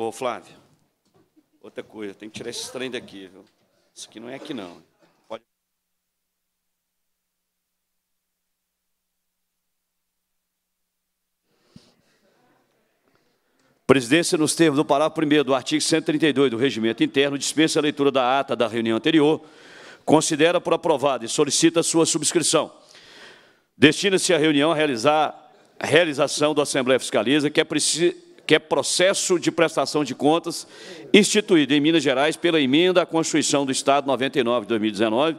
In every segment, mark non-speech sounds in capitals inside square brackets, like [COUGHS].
Ô, Flávio, outra coisa, tem que tirar esse trem daqui, viu? Isso aqui não é aqui, não. Pode. Presidência, nos termos do parágrafo 1 do artigo 132 do Regimento Interno, dispensa a leitura da ata da reunião anterior, considera por aprovada e solicita sua subscrição. Destina-se a reunião a realizar a realização da Assembleia Fiscaliza, que é preciso que é processo de prestação de contas, instituído em Minas Gerais pela emenda à Constituição do Estado 99 de 2019,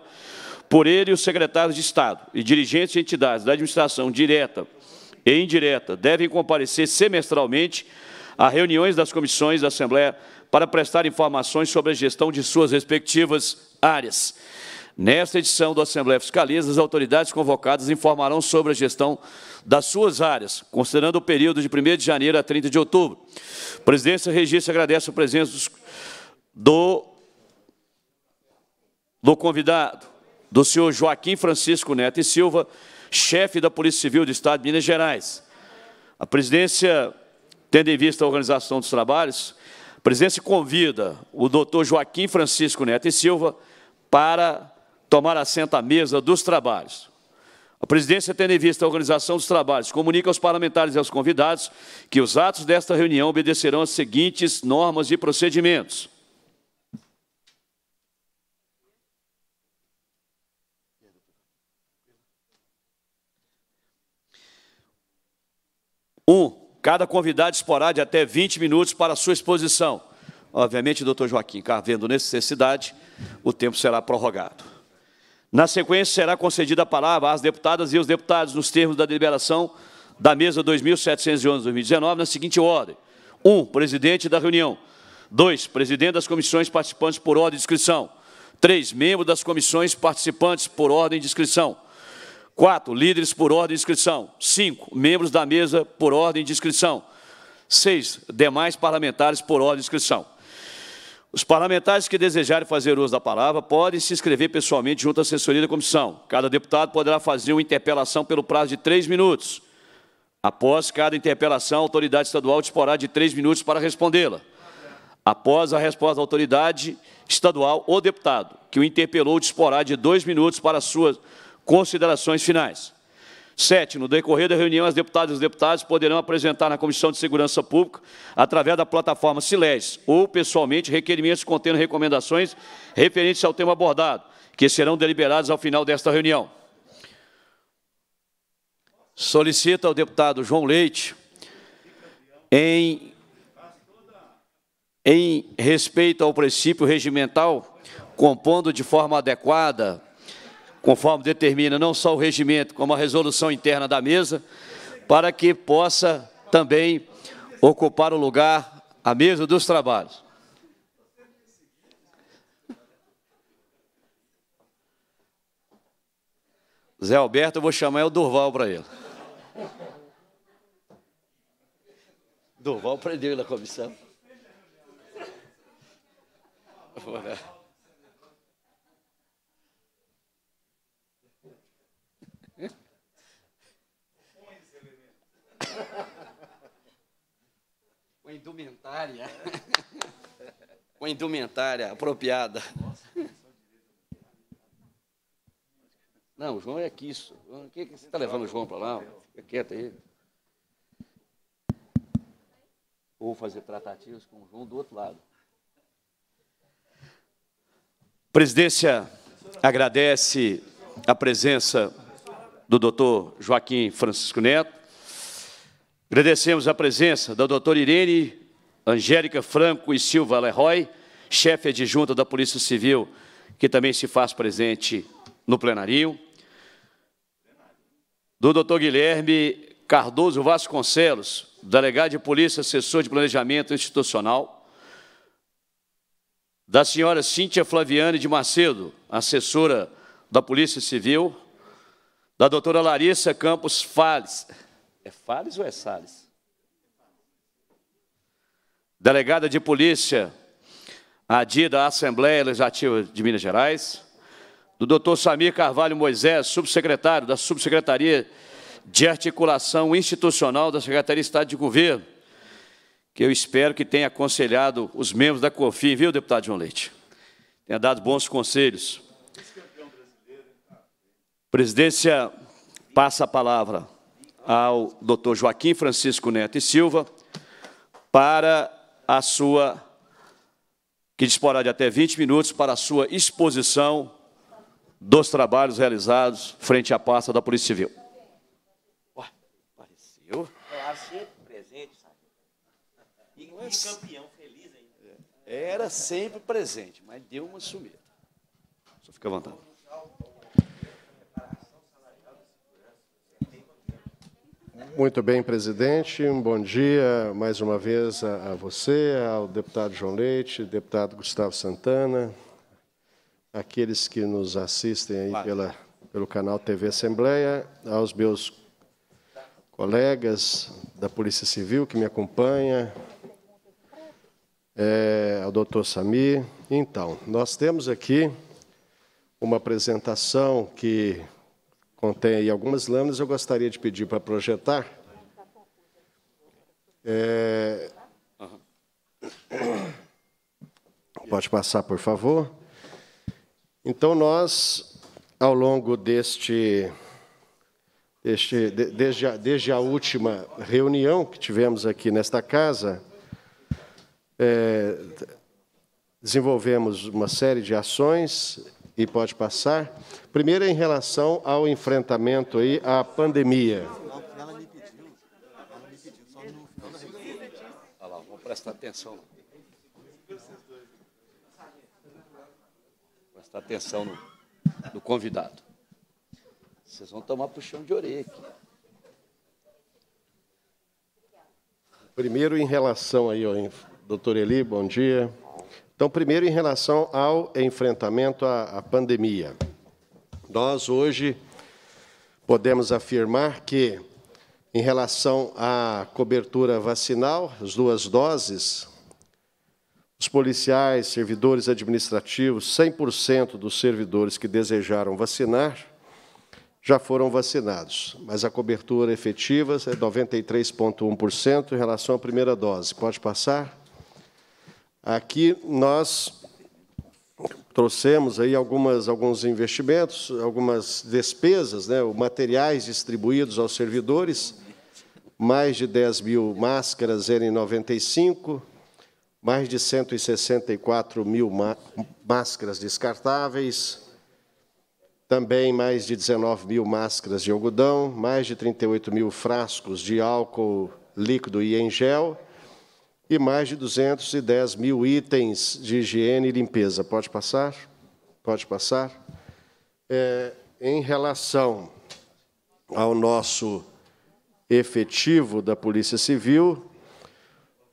por ele os secretários de Estado e dirigentes de entidades da administração direta e indireta devem comparecer semestralmente a reuniões das comissões da Assembleia para prestar informações sobre a gestão de suas respectivas áreas. Nesta edição do Assembleia Fiscaliza, as autoridades convocadas informarão sobre a gestão das suas áreas, considerando o período de 1 de janeiro a 30 de outubro. A presidência e agradece a presença dos, do, do convidado, do senhor Joaquim Francisco Neto e Silva, chefe da Polícia Civil do Estado de Minas Gerais. A presidência, tendo em vista a organização dos trabalhos, a presidência convida o doutor Joaquim Francisco Neto e Silva para tomar assento à mesa dos trabalhos. A presidência, tendo em vista a organização dos trabalhos, comunica aos parlamentares e aos convidados que os atos desta reunião obedecerão às seguintes normas e procedimentos. Um, cada convidado exporá de até 20 minutos para a sua exposição. Obviamente, doutor Joaquim havendo necessidade, o tempo será prorrogado. Na sequência, será concedida a palavra às deputadas e aos deputados, nos termos da deliberação da mesa 2711-2019, na seguinte ordem. 1. Um, presidente da reunião. 2. Presidente das comissões participantes por ordem de inscrição. 3. Membro das comissões participantes por ordem de inscrição. 4. Líderes por ordem de inscrição. 5. Membros da mesa por ordem de inscrição. 6. Demais parlamentares por ordem de inscrição. Os parlamentares que desejarem fazer uso da palavra podem se inscrever pessoalmente junto à assessoria da comissão. Cada deputado poderá fazer uma interpelação pelo prazo de três minutos. Após cada interpelação, a autoridade estadual disporá de três minutos para respondê-la. Após a resposta da autoridade estadual, o deputado que o interpelou disporá de dois minutos para suas considerações finais. Sétimo, no decorrer da reunião, as deputadas e os deputados poderão apresentar na Comissão de Segurança Pública, através da plataforma Siles, ou pessoalmente, requerimentos contendo recomendações referentes ao tema abordado, que serão deliberados ao final desta reunião. Solicita ao deputado João Leite, em, em respeito ao princípio regimental, compondo de forma adequada conforme determina não só o regimento, como a resolução interna da mesa, para que possa também ocupar o lugar à mesa dos trabalhos. Zé Alberto, eu vou chamar é o Durval para ele. Durval prendeu ele na comissão. Vou, [LAUGHS] Uma indumentária. [LAUGHS] Uma indumentária apropriada. Não, o João é aqui isso. O que, que você está levando o João para lá? Fica quieto aí. Vou fazer tratativas com o João do outro lado. Presidência agradece a presença do doutor Joaquim Francisco Neto, Agradecemos a presença da doutora Irene Angélica Franco e Silva Leroy, chefe adjunta da Polícia Civil, que também se faz presente no plenário, Do doutor Guilherme Cardoso Vasconcelos, delegado de Polícia, assessor de Planejamento Institucional. Da senhora Cíntia Flaviane de Macedo, assessora da Polícia Civil. Da doutora Larissa Campos Fales, é Fales ou é Sales? Delegada de Polícia, adida à Assembleia Legislativa de Minas Gerais, do doutor Samir Carvalho Moisés, subsecretário da Subsecretaria de Articulação Institucional da Secretaria de Estado de Governo, que eu espero que tenha aconselhado os membros da COFIM, viu, deputado João Leite? Tenha dado bons conselhos. Presidência, passa a palavra ao Dr. Joaquim Francisco Neto e Silva para a sua que disporá de até 20 minutos para a sua exposição dos trabalhos realizados frente à pasta da Polícia Civil. Ué, apareceu? Era sempre presente, sabe? E, e campeão feliz ainda. Era sempre presente, mas deu uma sumida. Só fica à vontade. Muito bem, presidente. Um bom dia mais uma vez a, a, você, ao deputado João Leite, deputado Gustavo Santana, aqueles que nos assistem aí pela, pelo canal TV Assembleia, aos meus colegas da Polícia Civil que me acompanha, é, ao doutor Sami. Então, nós temos aqui uma apresentação que contém aí algumas lâminas, eu gostaria de pedir para projetar. É... [COUGHS] Pode passar, por favor. Então, nós, ao longo deste. Este, desde, a, desde a última reunião que tivemos aqui nesta casa, é, desenvolvemos uma série de ações e pode passar. Primeiro, em relação ao enfrentamento aí à pandemia. Ela me pediu, ela me pediu, só no Olha lá, vamos prestar atenção. Prestar atenção no, no convidado. Vocês vão tomar puxão de orelha aqui. Primeiro, em relação aí, ó, doutor Eli, bom dia. Então, primeiro, em relação ao enfrentamento à, à pandemia. Nós, hoje, podemos afirmar que, em relação à cobertura vacinal, as duas doses, os policiais, servidores administrativos, 100% dos servidores que desejaram vacinar já foram vacinados, mas a cobertura efetiva é 93,1% em relação à primeira dose. Pode passar? Aqui nós trouxemos aí algumas, alguns investimentos, algumas despesas, né, materiais distribuídos aos servidores, mais de 10 mil máscaras N95, mais de 164 mil máscaras descartáveis, também mais de 19 mil máscaras de algodão, mais de 38 mil frascos de álcool líquido e em gel, e mais de 210 mil itens de higiene e limpeza. Pode passar? Pode passar. É, em relação ao nosso efetivo da Polícia Civil,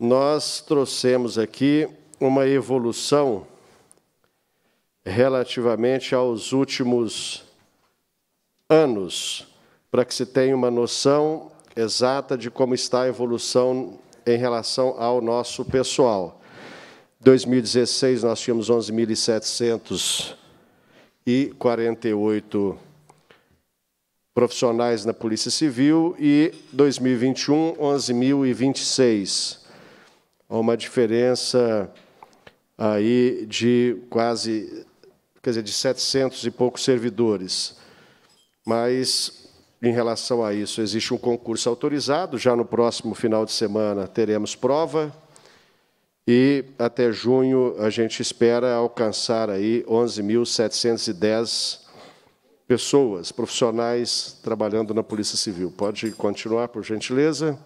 nós trouxemos aqui uma evolução relativamente aos últimos anos, para que se tenha uma noção exata de como está a evolução em relação ao nosso pessoal. 2016 nós tínhamos 11.748 profissionais na Polícia Civil e 2021 11.026. Há uma diferença aí de quase, quer dizer, de 700 e poucos servidores. Mas em relação a isso, existe um concurso autorizado. Já no próximo final de semana teremos prova. E até junho a gente espera alcançar aí 11.710 pessoas, profissionais trabalhando na Polícia Civil. Pode continuar, por gentileza.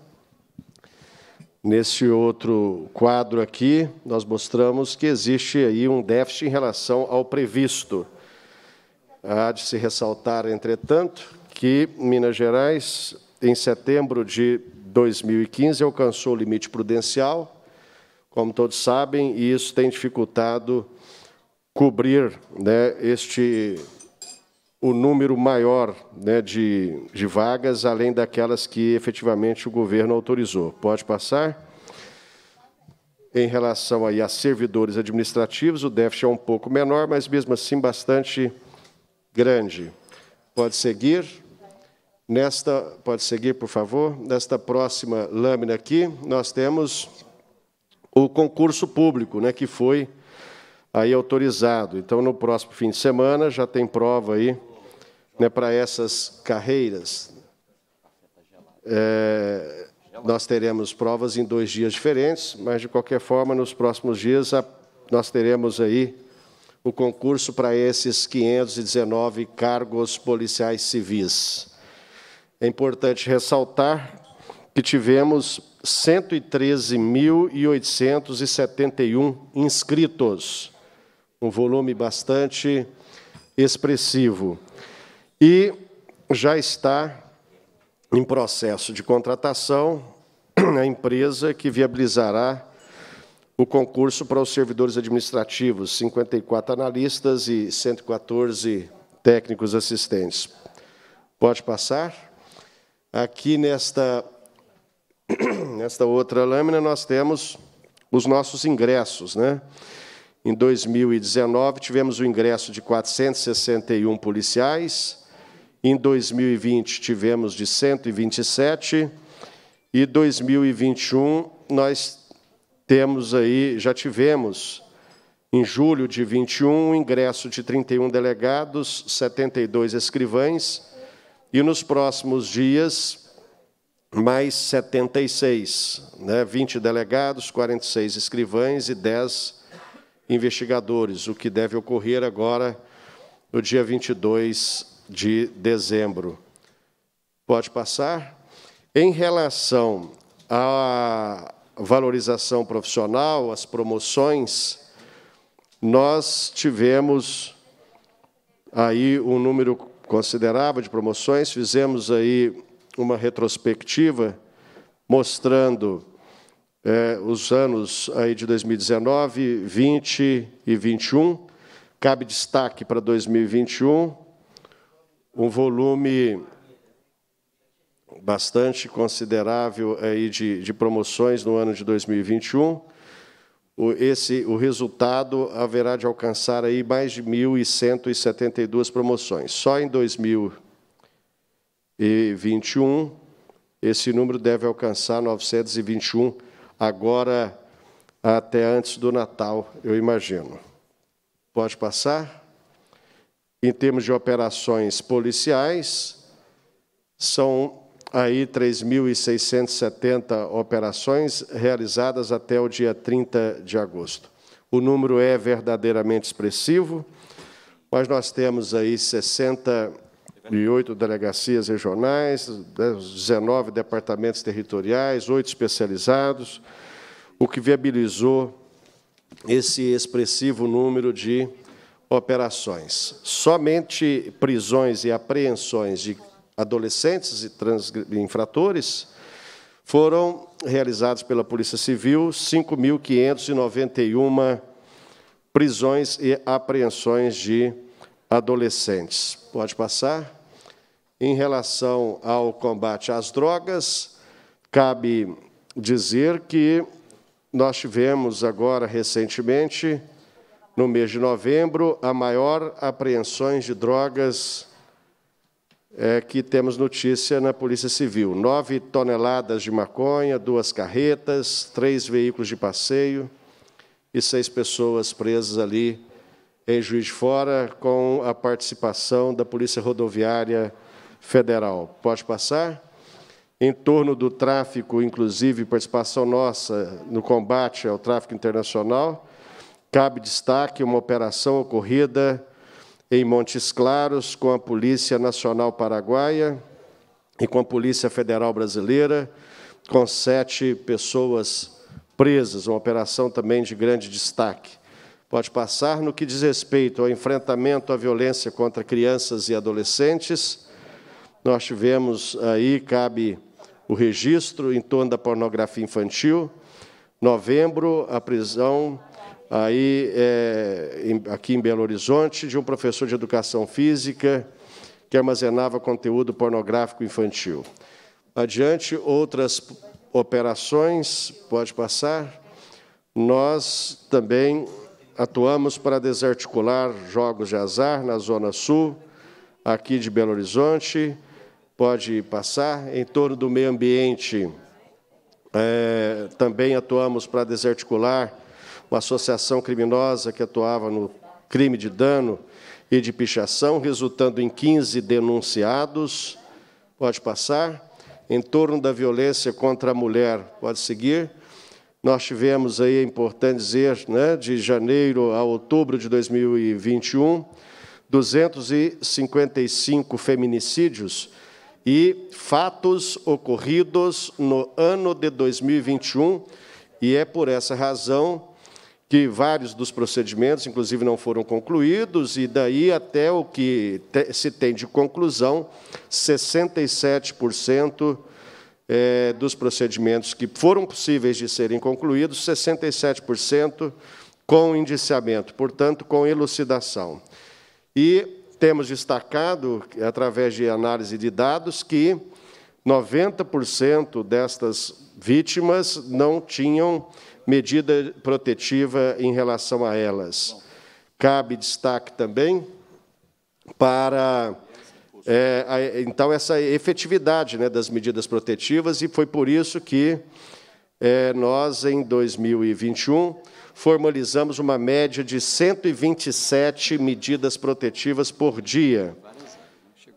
Nesse outro quadro aqui, nós mostramos que existe aí um déficit em relação ao previsto. Há de se ressaltar, entretanto, que Minas Gerais, em setembro de 2015, alcançou o limite prudencial, como todos sabem, e isso tem dificultado cobrir né, este o número maior né, de, de vagas, além daquelas que efetivamente o governo autorizou. Pode passar? Em relação aí a servidores administrativos, o déficit é um pouco menor, mas mesmo assim bastante grande. Pode seguir. Nesta, pode seguir, por favor, nesta próxima lâmina aqui, nós temos o concurso público, né, que foi aí autorizado. Então, no próximo fim de semana, já tem prova aí né, para essas carreiras. É, nós teremos provas em dois dias diferentes, mas, de qualquer forma, nos próximos dias a, nós teremos aí o concurso para esses 519 cargos policiais civis. É importante ressaltar que tivemos 113.871 inscritos, um volume bastante expressivo. E já está em processo de contratação a empresa que viabilizará o concurso para os servidores administrativos, 54 analistas e 114 técnicos assistentes. Pode passar. Aqui nesta, [CLEARS THROAT] nesta outra lâmina nós temos os nossos ingressos. Né? Em 2019 tivemos o ingresso de 461 policiais, em 2020 tivemos de 127 e 2021 nós temos aí, já tivemos em julho de 21 o ingresso de 31 delegados, 72 escrivães, e nos próximos dias mais 76, né, 20 delegados, 46 escrivães e 10 investigadores, o que deve ocorrer agora no dia 22 de dezembro. Pode passar? Em relação à valorização profissional, às promoções, nós tivemos aí um número considerável de promoções. Fizemos aí uma retrospectiva mostrando é, os anos aí de 2019, 20 e 21. Cabe destaque para 2021, um volume bastante considerável aí de, de promoções no ano de 2021 o, esse, o resultado haverá de alcançar aí mais de 1.172 promoções. Só em 2021, esse número deve alcançar 921, agora até antes do Natal, eu imagino. Pode passar? Em termos de operações policiais, são aí 3.670 operações realizadas até o dia 30 de agosto. O número é verdadeiramente expressivo, mas nós temos aí 68 delegacias regionais, 19 né, departamentos territoriais, 8 especializados, o que viabilizou esse expressivo número de operações. Somente prisões e apreensões de adolescentes e infratores, foram realizados pela Polícia Civil 5.591 prisões e apreensões de adolescentes. Pode passar. Em relação ao combate às drogas, cabe dizer que nós tivemos agora recentemente, no mês de novembro, a maior apreensões de drogas é, que temos notícia na Polícia Civil. Nove toneladas de maconha, duas carretas, três veículos de passeio e seis pessoas presas ali em Juiz de Fora com a participação da Polícia Rodoviária Federal. Pode passar? Em torno do tráfico, inclusive participação nossa no combate ao tráfico internacional, cabe destaque uma operação ocorrida em Montes Claros com a Polícia Nacional Paraguaia e com a Polícia Federal Brasileira, com sete pessoas presas, uma operação também de grande destaque. Pode passar no que diz respeito ao enfrentamento à violência contra crianças e adolescentes. Nós tivemos aí, cabe o registro em torno da pornografia infantil. Novembro, a prisão aí, é, em, aqui em Belo Horizonte, de um professor de educação física que armazenava conteúdo pornográfico infantil. Adiante, outras operações, pode passar. Nós também atuamos para desarticular jogos de azar na Zona Sul, aqui de Belo Horizonte, pode passar. Em torno do meio ambiente, é, também atuamos para desarticular uma associação criminosa que atuava no crime de dano e de pichação, resultando em 15 denunciados. Pode passar. Em torno da violência contra a mulher, pode seguir. Nós tivemos aí, é importante dizer, né, de janeiro a outubro de 2021, 255 feminicídios e fatos ocorridos no ano de 2021, e é por essa razão que vários dos procedimentos, inclusive, não foram concluídos, e daí até o que se tem de conclusão, 67% eh, dos procedimentos que foram possíveis de serem concluídos, 67% com indiciamento, portanto, com elucidação. E temos destacado, através de análise de dados, que 90% destas vítimas não tinham medida protetiva em relação a elas. Cabe destaque também para é, a, então essa efetividade né, das medidas protetivas e foi por isso que é, nós em 2021 formalizamos uma média de 127 medidas protetivas por dia,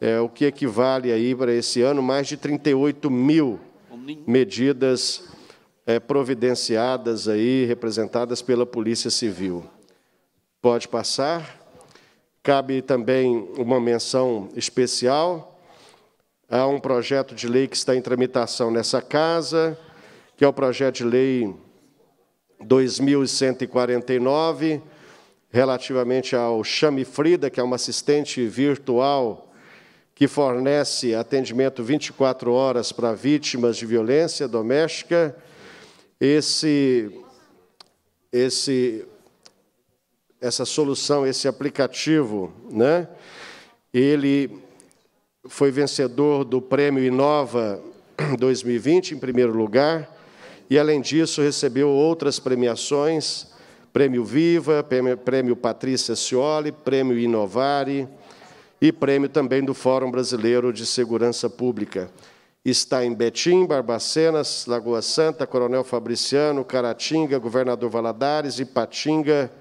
é, o que equivale aí para esse ano mais de 38 mil medidas protetivas é, providenciadas aí, representadas pela Polícia Civil. Pode passar. Cabe também uma menção especial a um projeto de lei que está em tramitação nessa casa, que é o projeto de lei 2149, relativamente ao Chame Frida, que é uma assistente virtual que fornece atendimento 24 horas para vítimas de violência doméstica esse, esse, essa solução, esse aplicativo, né? Ele foi vencedor do prêmio Inova 2020 em primeiro lugar e além disso recebeu outras premiações, Prêmio Viva, Prêmio, Patrícia Cioli, Prêmio Inovare e prêmio também do Fórum Brasileiro de Segurança Pública está em Betim, Barbacenas, Lagoa Santa, Coronel Fabriciano, Caratinga, Governador Valadares, Ipatinga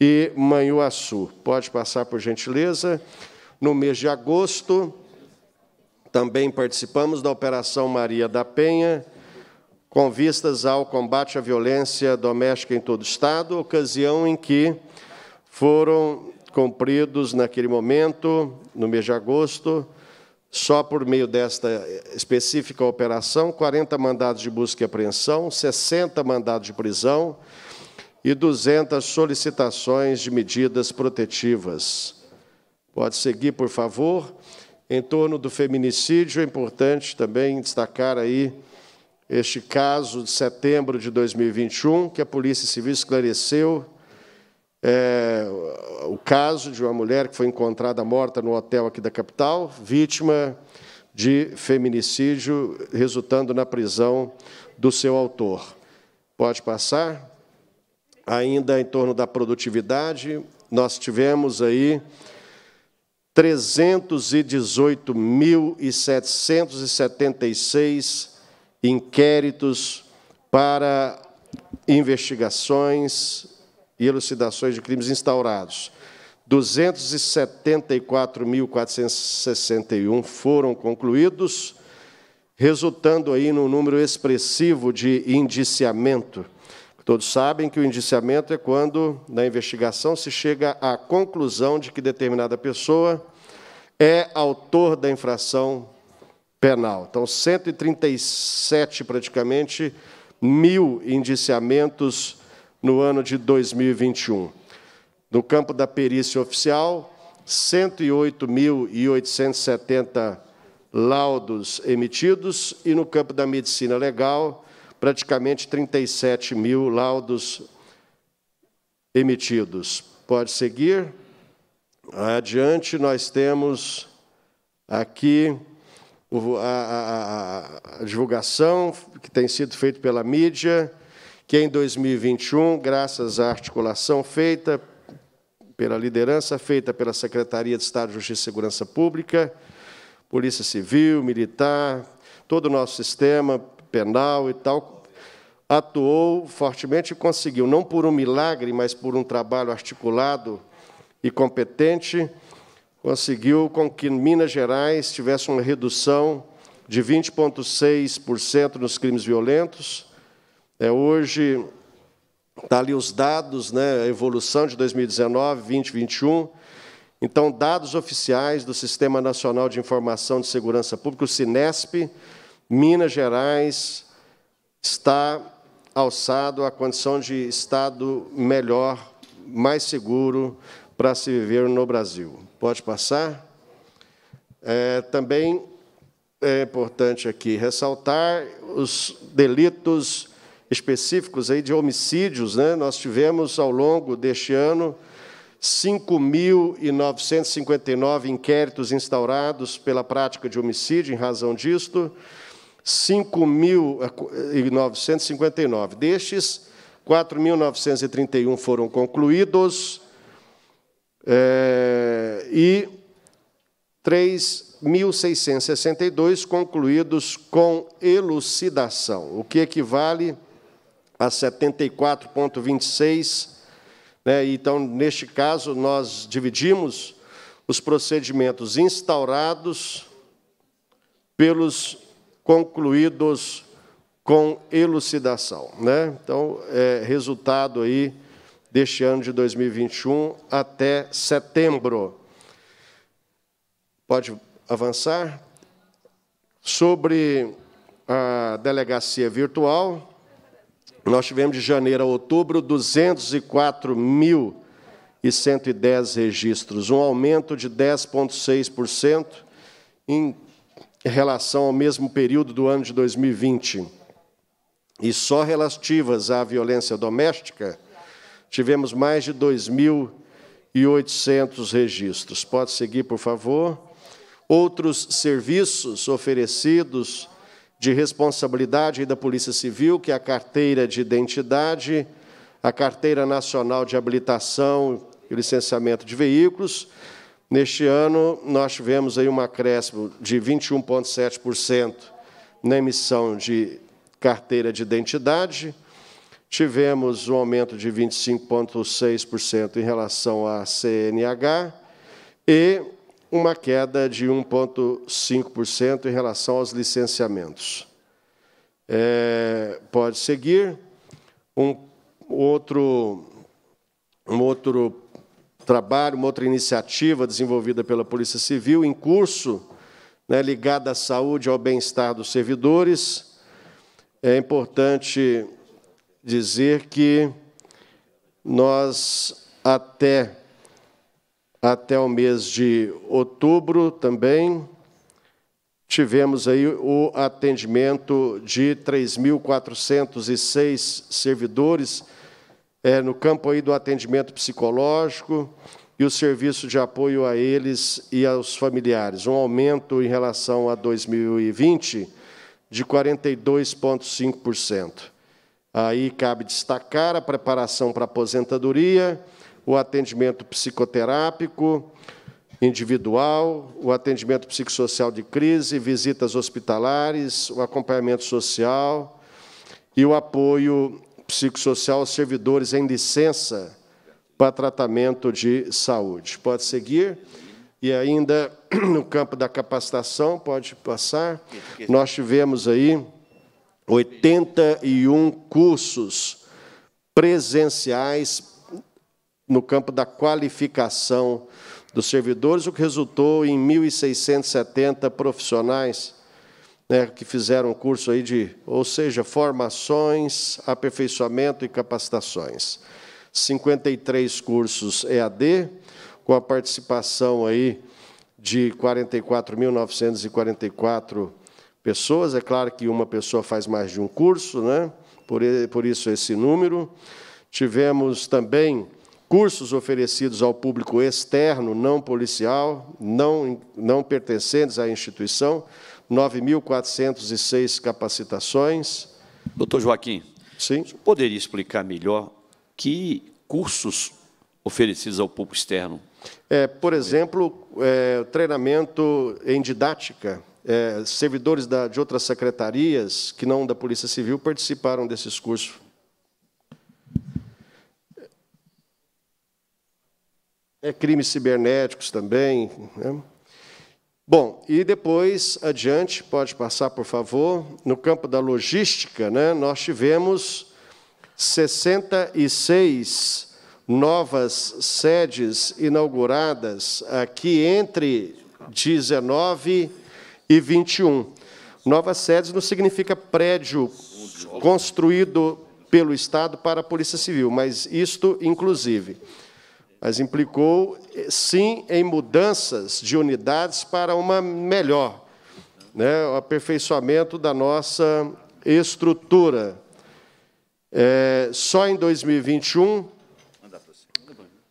e Manhuaçu. Pode passar, por gentileza. No mês de agosto, também participamos da Operação Maria da Penha, com vistas ao combate à violência doméstica em todo o Estado, ocasião em que foram cumpridos, naquele momento, no mês de agosto, só por meio desta eh, específica operação, 40 mandados de busca e apreensão, 60 mandados de prisão e 200 solicitações de medidas protetivas. Pode seguir, por favor. Em torno do feminicídio, é importante também destacar aí este caso de setembro de 2021, que a Polícia Civil esclareceu é, o caso de uma mulher que foi encontrada morta no hotel aqui da capital, vítima de feminicídio, resultando na prisão do seu autor. Pode passar. Ainda em torno da produtividade, nós tivemos aí 318.776 inquéritos para investigações e elucidações de crimes instaurados. 274.461 foram concluídos, resultando aí num número expressivo de indiciamento. Todos sabem que o indiciamento é quando, na investigação, se chega à conclusão de que determinada pessoa é autor da infração penal. Então, 137, praticamente, mil indiciamentos no ano de 2021. No campo da perícia oficial, 108.870 laudos emitidos e no campo da medicina legal, praticamente 37 mil laudos emitidos. Pode seguir. Adiante, nós temos aqui a, a, a divulgação que tem sido feita pela mídia que em 2021, graças à articulação feita pela liderança feita pela Secretaria de Estado de Justiça e Segurança Pública, Polícia Civil, Militar, todo o nosso sistema penal e tal, atuou fortemente e conseguiu, não por um milagre, mas por um trabalho articulado e competente, conseguiu com que Minas Gerais tivesse uma redução de 20,6% nos crimes violentos, é, hoje está ali os dados, né, a evolução de 2019, 2021. Então, dados oficiais do Sistema Nacional de Informação de Segurança Pública, o SINESP, Minas Gerais está alçado à condição de estado melhor, mais seguro para se viver no Brasil. Pode passar? É, também é importante aqui ressaltar os delitos específicos aí de homicídios, né? nós tivemos ao longo deste ano 5.959 inquéritos instaurados pela prática de homicídio em razão disto, 5.959. Destes, 4.931 foram concluídos é, e 3.662 concluídos com elucidação, o que equivale a 74,26. Né? Então, neste caso, nós dividimos os procedimentos instaurados pelos concluídos com elucidação. Né? Então, é resultado aí deste ano de 2021 até setembro. Pode avançar. Sobre a delegacia virtual, nós tivemos de janeiro a outubro 204.110 registros, um aumento de 10,6% em relação ao mesmo período do ano de 2020. E só relativas à violência doméstica, tivemos mais de 2.800 registros. Pode seguir, por favor. Outros serviços oferecidos de responsabilidade da Polícia Civil, que é a carteira de identidade, a carteira nacional de habilitação e licenciamento de veículos. Neste ano, nós tivemos aí um acréscimo de 21,7% na emissão de carteira de identidade, tivemos um aumento de 25,6% em relação à CNH e uma queda de 1,5% em relação aos licenciamentos. É, pode seguir. Um outro, um outro trabalho, uma outra iniciativa desenvolvida pela Polícia Civil em curso, né, ligada à saúde e ao bem-estar dos servidores. É importante dizer que nós, até até o mês de outubro também. Tivemos aí o atendimento de 3.406 servidores é, no campo aí do atendimento psicológico e o serviço de apoio a eles e aos familiares. Um aumento em relação a 2020 de 42,5%. Aí cabe destacar a preparação para a aposentadoria, o atendimento psicoterápico individual, o atendimento psicossocial de crise, visitas hospitalares, o acompanhamento social e o apoio psicossocial aos servidores em licença para tratamento de saúde. Pode seguir. E ainda [CLEARS THROAT] no campo da capacitação, pode passar. Nós tivemos aí 81 cursos presenciais no campo da qualificação dos servidores, o que resultou em 1.670 profissionais né, que fizeram curso aí de, ou seja, formações, aperfeiçoamento e capacitações. 53 cursos EAD, com a participação aí de 44.944 pessoas. É claro que uma pessoa faz mais de um curso, né? por, por isso esse número. Tivemos também cursos oferecidos ao público externo, não policial, não, não pertencentes à instituição, 9.406 capacitações. Doutor Joaquim, Sim? poderia explicar melhor que cursos oferecidos ao público externo? É, por exemplo, é, treinamento em didática. É, servidores da, de outras secretarias, que não da Polícia Civil, participaram desses cursos é, crimes cibernéticos também. Né? Bom, e depois, adiante, pode passar, por favor, no campo da logística, né, nós tivemos 66 novas sedes inauguradas aqui entre 19 e 21. Novas sedes não significa prédio construído pelo Estado para a Polícia Civil, mas isto inclusive mas implicou eh, sim em mudanças de unidades para uma melhor, né, o aperfeiçoamento da nossa estrutura. É, só em 2021,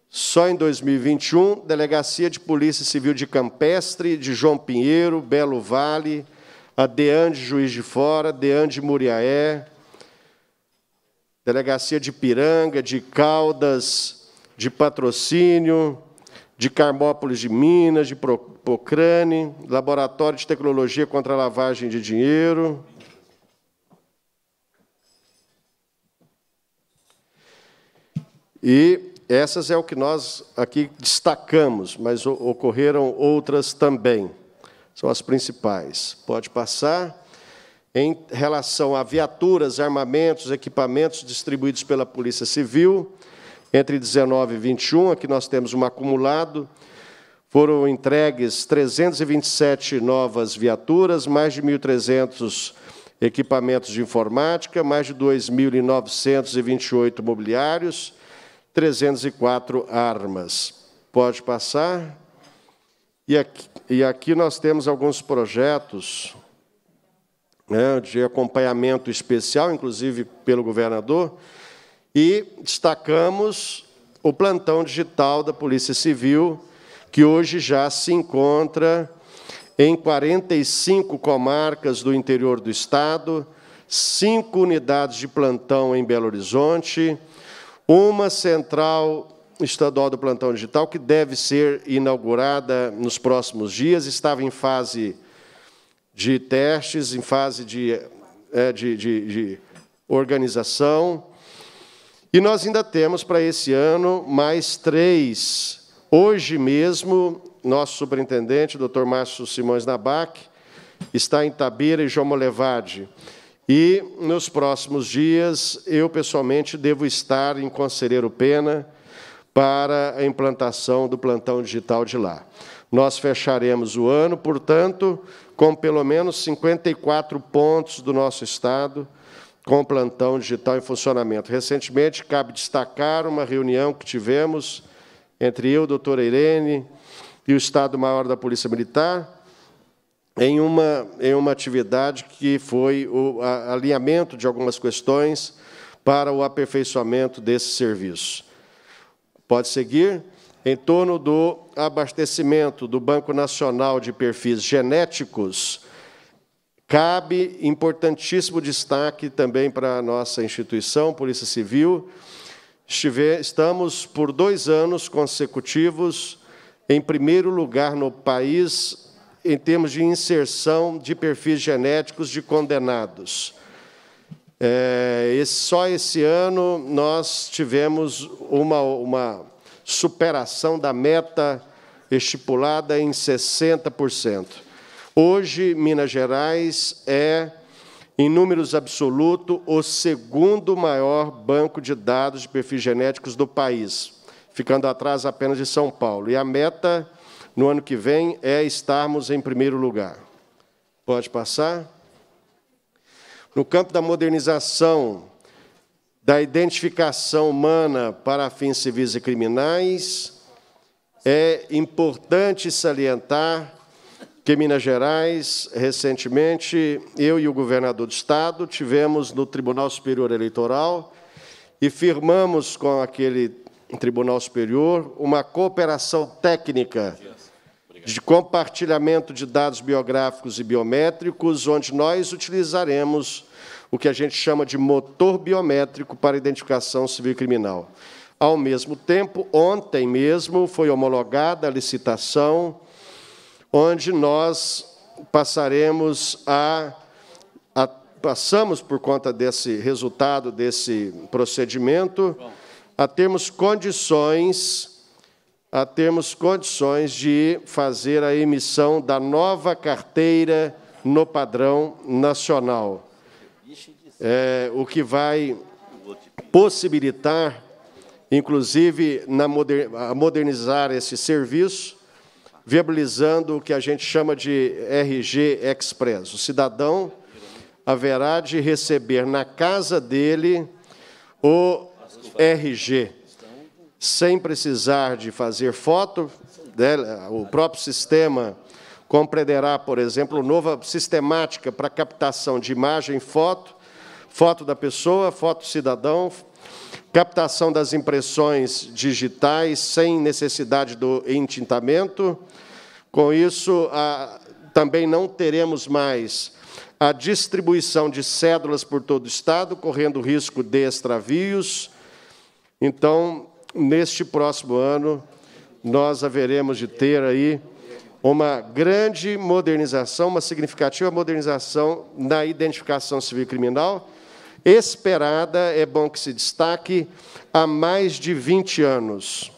só em 2021, Delegacia de Polícia Civil de Campestre, de João Pinheiro, Belo Vale, a DEAN de Juiz de Fora, DEAN de Muriaé, Delegacia de Piranga, de Caldas, de patrocínio, de Carmópolis de Minas, de Pocrane, Laboratório de Tecnologia contra a Lavagem de Dinheiro. E essas é o que nós aqui destacamos, mas ocorreram outras também. São as principais. Pode passar. Em relação a viaturas, armamentos, equipamentos distribuídos pela Polícia Civil, entre 19 e 21, aqui nós temos um acumulado, foram entregues 327 novas viaturas, mais de 1.300 equipamentos de informática, mais de 2.928 mobiliários, 304 armas. Pode passar. E aqui, e aqui nós temos alguns projetos né, de acompanhamento especial, inclusive pelo governador, e destacamos o plantão digital da Polícia Civil, que hoje já se encontra em 45 comarcas do interior do Estado, cinco unidades de plantão em Belo Horizonte, uma central estadual do plantão digital, que deve ser inaugurada nos próximos dias, estava em fase de testes, em fase de, é, de, de, de organização, e nós ainda temos para esse ano mais três. Hoje mesmo, nosso superintendente, Dr. Márcio Simões Nabac, está em Tabira e João Molevade. E nos próximos dias, eu pessoalmente devo estar em Conselheiro Pena para a implantação do plantão digital de lá. Nós fecharemos o ano, portanto, com pelo menos 54 pontos do nosso estado com o plantão digital em funcionamento. Recentemente, cabe destacar uma reunião que tivemos entre eu, doutora Irene, e o Estado-Maior da Polícia Militar, em uma, em uma atividade que foi o alinhamento de algumas questões para o aperfeiçoamento desse serviço. Pode seguir. Em torno do abastecimento do Banco Nacional de Perfis Genéticos, Cabe importantíssimo destaque também para a nossa instituição, Polícia Civil. Estive, estamos, por dois anos consecutivos, em primeiro lugar no país em termos de inserção de perfis genéticos de condenados. É, esse, só esse ano nós tivemos uma, uma superação da meta estipulada em 60%. Hoje, Minas Gerais é, em números absolutos, o segundo maior banco de dados de perfis genéticos do país, ficando atrás apenas de São Paulo. E a meta no ano que vem é estarmos em primeiro lugar. Pode passar? No campo da modernização da identificação humana para fins civis e criminais, é importante salientar que Minas Gerais, recentemente, eu e o governador do Estado tivemos no Tribunal Superior Eleitoral e firmamos com aquele Tribunal Superior uma cooperação técnica de compartilhamento de dados biográficos e biométricos, onde nós utilizaremos o que a gente chama de motor biométrico para identificação civil criminal. Ao mesmo tempo, ontem mesmo foi homologada a licitação onde nós passaremos a, a passamos por conta desse resultado desse procedimento a termos condições a termos condições de fazer a emissão da nova carteira no padrão nacional. É, o que vai possibilitar, inclusive, na moder modernizar esse serviço viabilizando o que a gente chama de RG Express. O cidadão haverá de receber na casa dele o RG, sem precisar de fazer foto. Né? O próprio sistema compreenderá, por exemplo, nova sistemática para captação de imagem, foto, foto da pessoa, foto cidadão, captação das impressões digitais sem necessidade do entintamento. Com isso, a, também não teremos mais a distribuição de cédulas por todo o Estado, correndo risco de extravios. Então, neste próximo ano, nós haveremos de ter aí uma grande modernização, uma significativa modernização na identificação civil criminal, Esperada, é bom que se destaque, há mais de 20 anos.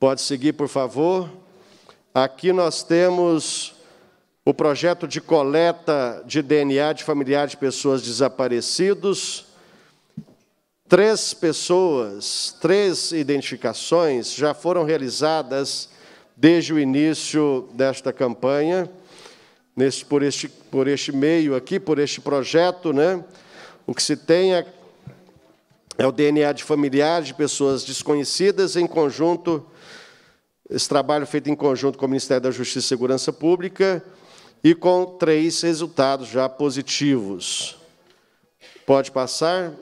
Pode seguir, por favor. Aqui nós temos o projeto de coleta de DNA de familiares de pessoas desaparecidos. Três pessoas, três identificações já foram realizadas desde o início desta campanha neste, por, este, por este meio aqui, por este projeto. Né? O que se tem é, é o DNA de familiares de pessoas desconhecidas em conjunto, esse trabalho feito em conjunto com o Ministério da Justiça e Segurança Pública e com três resultados já positivos. Pode passar.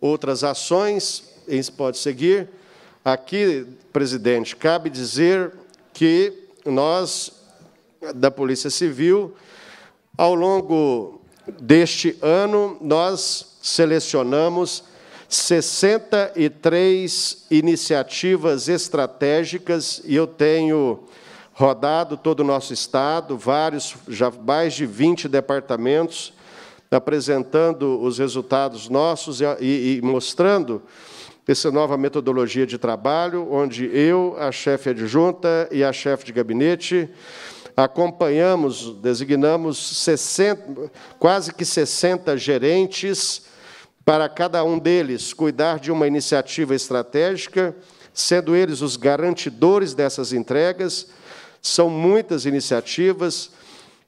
Outras ações, pode seguir. Aqui, presidente, cabe dizer que nós da Polícia Civil. Ao longo deste ano, nós selecionamos 63 iniciativas estratégicas e eu tenho rodado todo o nosso estado, vários, já mais de 20 departamentos, apresentando os resultados nossos e, e, e mostrando essa nova metodologia de trabalho, onde eu, a chefe adjunta e a chefe de gabinete, acompanhamos, designamos 60, quase que 60 gerentes para cada um deles cuidar de uma iniciativa estratégica, sendo eles os garantidores dessas entregas. São muitas iniciativas,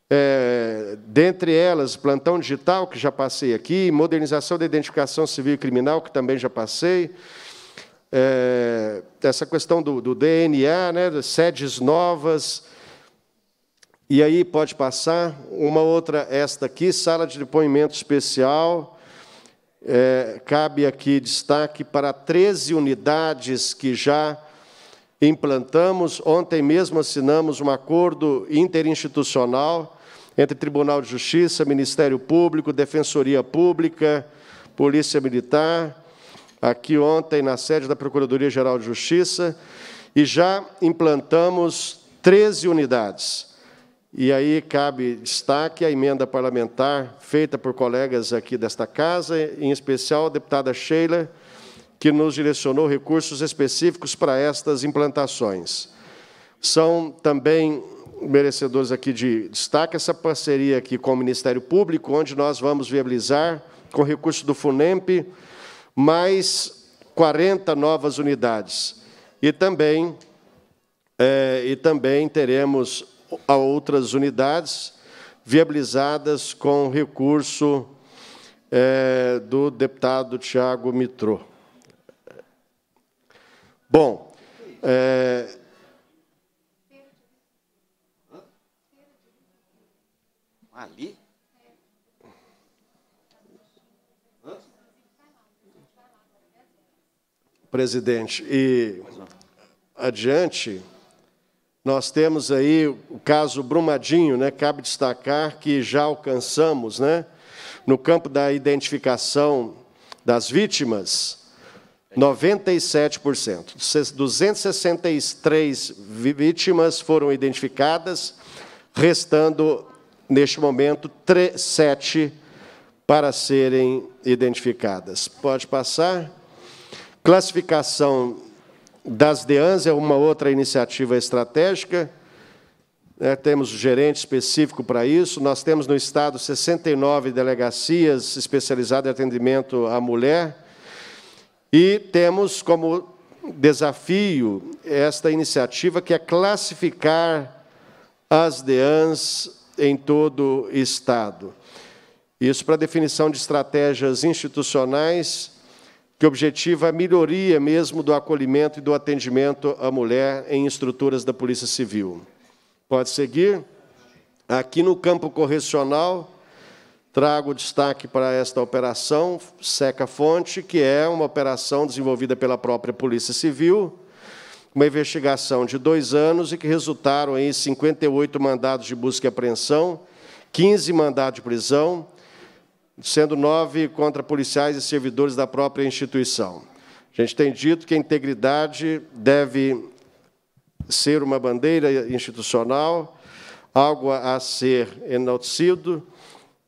é, dentre elas, plantão digital, que já passei aqui, modernização da identificação civil e criminal, que também já passei, é, essa questão do, do DNA, né, sedes novas, e aí pode passar uma outra, esta aqui, sala de depoimento especial. É, cabe aqui destaque para 13 unidades que já implantamos. Ontem mesmo assinamos um acordo interinstitucional entre Tribunal de Justiça, Ministério Público, Defensoria Pública, Polícia Militar, aqui ontem na sede da Procuradoria-Geral de Justiça, e já implantamos 13 unidades. E aí cabe destaque a emenda parlamentar feita por colegas aqui desta casa, em especial a deputada Sheila, que nos direcionou recursos específicos para estas implantações. São também merecedores aqui de destaque essa parceria aqui com o Ministério Público, onde nós vamos viabilizar, com recurso do FUNEMP, mais 40 novas unidades. E também, é, e também teremos a outras unidades, viabilizadas com recurso é, do deputado Tiago Mitrô. Bom, é, Ali? Presidente, e adiante, nós temos aí o caso Brumadinho, né? cabe destacar que já alcançamos, né? no campo da identificação das vítimas, 97%. 263 vítimas foram identificadas, restando, neste momento, 3, 7 para serem identificadas. Pode passar. Classificação das DEANs é uma outra iniciativa estratégica. É, temos gerente específico para isso. Nós temos no Estado 69 delegacias especializadas em atendimento à mulher. E temos como desafio esta iniciativa, que é classificar as DEANs em todo o Estado. Isso para definição de estratégias institucionais que objetiva é a melhoria mesmo do acolhimento e do atendimento à mulher em estruturas da Polícia Civil. Pode seguir? Aqui no campo correcional, trago destaque para esta operação Seca Fonte, que é uma operação desenvolvida pela própria Polícia Civil, uma investigação de dois anos e que resultaram em 58 mandados de busca e apreensão, 15 mandados de prisão, sendo nove contra policiais e servidores da própria instituição. A gente tem dito que a integridade deve ser uma bandeira institucional, algo a ser enaltecido,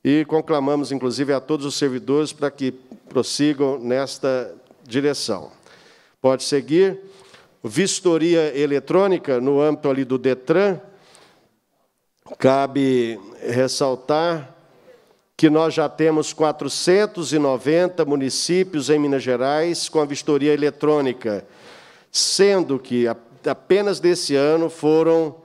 e conclamamos, inclusive, a todos os servidores para que prossigam nesta direção. Pode seguir. Vistoria eletrônica, no âmbito ali do DETRAN, cabe ressaltar que nós já temos 490 municípios em Minas Gerais com a vistoria eletrônica, sendo que apenas desse ano foram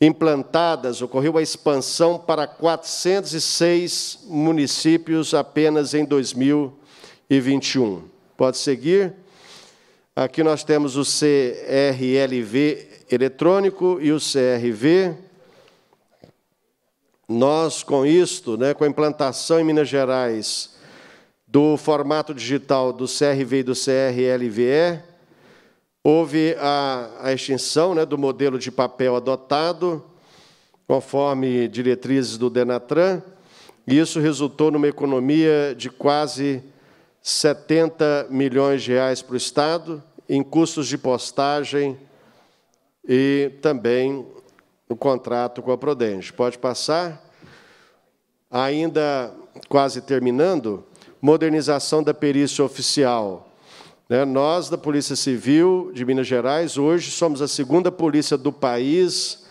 implantadas, ocorreu a expansão para 406 municípios apenas em 2021. Pode seguir? Aqui nós temos o CRLV eletrônico e o CRV nós, com isto, né, com a implantação em Minas Gerais do formato digital do CRV e do CRLVE, houve a, a extinção né, do modelo de papel adotado, conforme diretrizes do Denatran, e isso resultou numa economia de quase 70 milhões de reais para o Estado, em custos de postagem e também o contrato com a Prodenge. Pode passar. Ainda quase terminando, modernização da perícia oficial. Né, nós, da Polícia Civil de Minas Gerais, hoje somos a segunda polícia do país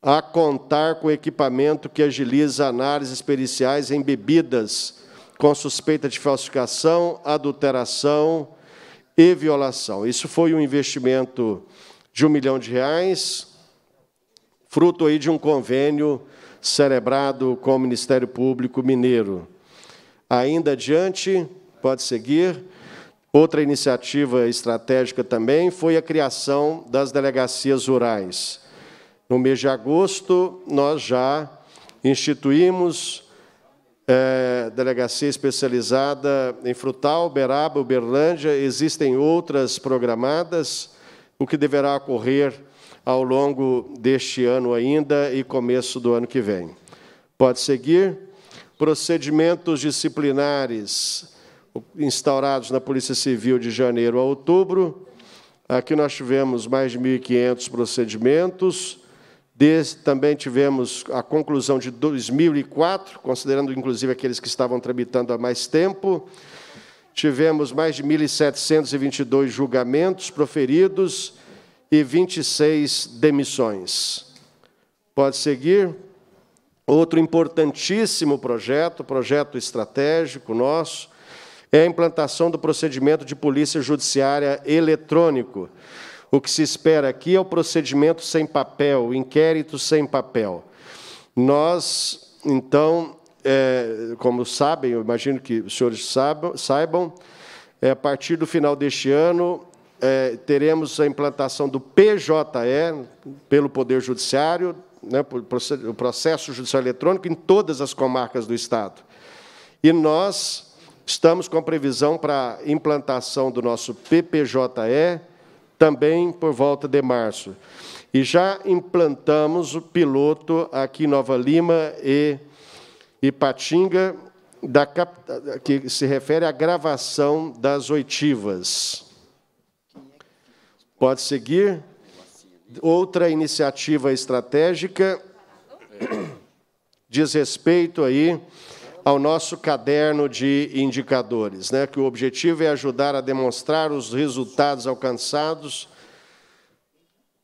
a contar com equipamento que agiliza análises periciais em bebidas com suspeita de falsificação, adulteração e violação. Isso foi um investimento de um milhão de reais, fruto aí de um convênio celebrado com o Ministério Público Mineiro. Ainda adiante, pode seguir, outra iniciativa estratégica também foi a criação das delegacias rurais. No mês de agosto, nós já instituímos é, delegacia especializada em Frutal, Uberaba, Uberlândia, existem outras programadas, o que deverá ocorrer ao longo deste ano ainda e começo do ano que vem. Pode seguir. Procedimentos disciplinares instaurados na Polícia Civil de janeiro a outubro. Aqui nós tivemos mais de 1.500 procedimentos. também tivemos a conclusão de 2004, considerando inclusive aqueles que estavam tramitando há mais tempo. Tivemos mais de 1.722 julgamentos proferidos e 26 demissões. Pode seguir. Outro importantíssimo projeto, projeto estratégico nosso, é a implantação do procedimento de polícia judiciária eletrônico. O que se espera aqui é o procedimento sem papel, o inquérito sem papel. Nós, então, é, como sabem, eu imagino que os senhores saibam, saibam é, a partir do final deste ano, é, teremos a implantação do PJE pelo Poder Judiciário, né, o processo judicial eletrônico, em todas as comarcas do Estado. E nós estamos com previsão para a implantação do nosso PPJE também por volta de março. E já implantamos o piloto aqui em Nova Lima e Ipatinga, da, que se refere à gravação das oitivas. Pode seguir. Outra iniciativa estratégica [CLEARS THROAT] diz respeito aí ao nosso caderno de indicadores, né, que o objetivo é ajudar a demonstrar os resultados alcançados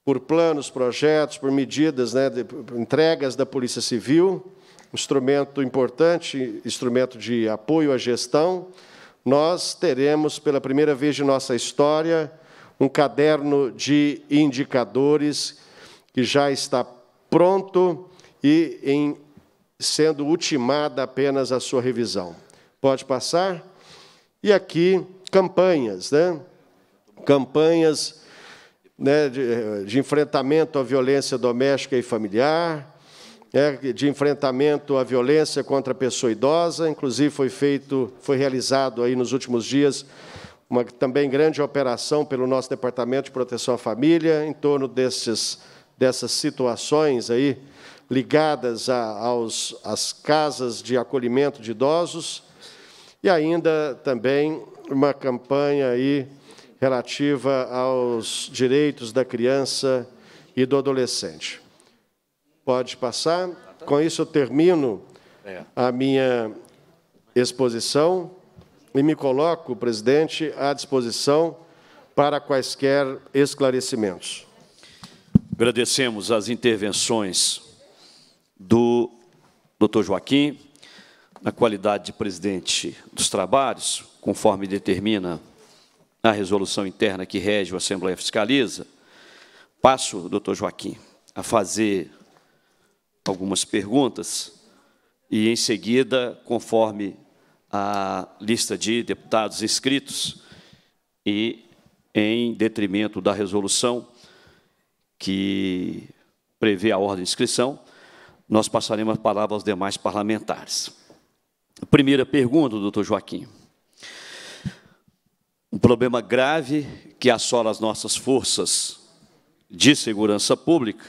por planos, projetos, por medidas, né, de, entregas da Polícia Civil, instrumento importante, instrumento de apoio à gestão. Nós teremos, pela primeira vez de nossa história, um caderno de indicadores que já está pronto e em sendo ultimada apenas a sua revisão. Pode passar? E aqui, campanhas, né? Campanhas né, de, de enfrentamento à violência doméstica e familiar, né, de enfrentamento à violência contra a pessoa idosa. Inclusive foi feito, foi realizado aí nos últimos dias uma também grande operação pelo nosso Departamento de Proteção à Família em torno desses, dessas situações aí ligadas a, aos, às casas de acolhimento de idosos e ainda também uma campanha aí relativa aos direitos da criança e do adolescente. Pode passar. Com isso eu termino é. a minha exposição e me coloco, presidente, à disposição para quaisquer esclarecimentos. Agradecemos as intervenções do Dr. Joaquim, na qualidade de presidente dos trabalhos, conforme determina a resolução interna que rege o Assembleia Fiscaliza. Passo, doutor Joaquim, a fazer algumas perguntas e, em seguida, conforme a lista de deputados inscritos e em detrimento da resolução que prevê a ordem de inscrição, nós passaremos a palavra aos demais parlamentares. Primeira pergunta, doutor Joaquim. Um problema grave que assola as nossas forças de segurança pública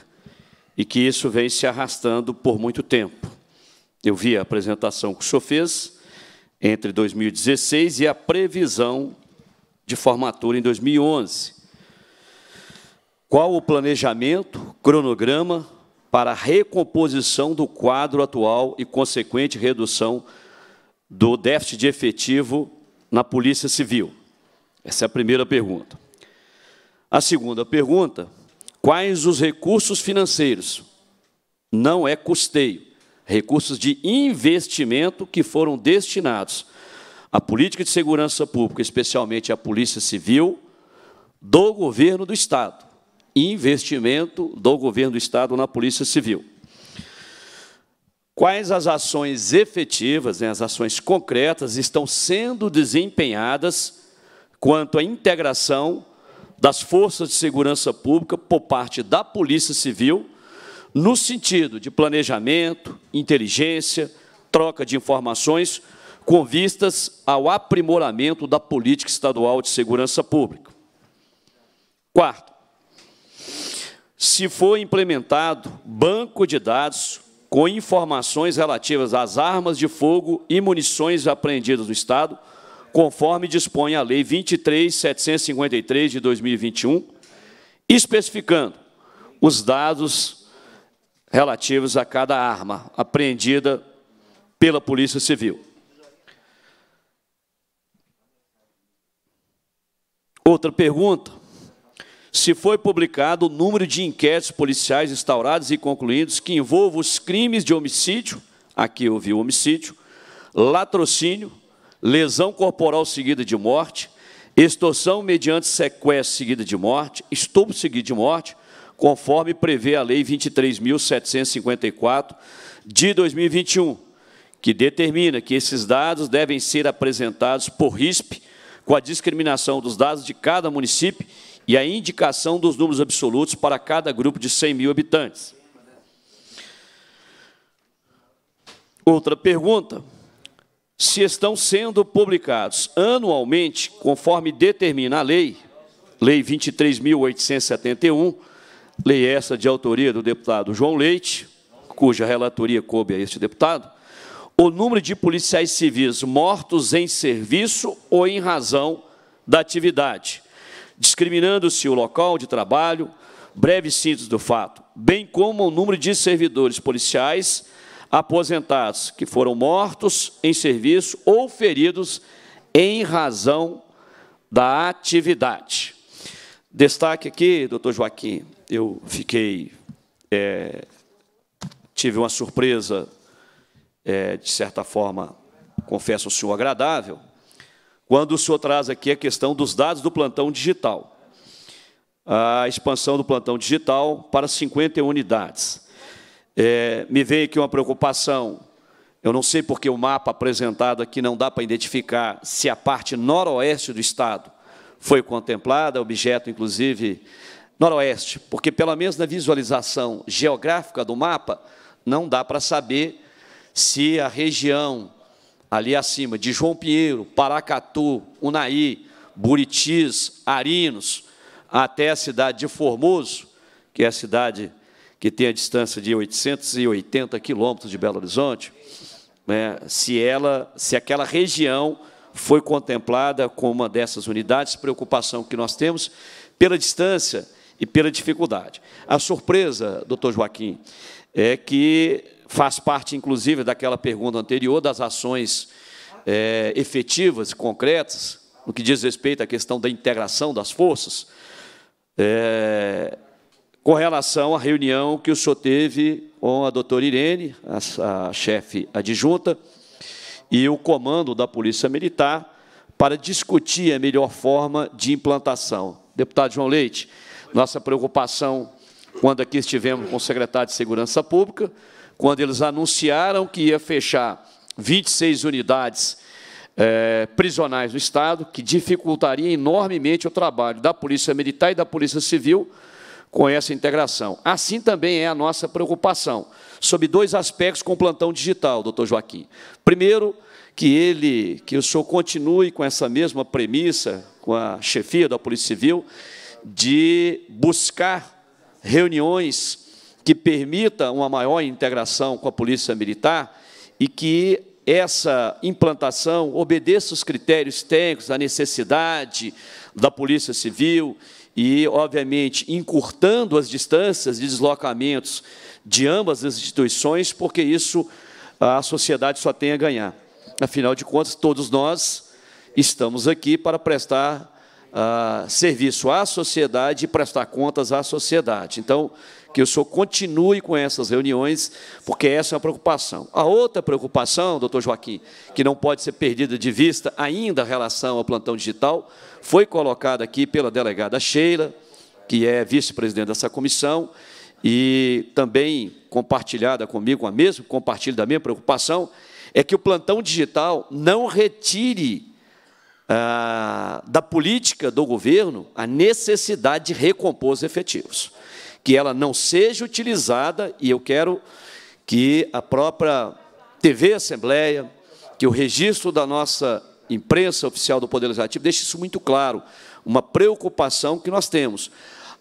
e que isso vem se arrastando por muito tempo. Eu vi a apresentação que o senhor fez, entre 2016 e a previsão de formatura em 2011. Qual o planejamento, cronograma para a recomposição do quadro atual e consequente redução do déficit de efetivo na Polícia Civil? Essa é a primeira pergunta. A segunda pergunta, quais os recursos financeiros? Não é custeio recursos de investimento que foram destinados à política de segurança pública, especialmente à Polícia Civil, do governo do Estado. Investimento do governo do Estado na Polícia Civil. Quais as ações efetivas, né, as ações concretas, estão sendo desempenhadas quanto à integração das forças de segurança pública por parte da Polícia Civil no sentido de planejamento, inteligência, troca de informações, com vistas ao aprimoramento da política estadual de segurança pública. Quarto, se for implementado banco de dados com informações relativas às armas de fogo e munições apreendidas no Estado, conforme dispõe a Lei 23.753, de 2021, especificando os dados relativos a cada arma apreendida pela Polícia Civil. Outra pergunta: se foi publicado o número de inquéritos policiais instaurados e concluídos que envolvam os crimes de homicídio, aqui eu vi homicídio, latrocínio, lesão corporal seguida de morte, extorsão mediante sequestro seguida de morte, estupro seguido de morte, conforme prevê a Lei 23.754 de 2021, que determina que esses dados devem ser apresentados por RISP, com a discriminação dos dados de cada município e a indicação dos números absolutos para cada grupo de 100 mil habitantes. Outra pergunta. Se estão sendo publicados anualmente, conforme determina a lei, Lei 23.871, Lei essa de autoria do deputado João Leite, cuja relatoria coube a este deputado, o número de policiais civis mortos em serviço ou em razão da atividade, discriminando-se o local de trabalho, breve síntese do fato, bem como o número de servidores policiais aposentados que foram mortos em serviço ou feridos em razão da atividade. Destaque aqui, doutor Joaquim, eu fiquei. É, tive uma surpresa, é, de certa forma, confesso ao senhor, agradável, quando o senhor traz aqui a questão dos dados do plantão digital. A expansão do plantão digital para 51 unidades. É, me veio aqui uma preocupação. Eu não sei porque o mapa apresentado aqui não dá para identificar se a parte noroeste do estado foi contemplada, objeto, inclusive, noroeste, porque pela mesma visualização geográfica do mapa, não dá para saber se a região ali acima de João Pinheiro, Paracatu, Unai, Buritis, Arinos, até a cidade de Formoso, que é a cidade que tem a distância de 880 quilômetros de Belo Horizonte, né, se, ela, se aquela região foi contemplada com uma dessas unidades, preocupação que nós temos pela distância e pela dificuldade. A surpresa, doutor Joaquim, é que faz parte, inclusive, daquela pergunta anterior, das ações é, efetivas e concretas, no que diz respeito à questão da integração das forças, é, com relação à reunião que o senhor teve com a doutora Irene, a, a chefe adjunta, e o comando da Polícia Militar, para discutir a melhor forma de implantação. Deputado João Leite, nossa preocupação quando aqui estivemos com o secretário de Segurança Pública, quando eles anunciaram que ia fechar 26 unidades é, prisionais no Estado, que dificultaria enormemente o trabalho da Polícia Militar e da Polícia Civil com essa integração. Assim também é a nossa preocupação, sobre dois aspectos com o plantão digital, doutor Joaquim. Primeiro, que ele, que o senhor continue com essa mesma premissa, com a chefia da Polícia Civil, de buscar reuniões que permitam uma maior integração com a Polícia Militar e que essa implantação obedeça os critérios técnicos, a necessidade da Polícia Civil e, obviamente, encurtando as distâncias de deslocamentos de ambas as instituições, porque isso a sociedade só tem a ganhar. Afinal de contas, todos nós estamos aqui para prestar serviço à sociedade e prestar contas à sociedade. Então, que o senhor continue com essas reuniões, porque essa é uma preocupação. A outra preocupação, doutor Joaquim, que não pode ser perdida de vista ainda em relação ao plantão digital, foi colocada aqui pela delegada Sheila, que é vice-presidente dessa comissão, e também compartilhada comigo, a mesma, compartilho da minha preocupação, é que o plantão digital não retire ah, da política do governo a necessidade de recompor os efetivos, que ela não seja utilizada, e eu quero que a própria TV Assembleia, que o registro da nossa imprensa oficial do Poder Legislativo deixe isso muito claro, uma preocupação que nós temos.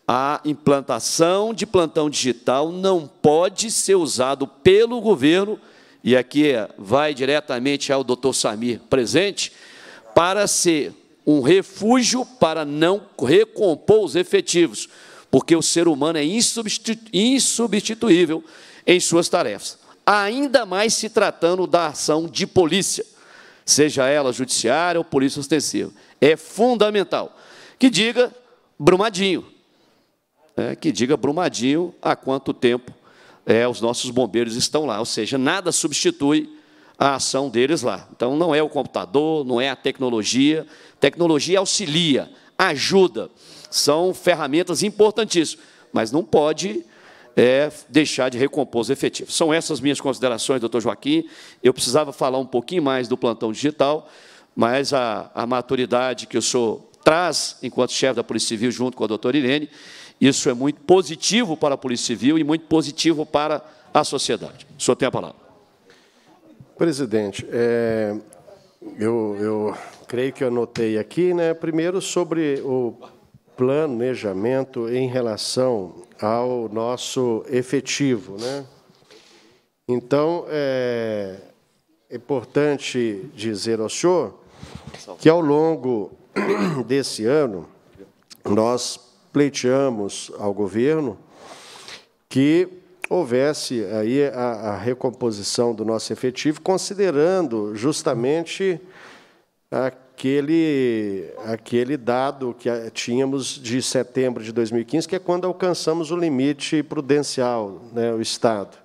A implantação de plantão digital não pode ser usado pelo governo, e aqui vai diretamente ao doutor Samir presente, para ser um refúgio para não recompor os efetivos, porque o ser humano é insubstituível em suas tarefas, ainda mais se tratando da ação de polícia, seja ela judiciária ou polícia ostensiva. É fundamental que diga Brumadinho, é, que diga Brumadinho há quanto tempo é, os nossos bombeiros estão lá, ou seja, nada substitui a ação deles lá. Então, não é o computador, não é a tecnologia. Tecnologia auxilia, ajuda, são ferramentas importantíssimas, mas não pode é, deixar de recompor os efetivos. São essas minhas considerações, doutor Joaquim. Eu precisava falar um pouquinho mais do plantão digital, mas a, a maturidade que o senhor traz enquanto chefe da Polícia Civil, junto com a doutora Irene, isso é muito positivo para a Polícia Civil e muito positivo para a sociedade. O senhor tem a palavra. Presidente, é, eu, eu, creio que anotei aqui, né? Primeiro sobre o planejamento em relação ao nosso efetivo, né? Então é, é importante dizer ao senhor que ao longo [CLEARS THROAT] desse ano nós pleiteamos ao governo que houvesse aí a, a recomposição do nosso efetivo, considerando justamente aquele, aquele dado que tínhamos de setembro de 2015, que é quando alcançamos o limite prudencial, né, o Estado.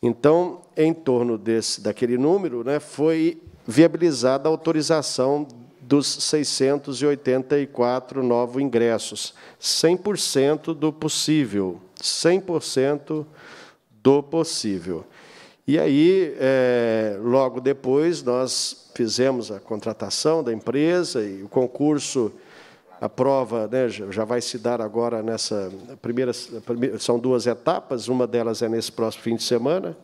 Então, em torno desse, daquele número, né, foi viabilizada a autorização dos 684 novos ingressos, 100% do possível. 100% do possível. E aí, é, logo depois, nós fizemos a contratação da empresa e o concurso, a prova né, já vai se dar agora nessa primeira, são duas etapas, uma delas é nesse próximo fim de semana,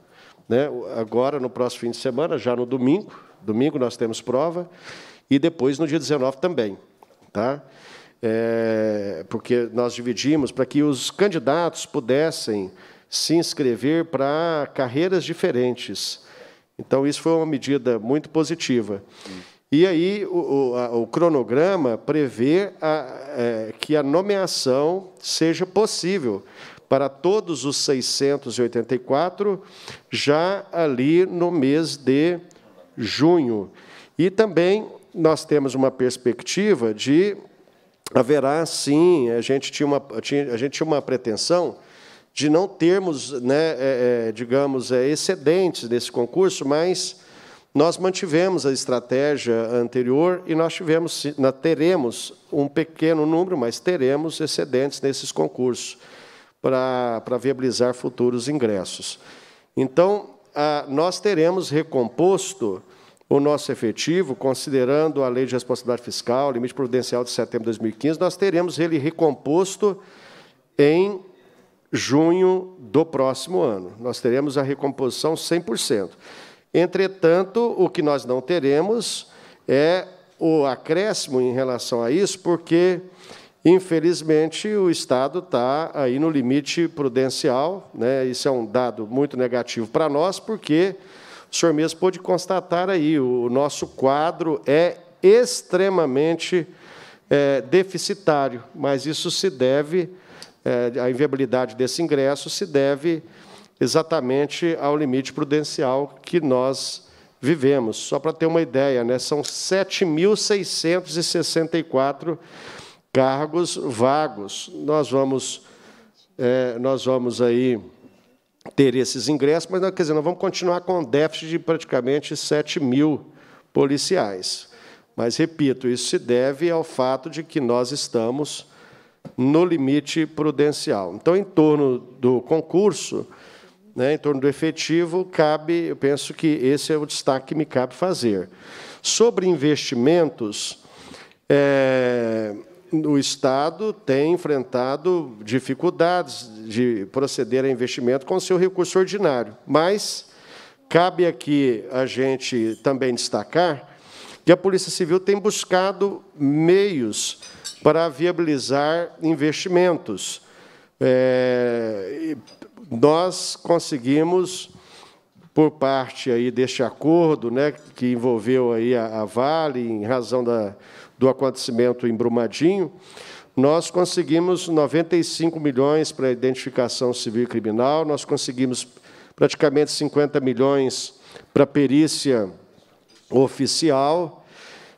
né, agora no próximo fim de semana, já no domingo, domingo nós temos prova, e depois no dia 19 também. Tá? é, porque nós dividimos, para que os candidatos pudessem se inscrever para carreiras diferentes. Então, isso foi uma medida muito positiva. E aí, o, o, a, o cronograma prevê a, é, que a nomeação seja possível para todos os 684, já ali no mês de junho. E também nós temos uma perspectiva de haverá sim, a gente tinha uma, a gente tinha uma pretensão de não termos, né, é, é, digamos, é, excedentes desse concurso, mas nós mantivemos a estratégia anterior e nós tivemos, nós teremos um pequeno número, mas teremos excedentes nesses concursos para, para viabilizar futuros ingressos. Então, a, nós teremos recomposto o nosso efetivo, considerando a Lei de Responsabilidade Fiscal, limite prudencial de setembro de 2015, nós teremos ele recomposto em junho do próximo ano. Nós teremos a recomposição 100%. Entretanto, o que nós não teremos é o acréscimo em relação a isso, porque, infelizmente, o Estado está aí no limite prudencial. Né? Isso é um dado muito negativo para nós, porque o senhor mesmo pôde constatar aí, o nosso quadro é extremamente é, deficitário, mas isso se deve, é, a inviabilidade desse ingresso se deve exatamente ao limite prudencial que nós vivemos. Só para ter uma ideia, né, são 7.664 cargos vagos. Nós vamos, é, nós vamos aí ter esses ingressos, mas quer dizer, nós vamos continuar com um déficit de praticamente 7 mil policiais. Mas, repito, isso se deve ao fato de que nós estamos no limite prudencial. Então, em torno do concurso, né, em torno do efetivo, cabe, eu penso que esse é o destaque que me cabe fazer. Sobre investimentos, é, o Estado tem enfrentado dificuldades de proceder a investimento com seu recurso ordinário. Mas cabe aqui a gente também destacar que a Polícia Civil tem buscado meios para viabilizar investimentos. É, nós conseguimos, por parte aí deste acordo, né, que envolveu aí a, a Vale, em razão da do acontecimento em Brumadinho, nós conseguimos 95 milhões para identificação civil e criminal, nós conseguimos praticamente 50 milhões para perícia oficial,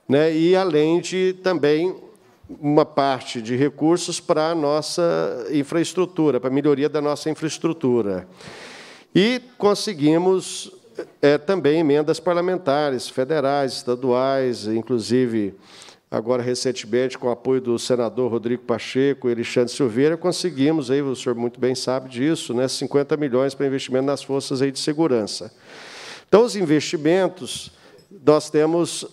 né, e além de também uma parte de recursos para a nossa infraestrutura, para a melhoria da nossa infraestrutura. E conseguimos é, também emendas parlamentares, federais, estaduais, inclusive agora recentemente, com o apoio do senador Rodrigo Pacheco e Alexandre Silveira, conseguimos, aí, o senhor muito bem sabe disso, né, 50 milhões para investimento nas forças aí de segurança. Então, os investimentos nós temos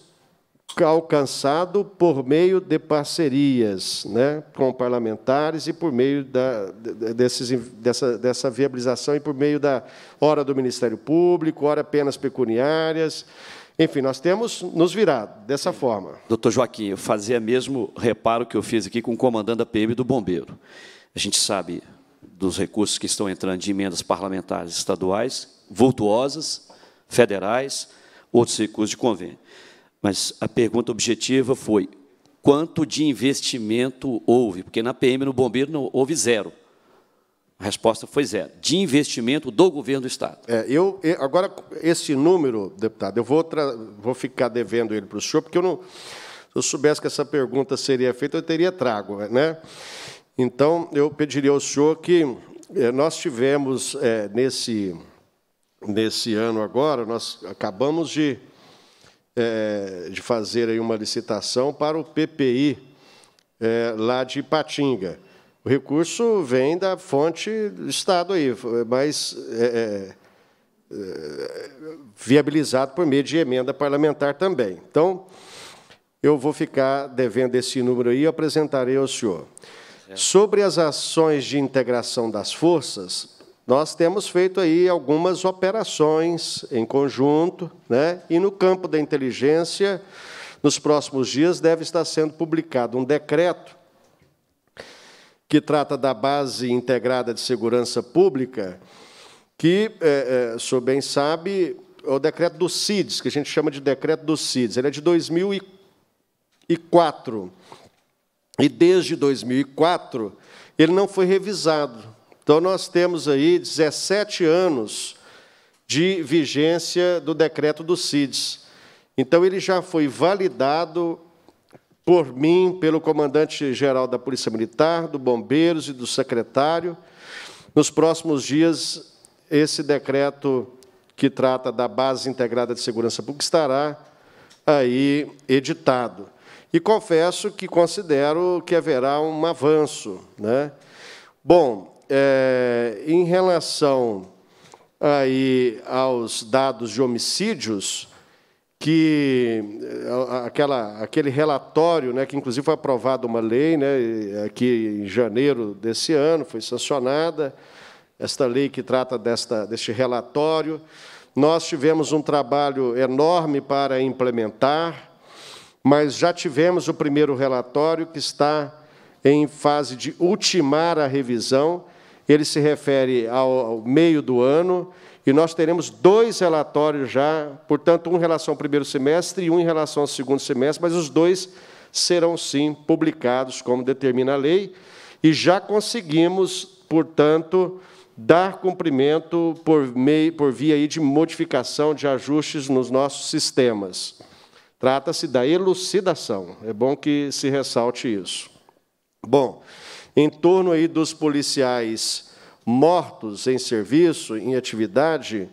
alcançado por meio de parcerias né, com parlamentares e por meio da, desses, dessa, dessa viabilização e por meio da hora do Ministério Público, hora apenas pecuniárias, enfim, nós temos nos virado dessa forma. Doutor Joaquim, eu fazia mesmo reparo que eu fiz aqui com o comandante da PM do Bombeiro. A gente sabe dos recursos que estão entrando de emendas parlamentares estaduais, vultuosas, federais, outros recursos de convênio. Mas a pergunta objetiva foi quanto de investimento houve? Porque na PM, no Bombeiro, não houve zero. A resposta foi zero, de investimento do governo do Estado. É, eu, agora, esse número, deputado, eu vou, vou ficar devendo ele para o senhor, porque eu não, se eu soubesse que essa pergunta seria feita, eu teria trago. Né? Então, eu pediria ao senhor que é, nós tivemos, é, nesse, nesse ano agora, nós acabamos de, é, de fazer aí uma licitação para o PPI é, lá de Patinga. O recurso vem da fonte do Estado aí, é mas é, é, é, viabilizado por meio de emenda parlamentar também. Então, eu vou ficar devendo esse número aí e apresentarei ao senhor. Sobre as ações de integração das forças, nós temos feito aí algumas operações em conjunto, né? e no campo da inteligência, nos próximos dias deve estar sendo publicado um decreto que trata da Base Integrada de Segurança Pública, que, é, é, o senhor bem sabe, é o decreto do CIDES, que a gente chama de decreto do CIDES. Ele é de 2004. E desde 2004 ele não foi revisado. Então nós temos aí 17 anos de vigência do decreto do CIDES. Então ele já foi validado, por mim, pelo comandante-geral da Polícia Militar, do Bombeiros e do secretário. Nos próximos dias, esse decreto que trata da Base Integrada de Segurança Pública estará aí editado. E confesso que considero que haverá um avanço. Né? Bom, é, em relação aí aos dados de homicídios, que eh, aquela, aquele relatório, né, que inclusive foi aprovada uma lei, né, eh, aqui em janeiro desse ano, foi sancionada, esta lei que trata desta, deste relatório. Nós tivemos um trabalho enorme para implementar, mas já tivemos o primeiro relatório que está em fase de ultimar a revisão. Ele se refere ao, ao meio do ano, e nós teremos dois relatórios já, portanto, um em relação ao primeiro semestre e um em relação ao segundo semestre, mas os dois serão sim publicados, como determina a lei, e já conseguimos, portanto, dar cumprimento por, meio, por via de modificação de ajustes nos nossos sistemas. Trata-se da elucidação. É bom que se ressalte isso. Bom, em torno aí dos policiais mortos em serviço, em atividade.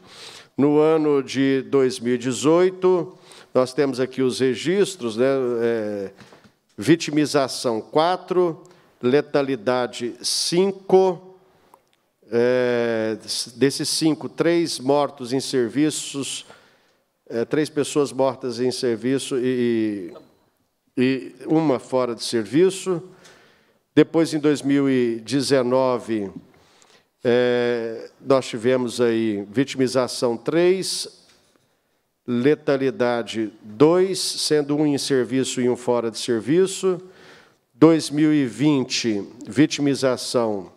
No ano de 2018, nós temos aqui os registros, né? É, vitimização 4, letalidade 5, é, desses cinco, três mortos em serviços, é, três pessoas mortas em serviço e, e, uma fora de serviço. Depois, em 2019, é, nós tivemos aí vitimização 3, letalidade 2, sendo um em serviço e um fora de serviço. 2020, vitimização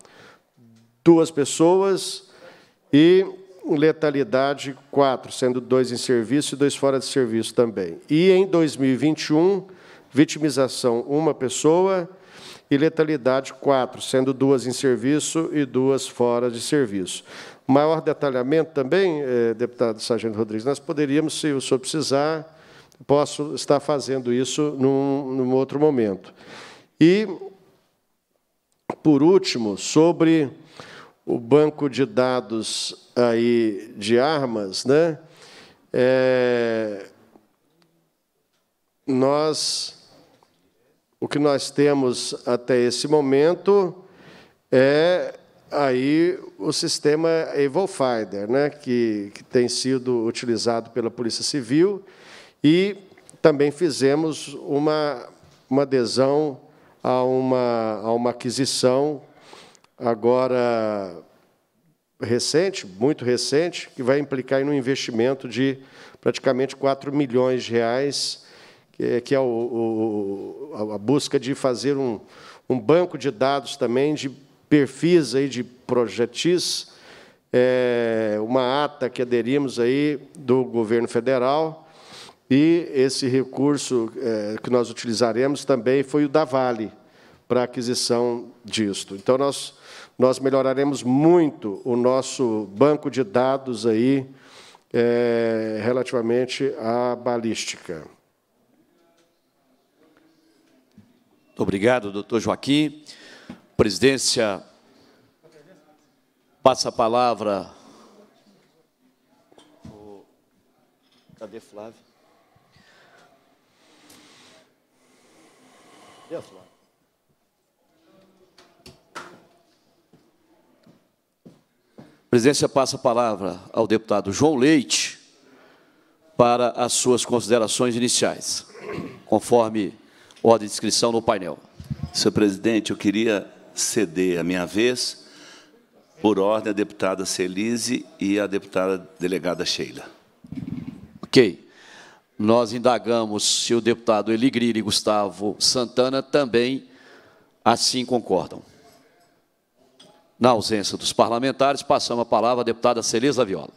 duas pessoas e letalidade 4, sendo dois em serviço e dois fora de serviço também. E em 2021, vitimização uma pessoa e letalidade quatro, sendo duas em serviço e duas fora de serviço. Maior detalhamento também, eh, deputado Sargento Rodrigues, nós poderíamos, se o senhor precisar, posso estar fazendo isso num, num outro momento. E, por último, sobre o banco de dados aí de armas, né? É, nós o que nós temos até esse momento é aí o sistema Evolfinder, né, que, que tem sido utilizado pela Polícia Civil, e também fizemos uma, uma adesão a uma, a uma aquisição agora recente, muito recente, que vai implicar em um investimento de praticamente 4 milhões de reais que, que é o, o, a busca de fazer um, um banco de dados também de perfis aí de projetis, é, uma ata que aderimos aí do governo federal e esse recurso é, que nós utilizaremos também foi o da Vale para aquisição disto. Então nós nós melhoraremos muito o nosso banco de dados aí é, relativamente à balística. Obrigado, doutor Joaquim. Presidência, passa a palavra. Cadê Flávio? Cadê Flávio? Presidência passa a palavra ao deputado João Leite para as suas considerações iniciais, conforme Ordem de inscrição no painel. Senhor presidente, eu queria ceder a minha vez, por ordem, a deputada Celise e a deputada delegada Sheila. Ok. Nós indagamos se o deputado Eligrir e Gustavo Santana também assim concordam. Na ausência dos parlamentares, passamos a palavra à deputada Celisa Viola.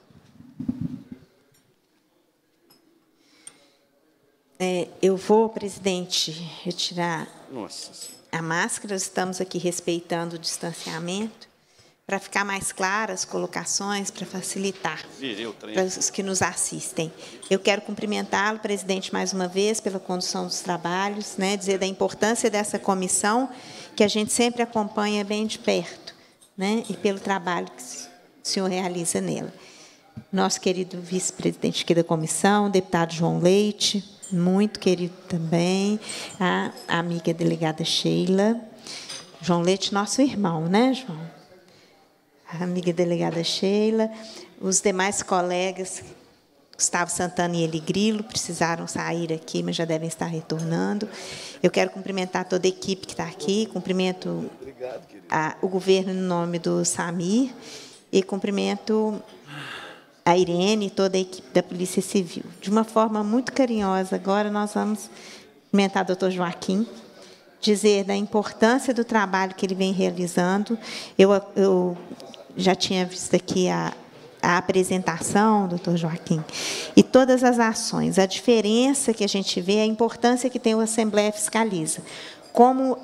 É, eu vou, presidente, retirar a máscara. Estamos aqui respeitando o distanciamento para ficar mais claras as colocações, para facilitar para os que nos assistem. Eu quero cumprimentá-lo, presidente, mais uma vez, pela condução dos trabalhos, né, dizer da importância dessa comissão, que a gente sempre acompanha bem de perto, né, e pelo trabalho que o senhor realiza nela. Nosso querido vice-presidente aqui da comissão, deputado João Leite, muito querido também, a amiga delegada Sheila. João Leite, nosso irmão, né, João? A amiga delegada Sheila, os demais colegas, Gustavo Santana e Eli Grilo, precisaram sair aqui, mas já devem estar retornando. Eu quero cumprimentar toda a equipe que está aqui, cumprimento Obrigado, a, o governo em nome do Samir e cumprimento a Irene e toda a equipe da Polícia Civil. De uma forma muito carinhosa, agora nós vamos comentar o doutor Joaquim, dizer da importância do trabalho que ele vem realizando. Eu, eu já tinha visto aqui a, a apresentação, doutor Joaquim, e todas as ações, a diferença que a gente vê, a importância que tem o Assembleia Fiscaliza. Como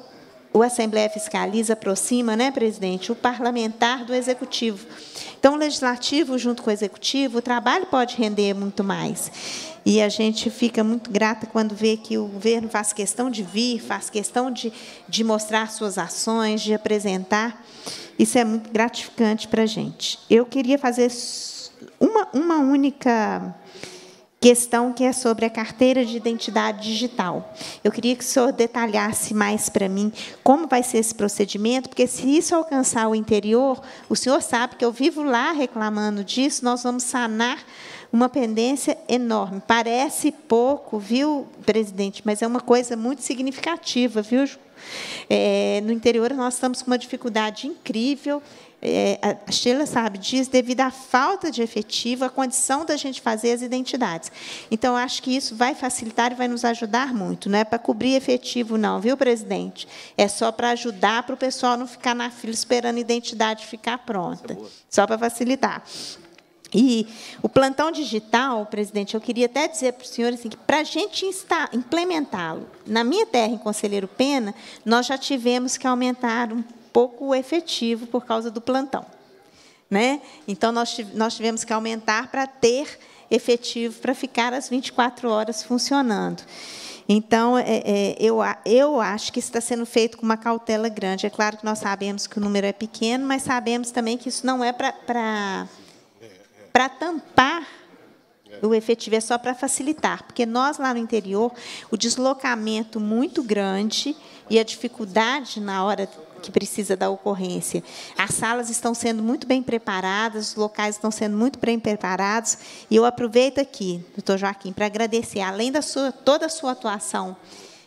o Assembleia Fiscaliza aproxima, né, presidente, o parlamentar do executivo. Então, o legislativo junto com o executivo, o trabalho pode render muito mais. E a gente fica muito grata quando vê que o governo faz questão de vir, faz questão de, de mostrar suas ações, de apresentar. Isso é muito gratificante para a gente. Eu queria fazer uma, uma única questão que é sobre a carteira de identidade digital. Eu queria que o senhor detalhasse mais para mim como vai ser esse procedimento, porque se isso alcançar o interior, o senhor sabe que eu vivo lá reclamando disso, nós vamos sanar uma pendência enorme. Parece pouco, viu, presidente, mas é uma coisa muito significativa, viu? É, no interior nós estamos com uma dificuldade incrível é, a Sheila sabe disso devido à falta de efetivo, a condição da gente fazer as identidades. Então, acho que isso vai facilitar e vai nos ajudar muito. Não é para cobrir efetivo, não, viu, presidente? É só para ajudar para o pessoal não ficar na fila esperando a identidade ficar pronta. É só para facilitar. E o plantão digital, presidente, eu queria até dizer para o senhor assim, que para a gente implementá-lo, na minha terra, em Conselheiro Pena, nós já tivemos que aumentar um pouco efetivo por causa do plantão. Né? Então, nós, nós tivemos que aumentar para ter efetivo, para ficar as 24 horas funcionando. Então, é, é, eu, eu acho que isso está sendo feito com uma cautela grande. É claro que nós sabemos que o número é pequeno, mas sabemos também que isso não é para tampar o efetivo, é só para facilitar. Porque nós, lá no interior, o deslocamento muito grande e a dificuldade na hora que precisa da ocorrência. As salas estão sendo muito bem preparadas, os locais estão sendo muito bem preparados, e eu aproveito aqui, doutor Joaquim, para agradecer, além da sua, toda a sua atuação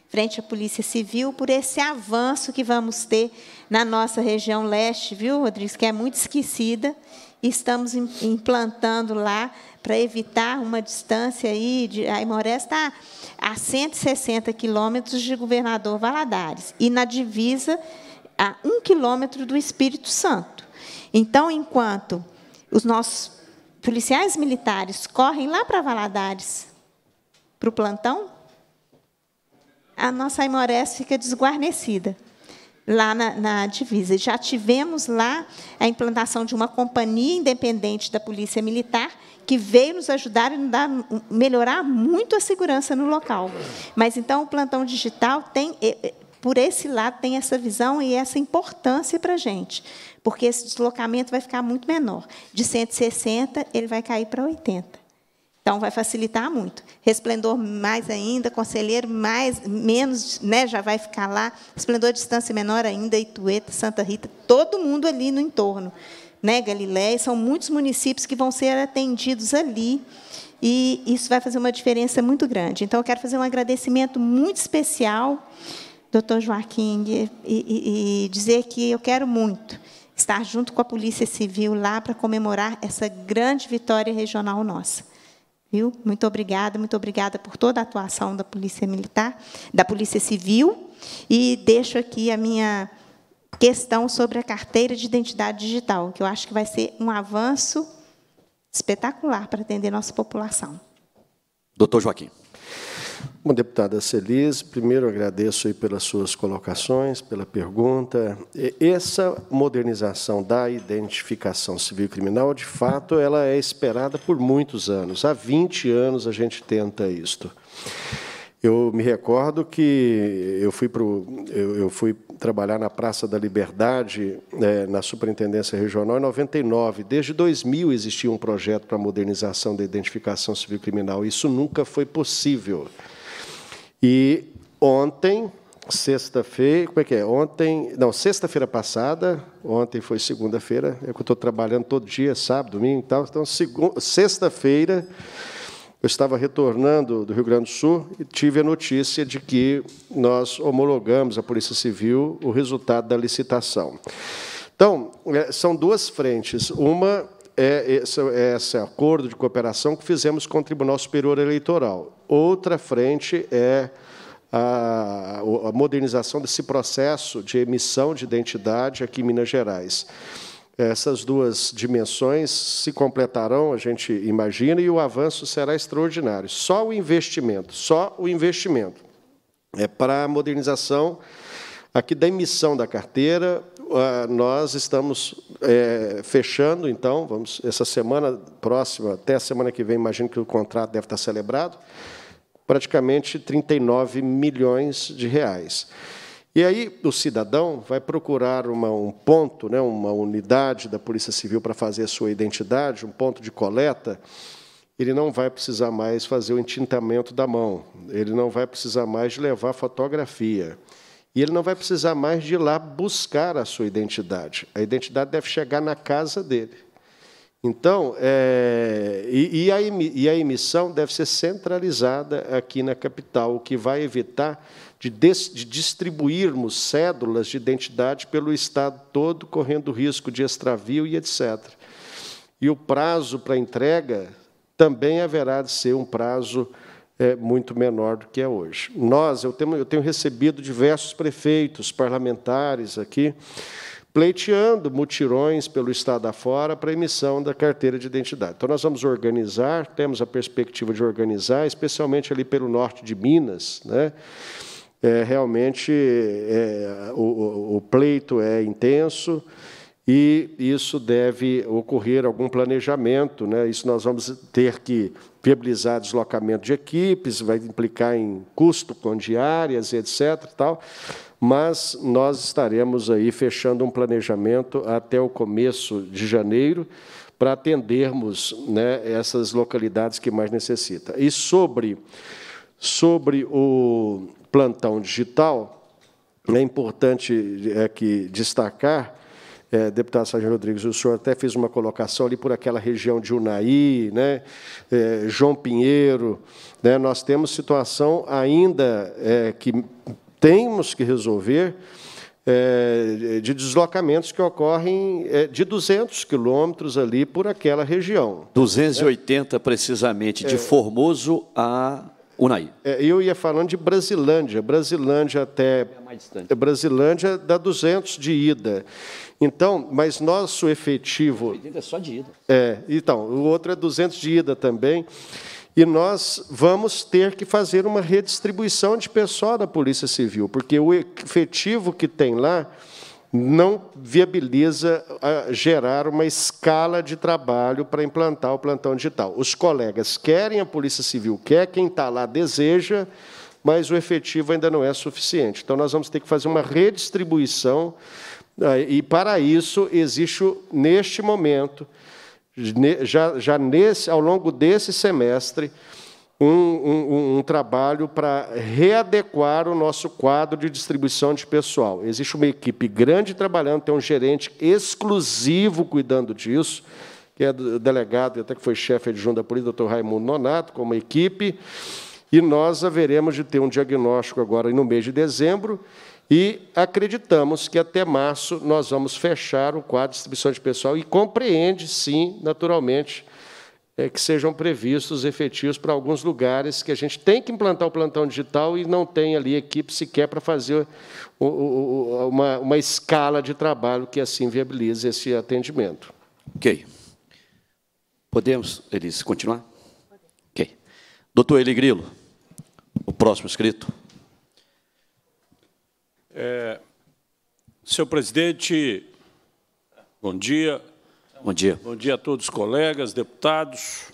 frente à Polícia Civil, por esse avanço que vamos ter na nossa região leste, viu, Rodrigues, que é muito esquecida, estamos implantando lá para evitar uma distância aí. De, a Imoré está a 160 quilômetros de Governador Valadares. E na divisa a um quilômetro do Espírito Santo. Então, enquanto os nossos policiais militares correm lá para Valadares para o plantão, a nossa Imores fica desguarnecida lá na, na, divisa. Já tivemos lá a implantação de uma companhia independente da Polícia Militar que veio nos ajudar a melhorar muito a segurança no local. Mas então o plantão digital tem eh, eh, por esse lado, tem essa visão e essa importância para a gente, porque esse deslocamento vai ficar muito menor. De 160, ele vai cair para 80. Então, vai facilitar muito. Resplendor mais ainda, conselheiro mais, menos, né, já vai ficar lá. Resplendor distância menor ainda, Itueta, Santa Rita, todo mundo ali no entorno. Né, Galiléia, são muitos municípios que vão ser atendidos ali. E isso vai fazer uma diferença muito grande. Então, eu quero fazer um agradecimento muito especial Dr. Joaquim e, e, e dizer que eu quero muito estar junto com a Polícia Civil lá para comemorar essa grande vitória regional nossa. Viu? Muito obrigada, muito obrigada por toda a atuação da Polícia Militar, da Polícia Civil, e deixo aqui a minha questão sobre a carteira de identidade digital, que eu acho que vai ser um avanço espetacular para atender nossa população. Doutor Joaquim. Bom, deputada Celis, primeiro agradeço pelas suas colocações, pela pergunta. Essa modernização da identificação civil criminal, de fato, ela é esperada por muitos anos. Há 20 anos a gente tenta isto. Eu me recordo que eu fui, pro, eu, eu fui trabalhar na Praça da Liberdade, é, na Superintendência Regional, em 99. Desde 2000 existia um projeto para a modernização da identificação civil criminal. Isso nunca foi possível. E ontem, sexta-feira, como é que é? Ontem, não, sexta-feira passada, ontem foi segunda-feira, é que eu estou trabalhando todo dia, sábado, domingo e tal. Então, sexta-feira, eu estava retornando do Rio Grande do Sul e tive a notícia de que nós homologamos a Polícia Civil o resultado da licitação. Então, é, são duas frentes. Uma é esse, é, é esse acordo de cooperação que fizemos com o Tribunal Superior Eleitoral. Outra frente é a, a modernização desse processo de emissão de identidade aqui em Minas Gerais. Essas duas dimensões se completarão, a gente imagina, e o avanço será extraordinário. Só o investimento, só o investimento é para a modernização aqui da emissão da carteira, ah, nós estamos é, fechando, então, vamos essa semana próxima, até a semana que vem, imagino que o contrato deve estar celebrado, praticamente 39 milhões de reais. E aí o cidadão vai procurar uma, um ponto, né, uma unidade da Polícia Civil para fazer a sua identidade, um ponto de coleta, ele não vai precisar mais fazer o entintamento da mão, ele não vai precisar mais levar fotografia. E ele não vai precisar mais de ir lá buscar a sua identidade. A identidade deve chegar na casa dele. Então, é, e, e, a, e a emissão deve ser centralizada aqui na capital, o que vai evitar de, des, de distribuirmos cédulas de identidade pelo Estado todo, correndo risco de extravio e etc. E o prazo para entrega também haverá de ser um prazo é, muito menor do que é hoje. Nós, eu tenho, eu tenho recebido diversos prefeitos, parlamentares aqui, pleiteando mutirões pelo Estado afora para a emissão da carteira de identidade. Então, nós vamos organizar, temos a perspectiva de organizar, especialmente ali pelo norte de Minas, né? É, realmente é, o, o pleito é intenso e isso deve ocorrer algum planejamento, né? Isso nós vamos ter que viabilizar deslocamento de equipes, vai implicar em custo com diárias, etc. Tal, mas nós estaremos aí fechando um planejamento até o começo de janeiro para atendermos né, essas localidades que mais necessitam. E sobre, sobre o plantão digital, é importante é que destacar é, deputado Sérgio Rodrigues, o senhor até fez uma colocação ali por aquela região de Unai, né, é, João Pinheiro. Né, nós temos situação ainda é, que temos que resolver é, de deslocamentos que ocorrem é, de 200 quilômetros ali por aquela região. 280 precisamente, de é. Formoso a Unai. eu ia falando de Brasilândia, Brasilândia até... É mais distante. Brasilândia dá 200 de ida. Então, mas nosso efetivo. É só de ida. É, então, o outro é 200 de ida também. E nós vamos ter que fazer uma redistribuição de pessoal da Polícia Civil, porque o efetivo que tem lá não viabiliza ah, gerar uma escala de trabalho para implantar o plantão digital. Os colegas querem, a Polícia Civil quer, quem está lá deseja, mas o efetivo ainda não é suficiente. Então, nós vamos ter que fazer uma redistribuição ah, e para isso existe neste momento, já, já nesse, ao longo desse semestre, um, um, um trabalho para readequar o nosso quadro de distribuição de pessoal. Existe uma equipe grande trabalhando, tem um gerente exclusivo cuidando disso, que é delegado e até que foi chefe adjunto da polícia, doutor Raimundo Nonato, como equipe, e nós haveremos de ter um diagnóstico agora no mês de dezembro, e acreditamos que até março nós vamos fechar o quadro de distribuição de pessoal e compreende, sim, naturalmente, é, que sejam previstos efetivos para alguns lugares que a gente tem que implantar o plantão digital e não tem ali equipe sequer para fazer o, o, uma, uma escala de trabalho que assim viabilize esse atendimento. Ok. Podemos, eles continuar? Ok. Doutor Eli Grilo, o próximo escrito. É, senhor presidente, bom dia. Bom dia. Bom dia a todos os colegas, deputados,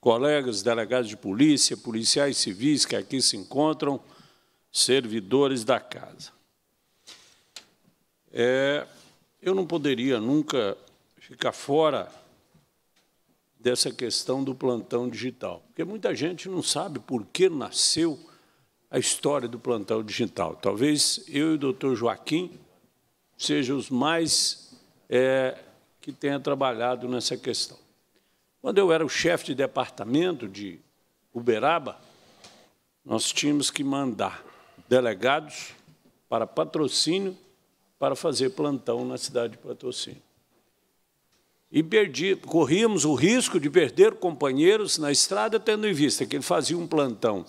colegas, delegados de polícia, policiais civis que aqui se encontram, servidores da casa. É, eu não poderia nunca ficar fora dessa questão do plantão digital, porque muita gente não sabe por que nasceu a história do plantão digital. Talvez eu e o doutor Joaquim sejam os mais é, que tenha trabalhado nessa questão. Quando eu era o chefe de departamento de Uberaba, nós tínhamos que mandar delegados para patrocínio para fazer plantão na cidade de patrocínio. E perdi, corríamos o risco de perder companheiros na estrada, tendo em vista que ele fazia um plantão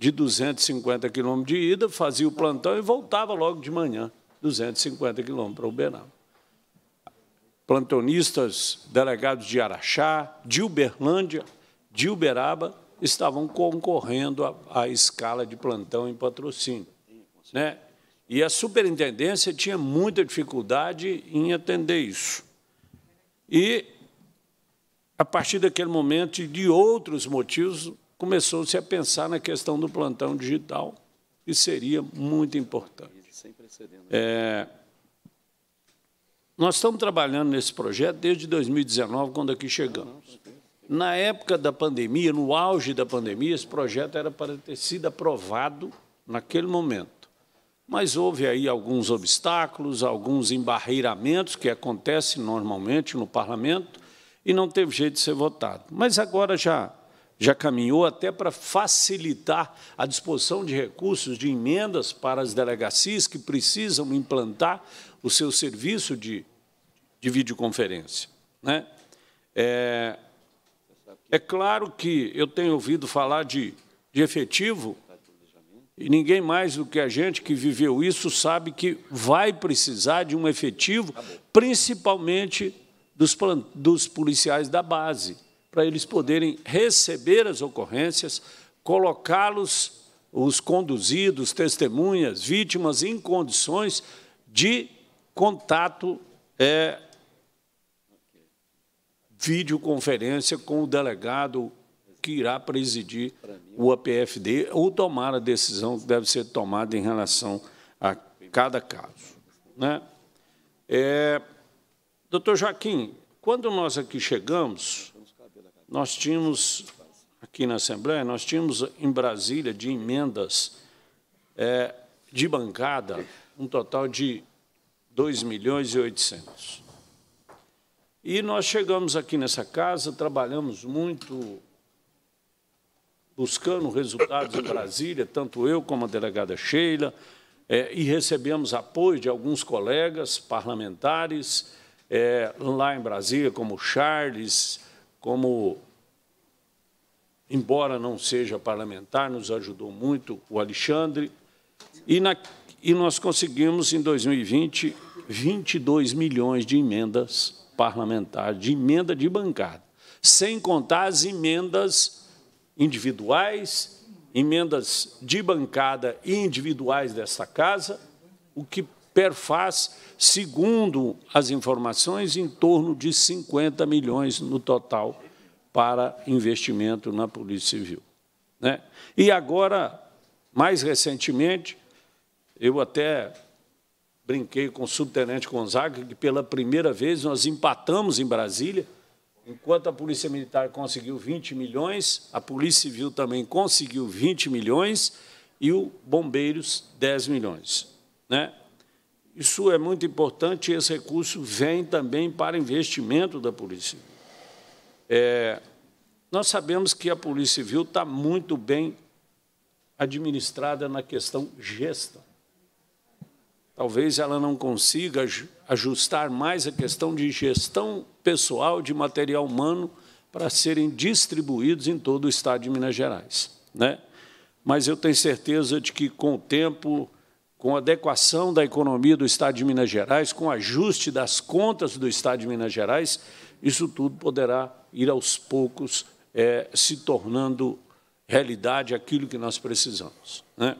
de 250 quilômetros de ida, fazia o plantão e voltava logo de manhã, 250 quilômetros para Uberaba. Plantonistas, delegados de Araxá, de Uberlândia, de Uberaba, estavam concorrendo à, escala de plantão em patrocínio. Né? E a superintendência tinha muita dificuldade em atender isso. E, a partir daquele momento e de outros motivos, começou-se a pensar na questão do plantão digital, que seria muito importante. É, nós estamos trabalhando nesse projeto desde 2019, quando aqui chegamos. Ah, na época da pandemia, no auge da pandemia, esse projeto era para ter sido aprovado naquele momento. Mas houve aí alguns obstáculos, alguns embarreiramentos que acontecem normalmente no parlamento e não teve jeito de ser votado. Mas agora já já caminhou até para facilitar a disposição de recursos, de emendas para as delegacias que precisam implantar o seu serviço de, de videoconferência. Né? É, é claro que eu tenho ouvido falar de, de efetivo, e ninguém mais do que a gente que viveu isso sabe que vai precisar de um efetivo, principalmente dos, dos policiais da base para eles poderem receber as ocorrências, colocá-los, os conduzidos, testemunhas, vítimas, em condições de contato é, videoconferência com o delegado que irá presidir o APFD ou tomar a decisão que deve ser tomada em relação a cada caso. Né? É, doutor Joaquim, quando nós aqui chegamos, nós tínhamos, aqui na Assembleia, nós tínhamos em Brasília, de emendas é, de bancada, um total de 2 milhões e 800. E nós chegamos aqui nessa casa, trabalhamos muito, buscando resultados em Brasília, tanto eu como a delegada Sheila, é, e recebemos apoio de alguns colegas parlamentares é, lá em Brasília, como Charles, como, embora não seja parlamentar, nos ajudou muito o Alexandre. E, na, e nós conseguimos, em 2020, 22 milhões de emendas parlamentares, de emenda de bancada, sem contar as emendas individuais, emendas de bancada e individuais dessa casa, o que perfaz, segundo as informações, em torno de 50 milhões no total para investimento na Polícia Civil. Né? E agora, mais recentemente, eu até brinquei com o subtenente Gonzaga, que pela primeira vez nós empatamos em Brasília, enquanto a Polícia Militar conseguiu 20 milhões, a Polícia Civil também conseguiu 20 milhões e o Bombeiros 10 milhões. Né? Isso é muito importante e esse recurso vem também para investimento da Polícia Civil. É, nós sabemos que a Polícia Civil está muito bem administrada na questão gestão. Talvez ela não consiga ajustar mais a questão de gestão pessoal de material humano para serem distribuídos em todo o Estado de Minas Gerais. Né? Mas eu tenho certeza de que, com o tempo, com adequação da economia do Estado de Minas Gerais, com ajuste das contas do Estado de Minas Gerais, isso tudo poderá ir aos poucos é, se tornando realidade aquilo que nós precisamos. Né?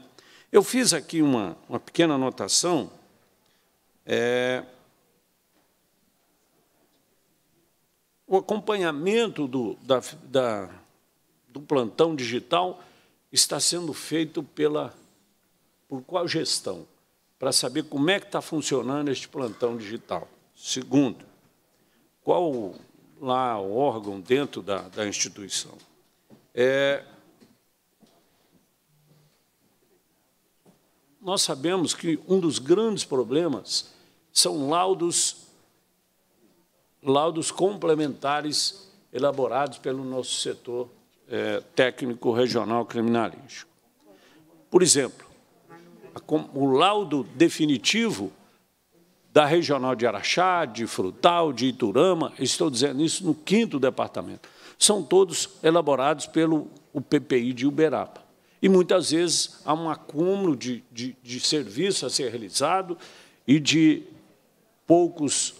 Eu fiz aqui uma, uma pequena anotação. É, o acompanhamento do, da, da, do plantão digital está sendo feito pela por qual gestão? Para saber como é que está funcionando este plantão digital. Segundo, qual lá o órgão dentro da, da instituição? É, nós sabemos que um dos grandes problemas são laudos, laudos complementares elaborados pelo nosso setor é, técnico regional criminalístico. Por exemplo, o laudo definitivo da regional de Araxá, de Frutal, de Iturama, estou dizendo isso no quinto departamento, são todos elaborados pelo PPI de Uberaba. E muitas vezes há um acúmulo de, de, de serviço a ser realizado e de poucos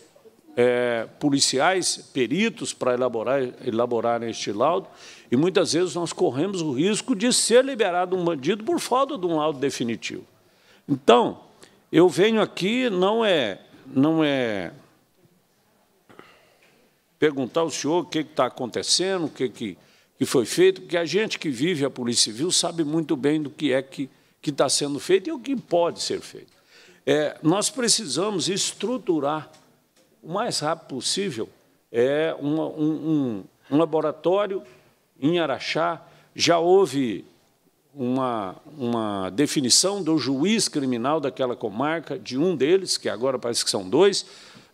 é, policiais, peritos para elaborar, elaborar este laudo, e muitas vezes nós corremos o risco de ser liberado um bandido por falta de um laudo definitivo. Então, eu venho aqui não é não é perguntar ao senhor o que está acontecendo, o que, que, que foi feito, porque a gente que vive a Polícia Civil sabe muito bem do que é que está sendo feito e o que pode ser feito. É, nós precisamos estruturar o mais rápido possível é uma, um, um, um laboratório em Araxá. Já houve uma, uma definição do juiz criminal daquela comarca, de um deles, que agora parece que são dois,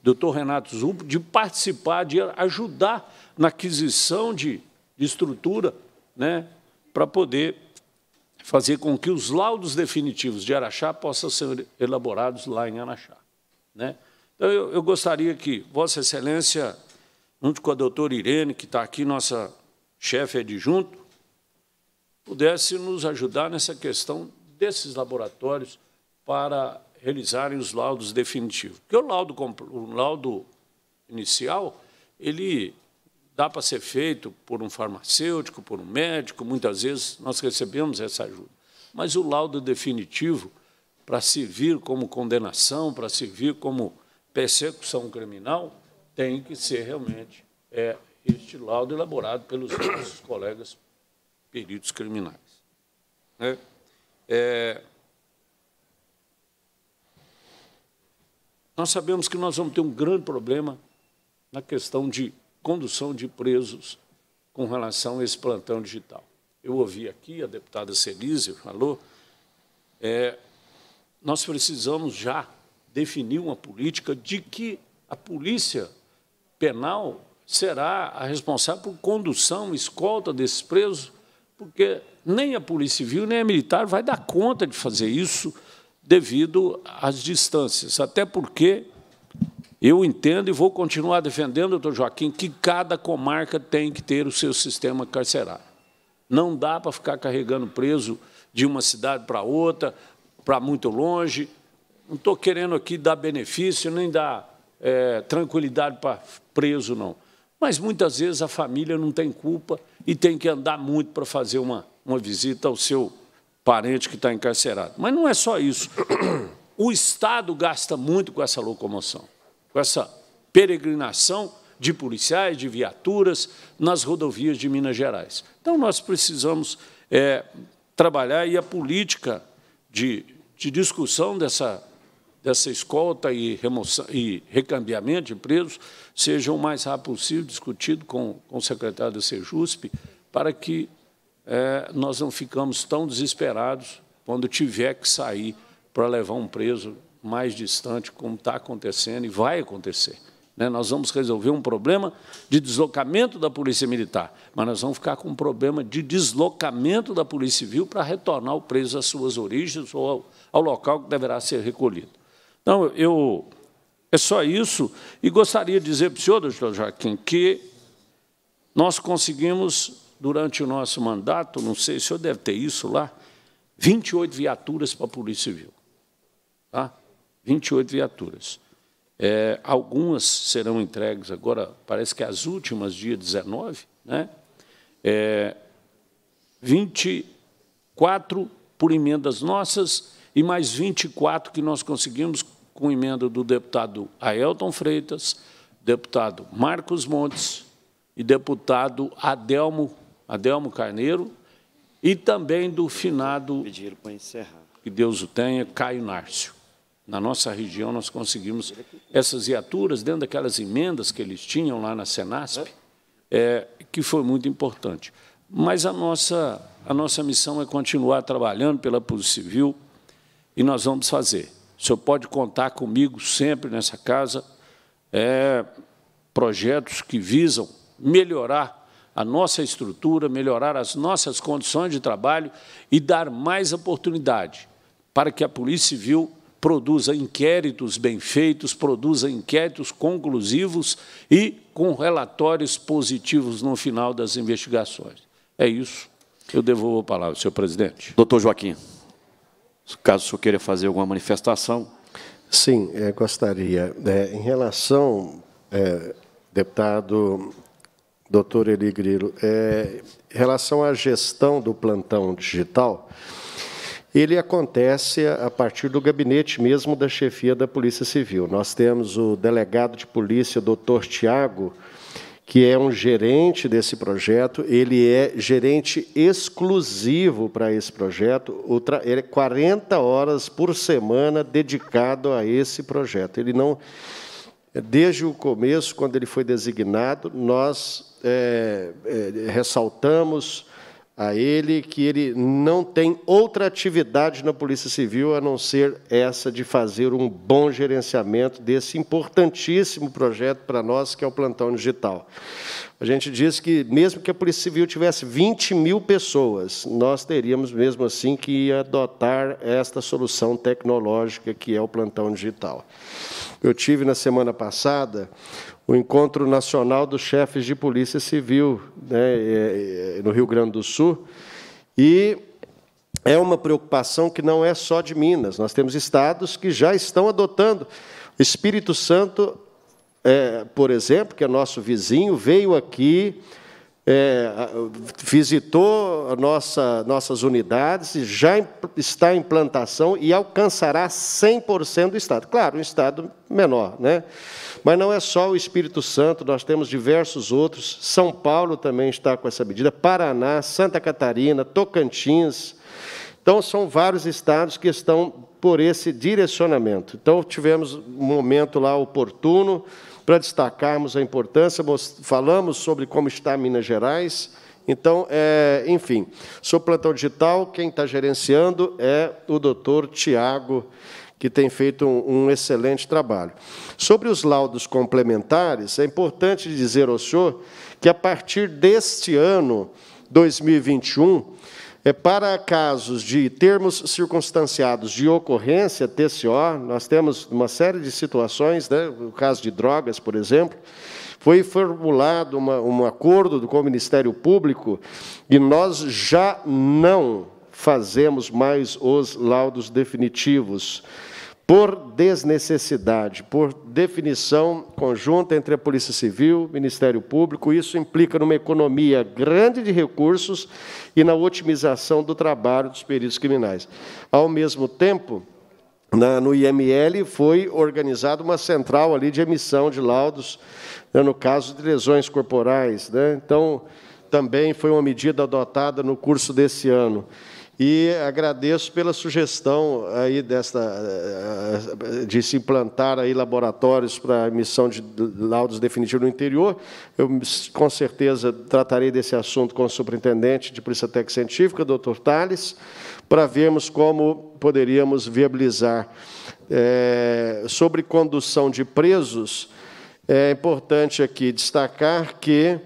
doutor Renato Zubo, de participar, de ajudar na aquisição de, de estrutura né, para poder fazer com que os laudos definitivos de Araxá possam ser elaborados lá em Araxá. Né? Então, eu, eu gostaria que Vossa Excelência, junto com a doutora Irene, que está aqui, nossa chefe adjunto, pudesse nos ajudar nessa questão desses laboratórios para realizarem os laudos definitivos. Porque o laudo, o laudo inicial, ele dá para ser feito por um farmacêutico, por um médico, muitas vezes nós recebemos essa ajuda. Mas o laudo definitivo, para servir como condenação, para servir como persecução criminal, tem que ser realmente é, este laudo elaborado pelos nossos colegas peritos criminais. Né? É... Nós sabemos que nós vamos ter um grande problema na questão de condução de presos com relação a esse plantão digital. Eu ouvi aqui, a deputada Celise falou, é, nós precisamos já definir uma política de que a polícia penal será a responsável por condução, escolta desses presos porque nem a Polícia Civil nem a Militar vai dar conta de fazer isso devido às distâncias. Até porque eu entendo e vou continuar defendendo, doutor Joaquim, que cada comarca tem que ter o seu sistema carcerário. Não dá para ficar carregando preso de uma cidade para outra, para muito longe. Não estou querendo aqui dar benefício, nem dar é, tranquilidade para preso, não. Mas, muitas vezes, a família não tem culpa e tem que andar muito para fazer uma, uma visita ao seu parente que está encarcerado. Mas não é só isso. O Estado gasta muito com essa locomoção, com essa peregrinação de policiais, de viaturas nas rodovias de Minas Gerais. Então, nós precisamos é, trabalhar e a política de, de discussão dessa dessa escolta e, remoção, e recambiamento de presos seja o mais rápido possível discutido com, com o secretário da Sejusp, para que é, nós não ficamos tão desesperados quando tiver que sair para levar um preso mais distante, como está acontecendo e vai acontecer. Né? Nós vamos resolver um problema de deslocamento da Polícia Militar, mas nós vamos ficar com um problema de deslocamento da Polícia Civil para retornar o preso às suas origens ou ao, ao local que deverá ser recolhido. Não, eu. É só isso. E gostaria de dizer para o senhor, doutor Joaquim, que nós conseguimos, durante o nosso mandato, não sei, o senhor deve ter isso lá, 28 viaturas para a Polícia Civil. Tá? 28 viaturas. É, algumas serão entregues agora, parece que as últimas, dia 19, né? É, 24 por emendas nossas e mais 24 que nós conseguimos com emenda do deputado Aelton Freitas, deputado Marcos Montes e deputado Adelmo, Adelmo Carneiro, e também do finado, que Deus o tenha, Caio Nárcio. Na nossa região, nós conseguimos essas viaturas, dentro daquelas emendas que eles tinham lá na Senasp, é, que foi muito importante. Mas a nossa, a nossa missão é continuar trabalhando pela Polícia Civil, e nós vamos fazer. O senhor pode contar comigo sempre nessa casa. É, projetos que visam melhorar a nossa estrutura, melhorar as nossas condições de trabalho e dar mais oportunidade para que a Polícia Civil produza inquéritos bem feitos, produza inquéritos conclusivos e com relatórios positivos no final das investigações. É isso. Eu devolvo a palavra, senhor presidente. Doutor Joaquim caso o senhor queira fazer alguma manifestação. Sim, é, gostaria. É, em relação, é, deputado doutor Eli Grilo, é, em relação à gestão do plantão digital, ele acontece a partir do gabinete mesmo da chefia da Polícia Civil. Nós temos o delegado de polícia, doutor Tiago, que é um gerente desse projeto, ele é gerente exclusivo para esse projeto, ele é 40 horas por semana dedicado a esse projeto. Ele não, desde o começo, quando ele foi designado, nós é, é, ressaltamos a ele que ele não tem outra atividade na Polícia Civil a não ser essa de fazer um bom gerenciamento desse importantíssimo projeto para nós, que é o plantão digital. A gente disse que, mesmo que a Polícia Civil tivesse 20 mil pessoas, nós teríamos, mesmo assim, que adotar esta solução tecnológica que é o plantão digital. Eu tive, na semana passada, o Encontro Nacional dos Chefes de Polícia Civil né, é, é, no Rio Grande do Sul. E é uma preocupação que não é só de Minas. Nós temos estados que já estão adotando. Espírito Santo, é, por exemplo, que é nosso vizinho, veio aqui, é, visitou nossa, nossas unidades, e já está em implantação e alcançará 100% do estado. Claro, um estado menor, né? Mas não é só o Espírito Santo, nós temos diversos outros. São Paulo também está com essa medida, Paraná, Santa Catarina, Tocantins. Então, são vários estados que estão por esse direcionamento. Então, tivemos um momento lá oportuno para destacarmos a importância, falamos sobre como está Minas Gerais. Então, é, enfim, sou plantão digital, quem está gerenciando é o doutor Tiago que tem feito um, um excelente trabalho. Sobre os laudos complementares, é importante dizer ao senhor que, a partir deste ano, 2021, é, para casos de termos circunstanciados de ocorrência, TCO, nós temos uma série de situações, né, o caso de drogas, por exemplo, foi formulado uma, um acordo com o Ministério Público e nós já não fazemos mais os laudos definitivos por desnecessidade, por definição conjunta entre a Polícia Civil, Ministério Público, isso implica numa economia grande de recursos e na otimização do trabalho dos peritos criminais. Ao mesmo tempo, na, no IML foi organizada uma central ali de emissão de laudos, né, no caso de lesões corporais. Né? Então, também foi uma medida adotada no curso desse ano. E agradeço pela sugestão aí desta, eh, de se implantar aí laboratórios para emissão de laudos definitivos no interior. Eu, com certeza, tratarei desse assunto com o superintendente de Polícia Técnica Científica, doutor Tales, para vermos como poderíamos viabilizar. É, sobre condução de presos, é importante aqui destacar que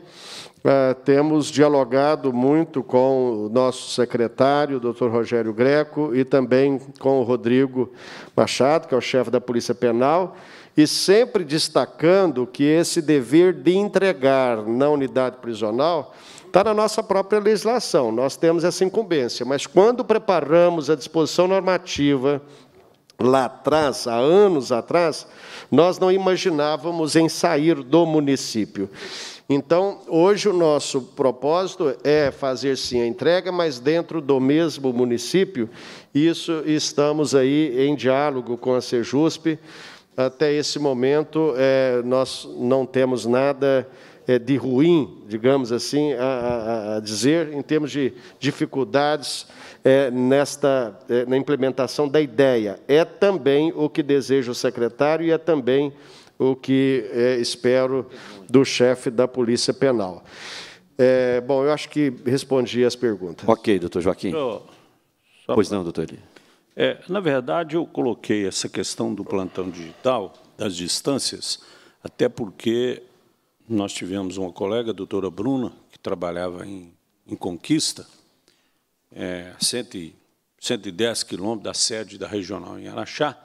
ah, temos dialogado muito com o nosso secretário, o doutor Rogério Greco, e também com o Rodrigo Machado, que é o chefe da Polícia Penal, e sempre destacando que esse dever de entregar na unidade prisional está na nossa própria legislação, nós temos essa incumbência, mas quando preparamos a disposição normativa lá atrás, há anos atrás, nós não imaginávamos em sair do município. Então, hoje o nosso propósito é fazer sim a entrega, mas dentro do mesmo município. Isso estamos aí em diálogo com a Sejusp. Até esse momento, é, nós não temos nada é, de ruim, digamos assim, a, a, a, dizer em termos de dificuldades é, nesta é, na implementação da ideia. É também o que deseja o secretário e é também o que é, espero do chefe da Polícia Penal. É, bom, eu acho que respondi as perguntas. Ok, doutor Joaquim. Eu, pois pra... não, doutor Eli. É, na verdade, eu coloquei essa questão do plantão digital, das distâncias, até porque nós tivemos uma colega, a doutora Bruna, que trabalhava em, em Conquista, é, 110 quilômetros da sede da regional em Araxá,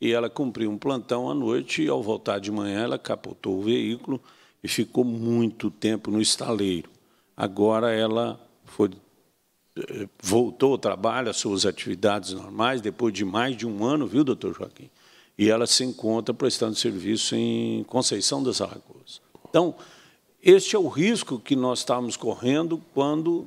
e ela cumpriu um plantão à noite e, ao voltar de manhã, ela capotou o veículo e ficou muito tempo no estaleiro. Agora ela foi, eh, voltou ao trabalho, às suas atividades normais, depois de mais de um ano, viu, doutor Joaquim? E ela se encontra prestando serviço em Conceição das Alagoas. Então, este é o risco que nós estávamos correndo quando,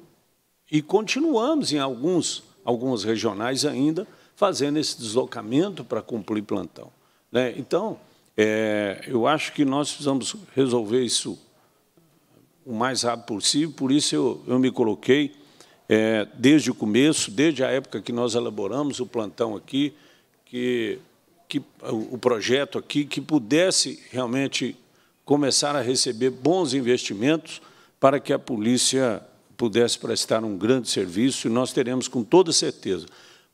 e continuamos em alguns, algumas regionais ainda, fazendo esse deslocamento para cumprir plantão. Né? Então, é, eu acho que nós precisamos resolver isso o mais rápido possível, por isso eu, eu me coloquei é, desde o começo, desde a época que nós elaboramos o plantão aqui, que, que o projeto aqui, que pudesse realmente começar a receber bons investimentos para que a polícia pudesse prestar um grande serviço, e nós teremos com toda certeza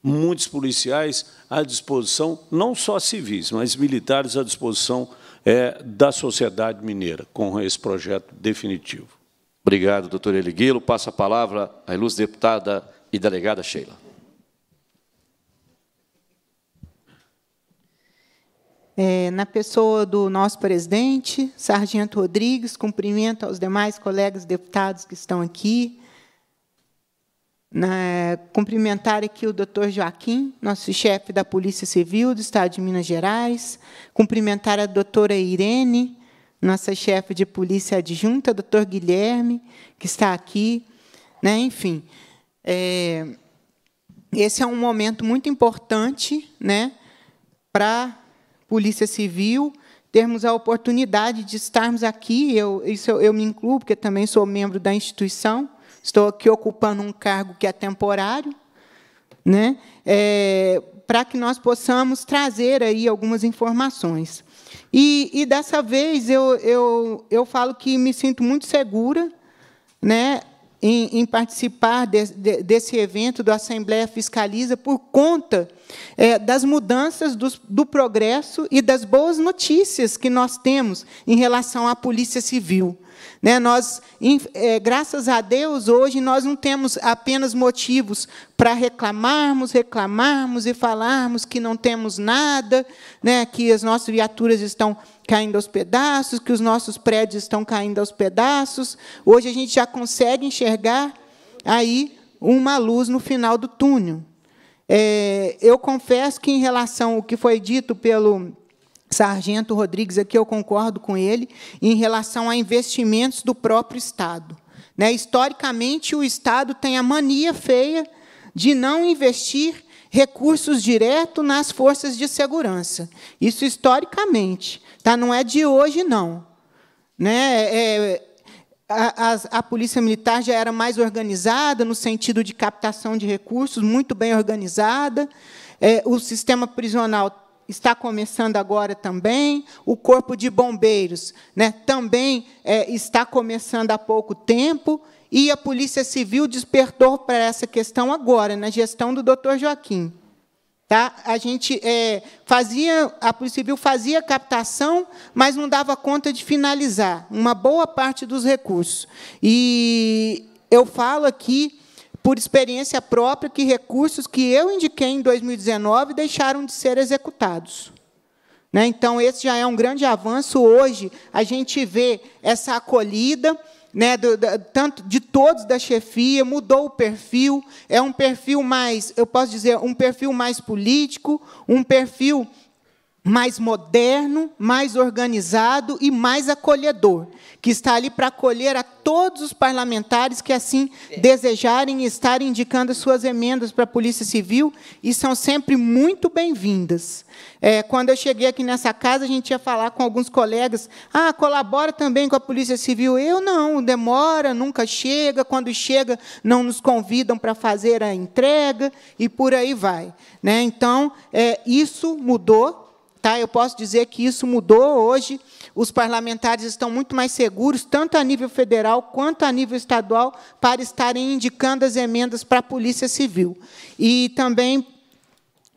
muitos policiais à disposição, não só civis, mas militares à disposição é, da sociedade mineira, com esse projeto definitivo. Obrigado, doutor Eliguilo. Passa a palavra à ilustre deputada e delegada Sheila. É, na pessoa do nosso presidente, Sargento Rodrigues, cumprimento aos demais colegas deputados que estão aqui, na, né, cumprimentar aqui o doutor Joaquim, nosso chefe da Polícia Civil do Estado de Minas Gerais, cumprimentar a doutora Irene, nossa chefe de polícia adjunta, doutor Guilherme, que está aqui, né? enfim. É, esse é um momento muito importante né, para a Polícia Civil termos a oportunidade de estarmos aqui, eu, isso eu, eu me incluo, porque também sou membro da instituição, estou aqui ocupando um cargo que é temporário, né? É, para que nós possamos trazer aí algumas informações. E, e dessa vez eu, eu, eu falo que me sinto muito segura, né? Em, em, participar de, de, desse evento do Assembleia Fiscaliza por conta é, das mudanças do, do, progresso e das boas notícias que nós temos em relação à Polícia Civil. Né? Nós, é, graças a Deus, hoje nós não temos apenas motivos para reclamarmos, reclamarmos e falarmos que não temos nada, né? que as nossas viaturas estão caindo aos pedaços, que os nossos prédios estão caindo aos pedaços. Hoje a gente já consegue enxergar aí uma luz no final do túnel. É, eu confesso que, em relação ao que foi dito pelo Sargento Rodrigues, aqui eu concordo com ele, em relação a investimentos do próprio Estado. Né? Historicamente, o Estado tem a mania feia de não investir recursos diretos nas forças de segurança. Isso historicamente, tá? não é de hoje, não. Né? É, a, a, a, polícia militar já era mais organizada no sentido de captação de recursos, muito bem organizada. É, o sistema prisional está começando agora também, o Corpo de Bombeiros né, também é, está começando há pouco tempo, e a Polícia Civil despertou para essa questão agora, na gestão do Dr. Joaquim. Tá? A gente é, fazia, a Polícia Civil fazia captação, mas não dava conta de finalizar uma boa parte dos recursos. E eu falo aqui por experiência própria, que recursos que eu indiquei em 2019 deixaram de ser executados. Né? Então, esse já é um grande avanço. Hoje, a gente vê essa acolhida. Né, do, tanto de todos da chefia, mudou o perfil, é um perfil mais, eu posso dizer, um perfil mais político, um perfil mais moderno, mais organizado e mais acolhedor, que está ali para acolher a todos os parlamentares que assim desejarem estar indicando as suas emendas para a Polícia Civil e são sempre muito bem-vindas. É, quando eu cheguei aqui nessa casa, a gente ia falar com alguns colegas, ah, colabora também com a Polícia Civil. Eu não, demora, nunca chega, quando chega não nos convidam para fazer a entrega e por aí vai. Né? Então, é, isso mudou, Tá? Eu posso dizer que isso mudou hoje. Os parlamentares estão muito mais seguros, tanto a nível federal quanto a nível estadual, para estarem indicando as emendas para a Polícia Civil. E também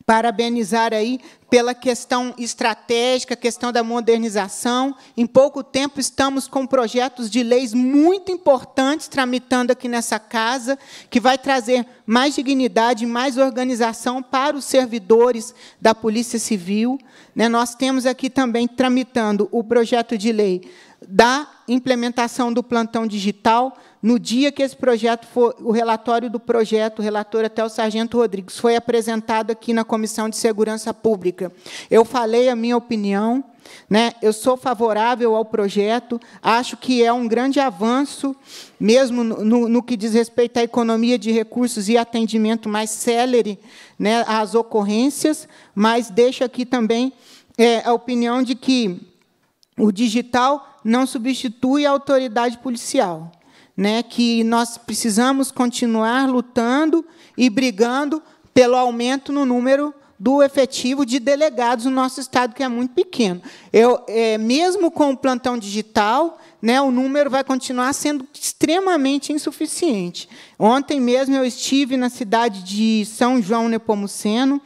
parabenizar aí pela questão estratégica, questão da modernização. Em pouco tempo estamos com projetos de leis muito importantes tramitando aqui nessa casa, que vai trazer mais dignidade, mais organização para os servidores da Polícia Civil. Né? Nós temos aqui também tramitando o projeto de lei da implementação do plantão digital, no dia que esse projeto o relatório do projeto, o relator até o sargento Rodrigues, foi apresentado aqui na Comissão de Segurança Pública. Eu falei a minha opinião, né? eu sou favorável ao projeto, acho que é um grande avanço, mesmo no, no que diz respeito à economia de recursos e atendimento mais célere né, às ocorrências, mas deixo aqui também é, a opinião de que o digital não substitui a autoridade policial né, que nós precisamos continuar lutando e brigando pelo aumento no número do efetivo de delegados no nosso estado, que é muito pequeno. Eu, é, mesmo com o plantão digital, né, o número vai continuar sendo extremamente insuficiente. Ontem mesmo eu estive na cidade de São João Nepomuceno,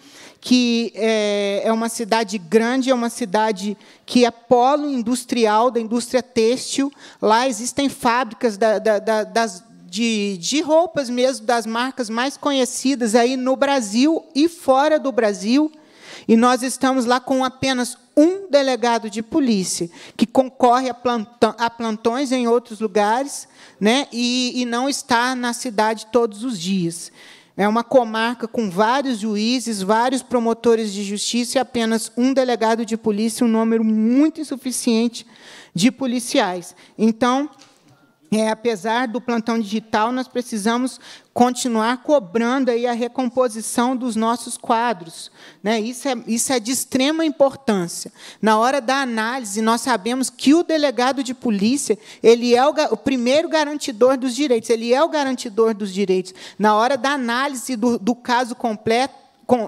que é, é uma cidade grande, é uma cidade que é polo industrial, da indústria têxtil. Lá existem fábricas da, da, da, das, de, de, roupas mesmo, das marcas mais conhecidas aí no Brasil e fora do Brasil. E nós estamos lá com apenas um delegado de polícia, que concorre a, a plantões em outros lugares né, e, e não está na cidade todos os dias. É uma comarca com vários juízes, vários promotores de justiça e apenas um delegado de polícia, um número muito insuficiente de policiais. Então, é, apesar do plantão digital, nós precisamos continuar cobrando aí a recomposição dos nossos quadros. Né? Isso, é, isso é de extrema importância. Na hora da análise, nós sabemos que o delegado de polícia ele é o, o primeiro garantidor dos direitos, ele é o garantidor dos direitos. Na hora da análise do, do caso completo,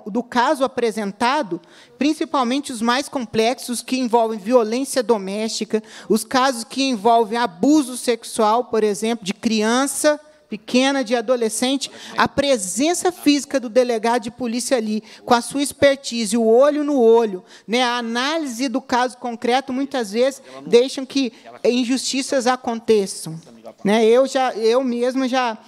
do caso apresentado, principalmente os mais complexos, que envolvem violência doméstica, os casos que envolvem abuso sexual, por exemplo, de criança, pequena, de adolescente, a presença física do delegado de polícia ali, com a sua expertise, o olho no olho, né, a análise do caso concreto, muitas vezes deixam que injustiças aconteçam. Né? Eu já, eu mesma já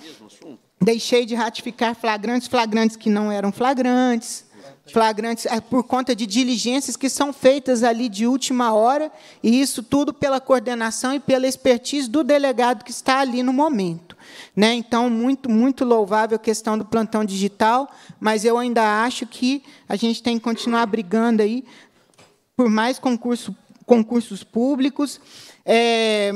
deixei de ratificar flagrantes, flagrantes que não eram flagrantes flagrantes é, por conta de diligências que são feitas ali de última hora, e isso tudo pela coordenação e pela expertise do delegado que está ali no momento. Né? Então, muito, muito louvável a questão do plantão digital, mas eu ainda acho que a gente tem que continuar brigando aí por mais concurso, concursos públicos. É,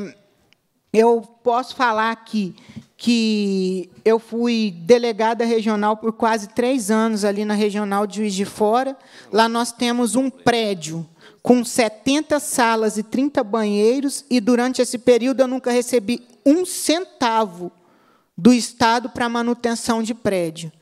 eu posso falar aqui que eu fui delegada regional por quase três anos ali na regional de Juiz de Fora. Lá nós temos um prédio com 70 salas e 30 banheiros, e durante esse período eu nunca recebi um centavo do Estado para manutenção de prédio.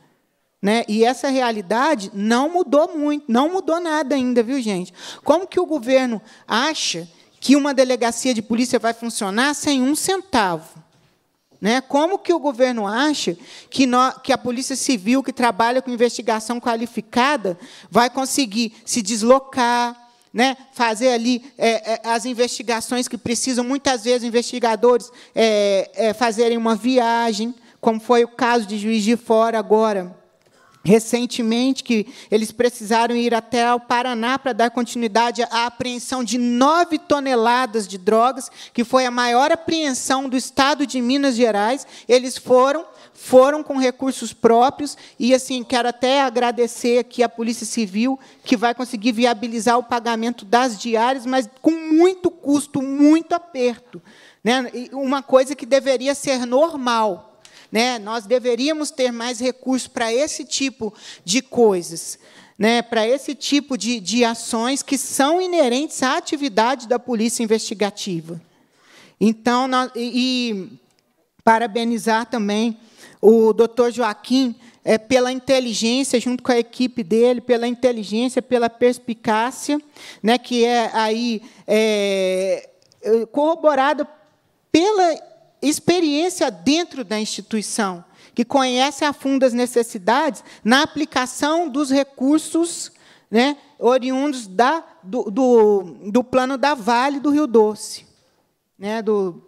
Né? E essa realidade não mudou muito, não mudou nada ainda, viu, gente? Como que o governo acha que uma delegacia de polícia vai funcionar sem um centavo? Né? Como que o governo acha que, nós, que a Polícia Civil, que trabalha com investigação qualificada, vai conseguir se deslocar, né? fazer ali é, é, as investigações que precisam, muitas vezes, investigadores é, é, fazerem uma viagem, como foi o caso de Juiz de Fora agora recentemente que eles precisaram ir até o Paraná para dar continuidade à apreensão de 9 toneladas de drogas, que foi a maior apreensão do estado de Minas Gerais. Eles foram foram com recursos próprios e assim quero até agradecer aqui a Polícia Civil que vai conseguir viabilizar o pagamento das diárias, mas com muito custo, muito aperto, né? Uma coisa que deveria ser normal, né? Nós deveríamos ter mais recursos para esse tipo de coisas. Né, para esse tipo de, de ações que são inerentes à atividade da polícia investigativa. Então, nós, e, e parabenizar também o doutor Joaquim, é, pela inteligência, junto com a equipe dele, pela inteligência, pela perspicácia, né, que é aí é, é corroborado pela experiência dentro da instituição, que conhece a fundo as necessidades na aplicação dos recursos né, oriundos da, do, do, do plano da Vale do Rio Doce, né, do,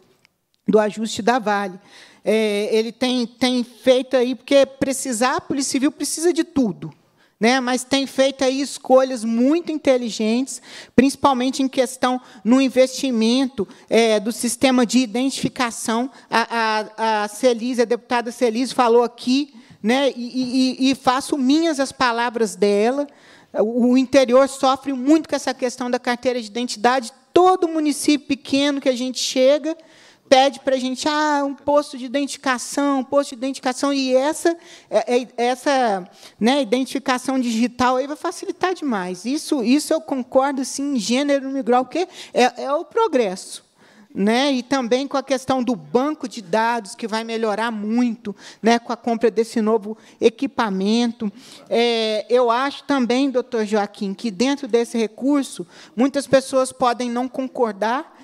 do ajuste da Vale é, ele tem, tem feito aí, porque precisar, a Polícia Civil precisa de tudo. Né, mas tem feito aí escolhas muito inteligentes, principalmente em questão no investimento é, do sistema de identificação. A, a, a a deputada Celise, falou aqui, né, e, e, e faço minhas as palavras dela. O interior sofre muito com essa questão da carteira de identidade. Todo município pequeno que a gente chega, pede para a gente ah, um posto de identificação, um posto de identificação, e essa, é, é, essa né, identificação digital aí vai facilitar demais. Isso, isso eu concordo sim, em gênero no grau, porque é, é o progresso. Né? E também com a questão do banco de dados que vai melhorar muito, né? Com a compra desse novo equipamento, é, eu acho também, doutor Joaquim, que dentro desse recurso muitas pessoas podem não concordar,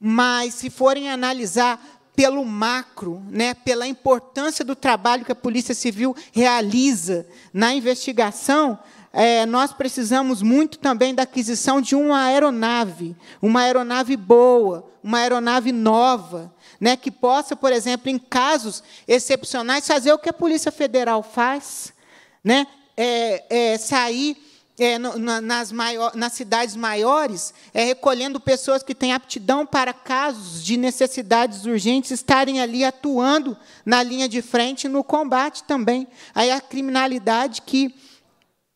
mas se forem analisar pelo macro, né, pela importância do trabalho que a Polícia Civil realiza na investigação, é, nós precisamos muito também da aquisição de uma aeronave, uma aeronave boa, uma aeronave nova, né, que possa, por exemplo, em casos excepcionais, fazer o que a Polícia Federal faz, né, é, é, sair é, no, na, nas, maior, nas cidades maiores, é recolhendo pessoas que têm aptidão para casos de necessidades urgentes estarem ali atuando na linha de frente no combate também. Aí a criminalidade que,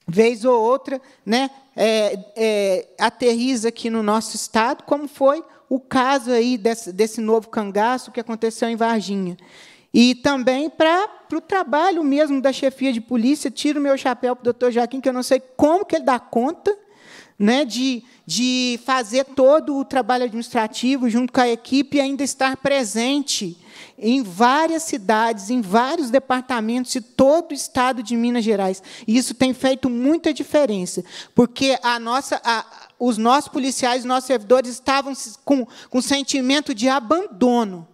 vez ou outra, né, é, é, aterriza aqui no nosso Estado, como foi o caso aí desse, desse novo cangaço que aconteceu em Varginha. E também para para o trabalho mesmo da chefia de polícia, tiro meu chapéu para o doutor Joaquim, que eu não sei como que ele dá conta né, de, de fazer todo o trabalho administrativo junto com a equipe e ainda estar presente em várias cidades, em vários departamentos de todo o estado de Minas Gerais. E isso tem feito muita diferença, porque a nossa, a, os nossos policiais, nossos servidores estavam com, com sentimento de abandono.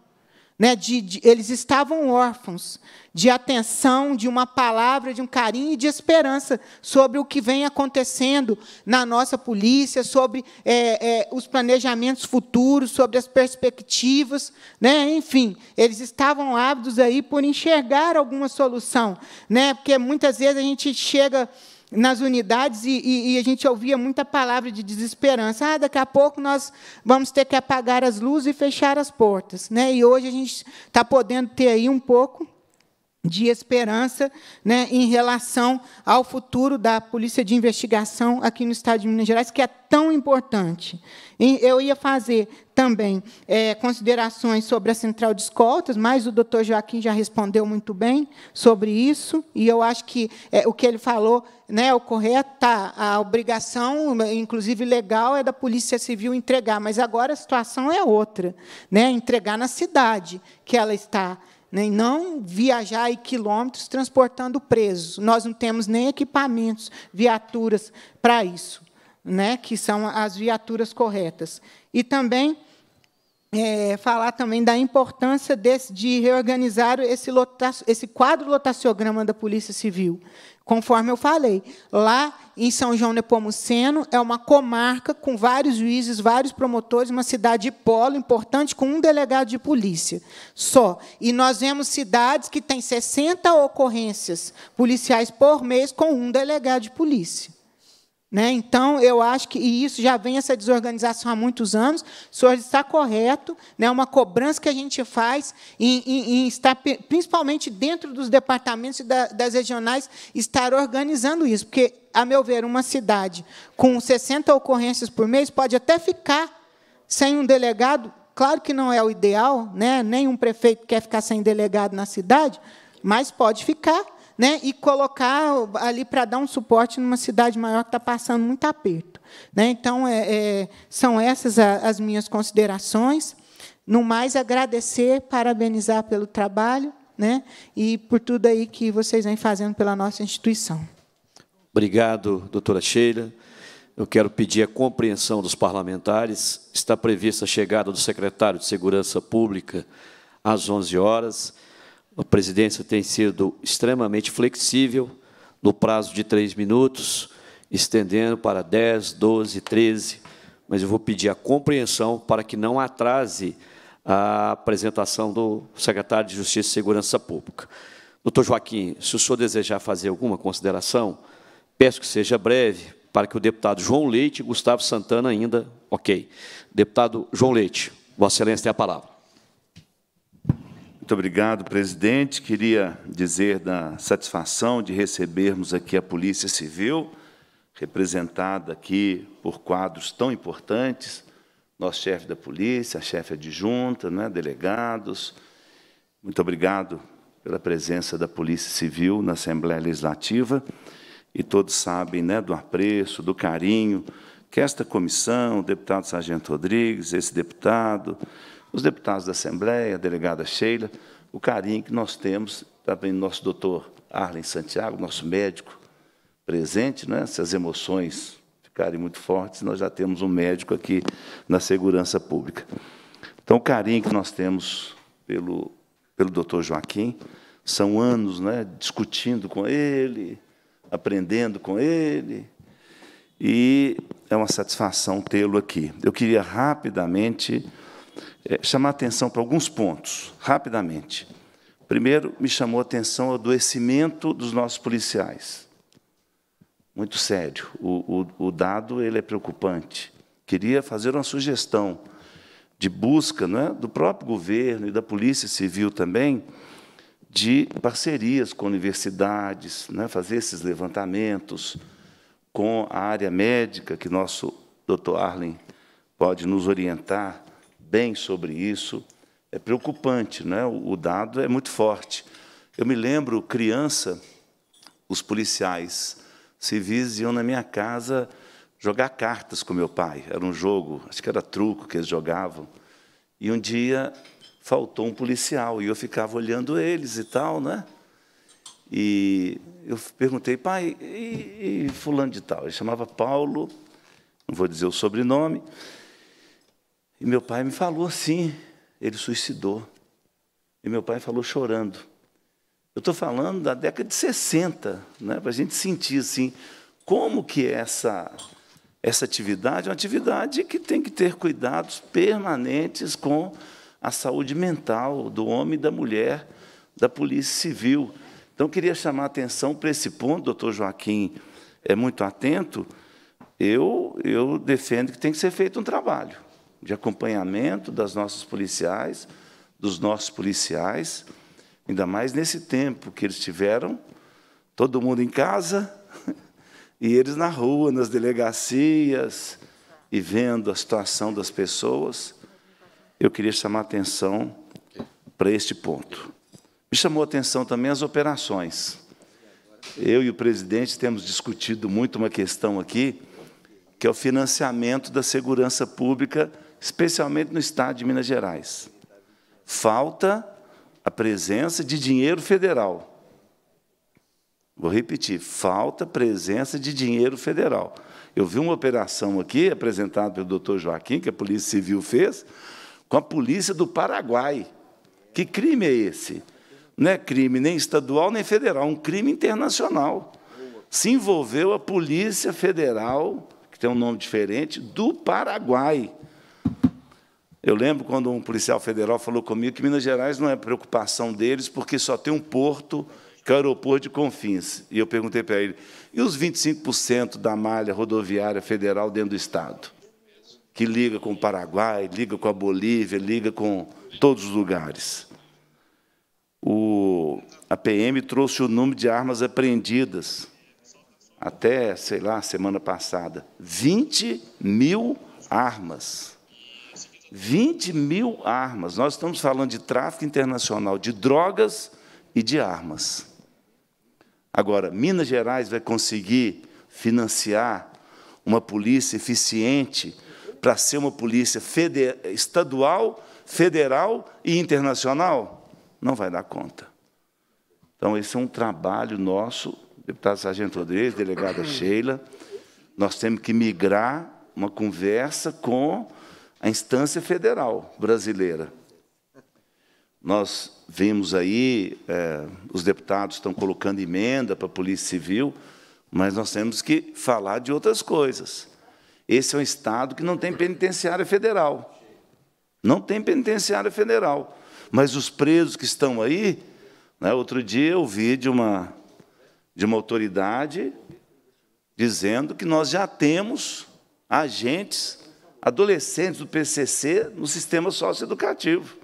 Né, de, de, eles estavam órfãos de atenção, de uma palavra, de um carinho e de esperança sobre o que vem acontecendo na nossa polícia, sobre é, é, os planejamentos futuros, sobre as perspectivas, né, enfim, eles estavam ávidos aí por enxergar alguma solução, né, porque muitas vezes a gente chega nas unidades e, e, e, a gente ouvia muita palavra de desesperança. Ah, daqui a pouco nós vamos ter que apagar as luzes e fechar as portas. Né? E hoje a gente está podendo ter aí um pouco de esperança né, em relação ao futuro da Polícia de Investigação aqui no Estado de Minas Gerais, que é tão importante. Eu ia fazer também é, considerações sobre a central de escoltas, mas o doutor Joaquim já respondeu muito bem sobre isso, e eu acho que é, o que ele falou né, o correto, tá, a obrigação, inclusive legal, é da Polícia Civil entregar, mas agora a situação é outra, né, entregar na cidade que ela está nem né, não viajar quilômetros transportando presos. Nós não temos nem equipamentos, viaturas para isso, né, que são as viaturas corretas. E também é, falar também da importância desse, de reorganizar esse, lota, esse quadro lotaciograma da Polícia Civil, Conforme eu falei, lá em São João Nepomuceno é uma comarca com vários juízes, vários promotores, uma cidade de polo importante com um delegado de polícia só. E nós vemos cidades que têm 60 ocorrências policiais por mês com um delegado de polícia. Né? Então, eu acho que e isso já vem essa desorganização há muitos anos. O senhor está correto, né? uma cobrança que a gente faz em, em, em estar, principalmente dentro dos departamentos e da, das regionais, estar organizando isso. Porque, a meu ver, uma cidade com 60 ocorrências por mês pode até ficar sem um delegado. Claro que não é o ideal, né? nenhum prefeito quer ficar sem delegado na cidade, mas pode ficar né, e colocar ali para dar um suporte numa cidade maior que está passando muito aperto. Né? Então, é, é, são essas as minhas considerações. No mais, agradecer, parabenizar pelo trabalho né, e por tudo aí que vocês vêm fazendo pela nossa instituição. Obrigado, doutora Sheila. Eu quero pedir a compreensão dos parlamentares. Está prevista a chegada do secretário de Segurança Pública às 11 horas. A presidência tem sido extremamente flexível no prazo de três minutos, estendendo para 10, 12, 13, mas eu vou pedir a compreensão para que não atrase a apresentação do secretário de Justiça e Segurança Pública. Doutor Joaquim, se o senhor desejar fazer alguma consideração, peço que seja breve, para que o deputado João Leite e Gustavo Santana ainda, ok. Deputado João Leite, Vossa Excelência tem a palavra. Muito obrigado, presidente. Queria dizer da satisfação de recebermos aqui a Polícia Civil, representada aqui por quadros tão importantes, nosso chefe da polícia, a chefe adjunta, né, delegados. Muito obrigado pela presença da Polícia Civil na Assembleia Legislativa. E todos sabem né, do apreço, do carinho que esta comissão, o deputado Sargento Rodrigues, esse deputado, os deputados da Assembleia, a delegada Sheila, o carinho que nós temos, também tá nosso doutor Arlen Santiago, nosso médico presente, né? se as emoções ficarem muito fortes, nós já temos um médico aqui na segurança pública. Então, o carinho que nós temos pelo, pelo doutor Joaquim, são anos né, discutindo com ele, aprendendo com ele, e é uma satisfação tê-lo aqui. Eu queria rapidamente chamar é, chamar atenção para alguns pontos, rapidamente. Primeiro, me chamou a atenção o adoecimento dos nossos policiais. Muito sério. O, o, o dado ele é preocupante. Queria fazer uma sugestão de busca não é, do próprio governo e da Polícia Civil também, de parcerias com universidades, né, fazer esses levantamentos com a área médica, que nosso doutor Arlen pode nos orientar, bem sobre isso, é preocupante, é o dado é muito forte. Eu me lembro, criança, os policiais civis iam na minha casa jogar cartas com meu pai. Era um jogo, acho que era truco que eles jogavam. E um dia faltou um policial e eu ficava olhando eles e tal, né? E eu perguntei, pai, e, e fulano de tal? Ele chamava Paulo, não vou dizer o sobrenome. E meu pai me falou assim, ele suicidou. E meu pai falou chorando. Eu estou falando da década de 60, né, para a gente sentir assim, como que é essa, essa atividade é uma atividade que tem que ter cuidados permanentes com a saúde mental do homem e da mulher, da polícia civil. Então, queria chamar a atenção para esse ponto, doutor Joaquim é muito atento, eu, eu defendo que tem que ser feito um trabalho de acompanhamento das nossas policiais, dos nossos policiais, ainda mais nesse tempo que eles tiveram todo mundo em casa [LAUGHS] e eles na rua, nas delegacias e vendo a situação das pessoas. Eu queria chamar a atenção para este ponto. Me chamou a atenção também as operações. Eu e o presidente temos discutido muito uma questão aqui, que é o financiamento da segurança pública especialmente no estado de Minas Gerais. Falta a presença de dinheiro federal. Vou repetir, falta presença de dinheiro federal. Eu vi uma operação aqui, apresentada pelo doutor Joaquim, que a Polícia Civil fez, com a polícia do Paraguai. Que crime é esse? Não é crime nem estadual nem federal, é um crime internacional. Se envolveu a Polícia Federal, que tem um nome diferente, do Paraguai. Eu lembro quando um policial federal falou comigo que Minas Gerais não é preocupação deles, porque só tem um porto, que é o aeroporto de Confins. E eu perguntei para ele, e os 25% da malha rodoviária federal dentro do Estado? Que liga com o Paraguai, liga com a Bolívia, liga com todos os lugares. O, a PM trouxe o número de armas apreendidas, até, sei lá, semana passada, 20 mil armas 20 mil armas. Nós estamos falando de tráfico internacional de drogas e de armas. Agora, Minas Gerais vai conseguir financiar uma polícia eficiente para ser uma polícia feder estadual, federal e internacional? Não vai dar conta. Então, esse é um trabalho nosso, deputado Sargento Rodrigues, delegada Sheila. Nós temos que migrar uma conversa com a instância federal brasileira. Nós vimos aí, é, os deputados estão colocando emenda para a Polícia Civil, mas nós temos que falar de outras coisas. Esse é um Estado que não tem penitenciária federal. Não tem penitenciária federal. Mas os presos que estão aí, né, outro dia eu vi de uma, de uma autoridade dizendo que nós já temos agentes adolescentes do PCC no sistema socioeducativo.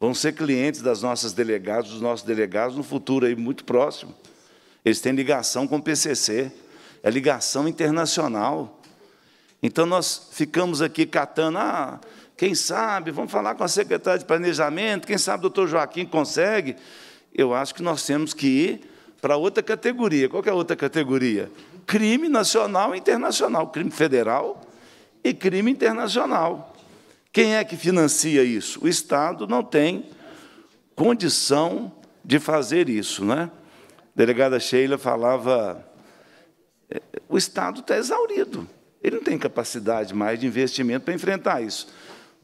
Vão ser clientes das nossas delegadas, dos nossos delegados no futuro aí muito próximo. Eles têm ligação com o PCC, é ligação internacional. Então, nós ficamos aqui catando, ah, quem sabe, vamos falar com a secretária de Planejamento, quem sabe o doutor Joaquim consegue. Eu acho que nós temos que ir para outra categoria. Qual é a outra categoria? Crime nacional e internacional, crime federal e crime internacional. Quem é que financia isso? O Estado não tem condição de fazer isso. Né? A delegada Sheila falava: é, o Estado está exaurido, ele não tem capacidade mais de investimento para enfrentar isso.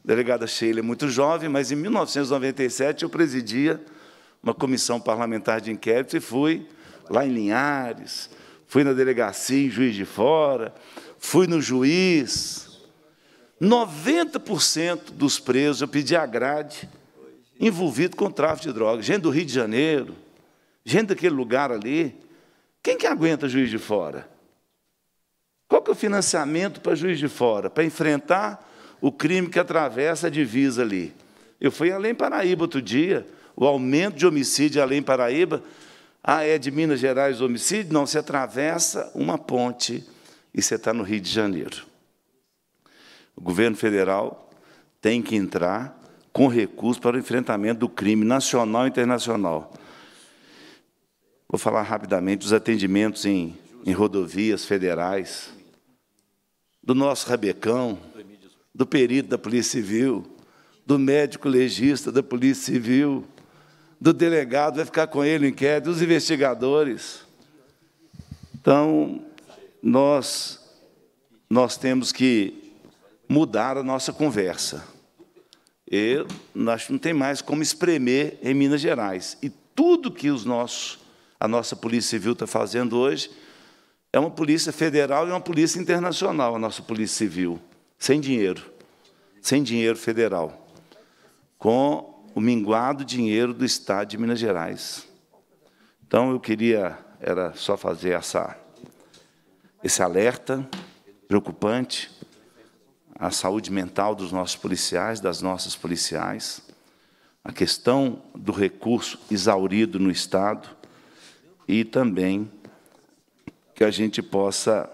A delegada Sheila é muito jovem, mas em 1997 eu presidia uma comissão parlamentar de inquérito e fui lá em Linhares, fui na delegacia em Juiz de Fora, fui no juiz, 90% dos presos eu pedi a grade envolvido com tráfico de drogas. Gente do Rio de Janeiro, gente daquele lugar ali. Quem que aguenta juiz de fora? Qual que é o financiamento para juiz de fora? Para enfrentar o crime que atravessa a divisa ali. Eu fui além Paraíba outro dia, o aumento de homicídio além Paraíba. Ah, é de Minas Gerais homicídio? Não, se atravessa uma ponte e você está no Rio de Janeiro. O governo federal tem que entrar com recursos para o enfrentamento do crime nacional e internacional. Vou falar rapidamente dos atendimentos em, em rodovias federais, do nosso rabecão, do perito da Polícia Civil, do médico legista da Polícia Civil, do delegado, vai ficar com ele o inquérito, dos investigadores. Então, nós, nós temos que mudar a nossa conversa. E nós não tem mais como espremer em Minas Gerais. E tudo que os nossos, a nossa Polícia Civil está fazendo hoje é uma polícia federal e uma polícia internacional, a nossa Polícia Civil, sem dinheiro, sem dinheiro federal, com o minguado dinheiro do Estado de Minas Gerais. Então, eu queria era só fazer essa, esse alerta preocupante, a saúde mental dos nossos policiais, das nossas policiais, a questão do recurso exaurido no Estado e também que a gente possa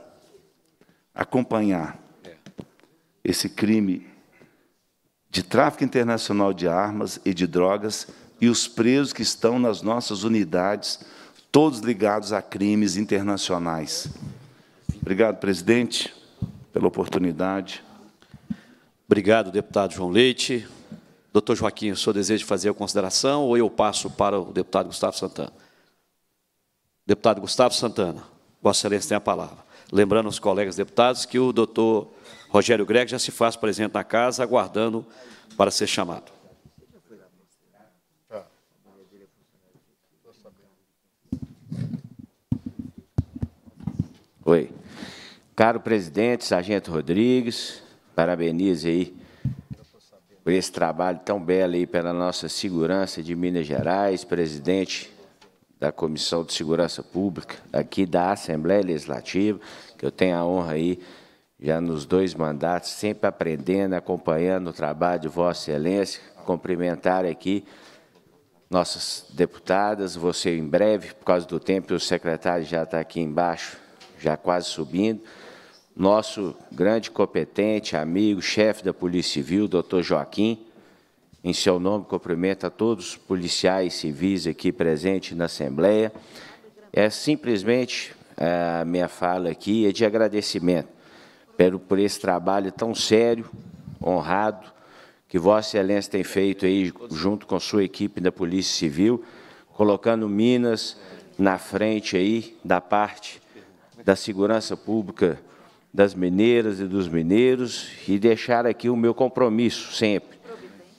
acompanhar esse crime de tráfico internacional de armas e de drogas e os presos que estão nas nossas unidades, todos ligados a crimes internacionais. Obrigado, presidente, pela oportunidade. Obrigado, deputado João Leite. Doutor Joaquim, o senhor deseja fazer a consideração ou eu passo para o deputado Gustavo Santana? Deputado Gustavo Santana, Vossa Excelência tem a palavra. Lembrando aos colegas deputados que o doutor Rogério Greg já se faz presente na casa, aguardando para ser chamado. Oi. Caro presidente, Sargento Rodrigues, Parabenizo aí por esse trabalho tão belo aí pela nossa segurança de Minas Gerais, presidente da Comissão de Segurança Pública, aqui da Assembleia Legislativa, que eu tenho a honra aí, já nos dois mandatos, sempre aprendendo, acompanhando o trabalho de Vossa Excelência, cumprimentar aqui nossas deputadas, você em breve, por causa do tempo, o secretário já está aqui embaixo, já quase subindo nosso grande competente amigo, chefe da Polícia Civil, doutor Joaquim. Em seu nome, cumprimento a todos os policiais civis aqui presentes na Assembleia. É simplesmente é, a minha fala aqui é de agradecimento pelo, por esse trabalho tão sério, honrado, que Vossa Excelência tem feito aí junto com sua equipe da Polícia Civil, colocando Minas na frente aí da parte da segurança pública das mineiras e dos mineiros e deixar aqui o meu compromisso sempre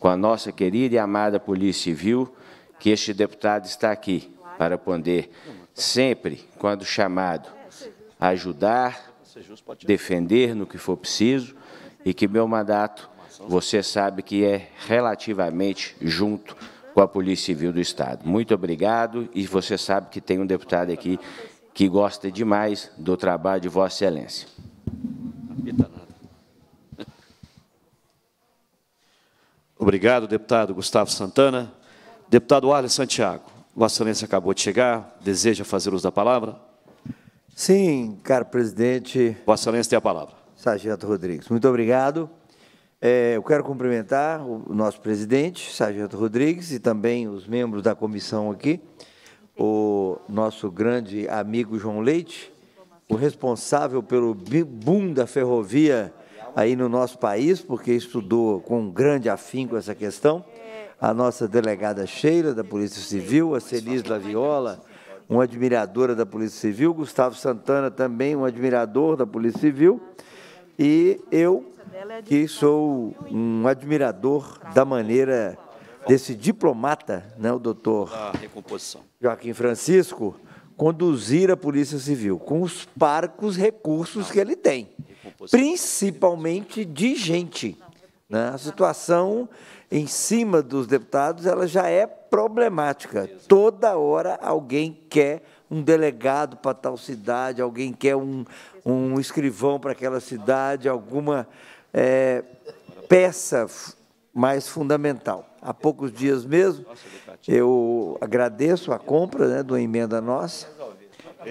com a nossa querida e amada Polícia Civil, que este deputado está aqui para poder sempre, quando chamado, ajudar, defender no que for preciso e que meu mandato, você sabe que é relativamente junto com a Polícia Civil do Estado. Muito obrigado e você sabe que tem um deputado aqui que gosta demais do trabalho de Vossa Excelência. Apita nada. [LAUGHS] Obrigado, deputado Gustavo Santana. Deputado Arles Santiago, Vossa Excelência acabou de chegar, deseja fazer uso da palavra? Sim, caro presidente. Vossa Excelência tem a palavra. Sargento Rodrigues, muito obrigado. É, eu quero cumprimentar o nosso presidente, Sargento Rodrigues, e também os membros da comissão aqui, o nosso grande amigo João Leite, o responsável pelo boom da ferrovia aí no nosso país, porque estudou com um grande afinco essa questão, a nossa delegada Sheila, da Polícia Civil, a Celis Laviola, uma admiradora da Polícia Civil, Gustavo Santana também, um admirador da Polícia Civil, e eu, que sou um admirador da maneira desse diplomata, né, o doutor Joaquim Francisco, conduzir a Polícia Civil com os parcos recursos que ele tem, principalmente de gente. Né? A situação em cima dos deputados ela já é problemática. Toda hora alguém quer um delegado para tal cidade, alguém quer um, um escrivão para aquela cidade, alguma é, peça mais fundamental há poucos dias mesmo. Eu agradeço a compra né, de uma emenda nossa,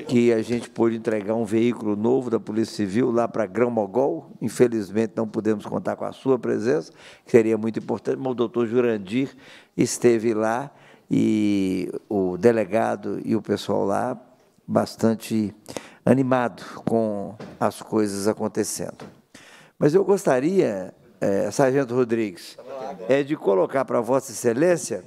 que a gente pôde entregar um veículo novo da Polícia Civil lá para Grão Mogol. Infelizmente, não pudemos contar com a sua presença, que seria muito importante, mas o doutor Jurandir esteve lá e o delegado e o pessoal lá bastante animado com as coisas acontecendo. Mas eu gostaria, é, Sargento Rodrigues, é de colocar para Vossa Excelência,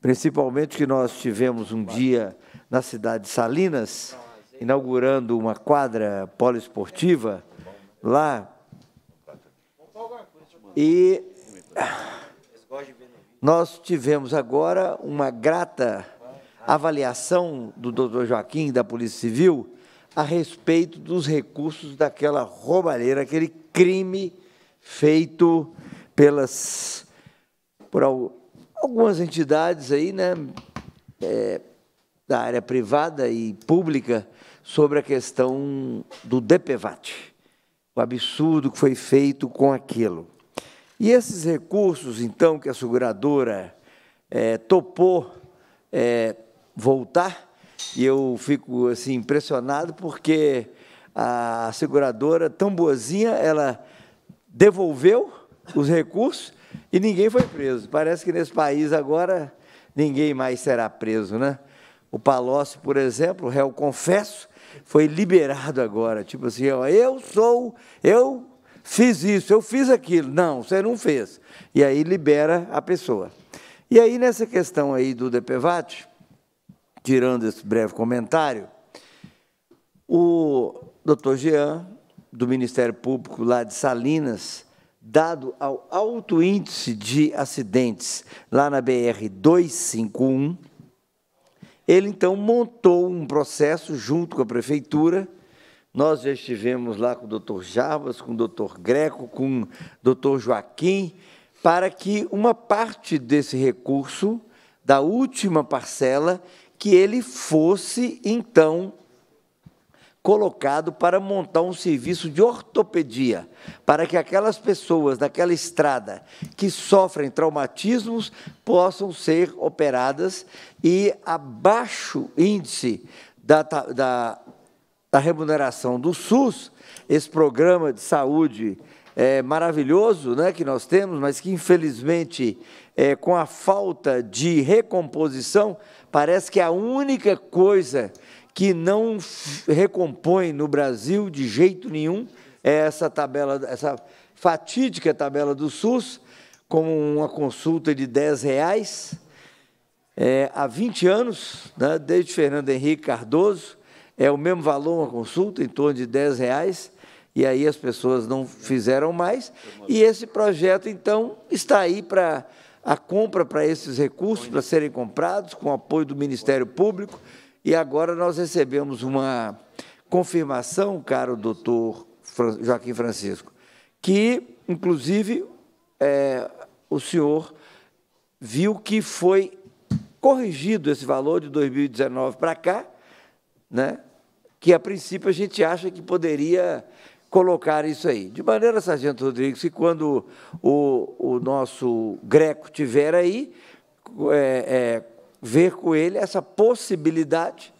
principalmente que nós tivemos um dia na cidade de Salinas, inaugurando uma quadra poliesportiva lá. E nós tivemos agora uma grata avaliação do doutor Joaquim, da Polícia Civil, a respeito dos recursos daquela roubalheira, aquele crime feito pelas por algumas entidades aí, né, é, da área privada e pública sobre a questão do DPVAT, o absurdo que foi feito com aquilo. E esses recursos, então, que a seguradora é, topou é, voltar, e eu fico assim impressionado porque a seguradora tão boazinha, ela devolveu os recursos e ninguém foi preso. Parece que nesse país agora ninguém mais será preso, né? O Palocci, por exemplo, o réu confesso, foi liberado agora. Tipo assim, ó, eu sou, eu fiz isso, eu fiz aquilo. Não, você não fez. E aí libera a pessoa. E aí, nessa questão aí do DPVAT, tirando esse breve comentário, o doutor Jean, do Ministério Público lá de Salinas, dado ao alto índice de acidentes lá na BR 251, ele então montou um processo junto com a prefeitura. Nós já estivemos lá com o doutor Jarbas, com o doutor Greco, com o doutor Joaquim, para que uma parte desse recurso, da última parcela, que ele fosse então colocado para montar um serviço de ortopedia, para que aquelas pessoas daquela estrada que sofrem traumatismos possam ser operadas e abaixo índice da, da, da remuneração do SUS, esse programa de saúde é, maravilhoso né, que nós temos, mas que infelizmente é, com a falta de recomposição, parece que a única coisa que não recompõe no Brasil de jeito nenhum é essa tabela, essa fatídica tabela do SUS, como uma consulta de R$ reais é, há 20 anos, né, desde Fernando Henrique Cardoso, é o mesmo valor uma consulta, em torno de R$ reais, e aí as pessoas não fizeram mais. E esse projeto, então, está aí para a compra para esses recursos, para serem comprados, com o apoio do Ministério Público, e agora nós recebemos uma confirmação, caro doutor Joaquim Francisco, que, inclusive, é, o senhor viu que foi corrigido esse valor de 2019 para cá, né? que a princípio a gente acha que poderia colocar isso aí. De maneira, Sargento Rodrigues, que quando o, o nosso greco tiver aí, é, é, ver com ele essa possibilidade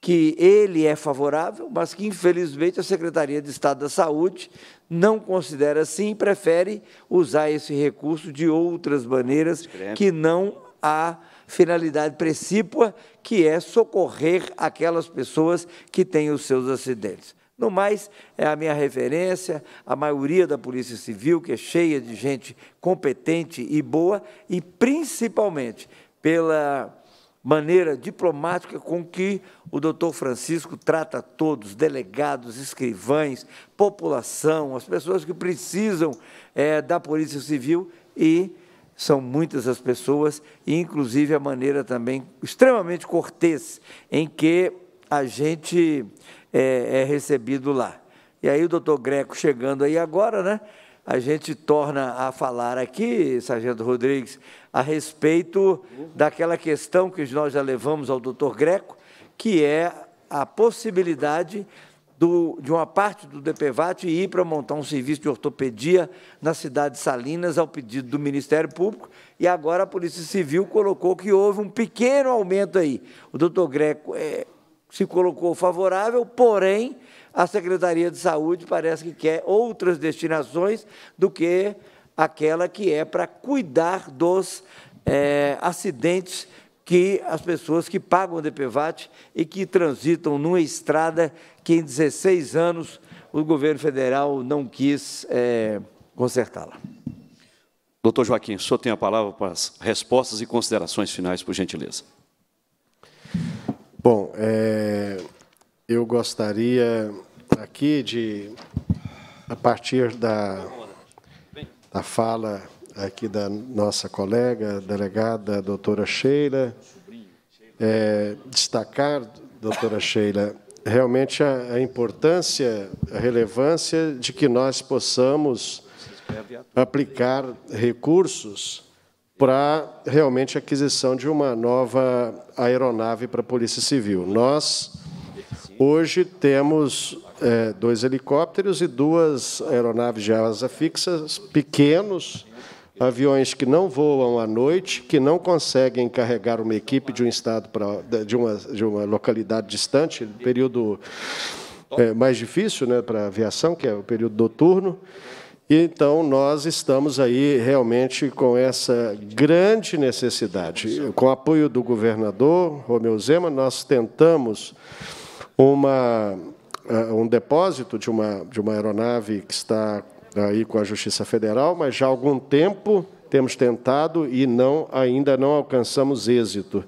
que ele é favorável, mas que infelizmente a Secretaria de Estado da Saúde não considera assim e prefere usar esse recurso de outras maneiras que não a finalidade precípua, que é socorrer aquelas pessoas que têm os seus acidentes. No mais, é a minha referência, a maioria da Polícia Civil, que é cheia de gente competente e boa, e principalmente pela maneira diplomática com que o doutor Francisco trata todos, delegados, escrivães, população, as pessoas que precisam é, da Polícia Civil e são muitas as pessoas, e inclusive a maneira também extremamente cortês em que a gente é, é recebido lá. E aí o doutor Greco chegando aí agora, né? A gente torna a falar aqui, Sargento Rodrigues, a respeito daquela questão que nós já levamos ao doutor Greco, que é a possibilidade do, de uma parte do DPVAT ir para montar um serviço de ortopedia na cidade de Salinas, ao pedido do Ministério Público, e agora a Polícia Civil colocou que houve um pequeno aumento aí. O doutor Greco é, se colocou favorável, porém, a Secretaria de Saúde parece que quer outras destinações do que aquela que é para cuidar dos é, acidentes que as pessoas que pagam o DPVAT e que transitam numa estrada que em 16 anos o governo federal não quis é, consertá-la. Doutor Joaquim, o senhor tem a palavra para as respostas e considerações finais, por gentileza. Bom, é, eu gostaria aqui de, a partir da, da fala aqui da nossa colega, delegada doutora Sheila. É, destacar, doutora Sheila, realmente a, a, importância, a relevância de que nós possamos aplicar recursos para realmente a aquisição de uma nova aeronave para a Polícia Civil. Nós, hoje, temos é, dois helicópteros e duas aeronaves de asa fixas, pequenos, aviões que não voam à noite, que não conseguem carregar uma equipe de um estado para de uma de uma localidade distante, período é, mais difícil, né, para a aviação, que é o período noturno. E então nós estamos aí realmente com essa grande necessidade. Com o apoio do governador Romeu Zema, nós tentamos uma um depósito de uma, de uma aeronave que está aí com a Justiça Federal, mas já há algum tempo temos tentado e não ainda não alcançamos êxito.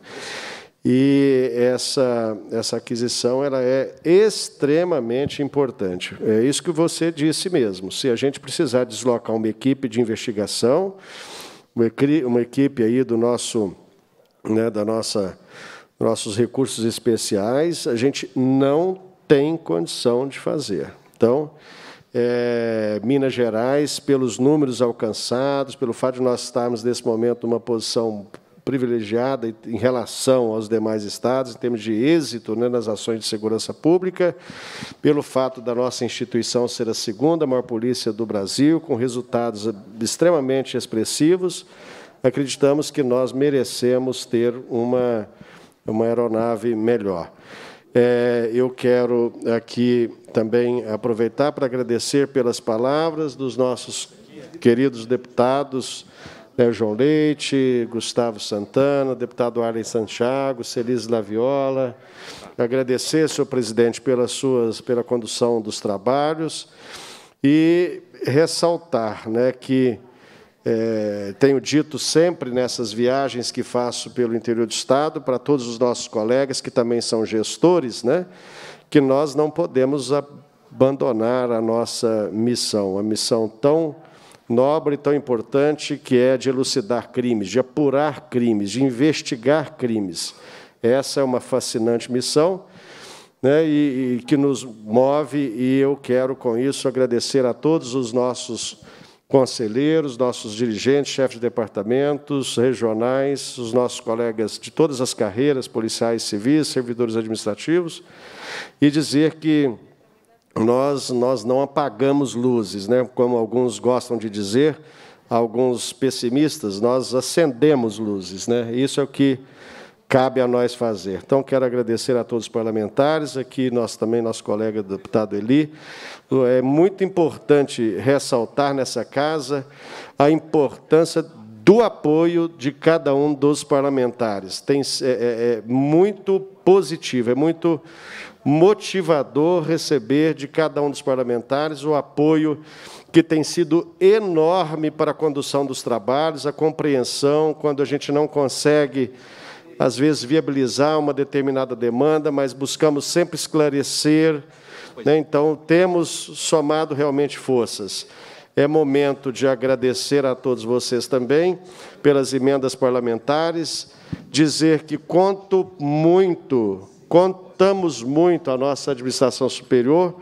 E essa, essa aquisição ela é extremamente importante. É isso que você disse mesmo. Se a gente precisar deslocar uma equipe de investigação, uma equipe aí do nosso, né, da nossa, nossos recursos especiais, a gente não tem condição de fazer. Então, é, Minas Gerais, pelos números alcançados, pelo fato de nós estarmos, nesse momento, numa posição privilegiada em relação aos demais estados, em termos de êxito né, nas ações de segurança pública, pelo fato da nossa instituição ser a segunda maior polícia do Brasil, com resultados extremamente expressivos, acreditamos que nós merecemos ter uma, uma aeronave melhor. É, eu quero aqui também aproveitar para agradecer pelas palavras dos nossos queridos deputados, né, João Leite, Gustavo Santana, deputado Arlen Santiago, Celise Laviola. Agradecer, senhor presidente, pelas suas, pela condução dos trabalhos e ressaltar né, que é, tenho dito sempre nessas viagens que faço pelo interior do Estado, para todos os nossos colegas que também são gestores, né, que nós não podemos abandonar a nossa missão, a missão tão nobre, tão importante, que é de elucidar crimes, de apurar crimes, de investigar crimes. Essa é uma fascinante missão. Né, e, e que nos move, e eu quero com isso agradecer a todos os nossos conselheiros, nossos dirigentes, chefes de departamentos regionais, os nossos colegas de todas as carreiras, policiais civis, servidores administrativos, e dizer que nós, nós não apagamos luzes, né? como alguns gostam de dizer, alguns pessimistas, nós acendemos luzes. Né? Isso é o que cabe a nós fazer. Então, quero agradecer a todos os parlamentares, aqui nós também, nosso colega deputado Eli, é muito importante ressaltar nessa casa a importância do apoio de cada um dos parlamentares. Tem, é, é, é muito positivo, é muito motivador receber de cada um dos parlamentares o apoio que tem sido enorme para a condução dos trabalhos, a compreensão, quando a gente não consegue, às vezes, viabilizar uma determinada demanda, mas buscamos sempre esclarecer né? Então, temos somado realmente forças. É momento de agradecer a todos vocês também pelas emendas parlamentares, dizer que conto muito, contamos muito a nossa administração superior,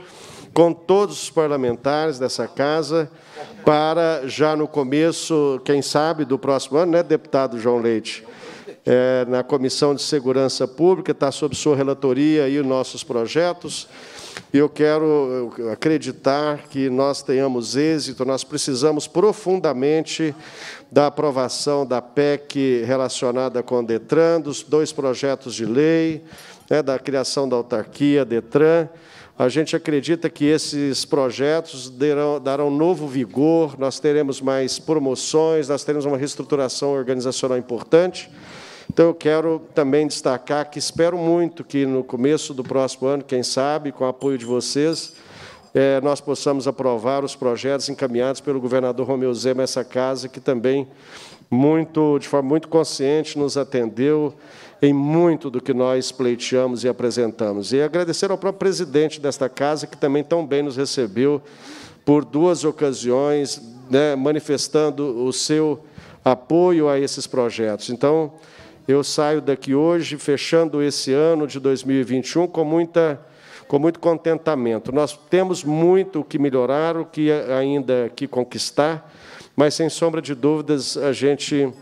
com todos os parlamentares dessa casa, para já no começo, quem sabe, do próximo ano, né, deputado João Leite? É, na Comissão de Segurança Pública, está sob sua relatoria aí os nossos projetos. E eu quero acreditar que nós tenhamos êxito, nós precisamos profundamente da aprovação da PEC relacionada com o DETRAN, dos dois projetos de lei, né, da criação da autarquia, DETRAN. A gente acredita que esses projetos darão novo vigor, nós teremos mais promoções, nós teremos uma reestruturação organizacional importante. Então, eu quero também destacar que espero muito que, no começo do próximo ano, quem sabe, com o apoio de vocês, eh, nós possamos aprovar os projetos encaminhados pelo governador Romeu Zema, essa casa, que também, muito, de forma muito consciente, nos atendeu em muito do que nós pleiteamos e apresentamos. E agradecer ao próprio presidente desta casa, que também tão bem nos recebeu por duas ocasiões, né, manifestando o seu apoio a esses projetos. Então, eu saio daqui hoje, fechando esse ano de 2021, com, muita, com muito contentamento. Nós temos muito o que melhorar, o que ainda que conquistar, mas, sem sombra de dúvidas, a gente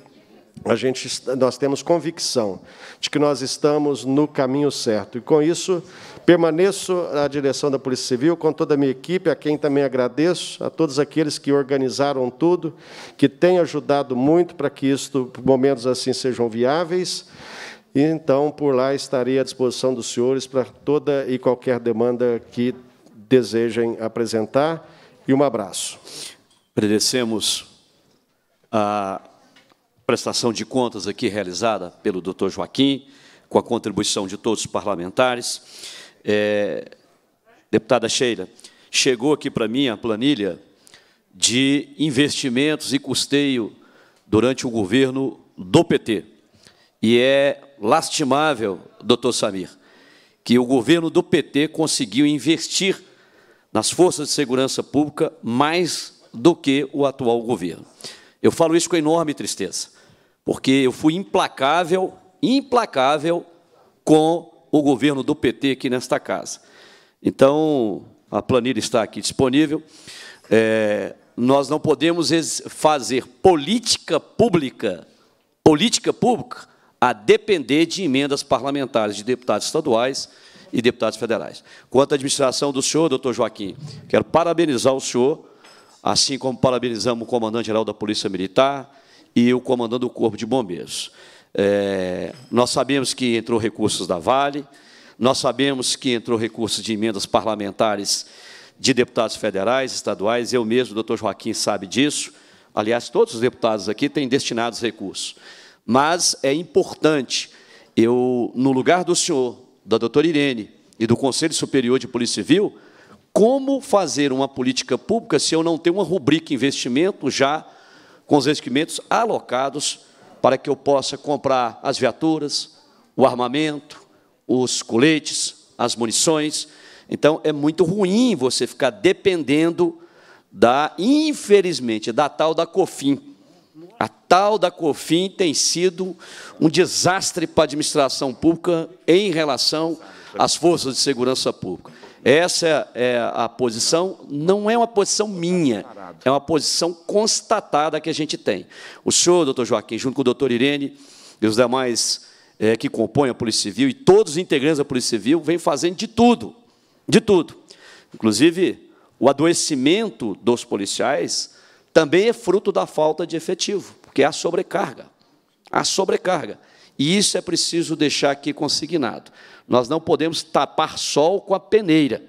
a gente, nós temos convicção de que nós estamos no caminho certo. E com isso, Permaneço à direção da Polícia Civil com toda a minha equipe, a quem também agradeço, a todos aqueles que organizaram tudo, que têm ajudado muito para que isto, momentos assim sejam viáveis. E então, por lá estarei à disposição dos senhores para toda e qualquer demanda que desejem apresentar. E um abraço. Agradecemos a prestação de contas aqui realizada pelo Dr. Joaquim, com a contribuição de todos os parlamentares. É, deputada Sheila, chegou aqui para mim a planilha de investimentos e custeio durante o governo do PT. E é lastimável, doutor Samir, que o governo do PT conseguiu investir nas forças de segurança pública mais do que o atual governo. Eu falo isso com enorme tristeza, porque eu fui implacável, implacável com o governo do PT aqui nesta casa. Então, a planilha está aqui disponível. É, nós não podemos fazer política pública, política pública, a depender de emendas parlamentares de deputados estaduais e deputados federais. Quanto à administração do senhor, doutor Joaquim, quero parabenizar o senhor, assim como parabenizamos o comandante-geral da Polícia Militar e o comandante do Corpo de Bombeiros. É, nós sabemos que entrou recursos da Vale, nós sabemos que entrou recursos de emendas parlamentares de deputados federais, estaduais, eu mesmo, o doutor Joaquim, sabe disso. Aliás, todos os deputados aqui têm destinados recursos. Mas é importante, eu, no lugar do senhor, da doutora Irene e do Conselho Superior de Polícia Civil, como fazer uma política pública se eu não tenho uma rubrica investimento já com os investimentos alocados para que eu possa comprar as viaturas, o armamento, os coletes, as munições. Então é muito ruim você ficar dependendo da, infelizmente, da tal da COFIN. A tal da COFIN tem sido um desastre para a administração pública em relação às forças de segurança pública. Essa é a posição, não é uma posição minha, é uma posição constatada que a gente tem. O senhor, doutor Joaquim, junto com o doutor Irene e os demais é, que compõem a Polícia Civil e todos os integrantes da Polícia Civil, vem fazendo de tudo, de tudo. Inclusive, o adoecimento dos policiais também é fruto da falta de efetivo, porque há sobrecarga. Há sobrecarga. E isso é preciso deixar aqui consignado. Nós não podemos tapar sol com a peneira.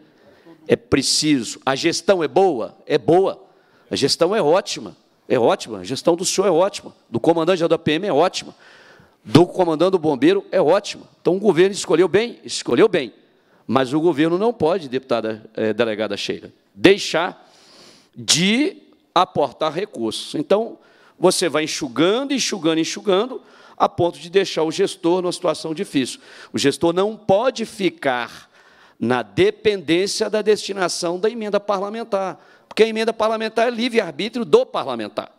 É preciso. A gestão é boa? É boa. A gestão é ótima. É ótima. A gestão do senhor é ótima. Do comandante da PM é ótima. Do comandante do bombeiro é ótima. Então o governo escolheu bem? Escolheu bem. Mas o governo não pode, deputada eh, delegada Sheila, deixar de aportar recursos. Então, você vai enxugando, enxugando, enxugando, a ponto de deixar o gestor numa situação difícil. O gestor não pode ficar na dependência da destinação da emenda parlamentar, porque a emenda parlamentar é livre-arbítrio do parlamentar.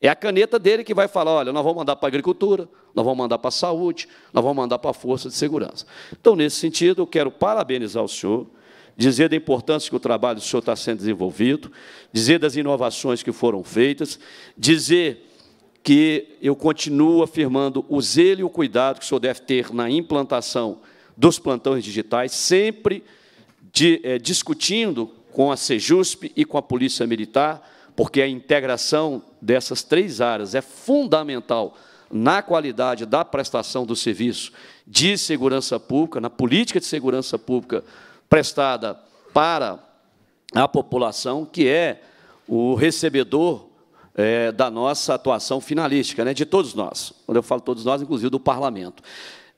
É a caneta dele que vai falar, olha, nós vamos mandar para a agricultura, nós vamos mandar para a saúde, nós vamos mandar para a força de segurança. Então, nesse sentido, eu quero parabenizar o senhor, dizer da importância que o trabalho do senhor está sendo desenvolvido, dizer das inovações que foram feitas, dizer que eu continuo afirmando o zelo e o cuidado que o senhor deve ter na implantação dos plantões digitais, sempre de, é, discutindo com a Sejusp e com a Polícia Militar, porque a integração dessas três áreas é fundamental na qualidade da prestação do serviço de segurança pública, na política de segurança pública prestada para a população, que é o recebedor é, da nossa atuação finalística, né, de todos nós. Quando eu falo todos nós, inclusive do parlamento.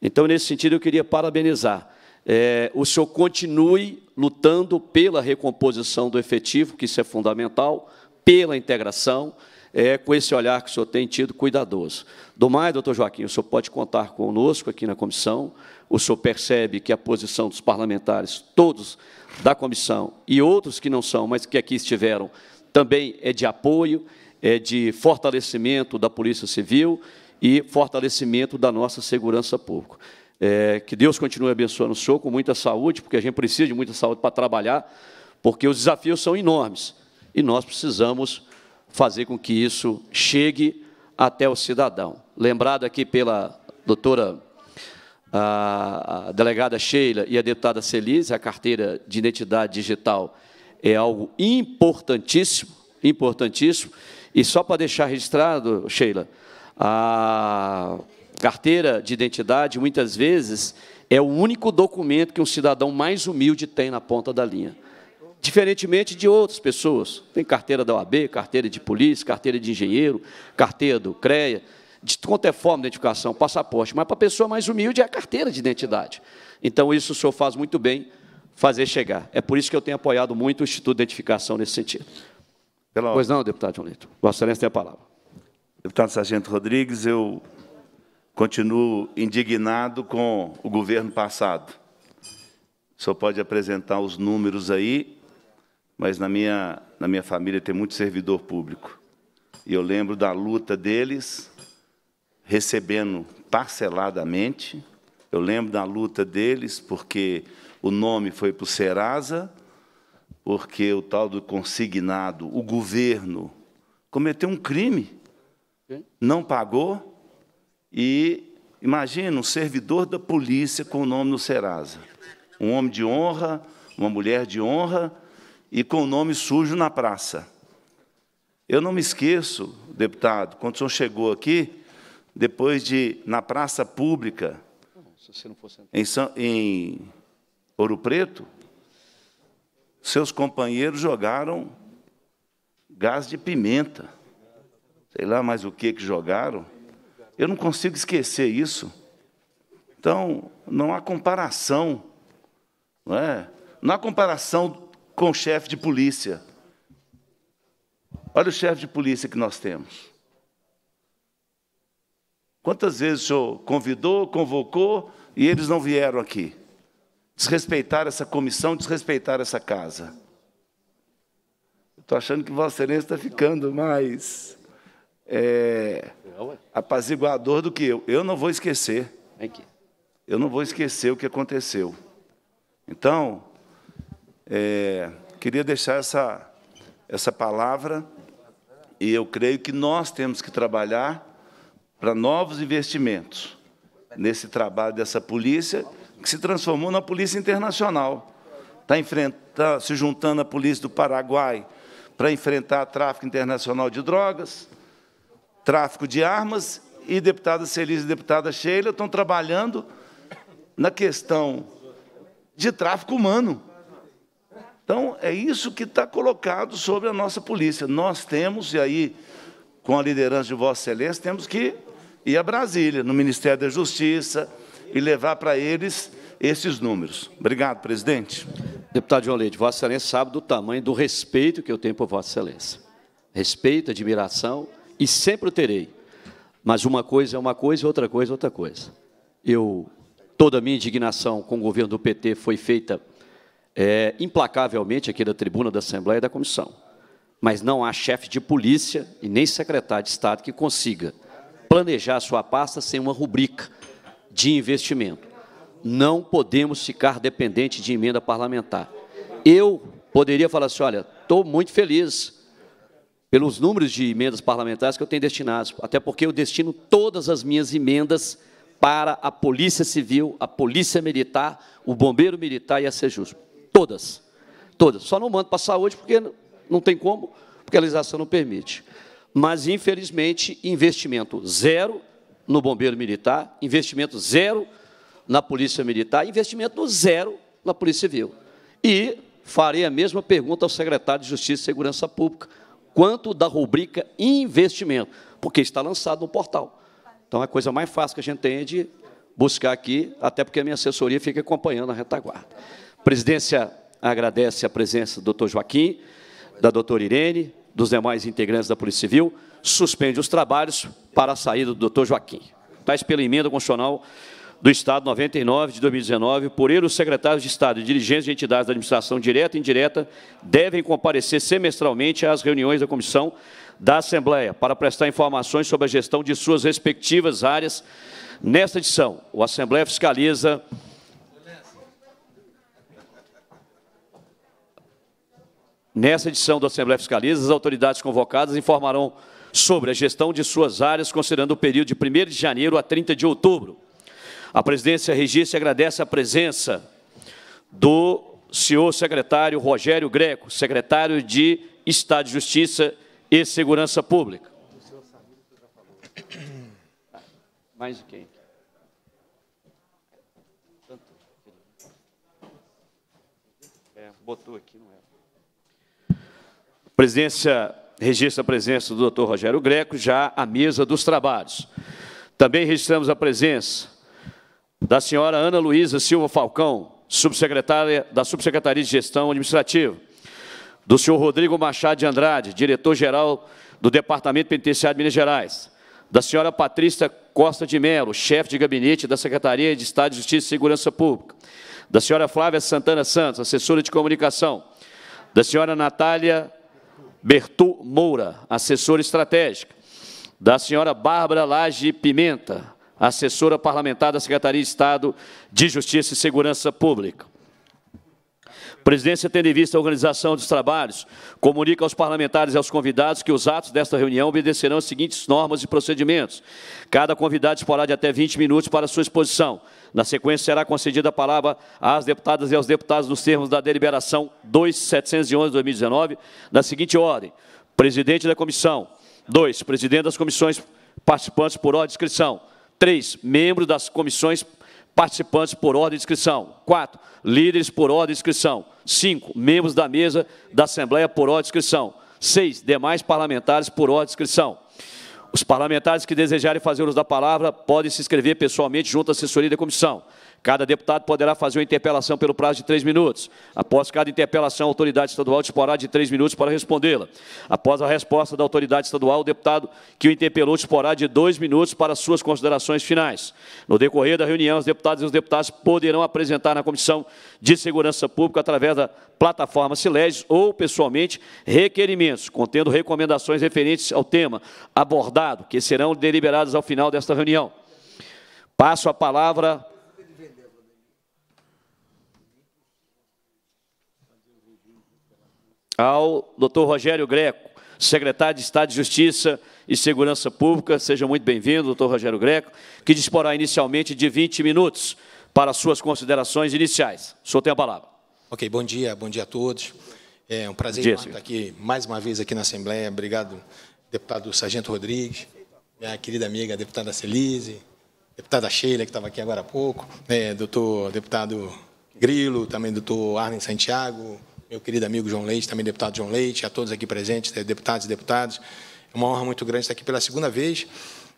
Então, nesse sentido, eu queria parabenizar. É, o senhor continue lutando pela recomposição do efetivo, que isso é fundamental, pela integração, é, com esse olhar que o senhor tem tido cuidadoso. Do mais, doutor Joaquim, o senhor pode contar conosco aqui na comissão, o senhor percebe que a posição dos parlamentares, todos da comissão e outros que não são, mas que aqui estiveram, também é de apoio, é de fortalecimento da Polícia Civil e fortalecimento da nossa segurança pública. É, que Deus continue abençoando o senhor com muita saúde, porque a gente precisa de muita saúde para trabalhar, porque os desafios são enormes e nós precisamos fazer com que isso chegue até o cidadão. Lembrado aqui pela doutora a delegada Sheila e a deputada Celise, a carteira de identidade digital é algo importantíssimo, importantíssimo. E só para deixar registrado, Sheila, a carteira de identidade muitas vezes é o único documento que um cidadão mais humilde tem na ponta da linha. Diferentemente de outras pessoas. Tem carteira da OAB, carteira de polícia, carteira de engenheiro, carteira do CREA de quanto é forma de identificação, passaporte, mas para a pessoa mais humilde é a carteira de identidade. Então, isso o senhor faz muito bem fazer chegar. É por isso que eu tenho apoiado muito o Instituto de Identificação nesse sentido. Pela... Pois não, deputado João Lito. Vossa Excelência tem a palavra. Deputado Sargento Rodrigues, eu continuo indignado com o governo passado. O senhor pode apresentar os números aí, mas na minha, na minha família tem muito servidor público. E eu lembro da luta deles recebendo parceladamente. Eu lembro da luta deles, porque o nome foi para o Serasa, porque o tal do consignado, o governo, cometeu um crime, não pagou, e imagina um servidor da polícia com o nome no Serasa. Um homem de honra, uma mulher de honra, e com o nome sujo na praça. Eu não me esqueço, deputado, quando o senhor chegou aqui, depois de, na praça pública, em, em Ouro Preto, seus companheiros jogaram gás de pimenta, sei lá mais o que que jogaram. Eu não consigo esquecer isso. Então, não há comparação, não é? Não há comparação com o chefe de polícia. Olha o chefe de polícia que nós temos. Quantas vezes o senhor convidou, convocou e eles não vieram aqui? Desrespeitar essa comissão, desrespeitar essa casa. Estou achando que Vossa Excelência está ficando mais é, apaziguador do que eu. Eu não vou esquecer. Eu não vou esquecer o que aconteceu. Então, é, queria deixar essa, essa palavra, e eu creio que nós temos que trabalhar para novos investimentos nesse trabalho dessa polícia, que se transformou na polícia internacional. Está tá se juntando à polícia do Paraguai para enfrentar tráfico internacional de drogas, tráfico de armas, e deputada Celise e deputada Sheila estão trabalhando na questão de tráfico humano. Então, é isso que está colocado sobre a nossa polícia. Nós temos, e aí, com a liderança de Vossa Excelência, temos que ir a Brasília, no Ministério da Justiça, e levar para eles esses números. Obrigado, presidente. Deputado João Leite, Vossa Excelência sabe do tamanho do respeito que eu tenho por Vossa Excelência. Respeito, admiração, e sempre o terei. Mas uma coisa é uma coisa, outra coisa é outra coisa. Eu, toda a minha indignação com o governo do PT foi feita é, implacavelmente aqui da tribuna da Assembleia e da Comissão. Mas não há chefe de polícia e nem secretário de Estado que consiga planejar a sua pasta sem uma rubrica de investimento. Não podemos ficar dependente de emenda parlamentar. Eu poderia falar assim, olha, estou muito feliz pelos números de emendas parlamentares que eu tenho destinados, até porque eu destino todas as minhas emendas para a Polícia Civil, a Polícia Militar, o Bombeiro Militar e a Sejus. Todas. Todas. Só não mando para a saúde, porque não tem como, porque a legislação não permite mas infelizmente investimento zero no bombeiro militar, investimento zero na polícia militar, investimento zero na polícia civil. E farei a mesma pergunta ao secretário de Justiça e Segurança Pública, quanto da rubrica investimento, porque está lançado no portal. Então, é a coisa mais fácil que a gente tem de buscar aqui, até porque a minha assessoria fica acompanhando a retaguarda. A presidência agradece a presença do doutor Joaquim, da doutora Irene, dos demais integrantes da Polícia Civil, suspende os trabalhos para a saída do doutor Joaquim. Tais pela emenda constitucional do Estado 99 de 2019, por ele, os secretários de Estado e dirigentes de entidades da administração direta e indireta devem comparecer semestralmente às reuniões da comissão da Assembleia para prestar informações sobre a gestão de suas respectivas áreas. Nesta edição, o Assembleia fiscaliza Nessa edição da Assembleia Fiscaliza, as autoridades convocadas informarão sobre a gestão de suas áreas, considerando o período de 1 de janeiro a 30 de outubro. A presidência registra e agradece a presença do senhor secretário Rogério Greco, secretário de Estado de Justiça e Segurança Pública. Mais quem? É, botou aqui. Presidência registra a presença do Dr. Rogério Greco, já à mesa dos trabalhos. Também registramos a presença da senhora Ana Luísa Silva Falcão, subsecretária da Subsecretaria de Gestão Administrativa, do senhor Rodrigo Machado de Andrade, diretor-geral do Departamento Penitenciário de Minas Gerais, da senhora Patrícia Costa de Mello, chefe de gabinete da Secretaria de Estado de Justiça e Segurança Pública, da senhora Flávia Santana Santos, assessora de comunicação, da senhora Natália Bertu Moura, assessora estratégica. Da senhora Bárbara Lage Pimenta, assessora parlamentar da Secretaria de Estado de Justiça e Segurança Pública. presidência, tendo em vista a organização dos trabalhos, comunica aos parlamentares e aos convidados que os atos desta reunião obedecerão as seguintes normas e procedimentos. Cada convidado disporá de até 20 minutos para sua exposição. Na sequência, será concedida a palavra às deputadas e aos deputados nos termos da deliberação 2711-2019, na seguinte ordem. Presidente da comissão. 2. Presidente das comissões participantes por ordem de inscrição. 3. Membros das comissões participantes por ordem de inscrição. 4. Líderes por ordem de inscrição. 5. Membros da mesa da Assembleia por ordem de inscrição. 6. Demais parlamentares por ordem de inscrição. Os parlamentares que desejarem fazer uso da palavra podem se inscrever pessoalmente junto à assessoria da comissão. Cada deputado poderá fazer uma interpelação pelo prazo de três minutos. Após cada interpelação, a autoridade estadual disporá de três minutos para respondê-la. Após a resposta da autoridade estadual, o deputado que o interpelou disporá de dois minutos para suas considerações finais. No decorrer da reunião, os deputados e os deputados poderão apresentar na Comissão de Segurança Pública, através da plataforma Sileges ou pessoalmente, requerimentos contendo recomendações referentes ao tema abordado, que serão deliberados ao final desta reunião. Passo a palavra ao Rogério Greco, secretário de Estado de Justiça e Segurança Pública. Seja muito bem-vindo, doutor Rogério Greco, que disporá inicialmente de 20 minutos para suas considerações iniciais. O senhor tem a palavra. Ok, bom dia, bom dia a todos. É um prazer dia, estar aqui mais uma vez aqui na Assembleia. Obrigado, deputado Sargento Rodrigues, minha querida amiga deputada Celise, deputada Sheila, que estava aqui agora há pouco, é, doutor deputado Grilo, também doutor Arlen Santiago, meu querido amigo João Leite, também deputado João Leite, a todos aqui presentes, deputados e deputadas. É uma honra muito grande estar aqui pela segunda vez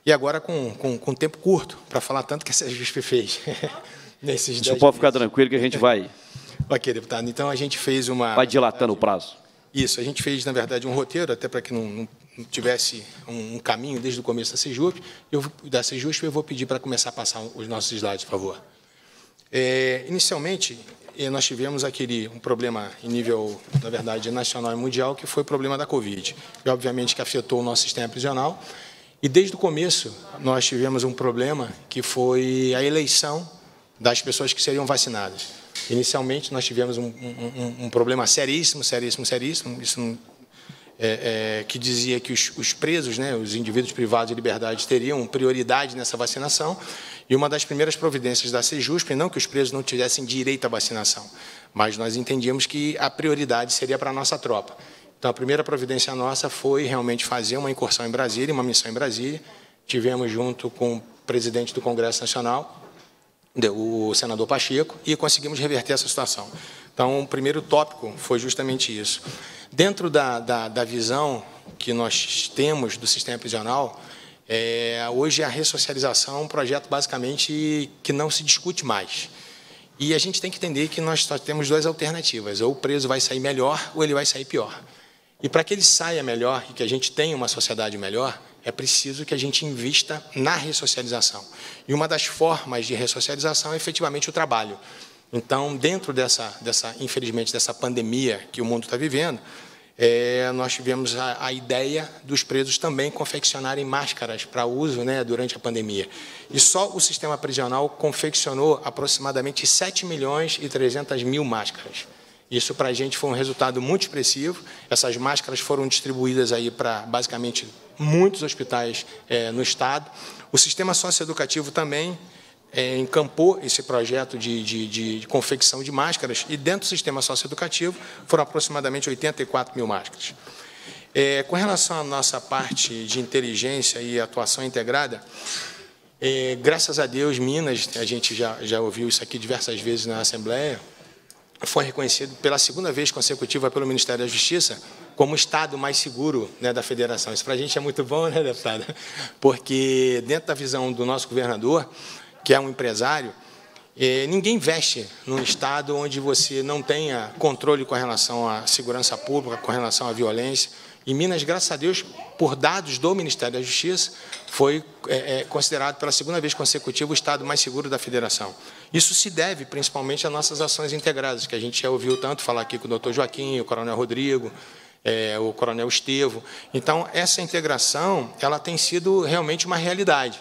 e agora com, com, com tempo curto para falar tanto que a GISP [LAUGHS] fez. [LAUGHS] Nesses o pode ficar tranquilo que a gente vai. [LAUGHS] ok, deputado. Então a gente fez uma. Vai dilatando o prazo. Isso, a gente fez, na verdade, um roteiro, até para que não, não tivesse um, um, caminho desde o começo da CEJUSP, eu, da CEJUSP, eu vou pedir para começar a passar os nossos slides, por favor. É, inicialmente, e nós tivemos aquele um problema em nível, na verdade, nacional e mundial, que foi o problema da Covid, e obviamente que afetou o nosso sistema prisional. E desde o começo nós tivemos um problema que foi a eleição das pessoas que seriam vacinadas. Inicialmente nós tivemos um, um, um problema seríssimo, seríssimo, seríssimo, isso é, é, que dizia que os, os, presos, né, os indivíduos privados de liberdade, teriam prioridade nessa vacinação. E uma das primeiras providências da Sejusp, não que os presos não tivessem direito à vacinação, mas nós entendíamos que a prioridade seria para a nossa tropa. Então, a primeira providência nossa foi realmente fazer uma incursão em Brasília, uma missão em Brasília. Tivemos junto com o presidente do Congresso Nacional, o senador Pacheco, e conseguimos reverter essa situação. Então, o primeiro tópico foi justamente isso. Dentro da, da, da visão que nós temos do sistema prisional, é, hoje a ressocialização é um projeto basicamente que não se discute mais. E a gente tem que entender que nós só temos duas alternativas: ou o preso vai sair melhor ou ele vai sair pior. E para que ele saia melhor e que a gente tenha uma sociedade melhor, é preciso que a gente invista na ressocialização. E uma das formas de ressocialização é efetivamente o trabalho. Então, dentro dessa, dessa infelizmente, dessa pandemia que o mundo está vivendo, é, nós tivemos a, a, ideia dos presos também confeccionarem máscaras para uso né, durante a pandemia. E só o sistema prisional confeccionou aproximadamente 7 milhões e 300 mil máscaras. Isso para a gente foi um resultado muito expressivo. Essas máscaras foram distribuídas aí para basicamente muitos hospitais é, no estado. O sistema socioeducativo também é, encampou esse projeto de, de, de, de, confecção de máscaras e dentro do sistema socioeducativo foram aproximadamente 84 mil máscaras. É, com relação à nossa parte de inteligência e atuação integrada, é, graças a Deus, Minas, a gente já, já ouviu isso aqui diversas vezes na Assembleia, foi reconhecido pela segunda vez consecutiva pelo Ministério da Justiça como o Estado mais seguro né, da federação. Isso para a gente é muito bom, né, deputada? Porque, dentro da visão do nosso governador, que é um empresário, é, ninguém investe num Estado onde você não tenha controle com relação à segurança pública, com relação à violência. Em Minas, graças a Deus, por dados do Ministério da Justiça, foi é, é, considerado pela segunda vez consecutiva o Estado mais seguro da Federação. Isso se deve principalmente às nossas ações integradas, que a gente já ouviu tanto falar aqui com o doutor Joaquim, o coronel Rodrigo, o coronel Estevo. Então, essa integração ela tem sido realmente uma realidade.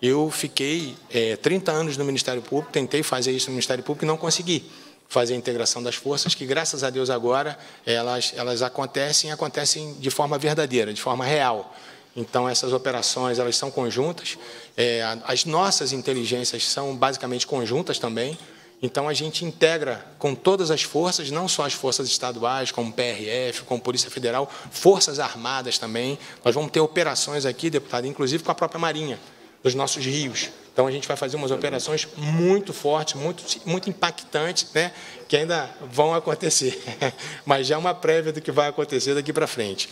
Eu fiquei é, 30 anos no Ministério Público, tentei fazer isso no Ministério Público e não consegui fazer a integração das forças, que graças a Deus agora elas, elas acontecem e acontecem de forma verdadeira, de forma real. Então, essas operações elas são conjuntas, é, as nossas inteligências são basicamente conjuntas também, então a gente integra com todas as forças, não só as forças estaduais, como PRF, como Polícia Federal, forças armadas também. Nós vamos ter operações aqui, deputado, inclusive com a própria Marinha dos nossos rios. Então a gente vai fazer umas operações muito fortes, muito, muito impactantes, né? que ainda vão acontecer, [LAUGHS] mas já é uma prévia do que vai acontecer daqui para frente.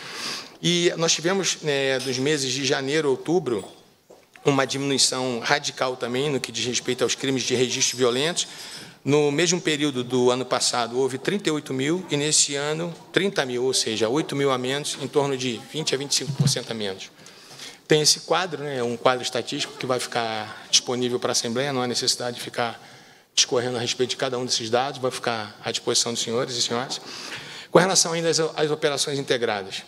E nós tivemos, né, dos meses de janeiro, outubro, uma diminuição radical também no que diz respeito aos crimes de registro violentos. No mesmo período do ano passado, houve 38 mil e, nesse ano, 30 mil, ou seja, 8 mil a menos, em torno de 20% a 25% a menos tem esse quadro, né, é um quadro estatístico que vai ficar disponível para a Assembleia, não há necessidade de ficar discorrendo a respeito de cada um desses dados, vai ficar à disposição dos senhores e senhoras. Com relação ainda às, às operações integradas,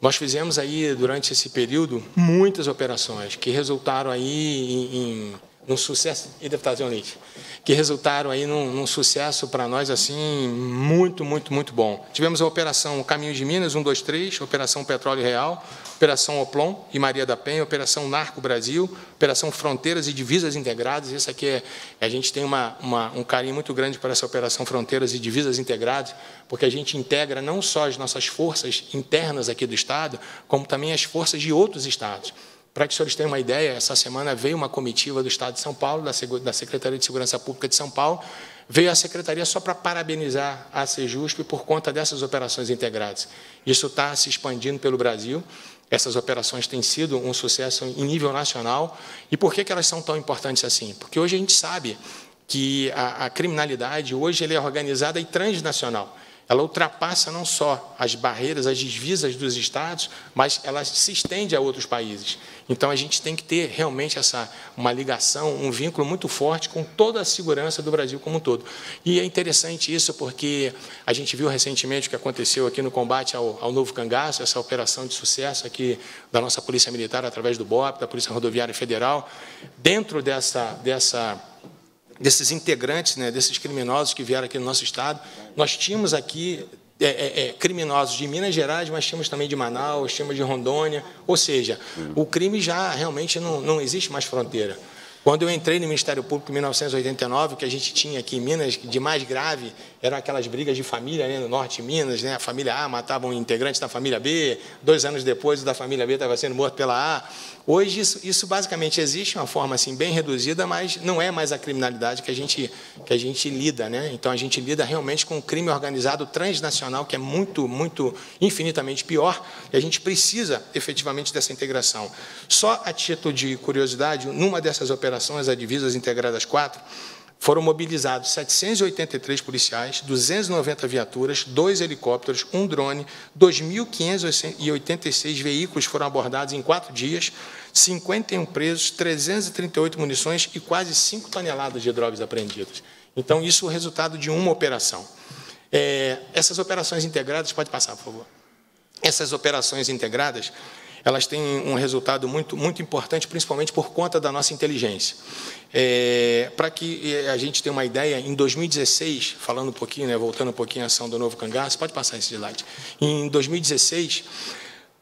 nós fizemos aí, durante esse período, muitas operações que resultaram aí em, em num sucesso e deputado Leite, que resultaram aí num, num sucesso para nós assim muito, muito, muito bom. Tivemos a operação Caminho de Minas 3, operação Petróleo Real, operação Oplon e Maria da Penha, operação Narco Brasil, operação Fronteiras e Divisas Integradas. Essa aqui é a gente tem uma, uma, um carinho muito grande para essa operação Fronteiras e Divisas Integradas, porque a gente integra não só as nossas forças internas aqui do estado, como também as forças de outros estados. Para que os senhores tenham uma ideia, essa semana veio uma comitiva do Estado de São Paulo, da Secretaria de Segurança Pública de São Paulo, veio à Secretaria só para parabenizar a Sejusp por conta dessas operações integradas. Isso está se expandindo pelo Brasil, essas operações têm sido um sucesso em nível nacional. E por que, elas são tão importantes assim? Porque hoje a gente sabe que a, a criminalidade, hoje, é organizada e transnacional ela ultrapassa não só as barreiras, as divisas dos estados, mas ela se estende a outros países. Então a gente tem que ter realmente essa uma ligação, um vínculo muito forte com toda a segurança do Brasil como um todo. E é interessante isso porque a gente viu recentemente o que aconteceu aqui no combate ao, ao novo cangaço, essa operação de sucesso aqui da nossa Polícia Militar através do BOP, da Polícia Rodoviária Federal, dentro dessa dessa desses integrantes, né, desses criminosos que vieram aqui no nosso estado. Nós tínhamos aqui é, é, é, criminosos de Minas Gerais, mas tínhamos também de Manaus, tínhamos de Rondônia. Ou seja, o crime já realmente não, não existe mais fronteira. Quando eu entrei no Ministério Público em 1989, o que a gente tinha aqui em Minas de mais grave eram aquelas brigas de família né, no norte de Minas, né? a família A matava um integrante da família B, dois anos depois o da família B estava sendo morto pela A. Hoje isso, isso basicamente existe, uma forma assim bem reduzida, mas não é mais a criminalidade que a gente, que a gente lida. Né? Então a gente lida realmente com o crime organizado transnacional que é muito, muito, infinitamente pior e a gente precisa efetivamente dessa integração. Só a título de curiosidade, numa dessas operações, a Divisas Integradas 4, foram mobilizados 783 policiais, 290 viaturas, dois helicópteros, um drone, 2.586 veículos foram abordados em quatro dias, 51 presos, 338 munições e quase 5 toneladas de drogas apreendidas. Então, isso é o resultado de uma operação. É, essas operações integradas, pode passar, por favor. Essas operações integradas elas têm um resultado muito, muito importante, principalmente por conta da nossa inteligência. É, Para que é, a gente tenha uma ideia, em 2016, falando um pouquinho, né, voltando um pouquinho à ação do novo cangaço, pode passar esse slide. Em 2016,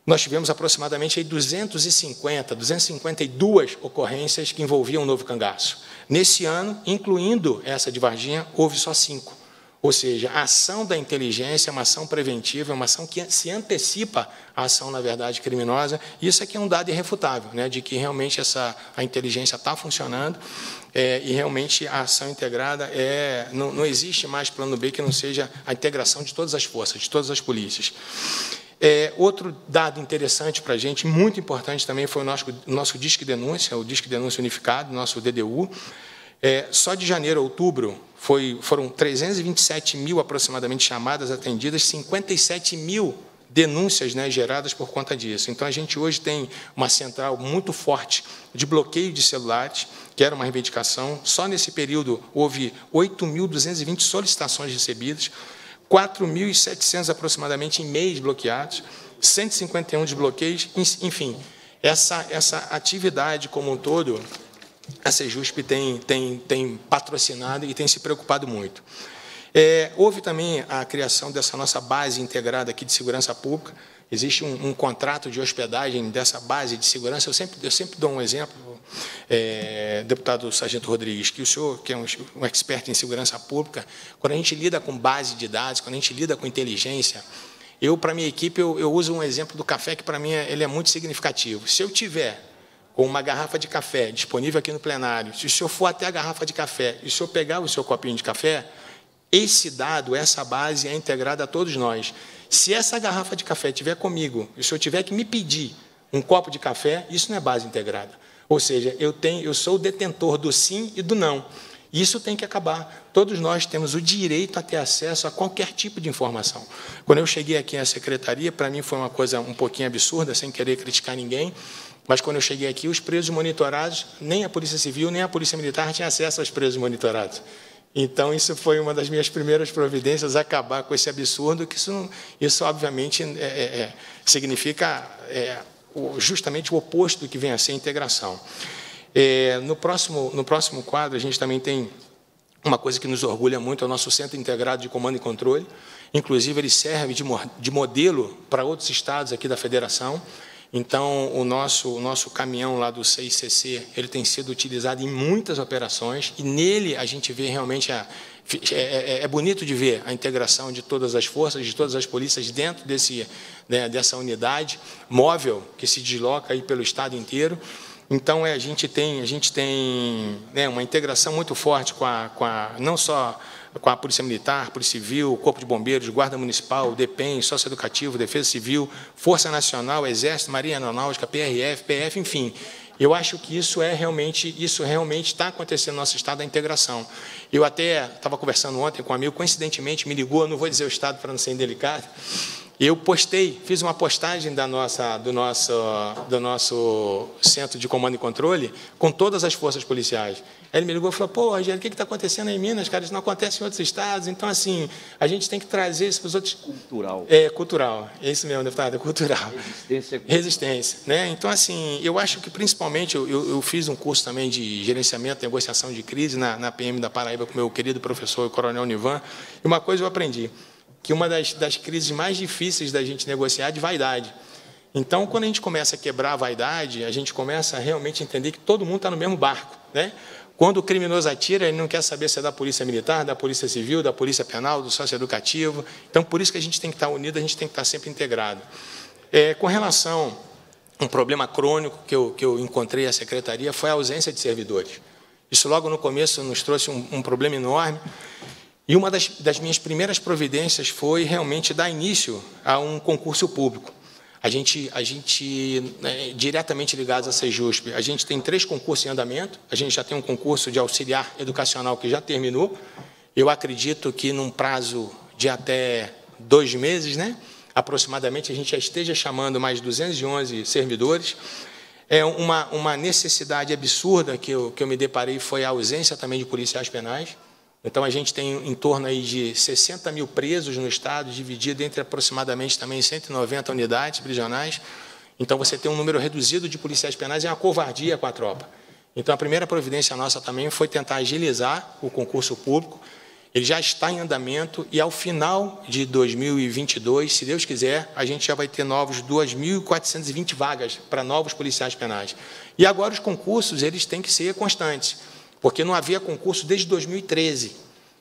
nós tivemos aproximadamente 250, 252 ocorrências que envolviam o novo cangaço. Nesse ano, incluindo essa de Varginha, houve só cinco. Ou seja, a ação da inteligência é uma ação preventiva, é uma ação que se antecipa à ação, na verdade, criminosa. Isso aqui é um dado irrefutável, né, de que realmente essa, a inteligência está funcionando é, e realmente a ação integrada é. Não, não existe mais plano B que não seja a integração de todas as forças, de todas as polícias. É, outro dado interessante para a gente, muito importante também, foi o nosso, nosso disco Denúncia, o disco Denúncia Unificado, nosso DDU, é, só de janeiro a outubro foi, foram 327 mil aproximadamente chamadas atendidas, 57 mil denúncias né, geradas por conta disso. Então, a gente hoje tem uma central muito forte de bloqueio de celulares, que era uma reivindicação. Só nesse período houve 8.220 solicitações recebidas, 4.700 aproximadamente em mês bloqueados, 151 desbloqueios, enfim. Essa, essa atividade como um todo a Sejusp tem, tem, tem patrocinado e tem se preocupado muito. É, houve também a criação dessa nossa base integrada aqui de segurança pública. Existe um, um contrato de hospedagem dessa base de segurança. Eu sempre, eu sempre dou um exemplo, é, deputado Sargento Rodrigues, que o senhor, que é um, um em segurança pública, quando a gente lida com base de dados, quando a gente lida com inteligência, eu, para minha equipe, eu, eu uso um exemplo do café que, para mim, é, ele é muito significativo. Se eu tiver ou uma garrafa de café disponível aqui no plenário, se o senhor for até a garrafa de café e o senhor pegar o seu copinho de café, esse dado, essa base é integrada a todos nós. Se essa garrafa de café tiver comigo e o senhor tiver que me pedir um copo de café, isso não é base integrada. Ou seja, eu, tenho, eu sou o detentor do sim e do não. Isso tem que acabar. Todos nós temos o direito a ter acesso a qualquer tipo de informação. Quando eu cheguei aqui à secretaria, para mim foi uma coisa um pouquinho absurda, sem querer criticar ninguém, mas quando eu cheguei aqui, os presos monitorados, nem a Polícia Civil, nem a Polícia Militar tinha acesso aos presos monitorados. Então, isso foi uma das minhas primeiras providências, acabar com esse absurdo, que isso, isso obviamente, é, é, é significa é, justamente o oposto do que vem a ser a integração. É, no, próximo, no próximo quadro, a gente também tem uma coisa que nos orgulha muito, é o nosso Centro Integrado de Comando e Controle. Inclusive, ele serve de, de modelo para outros estados aqui da federação. Então, o nosso, o nosso caminhão lá do CICC ele tem sido utilizado em muitas operações e nele a gente vê realmente a, é, é, é, é, bonito de ver a integração de todas as forças, de todas as polícias dentro desse, né, dessa unidade móvel que se desloca aí pelo estado inteiro. Então é, a gente tem, a gente tem né, uma integração muito forte com a, com a não só com a Polícia Militar, Polícia Civil, Corpo de Bombeiros, Guarda Municipal, DEPEN, Sócio Educativo, Defesa Civil, Força Nacional, Exército, Marinha Aeronáutica, PRF, PF, enfim. Eu acho que isso é realmente, isso realmente está acontecendo no nosso estado, a integração. Eu até estava conversando ontem com um amigo, coincidentemente me ligou, não vou dizer o estado para não ser indelicado. Eu postei, fiz uma postagem da nossa, do, nosso, do nosso centro de comando e controle com todas as forças policiais. Ele me ligou e falou: pô, Angélica, o que está acontecendo em Minas, cara? Isso não acontece em outros estados. Então, assim, a gente tem que trazer isso para os outros. Cultural. É, cultural. É isso mesmo, deputado, é cultural. Resistência. É cultural. Resistência. Né? Então, assim, eu acho que principalmente eu, eu, fiz um curso também de gerenciamento, negociação de crise na, na PM da Paraíba com meu querido professor, o Coronel Nivan. E uma coisa eu aprendi: que uma das, das crises mais difíceis da gente negociar é de vaidade. Então, quando a gente começa a quebrar a vaidade, a gente começa a realmente entender que todo mundo está no mesmo barco. Né? Quando o criminoso atira, ele não quer saber se é da polícia militar, da polícia civil, da polícia penal, do socioeducativo. Então, por isso que a gente tem que estar unido, a gente tem que estar sempre integrado. É, com relação a um problema crônico que eu, que eu encontrei à secretaria foi a ausência de servidores. Isso logo no começo nos trouxe um, um problema enorme. E uma das, das minhas primeiras providências foi realmente dar início a um concurso público. A gente, a gente né, diretamente ligados à Sejusp, a gente tem três concursos em andamento. A gente já tem um concurso de auxiliar educacional que já terminou. Eu acredito que num prazo de até dois meses, né, aproximadamente, a gente já esteja chamando mais 211 servidores. É uma, uma necessidade absurda que eu, que eu me deparei foi a ausência também de policiais penais. Então, a gente tem em torno aí de 60 mil presos no Estado, dividido entre aproximadamente também 190 unidades prisionais. Então, você tem um número reduzido de policiais penais e é uma covardia com a tropa. Então, a primeira providência nossa também foi tentar agilizar o concurso público. Ele já está em andamento e, ao final de 2022, se Deus quiser, a gente já vai ter novos 2.420 vagas para novos policiais penais. E agora os concursos eles têm que ser constantes porque não havia concurso desde 2013.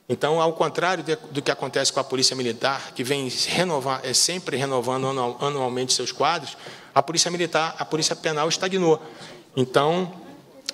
Então, ao contrário do que acontece com a Polícia Militar, que vem renovar, é, sempre renovando anualmente seus quadros, a Polícia Militar, a Polícia Penal estagnou. Então,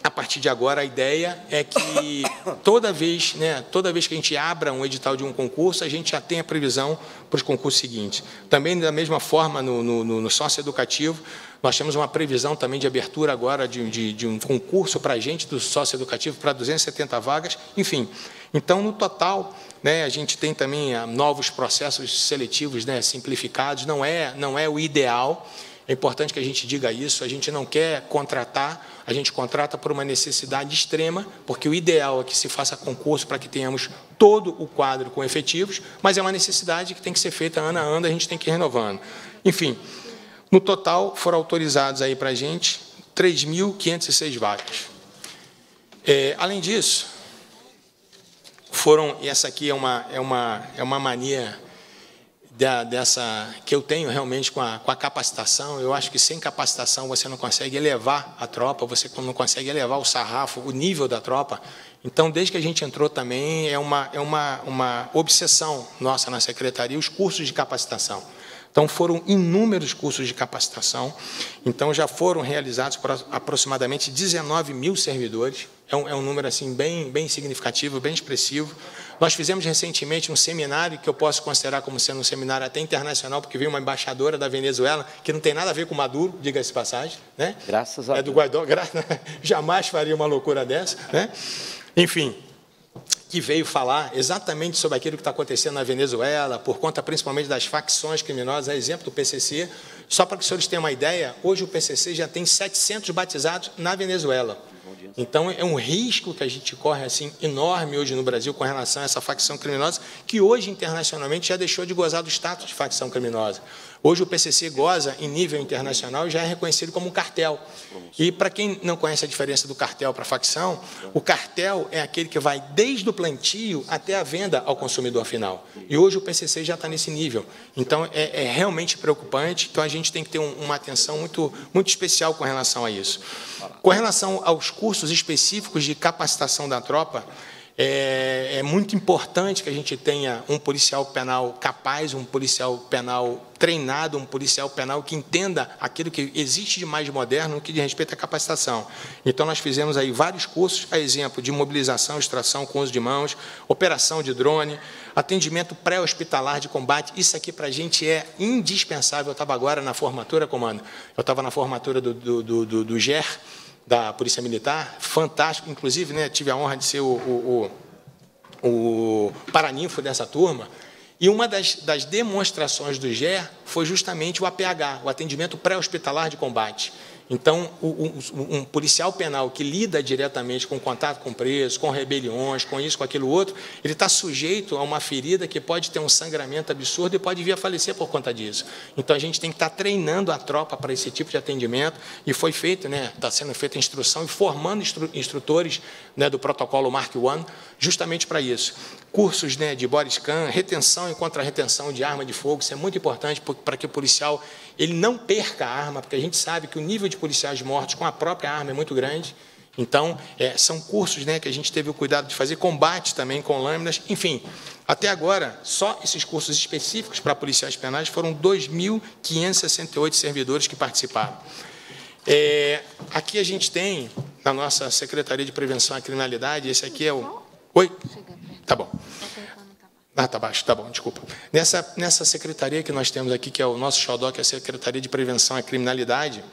a partir de agora, a ideia é que [COUGHS] toda vez, né, toda vez que a gente abra um edital de um concurso, a gente já tem a previsão para os concursos seguintes. Também, da mesma forma, no, no, no sócio educativo, nós temos uma previsão também de abertura agora de, de, de um concurso para a gente do sócio educativo para 270 vagas, enfim. Então, no total, né, a gente tem também ah, novos processos seletivos né, simplificados, não é, não é o ideal, é importante que a gente diga isso. A gente não quer contratar, a gente contrata por uma necessidade extrema, porque o ideal é que se faça concurso para que tenhamos todo o quadro com efetivos, mas é uma necessidade que tem que ser feita ano a ano, a gente tem que ir renovando. Enfim, no total, foram autorizados aí para a gente 3.506 vagas. É, além disso, foram, e essa aqui é uma, é uma, é uma mania da, dessa que eu tenho realmente com a, com a capacitação, eu acho que sem capacitação você não consegue elevar a tropa, você não consegue elevar o sarrafo, o nível da tropa. Então, desde que a gente entrou também, é uma, é uma, uma obsessão nossa na secretaria, os cursos de capacitação. Então, foram inúmeros cursos de capacitação. Então, já foram realizados aproximadamente 19 mil servidores. É um, é um, número assim bem, bem significativo, bem expressivo. Nós fizemos recentemente um seminário que eu posso considerar como sendo um seminário até internacional, porque veio uma embaixadora da Venezuela, que não tem nada a ver com Maduro, diga-se passagem. Né? Graças a Deus. É do Guaidó, [LAUGHS] gra... jamais faria uma loucura dessa. Né? Enfim, que veio falar exatamente sobre aquilo que está acontecendo na Venezuela, por conta principalmente das facções criminosas, a é exemplo do PCC. Só para que os senhores tenham uma ideia, hoje o PCC já tem 700 batizados na Venezuela. Então, é um risco que a gente corre assim enorme hoje no Brasil com relação a essa facção criminosa, que hoje internacionalmente já deixou de gozar do status de facção criminosa. Hoje o PCC goza, em nível internacional, e já é reconhecido como um cartel. E, para quem não conhece a diferença do cartel para a facção, o cartel é aquele que vai desde o plantio até a venda ao consumidor final. E hoje o PCC já está nesse nível. Então, é, é, realmente preocupante. Então, a gente tem que ter um, uma atenção muito, muito especial com relação a isso. Com relação aos cursos específicos de capacitação da tropa, é, é, muito importante que a gente tenha um policial penal capaz, um policial penal treinado, um policial penal que entenda aquilo que existe de mais moderno no que diz respeito à capacitação. Então, nós fizemos aí vários cursos, a exemplo de mobilização, extração com uso de mãos, operação de drone, atendimento pré-hospitalar de combate. Isso aqui, para a gente, é indispensável. Eu estava agora na formatura, comando. Eu estava na formatura do, do, do, do GER, da Polícia Militar, fantástico, inclusive, né, tive a honra de ser o, o, o, o paraninfo dessa turma, e uma das, das demonstrações do GER foi justamente o APH, o Atendimento Pré-Hospitalar de Combate, então, um, um policial penal que lida diretamente com contato com presos, com rebeliões, com isso, com aquilo outro, ele está sujeito a uma ferida que pode ter um sangramento absurdo e pode vir a falecer por conta disso. Então, a gente tem que estar tá treinando a tropa para esse tipo de atendimento e foi feito, né? Está sendo feita instrução e formando instru instrutores né, do protocolo Mark One justamente para isso. Cursos né, de body scan, retenção e contra-retenção de arma de fogo, isso é muito importante para que o policial ele não perca a arma, porque a gente sabe que o nível de policiais mortos com a própria arma é muito grande. Então, é, são cursos né, que a gente teve o cuidado de fazer, combate também com lâminas, enfim. Até agora, só esses cursos específicos para policiais penais foram 2.568 servidores que participaram. É, aqui a gente tem, na nossa Secretaria de Prevenção à Criminalidade, esse aqui é o Oi? Tá bom. Tá ah, tá baixo, tá bom, desculpa. Nessa, nessa secretaria que nós temos aqui, que é o nosso xodó, que é a Secretaria de Prevenção à Criminalidade,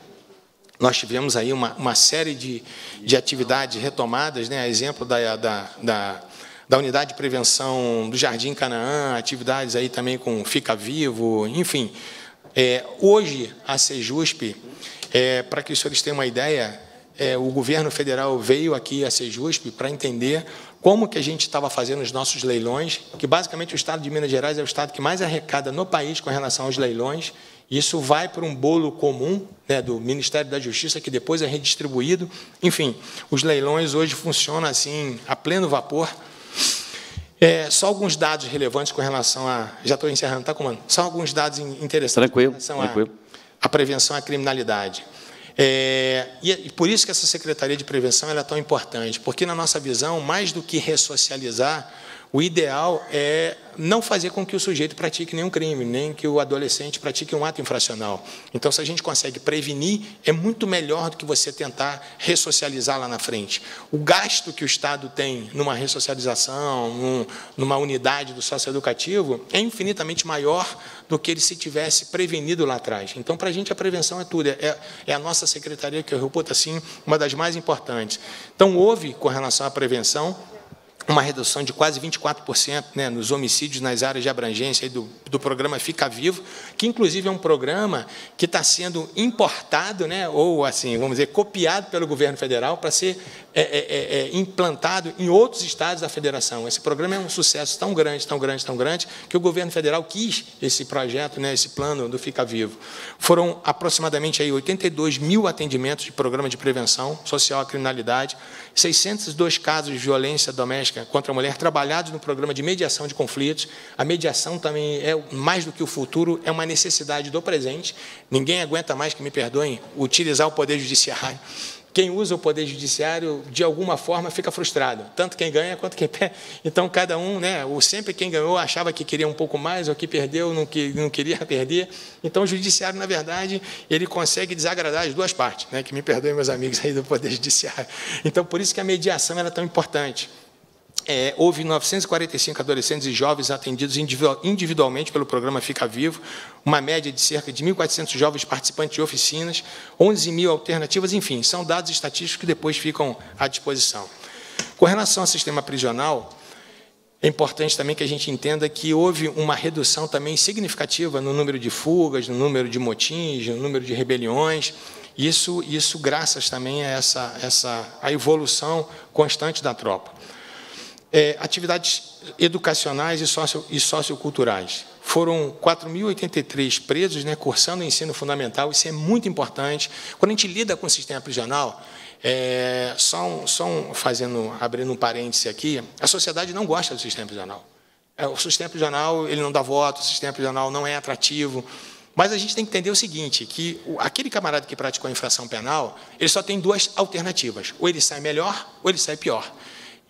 nós tivemos aí uma, uma série de, de atividades retomadas, né? a exemplo da, da, da, da unidade de prevenção do Jardim Canaã, atividades aí também com Fica Vivo, enfim. É, hoje, a Sejusp, é, para que os senhores tenham uma ideia, é, o governo federal veio aqui à Sejusp para entender como que a gente estava fazendo os nossos leilões, que basicamente o estado de Minas Gerais é o estado que mais arrecada no país com relação aos leilões. Isso vai para um bolo comum né, do Ministério da Justiça, que depois é redistribuído. Enfim, os leilões hoje funcionam assim, a pleno vapor. É, só alguns dados relevantes com relação a. Já estou encerrando, tá, comando? Só alguns dados interessantes tranquilo, com relação prevenção à criminalidade. É, é, e por isso que essa Secretaria de Prevenção é tão importante, porque, na nossa visão, mais do que ressocializar, o ideal é não fazer com que o sujeito pratique nenhum crime, nem que o adolescente pratique um ato infracional. Então, se a gente consegue prevenir, é muito melhor do que você tentar ressocializar lá na frente. O gasto que o Estado tem numa ressocialização, num, numa unidade do socioeducativo, é infinitamente maior do que ele se tivesse prevenido lá atrás. Então, para a gente, a prevenção é tudo. É, é, é a nossa secretaria que eu reputo, assim, uma das mais importantes. Então, houve, com relação à prevenção, uma redução de quase 24% né, nos homicídios nas áreas de abrangência do, do programa Fica Vivo, que inclusive é um programa que está sendo importado, né, ou assim, vamos dizer, copiado pelo governo federal para ser é, é, é, é, implantado em outros estados da federação. Esse programa é um sucesso tão grande, tão grande, tão grande, que o governo federal quis esse projeto, né, esse plano do Fica Vivo. Foram aproximadamente aí, 82 mil atendimentos de programa de prevenção social à criminalidade, 602 casos de violência doméstica contra a mulher trabalhados no programa de mediação de conflitos. A mediação também é mais do que o futuro, é uma necessidade do presente. Ninguém aguenta mais, que me perdoem, utilizar o poder judiciário quem usa o poder judiciário, de alguma forma, fica frustrado, tanto quem ganha quanto quem [LAUGHS] perde. Então, cada um, né, ou sempre quem ganhou achava que queria um pouco mais, ou que perdeu, não, que, não queria [LAUGHS] perder. Então, o judiciário, na verdade, ele consegue desagradar as duas partes, né, que me perdoem meus amigos aí do poder judiciário. Então, por isso que a mediação era é tão importante é, houve 945 adolescentes e jovens atendidos individualmente pelo programa Fica Vivo, uma média de cerca de 1.400 jovens participantes de oficinas, 11 mil alternativas, enfim, são dados estatísticos que depois ficam à disposição. Com relação ao sistema prisional, é importante também que a gente entenda que houve uma redução também significativa no número de fugas, no número de motins, no número de rebeliões. Isso, isso graças também a essa, essa a evolução constante da tropa. É, atividades educacionais e, socio, e socioculturais. Foram 4.083 presos né, cursando o ensino fundamental, isso é muito importante. Quando a gente lida com o sistema prisional, é, só, um, só um, fazendo, abrindo um parêntese aqui, a sociedade não gosta do sistema prisional. É, o sistema prisional ele não dá voto, o sistema prisional não é atrativo. Mas a gente tem que entender o seguinte, que aquele camarada que praticou a infração penal, ele só tem duas alternativas, ou ele sai melhor ou ele sai pior.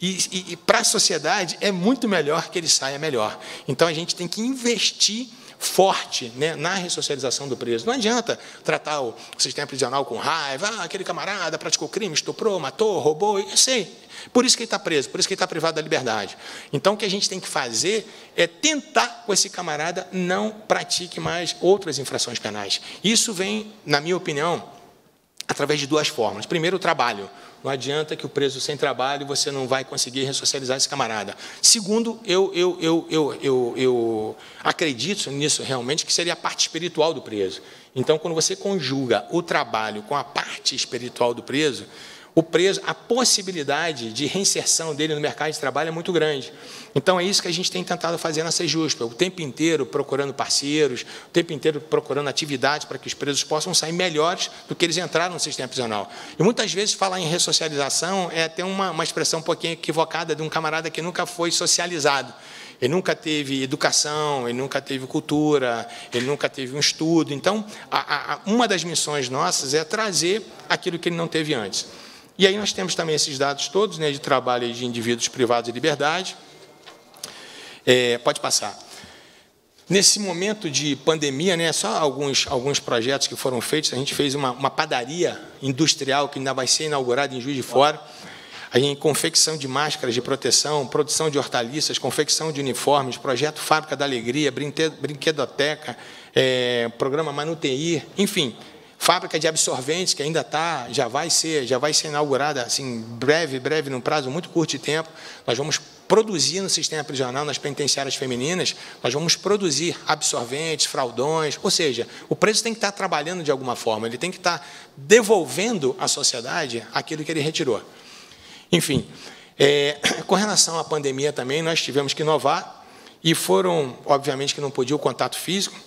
E, e, e para a sociedade é muito melhor que ele saia melhor. Então a gente tem que investir forte né, na ressocialização do preso. Não adianta tratar o sistema prisional com raiva, ah, aquele camarada praticou crime, estuprou, matou, roubou, eu sei. Por isso que ele está preso, por isso que ele está privado da liberdade. Então, o que a gente tem que fazer é tentar que esse camarada não pratique mais outras infrações penais. Isso vem, na minha opinião, através de duas formas. Primeiro, o trabalho. Não adianta que o preso sem trabalho você não vai conseguir ressocializar esse camarada. Segundo, eu, eu, eu, eu, eu, eu acredito nisso realmente, que seria a parte espiritual do preso. Então, quando você conjuga o trabalho com a parte espiritual do preso, o preso, a possibilidade de reinserção dele no mercado de trabalho é muito grande. Então é isso que a gente tem tentado fazer na Sejuspa, o tempo inteiro procurando parceiros, o tempo inteiro procurando atividades para que os presos possam sair melhores do que eles entraram no sistema prisional. E muitas vezes falar em ressocialização é até uma, uma expressão um pouquinho equivocada de um camarada que nunca foi socializado. Ele nunca teve educação, ele nunca teve cultura, ele nunca teve um estudo. Então, a, a, uma das missões nossas é trazer aquilo que ele não teve antes. E aí nós temos também esses dados todos, né, de trabalho de indivíduos privados de liberdade. É, pode passar. Nesse momento de pandemia, né, só alguns, alguns projetos que foram feitos, a gente fez uma, uma padaria industrial que ainda vai ser inaugurada em Juiz de Fora, aí confecção de máscaras de proteção, produção de hortaliças, confecção de uniformes, projeto Fábrica da Alegria, brinquedoteca, é, programa Manuteir, enfim, Fábrica de absorventes, que ainda está, já vai ser, já vai ser inaugurada, assim, breve, breve, num prazo muito curto de tempo. Nós vamos produzir no sistema prisional, nas penitenciárias femininas, nós vamos produzir absorventes, fraldões, ou seja, o preso tem que estar tá trabalhando de alguma forma, ele tem que estar tá devolvendo à sociedade aquilo que ele retirou. Enfim, é, [COUGHS] com relação à pandemia também, nós tivemos que inovar e foram, obviamente, que não podia o contato físico,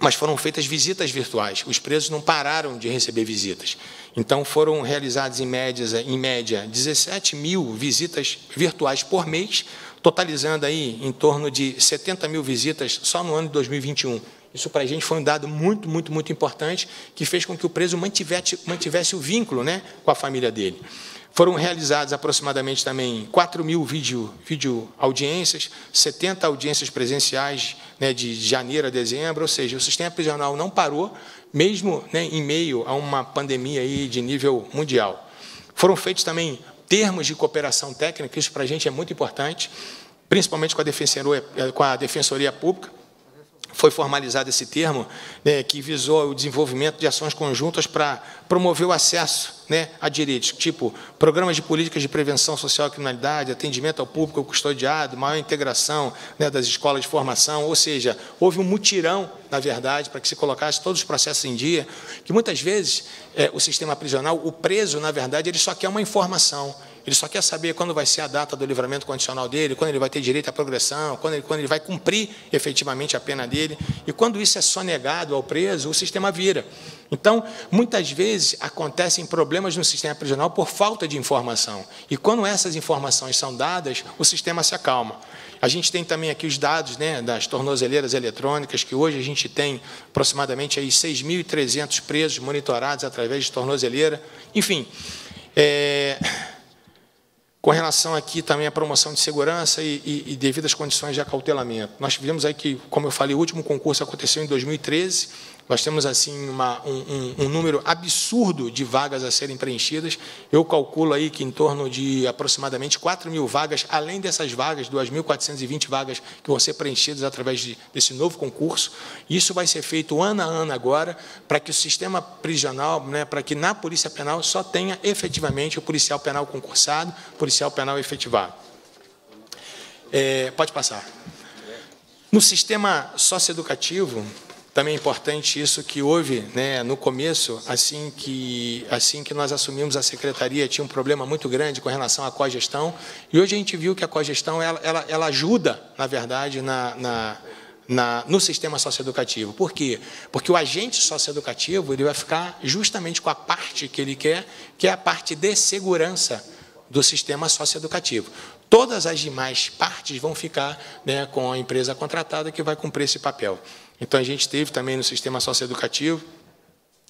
mas foram feitas visitas virtuais. Os presos não pararam de receber visitas. Então, foram realizadas, em média, em média 17 mil visitas virtuais por mês, totalizando aí em torno de 70 mil visitas só no ano de 2021. Isso para a gente foi um dado muito, muito, muito importante, que fez com que o preso mantivesse, mantivesse o vínculo né, com a família dele. Foram realizadas aproximadamente também 4 mil vídeo, vídeo audiências, 70 audiências presenciais né, de janeiro a dezembro, ou seja, o sistema prisional não parou, mesmo né, em meio a uma pandemia aí de nível mundial. Foram feitos também termos de cooperação técnica, isso para a gente é muito importante, principalmente com a com a Defensoria Pública, foi formalizado esse termo, né, que visou o desenvolvimento de ações conjuntas para promover o acesso né, a direitos, tipo programas de políticas de prevenção social à criminalidade, atendimento ao público custodiado, maior integração né, das escolas de formação, ou seja, houve um mutirão, na verdade, para que se colocasse todos os processos em dia, que muitas vezes é, o sistema prisional, o preso, na verdade, ele só quer uma informação, ele só quer saber quando vai ser a data do livramento condicional dele, quando ele vai ter direito à progressão, quando ele, quando ele vai cumprir efetivamente a pena dele. E quando isso é sonegado ao preso, o sistema vira. Então, muitas vezes acontecem problemas no sistema prisional por falta de informação. E quando essas informações são dadas, o sistema se acalma. A gente tem também aqui os dados né, das tornozeleiras eletrônicas, que hoje a gente tem aproximadamente 6.300 presos monitorados através de tornozeleira. Enfim, é, com relação aqui também à promoção de segurança e, e, e devidas condições de acautelamento. Nós tivemos aí que, como eu falei, o último concurso aconteceu em 2013, nós temos assim uma, um, um, um, número absurdo de vagas a serem preenchidas. Eu calculo aí que em torno de aproximadamente 4 mil vagas, além dessas vagas, 2.420 vagas que vão ser preenchidas através de, desse novo concurso. Isso vai ser feito ano a ano agora, para que o sistema prisional, né, para que na Polícia Penal só tenha efetivamente o policial penal concursado, policial penal efetivado. É, pode passar. No sistema socioeducativo, também é importante isso que houve né, no começo, assim que, assim que nós assumimos a secretaria, tinha um problema muito grande com relação à cogestão, e hoje a gente viu que a cogestão ela, ela, ela ajuda, na verdade, na, na, na, no sistema socioeducativo. Por quê? Porque o agente socioeducativo ele vai ficar justamente com a parte que ele quer, que é a parte de segurança do sistema socioeducativo. Todas as demais partes vão ficar né, com a empresa contratada que vai cumprir esse papel. Então, a gente teve também no sistema socioeducativo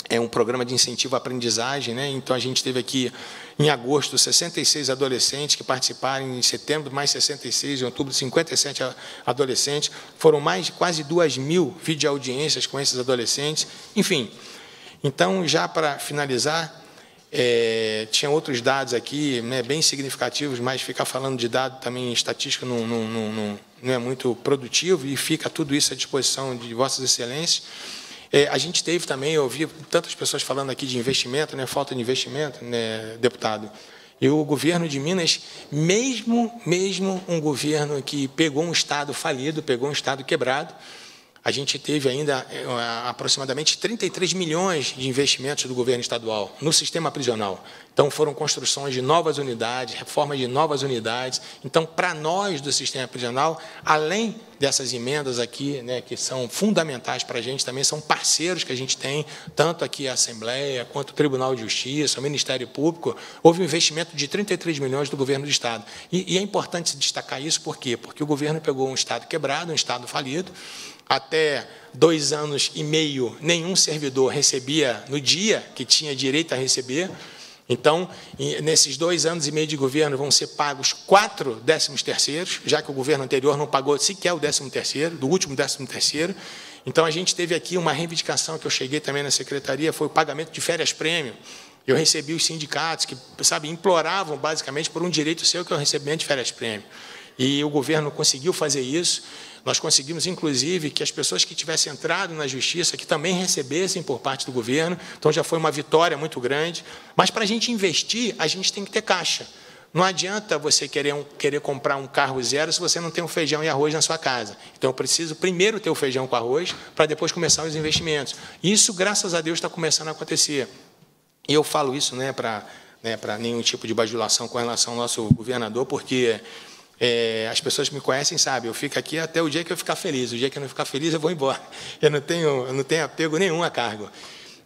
é um programa de incentivo à aprendizagem, né? Então a gente teve aqui em agosto 66 adolescentes que participaram, em setembro mais 66, em outubro 57 adolescentes, foram mais de quase duas mil videoaudiências com esses adolescentes, enfim. Então já para finalizar é, tinha outros dados aqui, né, bem significativos, mas ficar falando de dados também estatística não, não, não não é muito produtivo e fica tudo isso à disposição de vossas excelências. É, a gente teve também, eu ouvi tantas pessoas falando aqui de investimento, né, falta de investimento, né, deputado. E o governo de Minas, mesmo, mesmo um governo que pegou um estado falido, pegou um estado quebrado, a gente teve ainda eh, aproximadamente 33 milhões de investimentos do governo estadual no sistema prisional. Então, foram construções de novas unidades, reformas de novas unidades. Então, para nós do sistema prisional, além dessas emendas aqui, né, que são fundamentais para a gente, também são parceiros que a gente tem, tanto aqui a Assembleia, quanto o Tribunal de Justiça, o Ministério Público, houve um investimento de 33 milhões do governo do Estado. E, e é importante destacar isso, por quê? Porque o governo pegou um Estado quebrado, um Estado falido, até dois anos e meio, nenhum servidor recebia no dia que tinha direito a receber. Então, nesses dois anos e meio de governo, vão ser pagos quatro décimos terceiros, já que o governo anterior não pagou sequer o décimo terceiro, do último décimo terceiro. Então, a gente teve aqui uma reivindicação que eu cheguei também na secretaria, foi o pagamento de férias-prêmio. Eu recebi os sindicatos que, sabe, imploravam basicamente por um direito seu que é o recebimento de férias-prêmio. E o governo conseguiu fazer isso. Nós conseguimos, inclusive, que as pessoas que tivessem entrado na justiça, que também recebessem por parte do governo. Então, já foi uma vitória muito grande. Mas, para a gente investir, a gente tem que ter caixa. Não adianta você querer, um, querer comprar um carro zero se você não tem um feijão e arroz na sua casa. Então, eu preciso primeiro ter o feijão com arroz para depois começar os investimentos. Isso, graças a Deus, está começando a acontecer. E eu falo isso né, para né, nenhum tipo de bajulação com relação ao nosso governador, porque é, as pessoas que me conhecem sabem, eu fico aqui até o dia que eu ficar feliz. O dia que eu não ficar feliz, eu vou embora. Eu não tenho, eu não tenho apego nenhum a cargo.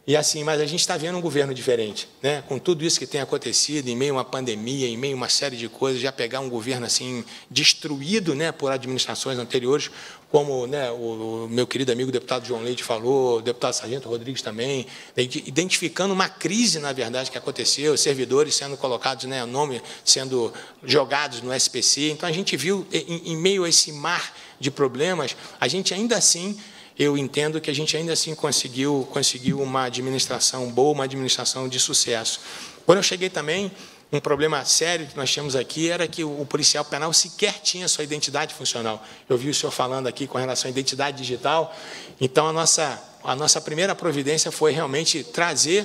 E assim, mas a gente está vendo um governo diferente, né? Com tudo isso que tem acontecido, em meio a uma pandemia, em meio a uma série de coisas, já pegar um governo assim destruído, né, por administrações anteriores, como né, o, o meu querido amigo deputado João Leite falou, o deputado Sargento Rodrigues também, né, identificando uma crise, na verdade, que aconteceu, servidores sendo colocados, né, nome sendo jogados no SPC. Então a gente viu em, em meio a esse mar de problemas, a gente ainda assim eu entendo que a gente ainda assim conseguiu, conseguiu uma administração boa, uma administração de sucesso. Quando eu cheguei também, um problema sério que nós tínhamos aqui era que o policial penal sequer tinha sua identidade funcional. Eu vi o senhor falando aqui com relação à identidade digital. Então, a nossa, a nossa primeira providência foi realmente trazer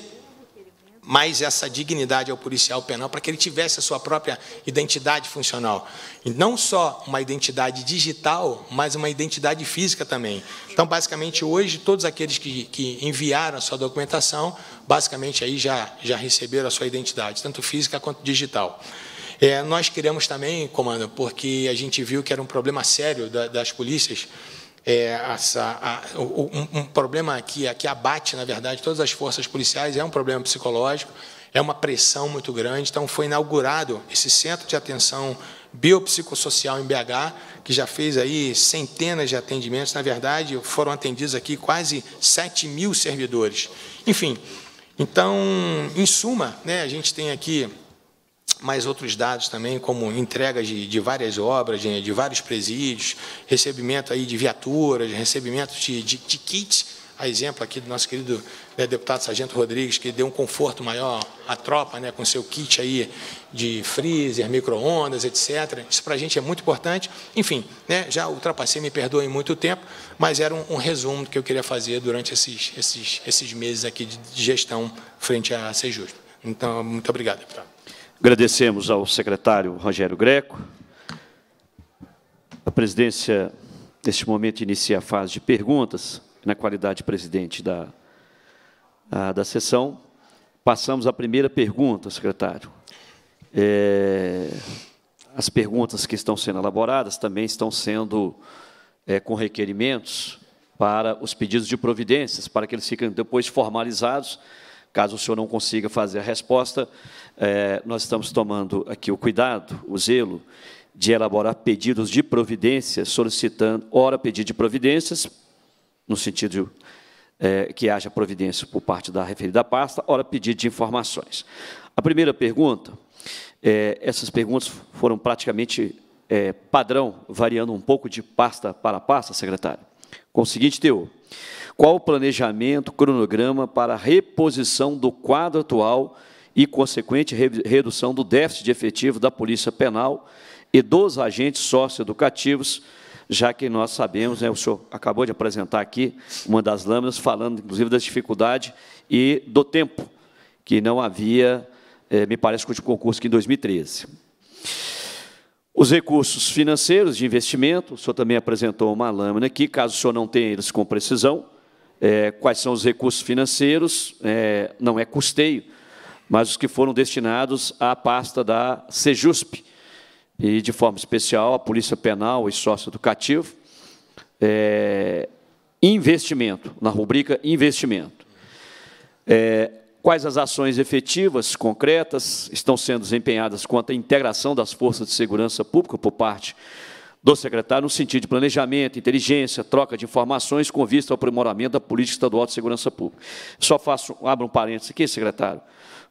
mais essa dignidade ao policial penal para que ele tivesse a sua própria identidade funcional. E não só uma identidade digital, mas uma identidade física também. Então, basicamente, hoje, todos aqueles que, que enviaram a sua documentação, basicamente, aí já, já receberam a sua identidade, tanto física quanto digital. É, nós criamos também, comando, porque a gente viu que era um problema sério da, das polícias, é, essa, a, um, um, problema aqui é que abate, na verdade, todas as forças policiais, é um problema psicológico, é uma pressão muito grande. Então, foi inaugurado esse centro de atenção biopsicossocial em BH, que já fez aí centenas de atendimentos. Na verdade, foram atendidos aqui quase 7 mil servidores. Enfim, então, em suma, né, a gente tem aqui mais outros dados também, como entrega de, de várias obras, de, de, vários presídios, recebimento aí de viaturas, recebimento de, de, de kits, a exemplo aqui do nosso querido né, deputado Sargento Rodrigues, que deu um conforto maior à tropa, né, com seu kit aí de freezer, micro-ondas, etc. Isso para a gente é muito importante. Enfim, né, já ultrapassei, me perdoem muito tempo, mas era um, um, resumo que eu queria fazer durante esses, esses, esses meses aqui de gestão frente à Sejus. Então, muito obrigado, deputado. Agradecemos ao secretário Rogério Greco. A presidência, neste momento, inicia a fase de perguntas, na qualidade de presidente da, a, da sessão. Passamos à primeira pergunta, secretário. É, as perguntas que estão sendo elaboradas também estão sendo é, com requerimentos para os pedidos de providências, para que eles fiquem depois formalizados Caso o senhor não consiga fazer a resposta, é, nós estamos tomando aqui o cuidado, o zelo, de elaborar pedidos de providências, solicitando, ora, pedido de providências, no sentido de, é, que haja providência por parte da referida pasta, ora, pedido de informações. A primeira pergunta, é, essas perguntas foram praticamente é, padrão, variando um pouco de pasta para pasta, secretário, com o seguinte teor. Qual o planejamento, cronograma para a reposição do quadro atual e consequente redução do déficit de efetivo da Polícia Penal e dos agentes socioeducativos, já que nós sabemos, né, o senhor acabou de apresentar aqui uma das lâminas, falando inclusive da dificuldade e do tempo, que não havia, eh, me parece, com o concurso que em 2013. Os recursos financeiros de investimento, o senhor também apresentou uma lâmina aqui, caso o senhor não tenha eles com precisão, é, quais são os recursos financeiros, é, não é custeio, mas os que foram destinados à pasta da Sejusp, e de forma especial à Polícia Penal e Sócio Educativo. É, investimento, na rubrica investimento. É, quais as ações efetivas, concretas, estão sendo desempenhadas quanto à integração das forças de segurança pública por parte do secretário no sentido de planejamento, inteligência, troca de informações com vista ao aprimoramento da política estadual de segurança pública. Só faço, abro um parênteses aqui, secretário,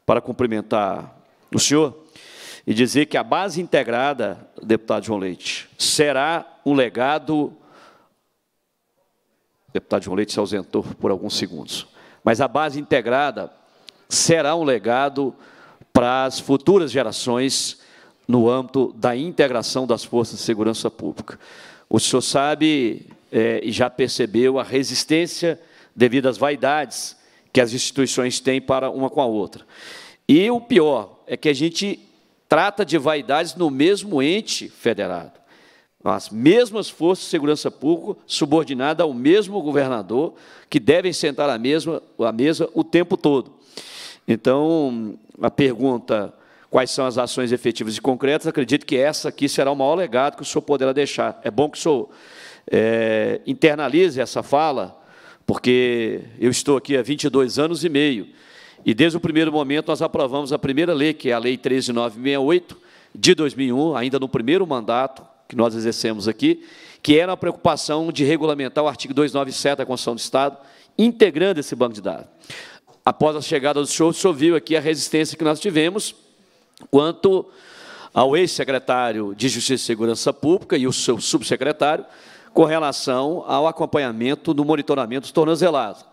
para cumprimentar o senhor e dizer que a base integrada, deputado João Leite, será um legado... O deputado João Leite se ausentou por alguns segundos. Mas a base integrada será um legado para as futuras gerações no âmbito da integração das forças de segurança pública. O senhor sabe é, e já percebeu a resistência devido às vaidades que as instituições têm para uma com a outra. E o pior é que a gente trata de vaidades no mesmo ente federado. As mesmas forças de segurança pública subordinadas ao mesmo governador, que devem sentar à, mesma, à mesa o tempo todo. Então, a pergunta quais são as ações efetivas e concretas, acredito que essa aqui será o maior legado que o senhor poderá deixar. É bom que o senhor é, internalize essa fala, porque eu estou aqui há 22 anos e meio, e desde o primeiro momento nós aprovamos a primeira lei, que é a Lei 13968, de 2001, ainda no primeiro mandato que nós exercemos aqui, que era a preocupação de regulamentar o artigo 297 da Constituição do Estado, integrando esse banco de dados. Após a chegada do senhor, o senhor viu aqui a resistência que nós tivemos, Quanto ao ex-secretário de Justiça e Segurança Pública e o seu subsecretário, com relação ao acompanhamento do monitoramento dos tornozelados.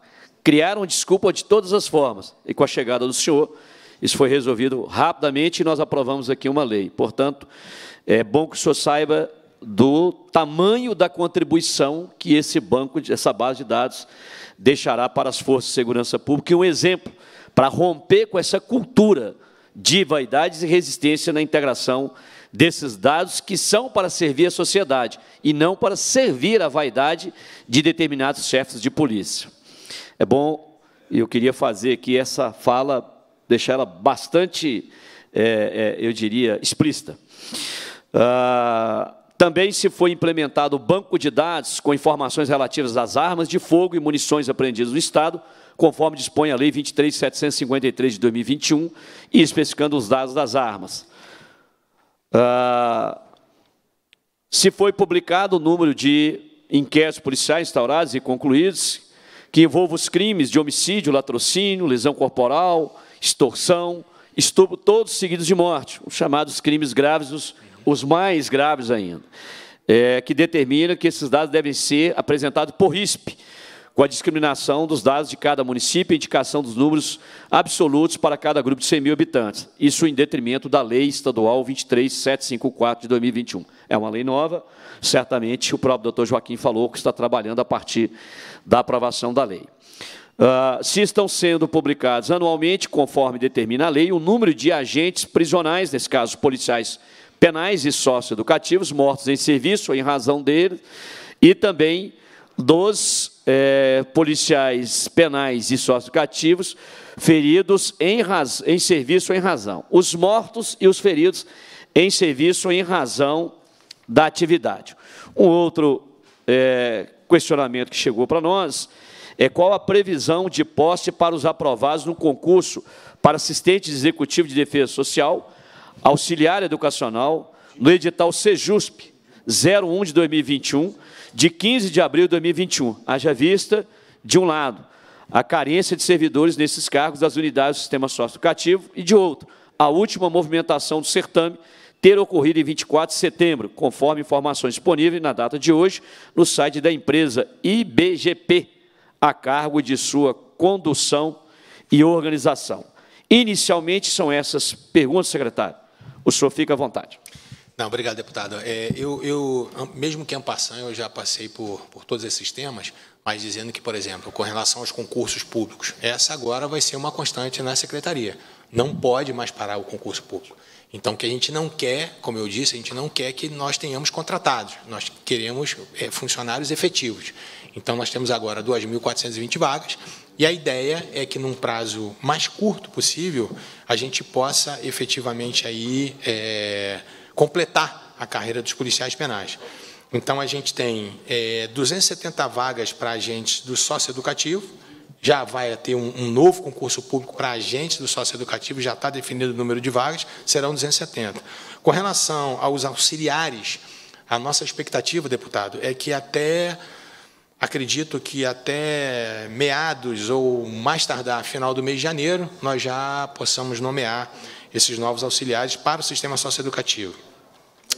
Criaram desculpa de todas as formas, e com a chegada do senhor, isso foi resolvido rapidamente e nós aprovamos aqui uma lei. Portanto, é bom que o senhor saiba do tamanho da contribuição que esse banco, essa base de dados, deixará para as forças de segurança pública. E um exemplo para romper com essa cultura de vaidades e resistência na integração desses dados que são para servir a sociedade e não para servir a vaidade de determinados chefes de polícia. É bom, eu queria fazer aqui essa fala, deixar ela bastante, é, é, eu diria, explícita. Ah, também se foi implementado o banco de dados com informações relativas às armas de fogo e munições apreendidas no Estado, conforme dispõe a Lei 23.753 de 2021, e especificando os dados das armas. Ah, se foi publicado o número de inquéritos policiais instaurados e concluídos que envolvam os crimes de homicídio, latrocínio, lesão corporal, extorsão, estupro, todos seguidos de morte, os chamados crimes graves, os, os mais graves ainda, é, que determina que esses dados devem ser apresentados por RISP, com a discriminação dos dados de cada município e indicação dos números absolutos para cada grupo de 100 mil habitantes. Isso em detrimento da Lei Estadual 23754 de 2021. É uma lei nova, certamente o próprio doutor Joaquim falou que está trabalhando a partir da aprovação da lei. Uh, se estão sendo publicados anualmente, conforme determina a lei, o número de agentes prisionais, nesse caso policiais penais e socioeducativos, mortos em serviço ou em razão dele, e também dos é, policiais penais e cativos feridos em, raz, em serviço em razão. Os mortos e os feridos em serviço em razão da atividade. Um outro é, questionamento que chegou para nós é qual a previsão de posse para os aprovados no concurso para assistente executivo de defesa social, auxiliar educacional, no edital Sejusp 01 de 2021, de 15 de abril de 2021, haja vista, de um lado, a carência de servidores nesses cargos das unidades do sistema socioeducativo e, de outro, a última movimentação do certame ter ocorrido em 24 de setembro, conforme informações disponíveis na data de hoje no site da empresa IBGP, a cargo de sua condução e organização. Inicialmente, são essas perguntas, secretário. O senhor fica à vontade. Não, obrigado, deputado. É, eu, eu, mesmo que em passando, eu já passei por, por todos esses temas, mas dizendo que, por exemplo, com relação aos concursos públicos, essa agora vai ser uma constante na secretaria. Não pode mais parar o concurso público. Então, o que a gente não quer, como eu disse, a gente não quer que nós tenhamos contratados. Nós queremos é, funcionários efetivos. Então, nós temos agora 2.420 vagas, e a ideia é que, num prazo mais curto possível, a gente possa efetivamente aí. É, completar a carreira dos policiais penais. Então, a gente tem é, 270 vagas para agentes do sócio educativo. já vai ter um, um novo concurso público para agentes do sócio educativo. já está definido o número de vagas, serão 270. Com relação aos auxiliares, a nossa expectativa, deputado, é que até, acredito que até meados ou mais tardar, final do mês de janeiro, nós já possamos nomear esses novos auxiliares para o sistema socioeducativo.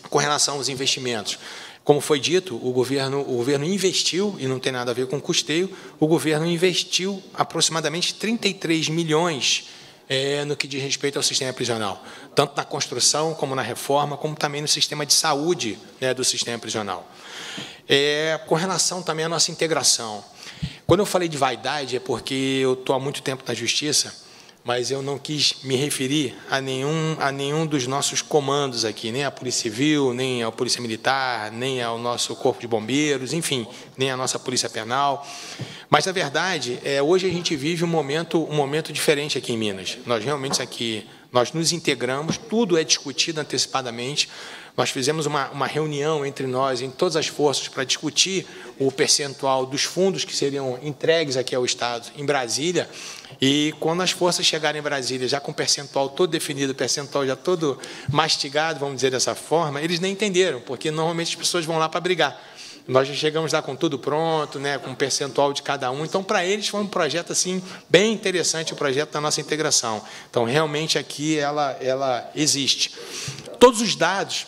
Com relação aos investimentos, como foi dito, o governo, o governo investiu, e não tem nada a ver com custeio, o governo investiu aproximadamente 33 milhões é, no que diz respeito ao sistema prisional, tanto na construção, como na reforma, como também no sistema de saúde né, do sistema prisional. É, com relação também à nossa integração. Quando eu falei de vaidade, é porque eu estou há muito tempo na justiça mas eu não quis me referir a nenhum, a nenhum dos nossos comandos aqui, nem à Polícia Civil, nem à Polícia Militar, nem ao nosso Corpo de Bombeiros, enfim, nem à nossa Polícia Penal. Mas, na verdade, é, hoje a gente vive um momento, um momento diferente aqui em Minas. Nós realmente aqui, nós nos integramos, tudo é discutido antecipadamente, nós fizemos uma, uma reunião entre nós, em todas as forças, para discutir o percentual dos fundos que seriam entregues aqui ao Estado em Brasília. E quando as forças chegarem em Brasília, já com o percentual todo definido, o percentual já todo mastigado, vamos dizer dessa forma, eles nem entenderam, porque normalmente as pessoas vão lá para brigar. Nós já chegamos lá com tudo pronto, né, com um percentual de cada um. Então, para eles foi um projeto assim bem interessante, o um projeto da nossa integração. Então, realmente aqui ela, ela existe. Todos os dados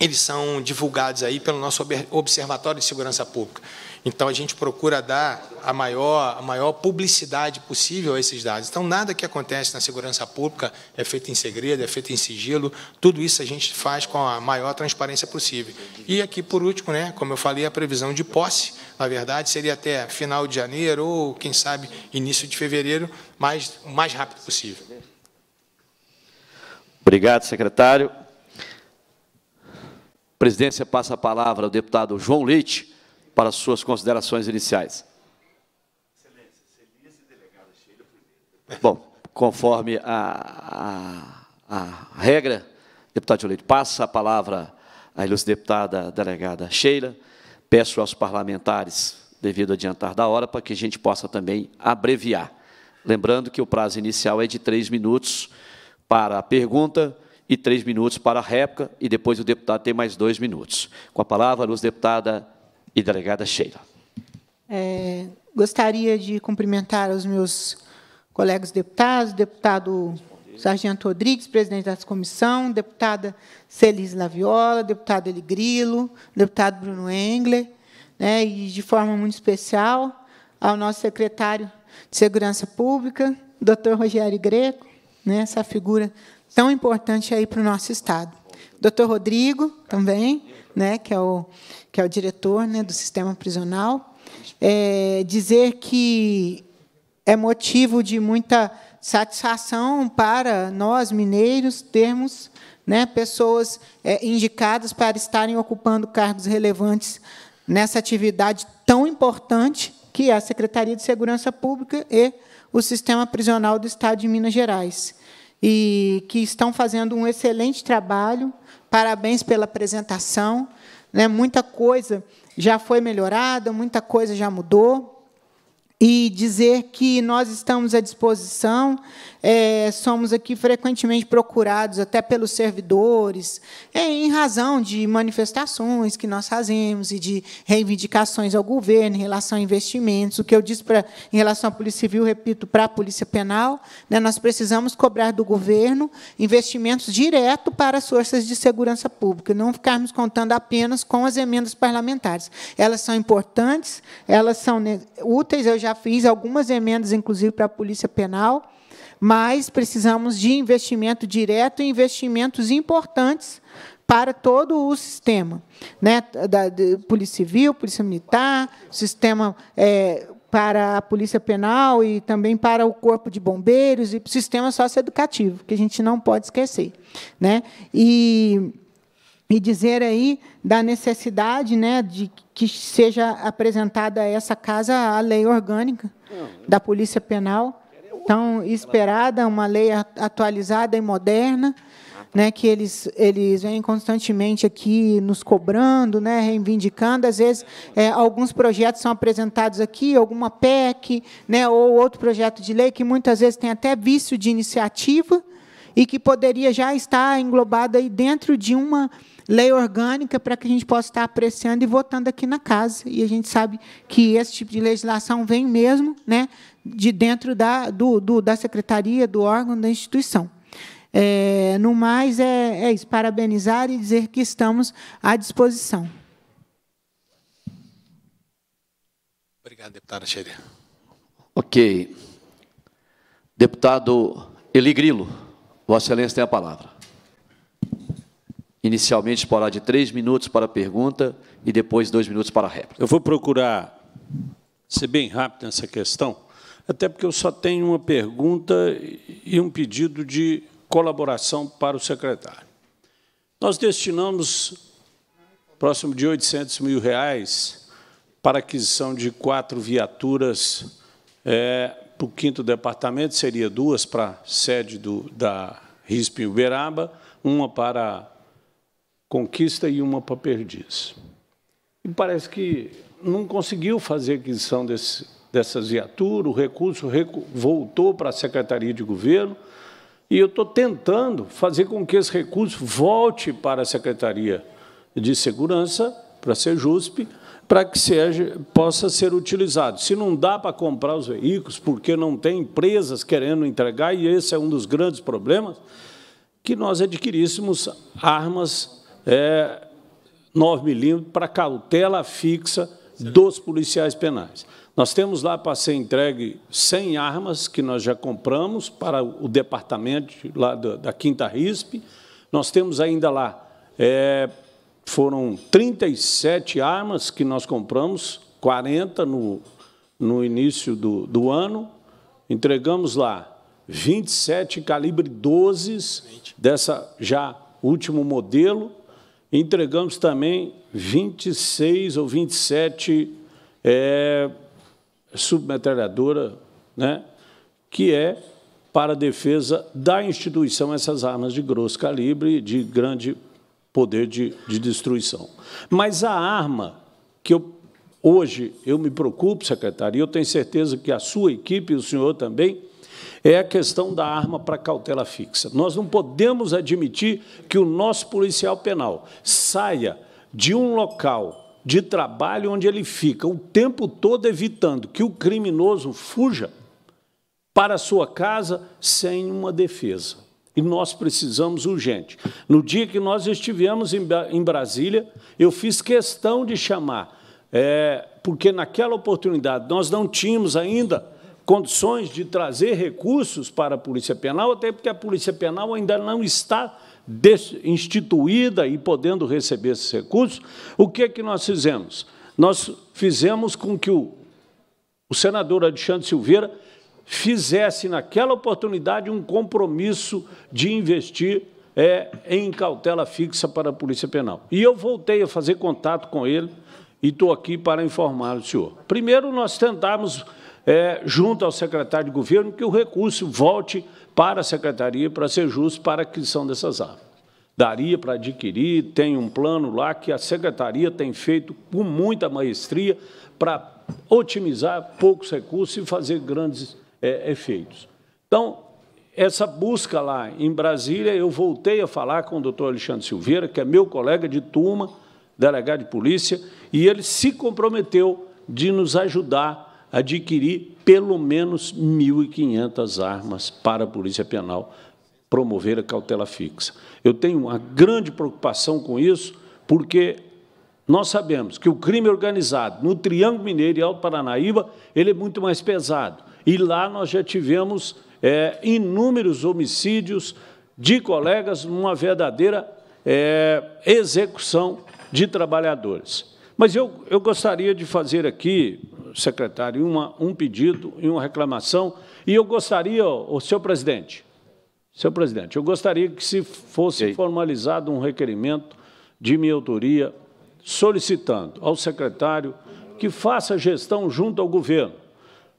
eles são divulgados aí pelo nosso Observatório de Segurança Pública. Então, a gente procura dar a maior, a maior publicidade possível a esses dados. Então, nada que acontece na segurança pública é feito em segredo, é feito em sigilo. Tudo isso a gente faz com a maior transparência possível. E aqui, por último, né, como eu falei, a previsão de posse, na verdade, seria até final de janeiro ou, quem sabe, início de fevereiro, mas o mais rápido possível. Obrigado, secretário presidência passa a palavra ao deputado João Leite para suas considerações iniciais. Excelência, e primeiro. Bom, conforme a, a, a regra, deputado João Leite passa a palavra à ilustre deputada delegada Sheila. Peço aos parlamentares, devido ao adiantar da hora, para que a gente possa também abreviar. Lembrando que o prazo inicial é de três minutos para a pergunta, e três minutos para a réplica, e depois o deputado tem mais dois minutos. Com a palavra, a luz deputada e delegada Sheila. É, gostaria de cumprimentar os meus colegas deputados, deputado Sargento Rodrigues, presidente da comissão, deputada Celis Laviola, deputado Eli Grilo, deputado Bruno Engler, né, e, de forma muito especial, ao nosso secretário de Segurança Pública, doutor Rogério Greco, né, essa figura tão importante aí para o nosso Estado. Dr. Rodrigo também, né, que, é o, que é o diretor né, do sistema prisional, é, dizer que é motivo de muita satisfação para nós, mineiros, termos né, pessoas é, indicadas para estarem ocupando cargos relevantes nessa atividade tão importante que é a Secretaria de Segurança Pública e o Sistema Prisional do Estado de Minas Gerais e que estão fazendo um excelente trabalho. Parabéns pela apresentação. Né? Muita coisa já foi melhorada, muita coisa já mudou. E dizer que nós estamos à disposição é, somos aqui frequentemente procurados até pelos servidores, é, em razão de manifestações que nós fazemos e de reivindicações ao governo em relação a investimentos. O que eu disse pra, em relação à Polícia Civil, repito, para a Polícia Penal, né, nós precisamos cobrar do governo investimentos direto para as forças de segurança pública, não ficarmos contando apenas com as emendas parlamentares. Elas são importantes, elas são né, úteis, eu já fiz algumas emendas, inclusive, para a Polícia Penal, mas precisamos de investimento direto e investimentos importantes para todo o sistema, né, da, da polícia civil, polícia militar, sistema é, para a polícia penal e também para o corpo de bombeiros e sistema socioeducativo, que a gente não pode esquecer, né, e e dizer aí da necessidade né, de que seja apresentada a essa casa a lei orgânica da Polícia Penal, tão esperada, uma lei atualizada e moderna, né, que eles, eles vêm constantemente aqui nos cobrando, né, reivindicando. Às vezes, é, alguns projetos são apresentados aqui, alguma PEC, né, ou outro projeto de lei, que muitas vezes tem até vício de iniciativa e que poderia já estar englobado dentro de uma lei orgânica para que a gente possa estar apreciando e votando aqui na casa. E a gente sabe que esse tipo de legislação vem mesmo né, de dentro da, do, do, da secretaria, do órgão, da instituição. É, no mais, é, é isso, parabenizar e dizer que estamos à disposição. Obrigado, deputada Xeria. Ok. Deputado Eli Grilo, Vossa Excelência tem a palavra. Inicialmente, disporá de três minutos para a pergunta e depois dois minutos para a réplica. Eu vou procurar ser bem rápido nessa questão até porque eu só tenho uma pergunta e um pedido de colaboração para o secretário. Nós destinamos próximo de 800 mil reais para aquisição de quatro viaturas é, para o quinto departamento, seria duas para a sede do, da RISP em Uberaba, uma para Conquista e uma para Perdiz. E parece que não conseguiu fazer aquisição desse, dessas viaturas, o recurso voltou para a Secretaria de Governo, e eu estou tentando fazer com que esse recurso volte para a Secretaria de Segurança, para a Sejusp, para que seja, possa ser utilizado. Se não dá para comprar os veículos, porque não tem empresas querendo entregar, e esse é um dos grandes problemas, que nós adquiríssemos armas é, 9 milímetros para cautela fixa dos policiais penais. Nós temos lá para ser entregue 100 armas que nós já compramos para o departamento lá da, Quinta RISP. Nós temos ainda lá, é, foram 37 armas que nós compramos, 40 no, no início do, do ano. Entregamos lá 27 calibre 12 dessa já último modelo. Entregamos também 26 ou 27 é, submetralhadora, né, que é para a defesa da instituição essas armas de grosso calibre, de grande poder de, de destruição. Mas a arma que eu, hoje eu me preocupo, secretário, e eu tenho certeza que a sua equipe e o senhor também, é a questão da arma para cautela fixa. Nós não podemos admitir que o nosso policial penal saia de um local de trabalho onde ele fica o tempo todo evitando que o criminoso fuja para a sua casa sem uma defesa. E nós precisamos urgente. No dia que nós estivemos em Brasília, eu fiz questão de chamar, é, porque naquela oportunidade nós não tínhamos ainda condições de trazer recursos para a Polícia Penal, até porque a Polícia Penal ainda não está instituída e podendo receber esses recursos, o que é que nós fizemos? Nós fizemos com que o, o senador Alexandre Silveira fizesse naquela oportunidade um compromisso de investir é, em cautela fixa para a Polícia Penal. E eu voltei a fazer contato com ele e estou aqui para informar o senhor. Primeiro, nós tentamos, é, junto ao secretário de governo, que o recurso volte para a secretaria para ser justo para a aquisição dessas árvores. Daria para adquirir, tem um plano lá que a secretaria tem feito com muita maestria para otimizar poucos recursos e fazer grandes é, efeitos. Então, essa busca lá em Brasília, eu voltei a falar com o doutor Alexandre Silveira, que é meu colega de turma, delegado de polícia, e ele se comprometeu de nos ajudar adquirir pelo menos 1.500 armas para a Polícia Penal promover a cautela fixa. Eu tenho uma grande preocupação com isso, porque nós sabemos que o crime organizado no Triângulo Mineiro e Alto Paranaíba ele é muito mais pesado. E lá nós já tivemos é, inúmeros homicídios de colegas numa verdadeira é, execução de trabalhadores. Mas eu, eu gostaria de fazer aqui, secretário, uma, um pedido e uma reclamação. E eu gostaria, o senhor presidente, senhor presidente, eu gostaria que se fosse formalizado um requerimento de minha autoria solicitando ao secretário que faça gestão junto ao governo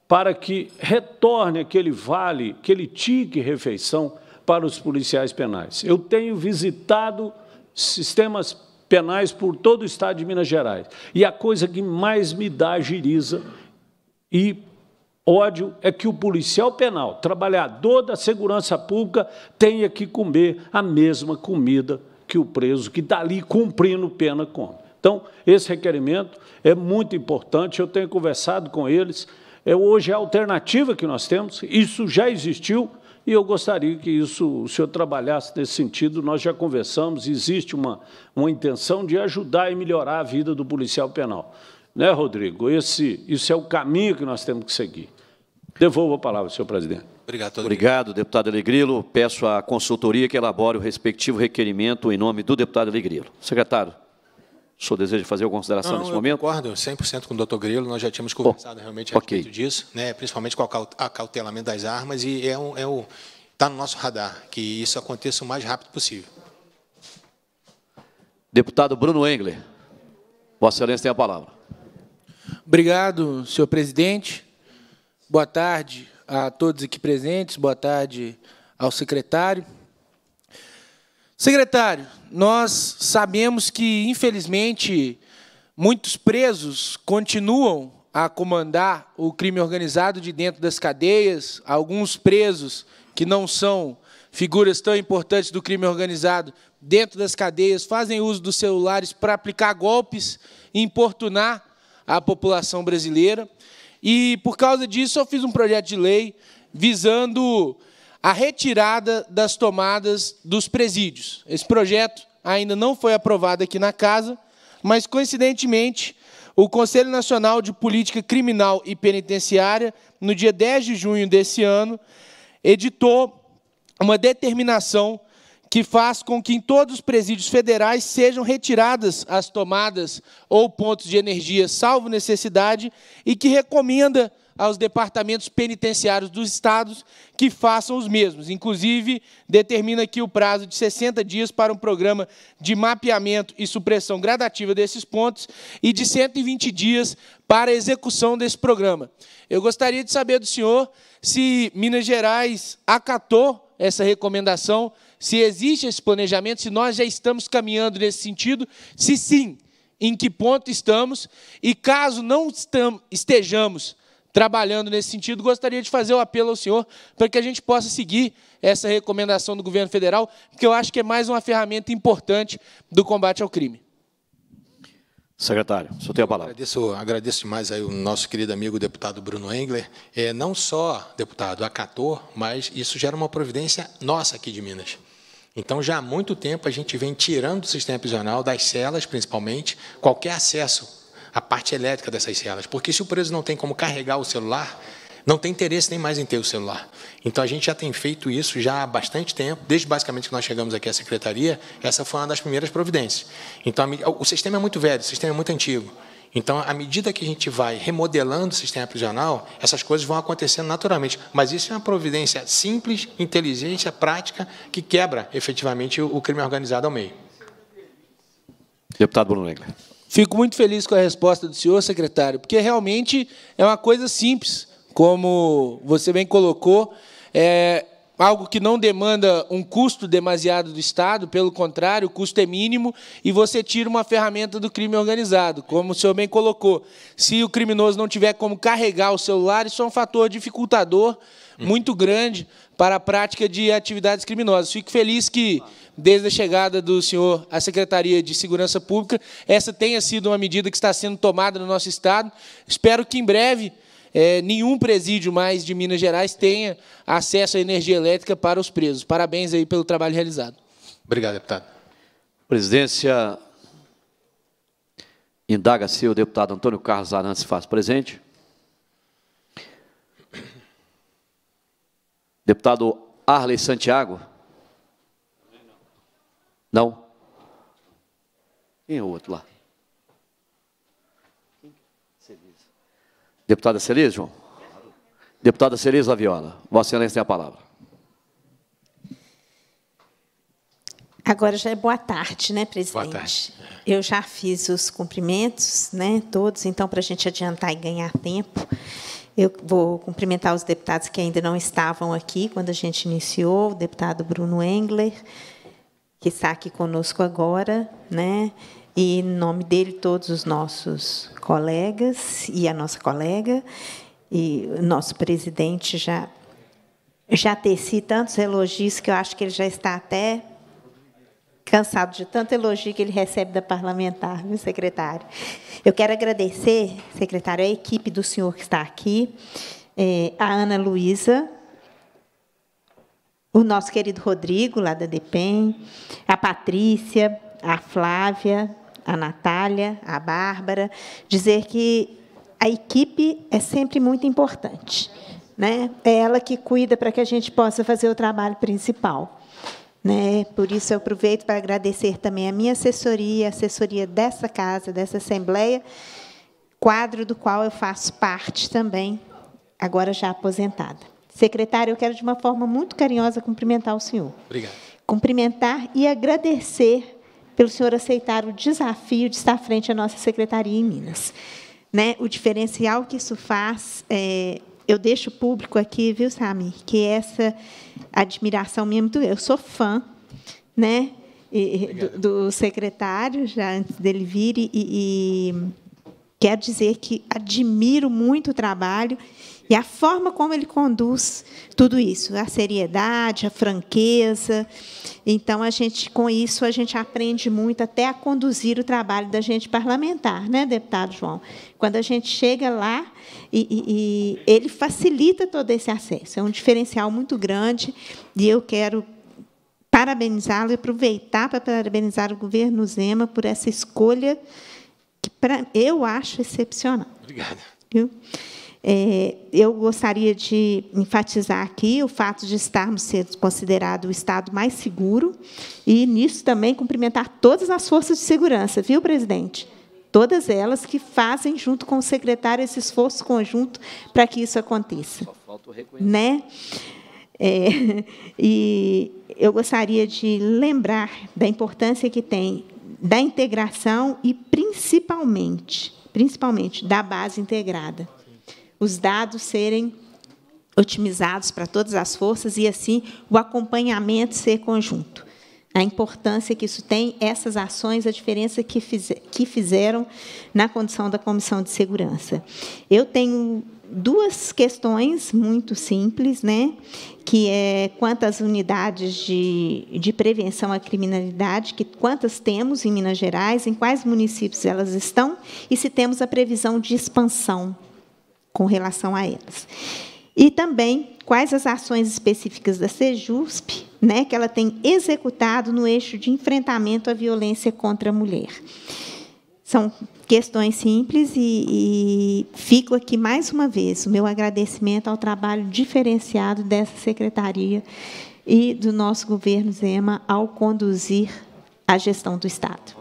para que retorne aquele vale, aquele tique refeição para os policiais penais. Eu tenho visitado sistemas penais por todo o estado de Minas Gerais. E a coisa que mais me dá giriza e ódio é que o policial penal, trabalhador da segurança pública, tenha que comer a mesma comida que o preso que está ali cumprindo pena come. Então, esse requerimento é muito importante, eu tenho conversado com eles. É, hoje é a alternativa que nós temos, isso já existiu, e eu gostaria que isso, o senhor trabalhasse nesse sentido. Nós já conversamos, existe uma, uma intenção de ajudar e melhorar a vida do policial penal. Né, Rodrigo? Esse, isso é o caminho que nós temos que seguir. Devolvo a palavra, senhor presidente. Obrigado, Obrigado, deputado Alegrilo. Peço à consultoria que elabore o respectivo requerimento em nome do deputado Alegrilo. Secretário. O senhor deseja fazer alguma consideração não, nesse eu momento? concordo 100% com o doutor Grilo. Nós já tínhamos conversado Bom, realmente a okay. respeito disso, né, principalmente com o acautelamento das armas, e é um, é um, está no nosso radar que isso aconteça o mais rápido possível. Deputado Bruno Engler, Vossa Excelência tem a palavra. Obrigado, senhor presidente. Boa tarde a todos aqui presentes, boa tarde ao secretário. Secretário, nós sabemos que, infelizmente, muitos presos continuam a comandar o crime organizado de dentro das cadeias. Alguns presos que não são figuras tão importantes do crime organizado dentro das cadeias fazem uso dos celulares para aplicar golpes e importunar a população brasileira. E, por causa disso, eu fiz um projeto de lei visando a retirada das tomadas dos presídios. Esse projeto ainda não foi aprovado aqui na casa, mas coincidentemente o Conselho Nacional de Política Criminal e Penitenciária, no dia 10 de junho desse ano, editou uma determinação que faz com que em todos os presídios federais sejam retiradas as tomadas ou pontos de energia salvo necessidade e que recomenda aos departamentos penitenciários dos estados que façam os mesmos. Inclusive, determina aqui o prazo de 60 dias para um programa de mapeamento e supressão gradativa desses pontos e de 120 dias para a execução desse programa. Eu gostaria de saber do senhor se Minas Gerais acatou essa recomendação, se existe esse planejamento, se nós já estamos caminhando nesse sentido, se sim, em que ponto estamos, e caso não estejamos trabalhando nesse sentido, gostaria de fazer o apelo ao senhor para que a gente possa seguir essa recomendação do governo federal, porque eu acho que é mais uma ferramenta importante do combate ao crime. Secretário, só tem a palavra. agradeço, agradeço demais aí o nosso querido amigo deputado Bruno Engler. É, não só, deputado, acatou, mas isso gera uma providência nossa aqui de Minas. Então, já há muito tempo a gente vem tirando do sistema prisional, das celas principalmente, qualquer acesso a parte elétrica dessas celas. Porque se o preso não tem como carregar o celular, não tem interesse nem mais em ter o celular. Então a gente já tem feito isso já há bastante tempo, desde basicamente que nós chegamos aqui à secretaria, essa foi uma das primeiras providências. Então o sistema é muito velho, o sistema é muito antigo. Então, à medida que a gente vai remodelando o sistema prisional, essas coisas vão acontecendo naturalmente. Mas isso é uma providência simples, inteligente, prática, que quebra efetivamente o crime organizado ao meio. Deputado Bruno Engler. Fico muito feliz com a resposta do senhor, secretário, porque realmente é uma coisa simples, como você bem colocou, é algo que não demanda um custo demasiado do Estado, pelo contrário, o custo é mínimo e você tira uma ferramenta do crime organizado, como o senhor bem colocou. Se o criminoso não tiver como carregar o celular, isso é um fator dificultador muito grande para a prática de atividades criminosas. Fico feliz que, desde a chegada do senhor à Secretaria de Segurança Pública, essa tenha sido uma medida que está sendo tomada no nosso Estado. Espero que, em breve, eh, nenhum presídio mais de Minas Gerais tenha acesso à energia elétrica para os presos. Parabéns aí pelo trabalho realizado. Obrigado, deputado. Presidência, indaga-se o deputado Antônio Carlos Arantes faz presente. Deputado Arley Santiago? Não? Quem é o outro lá? É Deputada Celise, João? Deputada Celise Laviola, Vossa Excelência tem a palavra. Agora já é boa tarde, né, presidente? Boa tarde. Eu já fiz os cumprimentos, né, todos, então, para a gente adiantar e ganhar tempo. Eu vou cumprimentar os deputados que ainda não estavam aqui quando a gente iniciou, o deputado Bruno Engler, que está aqui conosco agora, né? e, em nome dele, todos os nossos colegas e a nossa colega, e o nosso presidente já já teci tantos elogios que eu acho que ele já está até cansado de tanto elogio que ele recebe da parlamentar, meu secretário. Eu quero agradecer, secretário, a equipe do senhor que está aqui, eh, a Ana Luísa, o nosso querido Rodrigo, lá da DEPEN, a Patrícia, a Flávia, a Natália, a Bárbara, dizer que a equipe é sempre muito importante. Né? É ela que cuida para que a gente possa fazer o trabalho principal. Né? Por isso, eu aproveito para agradecer também a minha assessoria, a assessoria dessa casa, dessa Assembleia, quadro do qual eu faço parte também, agora já aposentada. Secretário, eu quero, de uma forma muito carinhosa, cumprimentar o senhor. Obrigado. Cumprimentar e agradecer pelo senhor aceitar o desafio de estar frente à nossa secretaria em Minas. Né? O diferencial que isso faz é, eu deixo público aqui, viu, Samir, que essa admiração minha é muito. Eu sou fã, né? E, do, do, secretário, já antes dele vir, e, e quero dizer que admiro muito o trabalho e a forma como ele conduz tudo isso, a seriedade, a franqueza. Então, a gente, com isso, a gente aprende muito até a conduzir o trabalho da gente parlamentar, né, deputado João? Quando a gente chega lá e, e, e ele facilita todo esse acesso. É um diferencial muito grande e eu quero parabenizá-lo e aproveitar para parabenizar o governo Zema por essa escolha que pra, eu acho excepcional. Obrigado. Viu? É, eu gostaria de enfatizar aqui o fato de estarmos sendo considerado o Estado mais seguro e, nisso, também cumprimentar todas as forças de segurança, viu, presidente? Todas elas que fazem, junto com o secretário, esse esforço conjunto para que isso aconteça. Só falta o reconhecimento. Né? É, [LAUGHS] e eu gostaria de lembrar da importância que tem da integração e, principalmente, principalmente da base integrada os dados serem otimizados para todas as forças e, assim, o acompanhamento ser conjunto. A importância que isso tem, essas ações, a diferença que, fiz, que fizeram na condição da Comissão de Segurança. Eu tenho duas questões muito simples, né? Que é quantas unidades de, de prevenção à criminalidade, que quantas temos em Minas Gerais, em quais municípios elas estão e se temos a previsão de expansão com relação a elas. E também quais as ações específicas da Sejusp, né, que ela tem executado no eixo de enfrentamento à violência contra a mulher. São questões simples e, e fico aqui mais uma vez o meu agradecimento ao trabalho diferenciado dessa secretaria e do nosso governo Zema ao conduzir a gestão do Estado.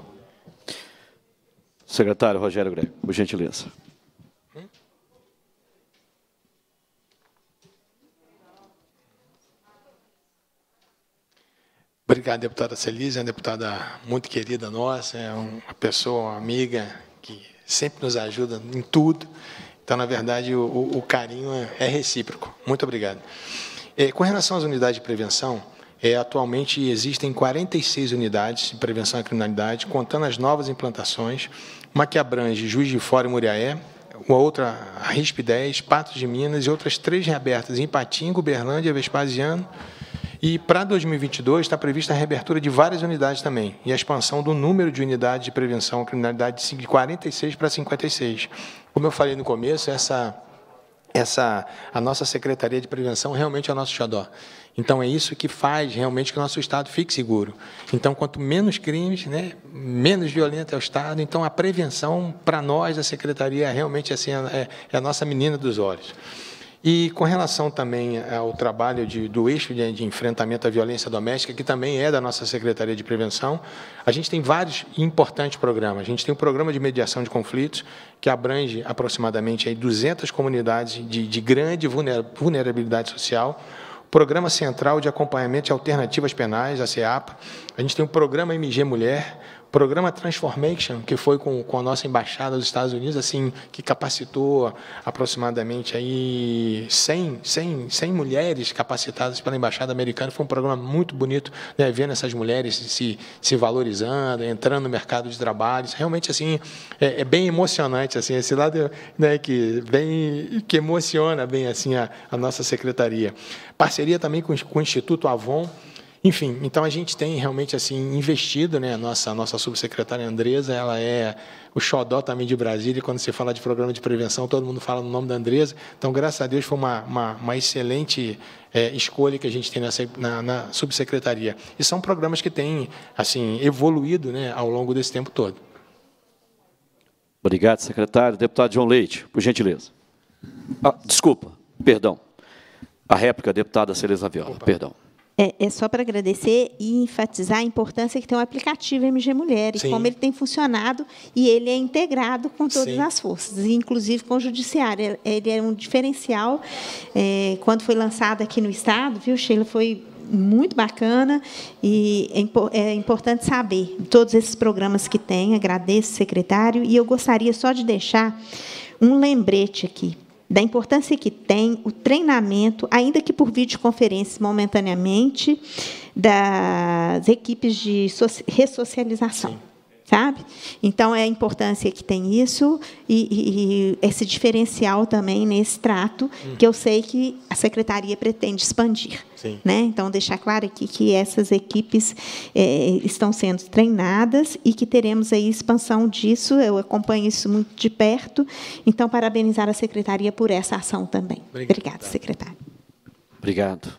Secretário Rogério Greco, por gentileza. Obrigado, deputada Celise, é uma deputada muito querida nossa, é uma pessoa, uma amiga que sempre nos ajuda em tudo. Então, na verdade, o, o carinho é, é recíproco. Muito obrigado. É, com relação às unidades de prevenção, é, atualmente existem 46 unidades de prevenção à criminalidade, contando as novas implantações, uma que abrange Juiz de Fora e Muriaé, uma outra a RISP 10, Patos de Minas e outras três reabertas em Patinga, Uberlândia, Vespasiano e para 2022 está prevista a reabertura de várias unidades também e a expansão do número de unidades de prevenção à criminalidade de 46 para 56. Como eu falei no começo, essa essa a nossa secretaria de prevenção realmente é o nosso xodó. Então é isso que faz realmente que o nosso estado fique seguro. Então quanto menos crimes, né, menos violento é o estado. Então a prevenção para nós a secretaria realmente assim é, é a nossa menina dos olhos. E com relação também eh, ao trabalho de, do eixo de, de, enfrentamento à violência doméstica, que também é da nossa Secretaria de Prevenção, a gente tem vários importantes programas. A gente tem um programa de mediação de conflitos, que abrange aproximadamente aí 200 comunidades de, de grande vulnerabilidade social, Programa Central de Acompanhamento de Alternativas Penais, a CEAP. A gente tem o Programa MG Mulher, programa Transformation, que foi com, com a nossa embaixada dos Estados Unidos, assim, que capacitou aproximadamente aí 100, 100, 100 mulheres capacitadas pela embaixada americana. Foi um programa muito bonito, né, vendo essas mulheres se, se valorizando, entrando no mercado de trabalho. Realmente, assim, é, é bem emocionante, assim, esse lado né, que, bem, que emociona bem, assim, a, a nossa secretaria. Parceria também com, com o Instituto Avon, enfim, então a gente tem realmente assim investido, né? Nossa nossa subsecretária Andresa, ela é o xodó também de Brasília. E quando se fala de programa de prevenção, todo mundo fala no nome da Andresa. Então, graças a Deus, foi uma, uma, uma excelente é, escolha que a gente tem nessa, na, na subsecretaria. E são programas que têm assim evoluído, né, ao longo desse tempo todo. Obrigado, secretário. Deputado João Leite, por gentileza. Ah, desculpa, perdão. A réplica, deputada Celeza Viola, Opa. perdão. É, é só para agradecer e enfatizar a importância que tem o aplicativo MG Mulher e Sim. como ele tem funcionado e ele é integrado com todas Sim. as forças, inclusive com o judiciário. Ele é, é um diferencial. É, quando foi lançado aqui no estado, viu, Sheila, foi muito bacana e é, é importante saber todos esses programas que tem. Agradeço, secretário, e eu gostaria só de deixar um lembrete aqui da importância que tem o treinamento, ainda que por videoconferência momentaneamente, das equipes de ressocialização. Sim sabe? Então é a importância que tem isso e, e, e esse diferencial também nesse trato hum. que eu sei que a secretaria pretende expandir, Sim. né? Então deixar claro aqui que essas equipes é, estão sendo treinadas e que teremos aí expansão disso. Eu acompanho isso muito de perto. Então parabenizar a secretaria por essa ação também. Obrigado, Obrigado secretário. Obrigado.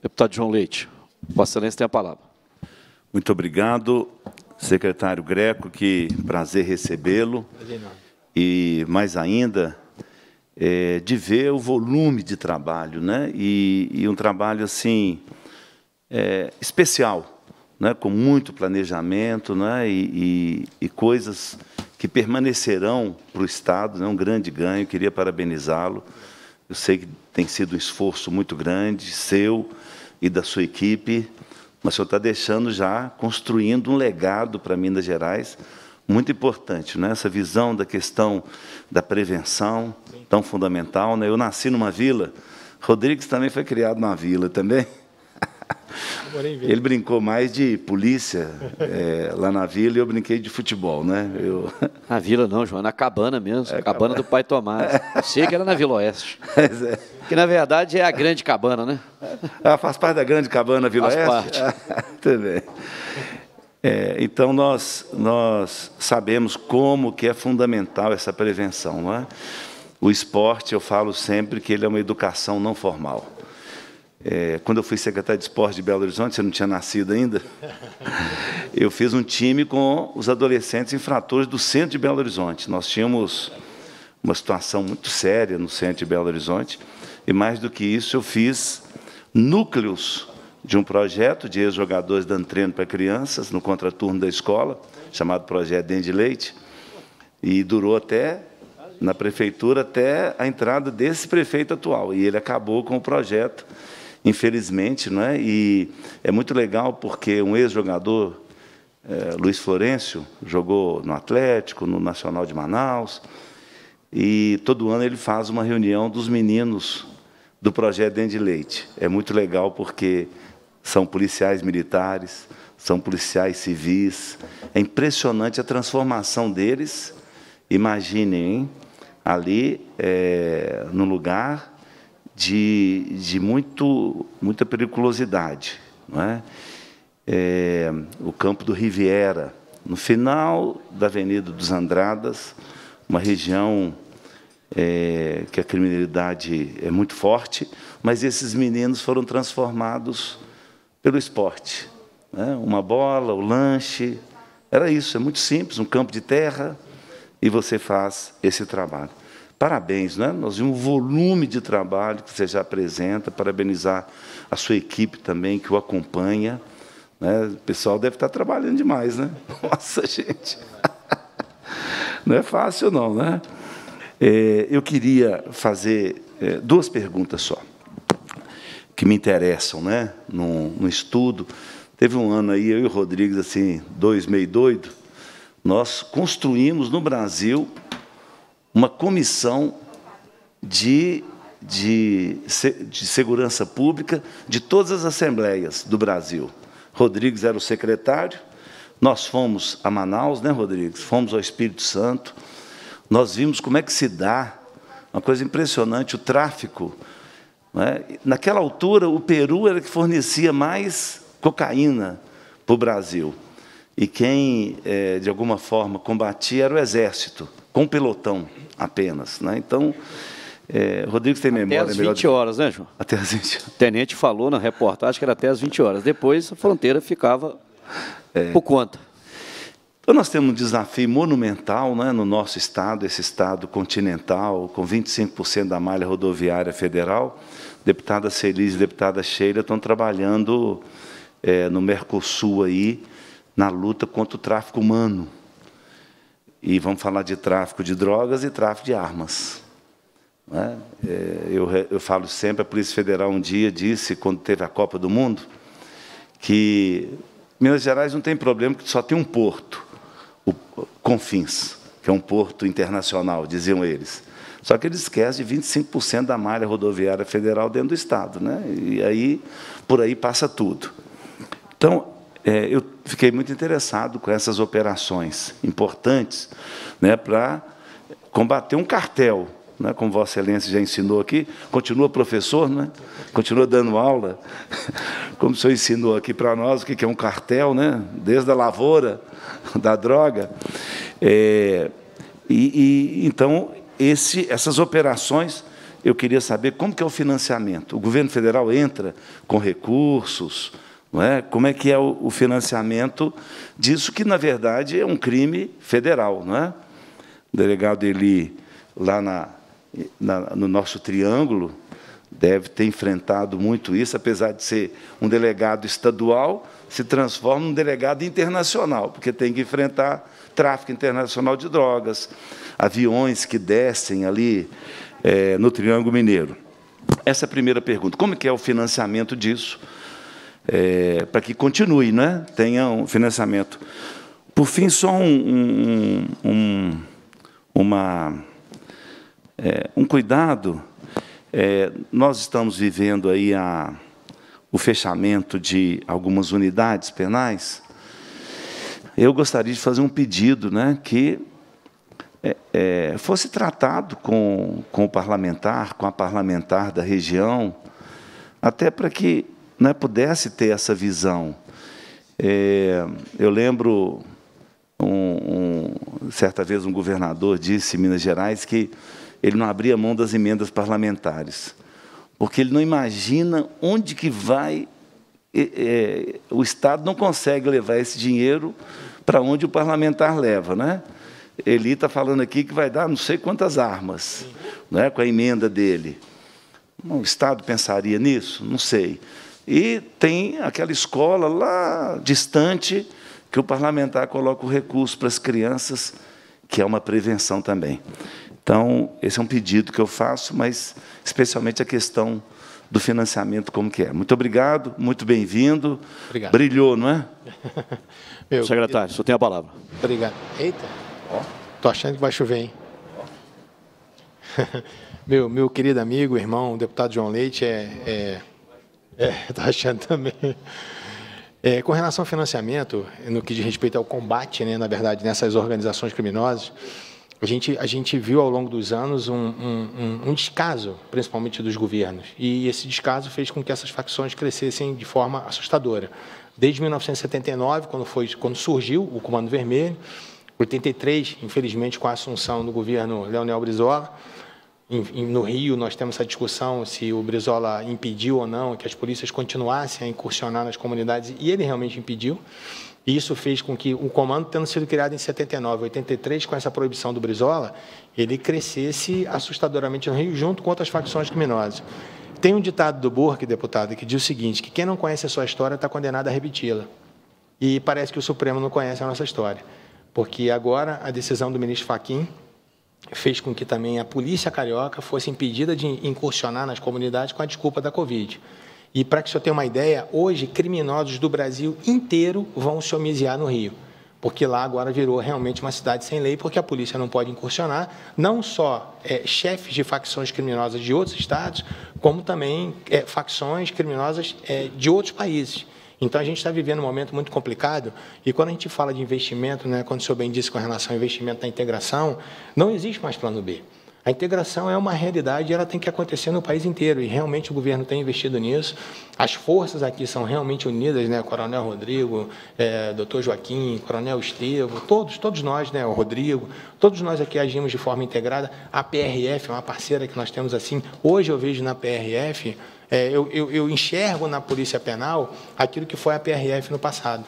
Deputado João Leite, Vossa Excelência tem a palavra. Muito obrigado secretário Greco, que prazer recebê-lo. E mais ainda, é, de ver o volume de trabalho, né? E, e um trabalho assim é, especial, né? Com muito planejamento, né? E, e, e coisas que permanecerão para o Estado, né? Um grande ganho. Queria parabenizá-lo. Eu sei que tem sido um esforço muito grande seu e da sua equipe mas o senhor está deixando já, construindo um legado para Minas Gerais muito importante, né? essa visão da questão da prevenção, tão fundamental. Né? Eu nasci numa vila, Rodrigues também foi criado numa vila também. É ele brincou mais de polícia é, lá na vila e eu brinquei de futebol, né? Eu... [LAUGHS] Na vila não, João, é na cabana mesmo, é, cabana, cabana do pai Tomás. Eu sei que era na Vila Oeste. [LAUGHS] É. Que na verdade é a grande cabana, né? Ah, faz parte da grande cabana Vila faz Oeste? Faz parte. Ah, [LAUGHS] Também. É, então nós, nós sabemos como que é fundamental essa prevenção, não é? O esporte, eu falo sempre que ele é uma educação não formal. É, quando eu fui secretário de esporte de Belo Horizonte, você não tinha nascido ainda, [LAUGHS] eu fiz um time com os adolescentes infratores do centro de Belo Horizonte. Nós tínhamos uma situação muito séria no centro de Belo Horizonte, e mais do que isso, eu fiz núcleos de um projeto de ex-jogadores dando treino para crianças no contraturno da escola, chamado Projeto Dente de Leite, e durou até na prefeitura até a entrada desse prefeito atual, e ele acabou com o projeto infelizmente, não é? E é muito legal porque um ex-jogador, é, Luiz Florencio, jogou no Atlético, no Nacional de Manaus, e todo ano ele faz uma reunião dos meninos do projeto Dende Leite. É muito legal porque são policiais militares, são policiais civis. É impressionante a transformação deles. Imaginem, hein? ali, é, no lugar de, de muito, muita periculosidade. Não é? É, o campo do Riviera, no final da Avenida dos Andradas, uma região é, que a criminalidade é muito forte, mas esses meninos foram transformados pelo esporte. Né? Uma bola, o lanche, era isso, é muito simples, um campo de terra, e você faz esse trabalho. Parabéns, né? Nós vimos o volume de trabalho que você já apresenta, parabenizar a sua equipe também que o acompanha. Né? O pessoal deve estar trabalhando demais, né? [LAUGHS] Nossa, gente. [LAUGHS] Não é fácil, não, né? É, eu queria fazer é, duas perguntas só, que me interessam, né? No num estudo. Teve um ano aí, eu e o Rodrigues, assim, dois meio doido, nós construímos no Brasil uma comissão de, de, de segurança pública de todas as assembleias do Brasil. Rodrigues era o secretário, nós fomos a Manaus, né, Rodrigues? Fomos ao Espírito Santo, nós vimos como é que se dá, uma coisa impressionante, o tráfico. É? Naquela altura, o Peru era que fornecia mais cocaína para o Brasil. E quem, eh, de alguma forma, combatia era o exército com pelotão apenas. Né? Então, é, Rodrigo tem memória. Até às 20 horas, né, João? Até às 20 horas. O tenente falou na reportagem que era até às 20 horas. Depois a fronteira ficava é. por conta. Então nós temos um desafio monumental né, no nosso estado, esse estado continental, com 25% da malha rodoviária federal. Deputada Celise, e deputada Sheila estão trabalhando é, no Mercosul aí na luta contra o tráfico humano. E vamos falar de tráfico de drogas e tráfico de armas. Né? É? Eu, eu, falo sempre, a Polícia Federal um dia disse, quando teve a Copa do Mundo, que Minas Gerais não tem problema, que só tem um porto, o Confins, que é um porto internacional, diziam eles. Só que eles esquecem de 25% da malha rodoviária federal dentro do Estado. Né? E aí, por aí passa tudo. Então, é, eu fiquei muito interessado com essas operações importantes né, para combater um cartel. Né, como Vossa Excelência já ensinou aqui, continua professor, né, continua dando aula, [LAUGHS] como o senhor ensinou aqui para nós o que é um cartel, né, desde a lavoura, [LAUGHS] da droga. É, e, e, então, esse, essas operações eu queria saber como que é o financiamento. O governo federal entra com recursos, não é? Como é que é o, financiamento disso, que, na verdade, é um crime federal. Não é? O delegado Eli, lá na, na, no nosso triângulo, deve ter enfrentado muito isso, apesar de ser um delegado estadual, se transforma num delegado internacional, porque tem que enfrentar tráfico internacional de drogas, aviões que descem ali é, no Triângulo Mineiro. Essa é a primeira pergunta. Como é que é o financiamento disso? é, para que continue, né? tenha um financiamento. Por fim, só um, um, um uma, é, um cuidado. É, nós estamos vivendo aí a, o fechamento de algumas unidades penais. Eu gostaria de fazer um pedido né, que é, é fosse tratado com, com o parlamentar, com a parlamentar da região, até para que né, pudesse ter essa visão. É, eu lembro, um, um, certa vez, um governador disse em Minas Gerais que ele não abria mão das emendas parlamentares, porque ele não imagina onde que vai. É, o Estado não consegue levar esse dinheiro para onde o parlamentar leva, né? Ele está falando aqui que vai dar não sei quantas armas, né, com a emenda dele. O Estado pensaria nisso? Não sei. E tem aquela escola lá distante que o parlamentar coloca o recurso para as crianças, que é uma prevenção também. Então, esse é um pedido que eu faço, mas especialmente a questão do financiamento, como que é. Muito obrigado, muito bem-vindo. Brilhou, não é? [LAUGHS] Meu, Secretário, eu... só tem a palavra. Obrigado. Eita, estou achando que vai chover, hein? [LAUGHS] meu, meu querido amigo, irmão, o deputado João Leite, é, é é, estou [LAUGHS] achando também. É, com relação ao financiamento, no que diz respeito ao combate, né, na verdade, nessas organizações criminosas, a gente, a gente viu ao longo dos anos um, um, um, descaso, principalmente dos governos. E esse descaso fez com que essas facções crescessem de forma assustadora. Desde 1979, quando, foi, quando surgiu o Comando Vermelho, 83, infelizmente, com a assunção do governo Leonel Brizola, no Rio, nós temos essa discussão se o Brizola impediu ou não que as polícias continuassem a incursionar nas comunidades, e ele realmente impediu. E isso fez com que o comando, tendo sido criado em 79, 83, com essa proibição do Brizola, ele crescesse assustadoramente no Rio, junto com outras facções criminosas. Tem um ditado do Burke, deputado, que diz o seguinte, que quem não conhece a sua história está condenado a repeti-la. E parece que o Supremo não conhece a nossa história, porque agora a decisão do ministro Fachin fez com que também a polícia carioca fosse impedida de incursionar nas comunidades com a desculpa da Covid. E para que o senhor tenha uma ideia, hoje criminosos do Brasil inteiro vão se homiziar no Rio, porque lá agora virou realmente uma cidade sem lei, porque a polícia não pode incursionar, não só é, chefes de facções criminosas de outros estados, como também é, facções criminosas é, de outros países. Então a gente está vivendo um momento muito complicado e quando a gente fala de investimento, né, quando o senhor bem disse com relação ao investimento na integração, não existe mais plano B. A integração é uma realidade e ela tem que acontecer no país inteiro, e realmente o governo tem investido nisso. As forças aqui são realmente unidas, né? Coronel Rodrigo, é, doutor Joaquim, Coronel Estevo, todos, todos nós, né? O Rodrigo, todos nós aqui agimos de forma integrada. A PRF é uma parceira que nós temos assim. Hoje eu vejo na PRF é, eu, eu, eu, enxergo na Polícia Penal aquilo que foi a PRF no passado.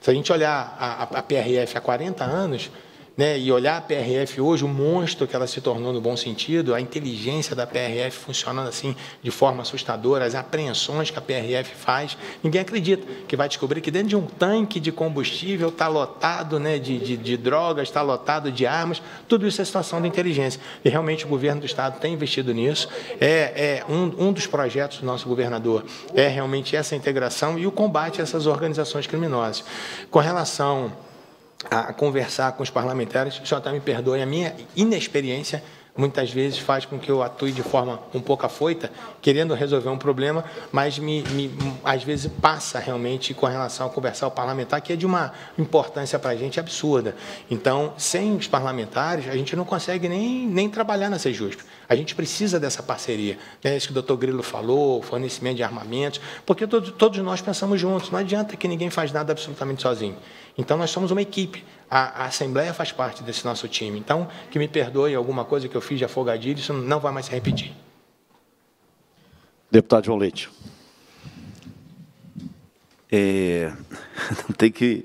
Se a gente olhar a, a, a PRF há 40 anos, né, e olhar a PRF hoje, o monstro que ela se tornou no bom sentido, a inteligência da PRF funcionando assim de forma assustadora, as apreensões que a PRF faz, ninguém acredita que vai descobrir que dentro de um tanque de combustível está lotado né, de, de, de drogas, está lotado de armas, tudo isso é situação de inteligência. E realmente o governo do Estado tem investido nisso, é, é um, um dos projetos do nosso governador, é realmente essa integração e o combate a essas organizações criminosas. Com relação a conversar com os parlamentares. O senhor até me perdoe, a minha inexperiência muitas vezes faz com que eu atue de forma um pouco afoita, querendo resolver um problema, mas me, me às vezes passa realmente com relação a conversar o parlamentar, que é de uma importância para a gente absurda. Então, sem os parlamentares, a gente não consegue nem, nem trabalhar na Sejusp. A gente precisa dessa parceria. é Isso que o doutor Grilo falou, fornecimento de armamentos, porque todos, todos nós pensamos juntos. Não adianta que ninguém faz nada absolutamente sozinho. Então, nós somos uma equipe. A, a, Assembleia faz parte desse nosso time. Então, que me perdoe alguma coisa que eu fiz de afogadilho, isso não vai mais se repetir. Deputado João Leite. É, [LAUGHS] não tem que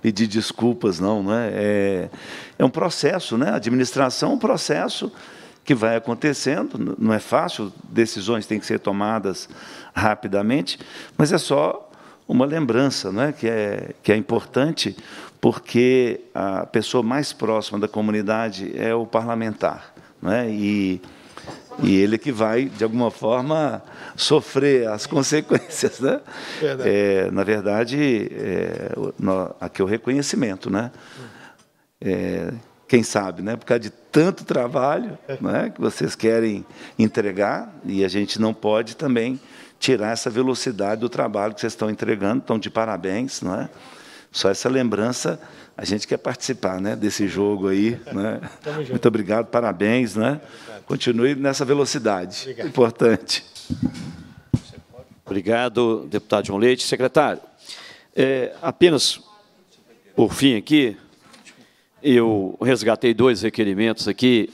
pedir desculpas, não. Né? É, é um processo, né? A administração é um processo que vai acontecendo, não é fácil, decisões têm que ser tomadas rapidamente, mas é só uma lembrança é, que, é, que é importante, porque a pessoa mais próxima da comunidade é o parlamentar. é e, e ele que vai, de alguma forma, sofrer as [LAUGHS] consequências. Né? É, na verdade, é, no, aqui é o reconhecimento. Né? É, quem sabe, né? por causa de tanto trabalho é, é que vocês querem entregar, e a gente não pode também tirar essa velocidade do trabalho que vocês estão entregando. Estão de parabéns, não é? Só essa lembrança, a gente quer participar né, desse jogo aí. Né? [LAUGHS] Muito obrigado, parabéns. Né? Continue nessa velocidade. Obrigado. Importante. Obrigado, deputado João Leite. Secretário, é, apenas por fim aqui, eu resgatei dois requerimentos aqui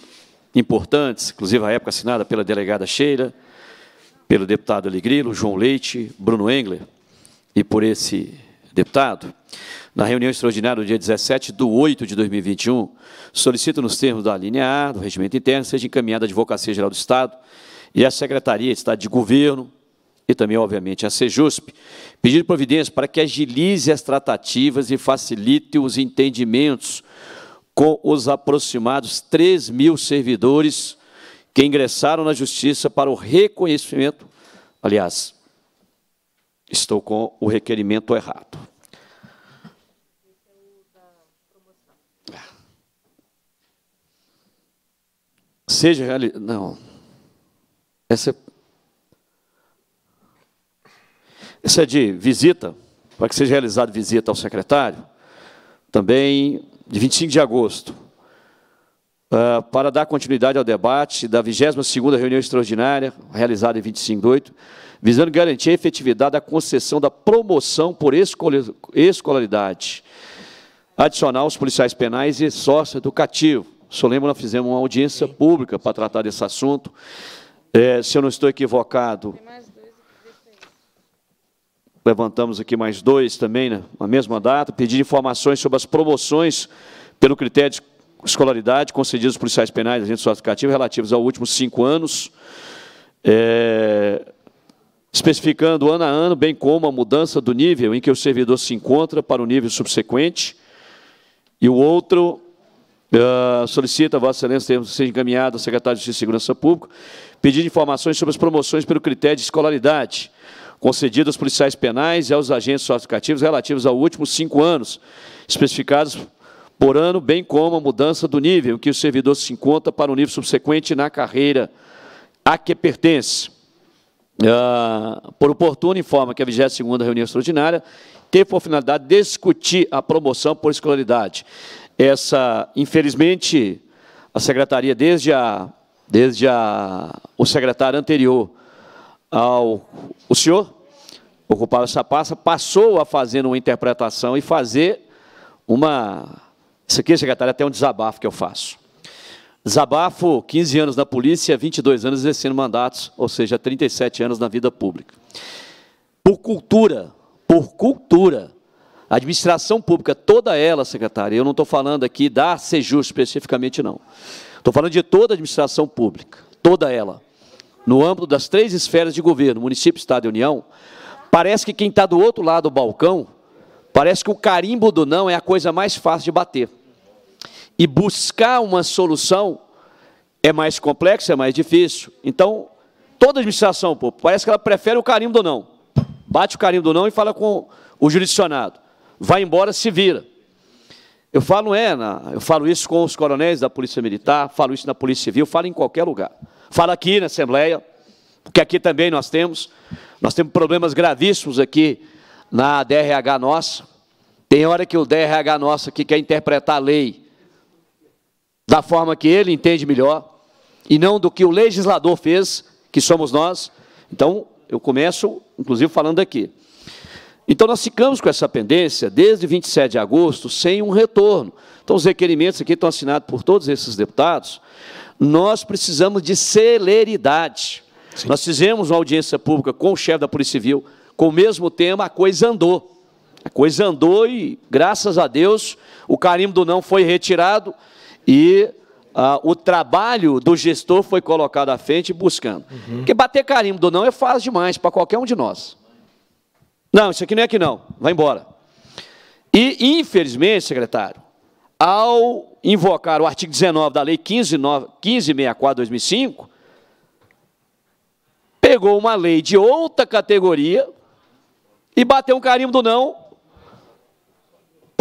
importantes, inclusive a época assinada pela delegada Sheila, pelo deputado Alegrilo, João Leite, Bruno Engler e por esse deputado, na reunião extraordinária do dia 17 de 8 de 2021, solicito nos termos da linha A do Regimento Interno, seja encaminhada à Advocacia Geral do Estado e à Secretaria de Estado de Governo e também, obviamente, à Sejusp, pedir providência para que agilize as tratativas e facilite os entendimentos com os aproximados 3 mil servidores que ingressaram na justiça para o reconhecimento. Aliás, estou com o requerimento errado. Seja realizado. Não. Essa é... Essa é de visita, para que seja realizada visita ao secretário. Também de 25 de agosto. Ah, para dar continuidade ao debate da 22ª reunião extraordinária, realizada em 25 de 8, visando garantir a efetividade da concessão da promoção por escolaridade adicional aos policiais penais e sócio educativo. Só lembro, nós fizemos uma audiência pública para tratar desse assunto. É, se eu não estou equivocado, levantamos aqui mais dois também, né, na mesma data, pedir informações sobre as promoções pelo critério de escolaridade concedidos aos policiais penais, agentes socioeducativos relativos aos últimos cinco anos, é, especificando ano a ano, bem como a mudança do nível em que o servidor se encontra para o nível subsequente, e o outro Uh, solicita, Vossa Excelência, sido encaminhado ao secretário de Justiça e Segurança Pública, pedindo informações sobre as promoções pelo critério de escolaridade, concedidas aos policiais penais e aos agentes socioeducativos relativos aos últimos cinco anos, especificados por ano, bem como a mudança do nível que o servidor se encontra para o nível subsequente na carreira a que pertence. Uh, por oportuno, informa que a 22ª reunião extraordinária teve por finalidade discutir a promoção por escolaridade. Essa, infelizmente, a secretaria, desde, a, desde a, o secretário anterior ao o senhor, ocupado essa pasta, passou a fazer uma interpretação e fazer uma isso aqui, secretário, é até um desabafo que eu faço. Desabafo, 15 anos na polícia, 22 anos exercendo mandatos, ou seja, 37 anos na vida pública. Por cultura, por cultura, a administração pública, toda ela, secretário, eu não estou falando aqui da sejus especificamente, não. Estou falando de toda a administração pública, toda ela. No âmbito das três esferas de governo, município, estado e união, parece que quem está do outro lado do balcão, parece que o carimbo do não é a coisa mais fácil de bater e buscar uma solução é mais complexo, é mais difícil. Então, toda administração, pô, parece que ela prefere o carimbo do não. Bate o carimbo do não e fala com o jurisdicionado. Vai embora, se vira. Eu falo, é, na, eu falo isso com os coronéis da Polícia Militar, falo isso na Polícia Civil, falo em qualquer lugar. Falo aqui na Assembleia, porque aqui também nós temos. Nós temos problemas gravíssimos aqui na DRH nossa. Tem hora que o DRH nossa que quer interpretar a lei da forma que ele entende melhor e não do que o legislador fez, que somos nós. Então, eu começo, inclusive, falando aqui. Então, nós ficamos com essa pendência desde 27 de agosto, sem um retorno. Então, os requerimentos aqui estão assinados por todos esses deputados. Nós precisamos de celeridade. Sim. Nós fizemos uma audiência pública com o chefe da Polícia Civil, com o mesmo tema, a coisa andou. A coisa andou e, graças a Deus, o carimbo do não foi retirado e ah, o trabalho do gestor foi colocado à frente buscando. Uhum. Porque bater carimbo não é fácil demais para qualquer um de nós. Não, isso aqui não é aqui não, vai embora. E, infelizmente, secretário, ao invocar o artigo 19 da Lei 1564-2005, pegou uma lei de outra categoria e bateu um carimbo do não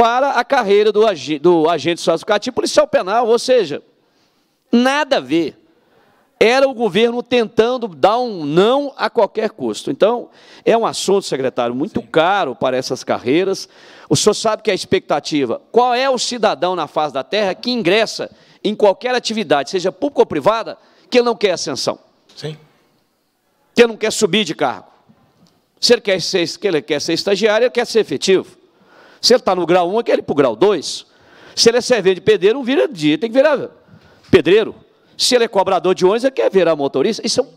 para a carreira do, agente do agente socioeducativo policial penal, ou seja, nada a ver. Era o governo tentando dar um não a qualquer custo. Então, é um assunto, secretário, muito Sim. caro para essas carreiras. O senhor sabe que a expectativa, qual é o cidadão na face da terra que ingressa em qualquer atividade, seja pública ou privada, que não quer ascensão? Sim. Que não quer subir de cargo? Se ele quer ser, que ele quer ser estagiário, ele quer ser efetivo. Se ele está no grau 1, é que ele para o grau 2. Se ele é servente de pedreiro, um vira dia, tem que virar pedreiro. Se ele é cobrador de ônibus, ele quer virar motorista. Isso é um...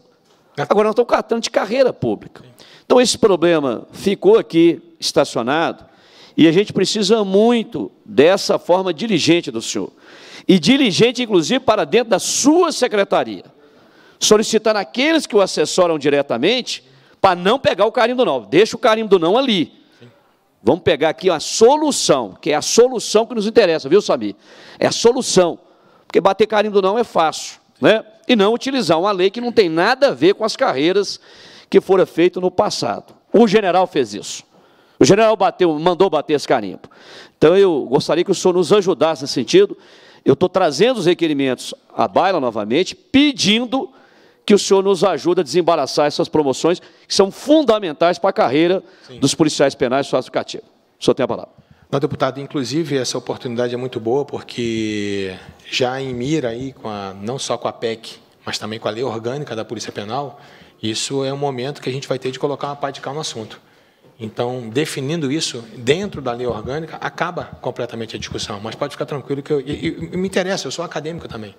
É. Agora nós estamos tratando de carreira pública. Então esse problema ficou aqui estacionado e a gente precisa muito dessa forma diligente do senhor. E diligente, inclusive, para dentro da sua secretaria. Solicitando aqueles que o assessoram diretamente para não pegar o carimbo do não. Deixa o carimbo do não ali. Vamos pegar aqui a solução, que é a solução que nos interessa, viu, Samir? É a solução. Porque bater carimbo não é fácil, né? E não utilizar uma lei que não tem nada a ver com as carreiras que foram feitas no passado. O general fez isso. O general bateu, mandou bater esse carimbo. Então eu gostaria que o senhor nos ajudasse nesse sentido. Eu estou trazendo os requerimentos à baila novamente, pedindo que o senhor nos ajude a desembaraçar essas promoções que são fundamentais para a carreira Sim. dos policiais penais classificativos. O senhor tem a palavra. Não, deputado, inclusive essa oportunidade é muito boa porque já em mira aí, com a, não só com a PEC, mas também com a lei orgânica da Polícia Penal, isso é um momento que a gente vai ter de colocar uma pá de cal no assunto. Então, definindo isso dentro da lei orgânica, acaba completamente a discussão. Mas pode ficar tranquilo que eu, eu, eu me interessa, eu sou acadêmico também.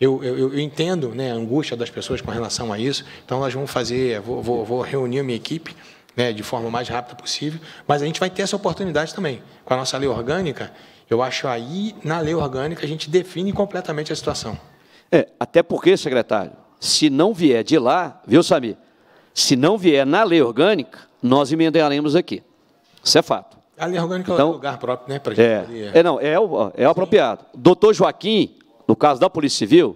Eu, eu, eu, entendo né, a angústia das pessoas com relação a isso, então nós vamos fazer, vou, vou, vou reunir a minha equipe né, de forma mais rápida possível, mas a gente vai ter essa oportunidade também. Com a nossa lei orgânica, eu acho aí, na lei orgânica, a gente define completamente a situação. É, até porque, secretário, se não vier de lá, viu, Samir? Se não vier na lei orgânica, nós emendaremos aqui. Isso é fato. A lei orgânica é então, é o lugar próprio, né? Pra gente é, poder... é, não, é, o, é o apropriado. Doutor Joaquim, no caso da Polícia Civil,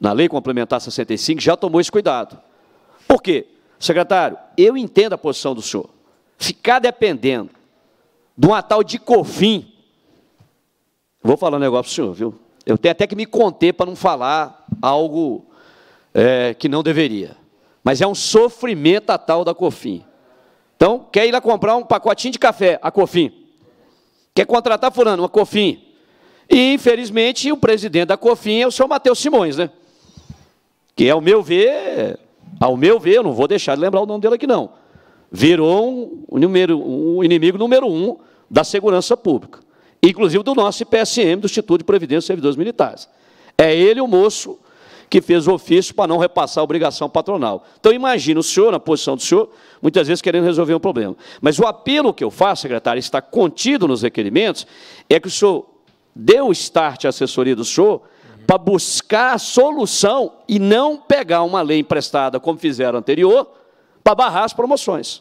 na Lei Complementar 65, já tomou esse cuidado. Por quê? Secretário, eu entendo a posição do senhor. Ficar dependendo de uma tal de COFIN, vou falar um negócio para o senhor, viu? Eu tenho até que me conter para não falar algo é, que não deveria. Mas é um sofrimento a tal da COFIN. Então, quer ir lá comprar um pacotinho de café, a COFIN. Quer contratar fulano, uma COFIN. E, infelizmente, o presidente da COFIN é o senhor Matheus Simões, né? Que, ao meu ver, ao meu ver, eu não vou deixar de lembrar o nome dele aqui, não. Virou um, número, um inimigo número um da segurança pública. Inclusive do nosso IPSM, do Instituto de Previdência e Servidores Militares. É ele o moço que fez o ofício para não repassar a obrigação patronal. Então, imagina o senhor, na posição do senhor, muitas vezes querendo resolver um problema. Mas o apelo que eu faço, secretário, está contido nos requerimentos, é que o senhor deu o start à assessoria do show para buscar a solução e não pegar uma lei emprestada, como fizeram anterior, para barrar as promoções.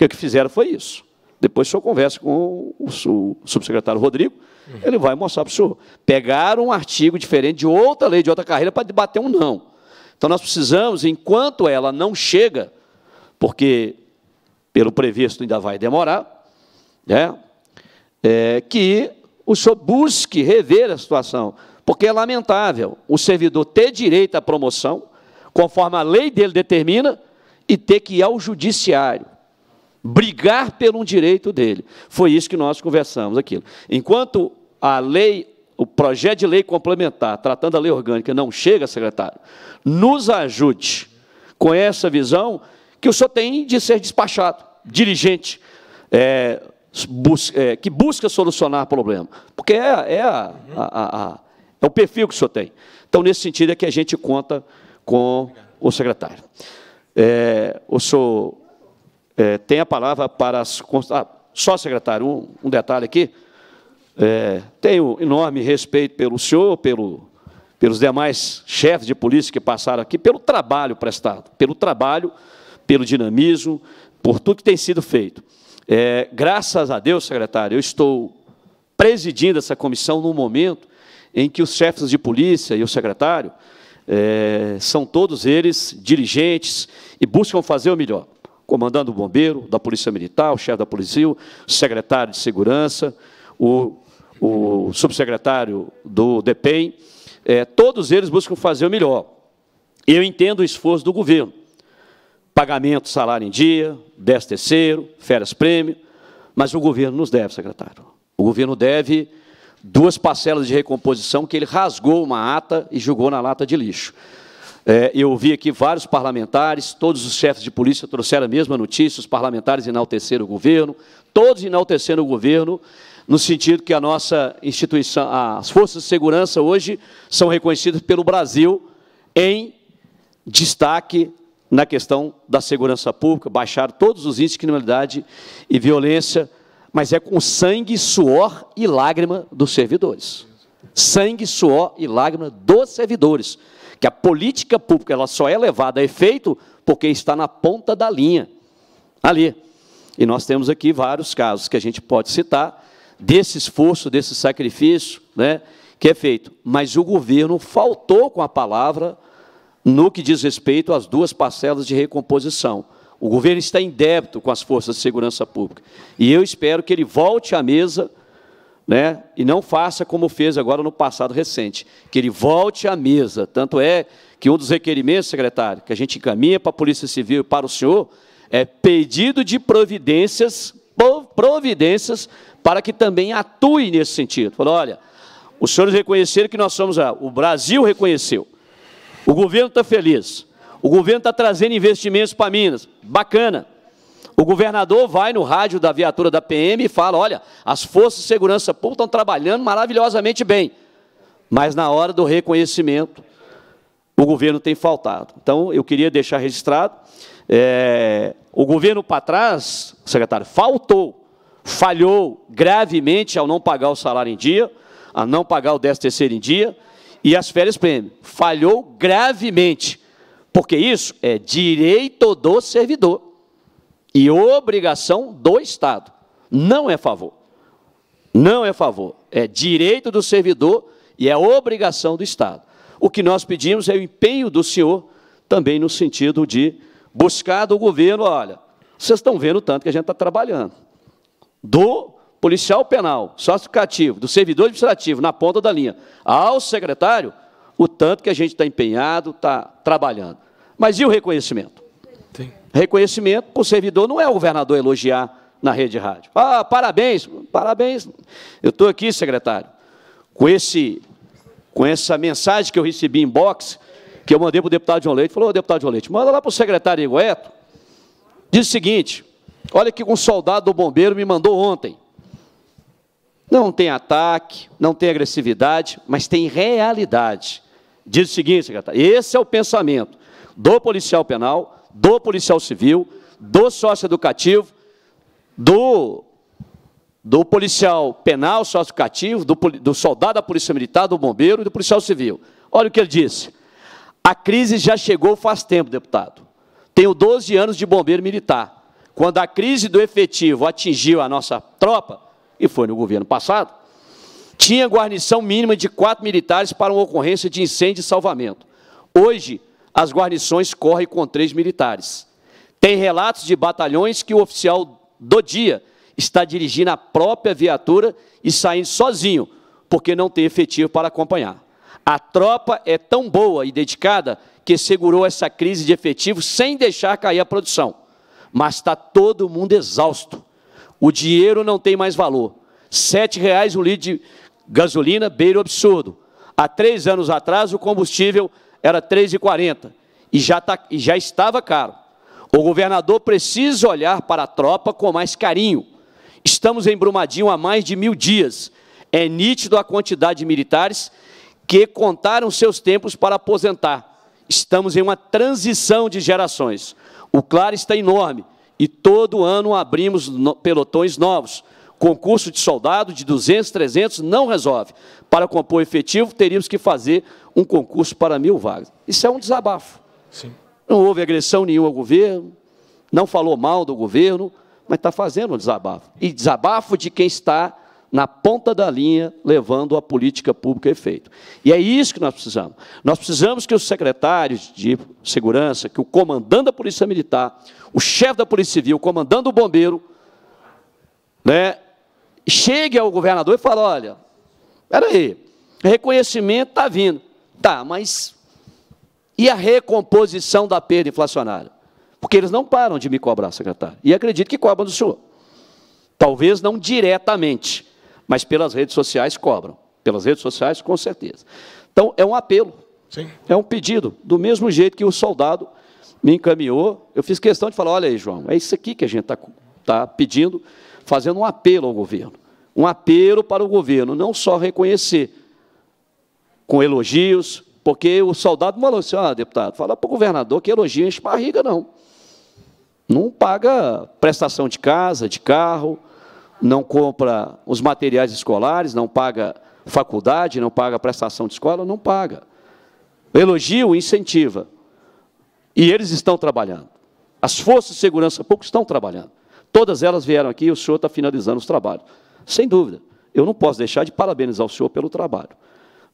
O é que, fizeram foi isso. Depois o senhor conversa com o, o subsecretário Rodrigo, uhum. ele vai mostrar para o senhor. Pegaram um artigo diferente de outra lei, de outra carreira, para debater um não. Então nós precisamos, enquanto ela não chega, porque pelo previsto ainda vai demorar, né, é, que o senhor busque rever a situação, porque é lamentável o servidor ter direito à promoção, conforme a lei dele determina, e ter que ir ao judiciário, brigar por um direito dele. Foi isso que nós conversamos aquilo. Enquanto a lei, o projeto de lei complementar, tratando a lei orgânica, não chega, secretário, nos ajude com essa visão que o senhor tem de ser despachado, dirigente, é, é, que busca solucionar problema, porque é, é, a, a, a, é o perfil que o senhor tem. Então, nesse sentido, é que a gente conta com o secretário. É, o senhor é, tem a palavra para as... Ah, só, secretário, um, um detalhe aqui. É, tenho enorme respeito pelo senhor, pelo, pelos demais chefes de polícia que passaram aqui, pelo trabalho prestado, pelo trabalho, pelo dinamismo, por tudo que tem sido feito. É, graças a Deus, secretário, eu estou presidindo essa comissão num momento em que os chefes de polícia e o secretário é, são todos eles dirigentes e buscam fazer o melhor. Comandando o bombeiro, da Polícia Militar, o chefe da Polícia, o secretário de Segurança, o, o subsecretário do DEPEN, é, todos eles buscam fazer o melhor. Eu entendo o esforço do governo, pagamento, salário em dia, 10 terceiro, férias prêmio, mas o governo nos deve, secretário. O governo deve duas parcelas de recomposição que ele rasgou uma ata e jogou na lata de lixo. É, eu ouvi aqui vários parlamentares, todos os chefes de polícia trouxeram a mesma notícia, os parlamentares enalteceram o governo, todos enalteceram o governo, no sentido que a nossa instituição, as forças de segurança hoje são reconhecidas pelo Brasil em destaque na questão da segurança pública, baixar todos os índices de criminalidade e violência, mas é com sangue, suor e lágrima dos servidores. Sangue, suor e lágrima dos servidores. Que a política pública ela só é levada a efeito porque está na ponta da linha. Ali. E nós temos aqui vários casos que a gente pode citar desse esforço, desse sacrifício né, que é feito. Mas o governo faltou com a palavra no que diz respeito às duas parcelas de recomposição. O governo está em débito com as forças de segurança pública. E eu espero que ele volte à mesa né, e não faça como fez agora no passado recente, que ele volte à mesa. Tanto é que um dos requerimentos, secretário, que a gente encaminha para a Polícia Civil e para o senhor, é pedido de providências, providências para que também atue nesse sentido. Falou, olha, os senhores reconheceram que nós somos, o Brasil reconheceu, o governo está feliz. O governo está trazendo investimentos para Minas. Bacana. O governador vai no rádio da viatura da PM e fala: olha, as forças de segurança pública estão trabalhando maravilhosamente bem. Mas na hora do reconhecimento, o governo tem faltado. Então, eu queria deixar registrado. É, o governo para trás, secretário, faltou, falhou gravemente ao não pagar o salário em dia, a não pagar o 10 terceiro em dia, e as férias prêmio. Falhou gravemente, porque isso é direito do servidor e obrigação do Estado. Não é favor. Não é favor. É direito do servidor e é obrigação do Estado. O que nós pedimos é o empenho do senhor também no sentido de buscar do governo, olha, vocês estão vendo o tanto que a gente está trabalhando. Do policial penal, sócio cativo, do servidor administrativo, na ponta da linha, ao secretário, o tanto que a gente está empenhado, está trabalhando. Mas e o reconhecimento? Sim. Reconhecimento para o servidor não é o governador elogiar na rede rádio. Ah, parabéns, parabéns. Eu estou aqui, secretário, com, esse, com essa mensagem que eu recebi em box, que eu mandei para o deputado João Leite, falou, oh, deputado João Leite, manda lá para o secretário Igueto, diz o seguinte, olha que um soldado do bombeiro me mandou ontem, não tem ataque, não tem agressividade, mas tem realidade. Diz o seguinte, secretário, esse é o pensamento do policial penal, do policial civil, do sócio do, do policial penal sócio do, do soldado da polícia militar, do bombeiro e do policial civil. Olha o que ele disse. A crise já chegou faz tempo, deputado. Tenho 12 anos de bombeiro militar. Quando a crise do efetivo atingiu a nossa tropa, e foi no governo passado, tinha guarnição mínima de quatro militares para uma ocorrência de incêndio e salvamento. Hoje, as guarnições correm com três militares. Tem relatos de batalhões que o oficial do dia está dirigindo a própria viatura e saindo sozinho, porque não tem efetivo para acompanhar. A tropa é tão boa e dedicada que segurou essa crise de efetivo sem deixar cair a produção. Mas está todo mundo exausto. O dinheiro não tem mais valor. Sete reais um litro de gasolina beira o absurdo. Há três anos atrás o combustível era R$ 3,40 e já, tá, e já estava caro. O governador precisa olhar para a tropa com mais carinho. Estamos em Brumadinho há mais de mil dias. É nítido a quantidade de militares que contaram seus tempos para aposentar. Estamos em uma transição de gerações. O claro está enorme e todo ano abrimos pelotões novos. Concurso de soldado de 200, 300 não resolve. Para compor efetivo, teríamos que fazer um concurso para mil vagas. Isso é um desabafo. Sim. Não houve agressão nenhuma ao governo, não falou mal do governo, mas está fazendo um desabafo. E desabafo de quem está na ponta da linha, levando a política pública a efeito. E é isso que nós precisamos. Nós precisamos que os secretários de segurança, que o comandante da Polícia Militar, o chefe da Polícia Civil, o comandante do Bombeiro, né, chegue ao governador e fale, olha, espera aí, reconhecimento está vindo. Tá, mas e a recomposição da perda inflacionária? Porque eles não param de me cobrar, secretário. E acredito que cobram do senhor. Talvez não diretamente, mas pelas redes sociais cobram. Pelas redes sociais, com certeza. Então, é um apelo, Sim. é um pedido, do mesmo jeito que o soldado me encaminhou. Eu fiz questão de falar: olha aí, João, é isso aqui que a gente está tá pedindo, fazendo um apelo ao governo. Um apelo para o governo, não só reconhecer com elogios, porque o soldado falou assim: ah, deputado, fala para o governador que elogio enche barriga, não. Não paga prestação de casa, de carro não compra os materiais escolares, não paga faculdade, não paga prestação de escola, não paga. Elogio, incentiva. E eles estão trabalhando. As forças de segurança pública estão trabalhando. Todas elas vieram aqui e o senhor está finalizando os trabalhos. Sem dúvida. Eu não posso deixar de parabenizar o senhor pelo trabalho.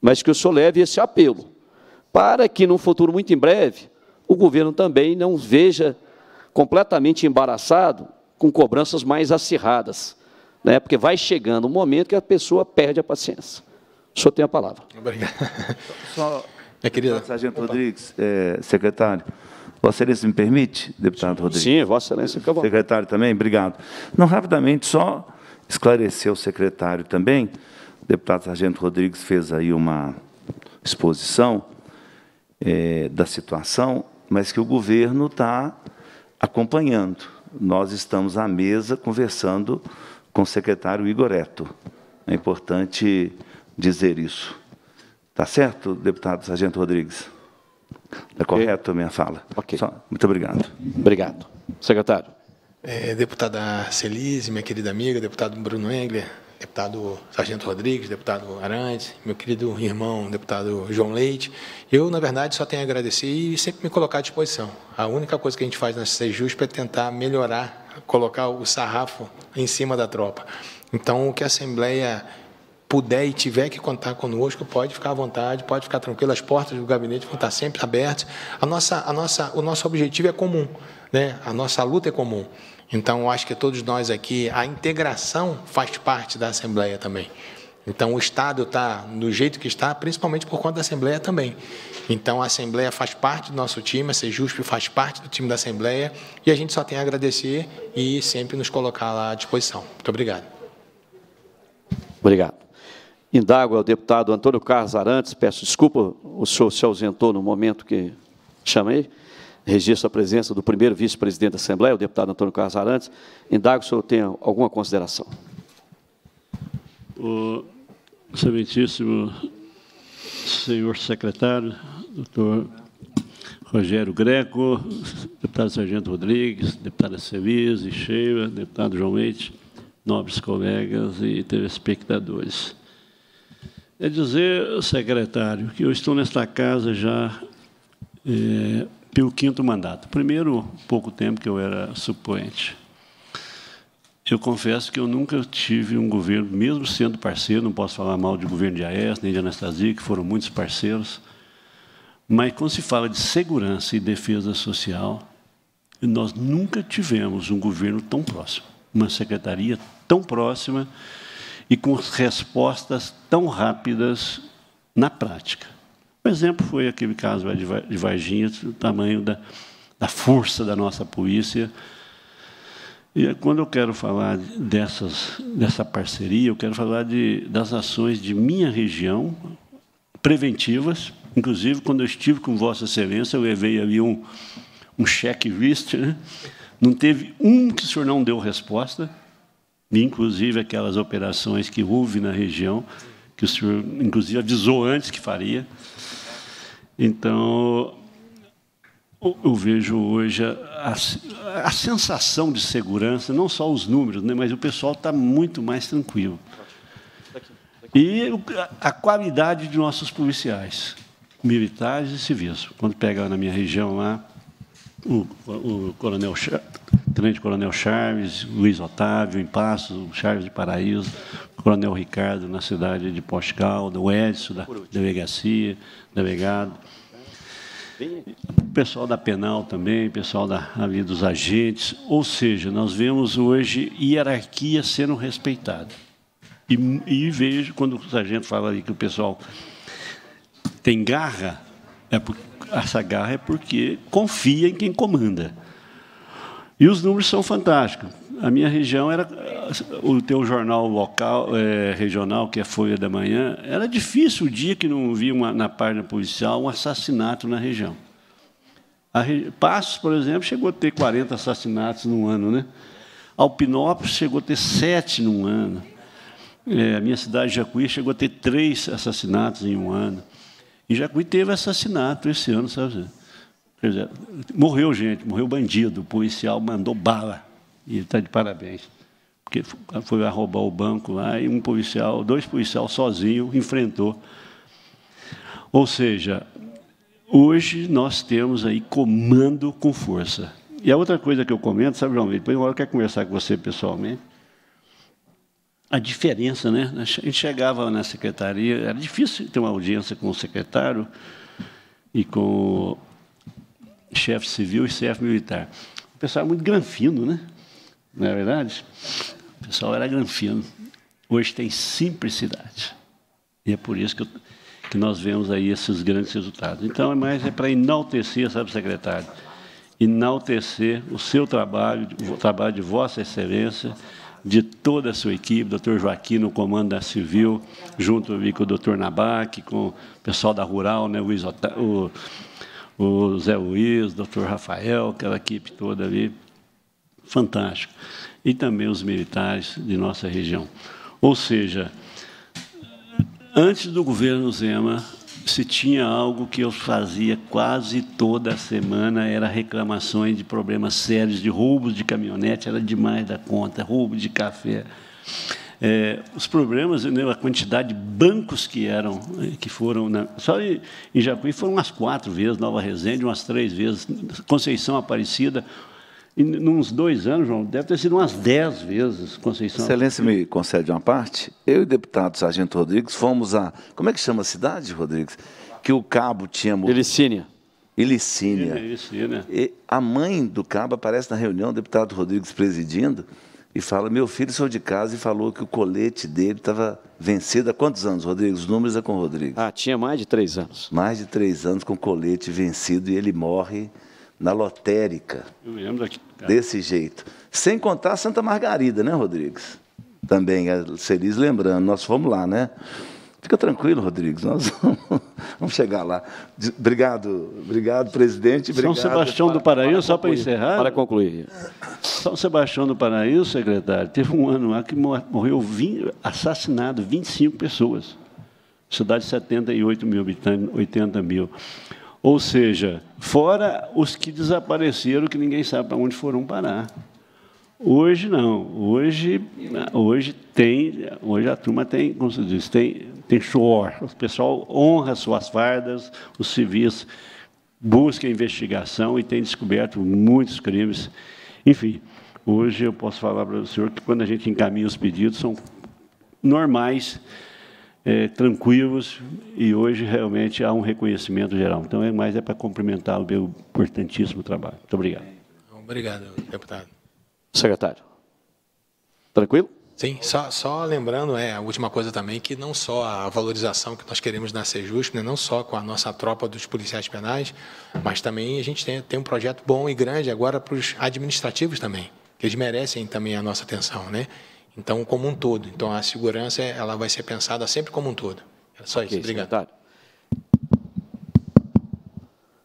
Mas que o senhor leve esse apelo para que, num futuro muito em breve, o governo também não veja completamente embaraçado com cobranças mais acirradas né? porque vai chegando um momento que a pessoa perde a paciência. O senhor tem a palavra. Obrigado. [LAUGHS] Só, Minha querida. Sargento Opa. Rodrigues, é, secretário. Vossa Excelência me permite, deputado Rodrigues? Sim, Vossa Excelência, acabou. Secretário também, obrigado. Não, rapidamente, só esclarecer o secretário também, o deputado Sargento Rodrigues fez aí uma exposição é, da situação, mas que o governo está acompanhando. Nós estamos à mesa conversando com o secretário Igor Eto. É importante dizer isso. Está certo, deputado Sargento Rodrigues? Está correto a minha fala? Ok. Só, muito obrigado. Obrigado. Secretário. É, deputada Celise, minha querida amiga, deputado Bruno Engler, deputado Sargento Rodrigues, deputado Arantes, meu querido irmão, deputado João Leite. Eu, na verdade, só tenho a agradecer e sempre me colocar à disposição. A única coisa que a gente faz na CEJUSP é tentar melhorar, colocar o sarrafo em cima da tropa. Então, o que a Assembleia puder e tiver que contar conosco, pode ficar à vontade, pode ficar tranquilo, as portas do gabinete vão estar sempre abertas. A nossa, a nossa, o nosso objetivo é comum, né? a nossa luta é comum. Então, acho que todos nós aqui, a integração faz parte da Assembleia também. Então, o Estado está do jeito que está, principalmente por conta da Assembleia também. Então, a Assembleia faz parte do nosso time, a Sejusp faz parte do time da Assembleia, e a gente só tem a agradecer e sempre nos colocar lá à disposição. Muito obrigado. Obrigado. Indago ao deputado Antônio Carlos Arantes, peço desculpa, o senhor se ausentou no momento que chamei. Registro a presença do primeiro vice-presidente da Assembleia, o deputado Antônio Carlos Arantes. Indago se o senhor tem alguma consideração. O excelentíssimo senhor secretário, doutor Rogério Greco, deputado Sargento Rodrigues, deputada e Cheira, deputado João Leite, nobres colegas e telespectadores. É dizer, secretário, que eu estou nesta casa já é, pelo quinto mandato. Primeiro, pouco tempo que eu era suplente. Eu confesso que eu nunca tive um governo, mesmo sendo parceiro, não posso falar mal de governo de Aécio nem de Anastasia, que foram muitos parceiros, mas quando se fala de segurança e defesa social, nós nunca tivemos um governo tão próximo, uma secretaria tão próxima e com respostas tão rápidas na prática. Um exemplo foi aquele caso de Varginha, do tamanho da, da força da nossa polícia. E é quando eu quero falar dessas, dessa parceria, eu quero falar de, das ações de minha região, preventivas, Inclusive, quando eu estive com Vossa Excelência, eu levei ali um, um checklist. Né? Não teve um que o senhor não deu resposta, inclusive aquelas operações que houve na região, que o senhor, inclusive, avisou antes que faria. Então, eu vejo hoje a, a, a, sensação de segurança, não só os números, né, mas o pessoal está muito mais tranquilo. E a, a qualidade de nossos policiais militares e civis. Quando pega na minha região lá, o, o coronel, tenente coronel Charles, Luiz Otávio, em Passos, o Charles de Paraíso, o coronel Ricardo na cidade de Poste o Edson da delegacia, delegado. O pessoal da penal também, o pessoal da ali dos agentes, ou seja, nós vemos hoje hierarquia sendo respeitada. E, e vejo, quando o sargento fala ali que o pessoal tem garra, é né, porque, essa garra é porque confia em quem comanda. E os números são fantásticos. A minha região era. O teu jornal local, é, regional, que é Folha da Manhã, era difícil o dia que não via uma, na página policial um assassinato na região. A, Passos, por exemplo, chegou a ter 40 assassinatos num ano, né? Alpinópolis chegou a ter sete num ano. É, a minha cidade, Jacuí, chegou a ter três assassinatos em um ano e Jacuí teve assassinato esse ano, sabe? Quer dizer, morreu gente, morreu bandido, o policial mandou bala, e ele está de parabéns. Porque ah, foi roubar o banco lá e um policial, dois policiais sozinho enfrentou. Ou seja, hoje nós temos aí comando com força. E a outra coisa que eu comento, sabe, João, depois eu quero conversar com você pessoalmente, a diferença, né? A gente chegava na secretaria, era difícil ter uma audiência com o secretário e com o chefe civil e chefe militar. O pessoal era muito granfino, né? Não é verdade? O pessoal era granfino. Hoje tem simplicidade. E é por isso que, eu, que nós vemos aí esses grandes resultados. Então, é mais é para enaltecer, sabe, secretário? Enaltecer o seu trabalho, o trabalho de Vossa Excelência de toda a sua equipe, doutor Joaquim no comando da Civil, junto com o doutor Nabac, com o pessoal da Rural, né, o, o, o Zé Luiz, o doutor Rafael, aquela equipe toda ali, fantástico. E também os militares de nossa região. Ou seja, antes do governo Zema, se tinha algo que eu fazia quase toda semana era reclamações de problemas sérios, de roubos de caminhonete, era demais da conta, roubo de café. É, os problemas, né, a quantidade de bancos que eram, é, que foram só em, em Jacuí foram umas quatro vezes, Nova Resende umas três vezes, Conceição Aparecida e, nos dois anos, João, deve ter sido umas dez vezes, Conceição. Excelência me concede uma parte. Eu e o deputado Sargento Rodrigues fomos a. Como é que chama a cidade, Rodrigues? Que o cabo tinha. Elicínia. Ilicínia. É, Ilicínia. E a mãe do cabo aparece na reunião, o deputado Rodrigues presidindo, e fala: Meu filho saiu de casa e falou que o colete dele estava vencido há quantos anos, Rodrigues? Os números é com o Rodrigues. Ah, tinha mais de três anos. Mais de três anos com colete vencido e ele morre na lotérica. Eu lembro daqui Desse jeito. Sem contar Santa Margarida, né, Rodrigues? Também, a Celis lembrando, nós fomos lá, né? Fica tranquilo, Rodrigues, nós [LAUGHS] vamos, vamos chegar lá. Obrigado, obrigado, presidente. Obrigado, São Sebastião do Paraíso, só para encerrar. Para concluir. São Sebastião do Paraíso, secretário, teve um ano lá que morreu 20, assassinado 25 pessoas. Cidade de 78 mil habitantes, 80 mil. Ou seja, fora os que desapareceram, que ninguém sabe para onde foram parar. Hoje não. Hoje, hoje tem, hoje a turma tem, como se diz, tem, tem suor. O pessoal honra suas fardas, os civis buscam investigação e tem descoberto muitos crimes. Enfim, hoje eu posso falar para o senhor que quando a gente encaminha os pedidos são normais é, tranquilos e hoje realmente há um reconhecimento geral. Então, é mais é para cumprimentar o meu importantíssimo trabalho. Muito obrigado. Obrigado, deputado. Secretário, tranquilo? Sim, só, só, lembrando, é a última coisa também, que não só a valorização que nós queremos na Sejusco, né, não só com a nossa tropa dos policiais penais, mas também a gente tem, tem um projeto bom e grande agora para os administrativos também, que eles merecem também a nossa atenção, né? Então, como um todo. Então, a segurança ela vai ser pensada sempre como um todo. É só okay, isso. Obrigado. Secretário.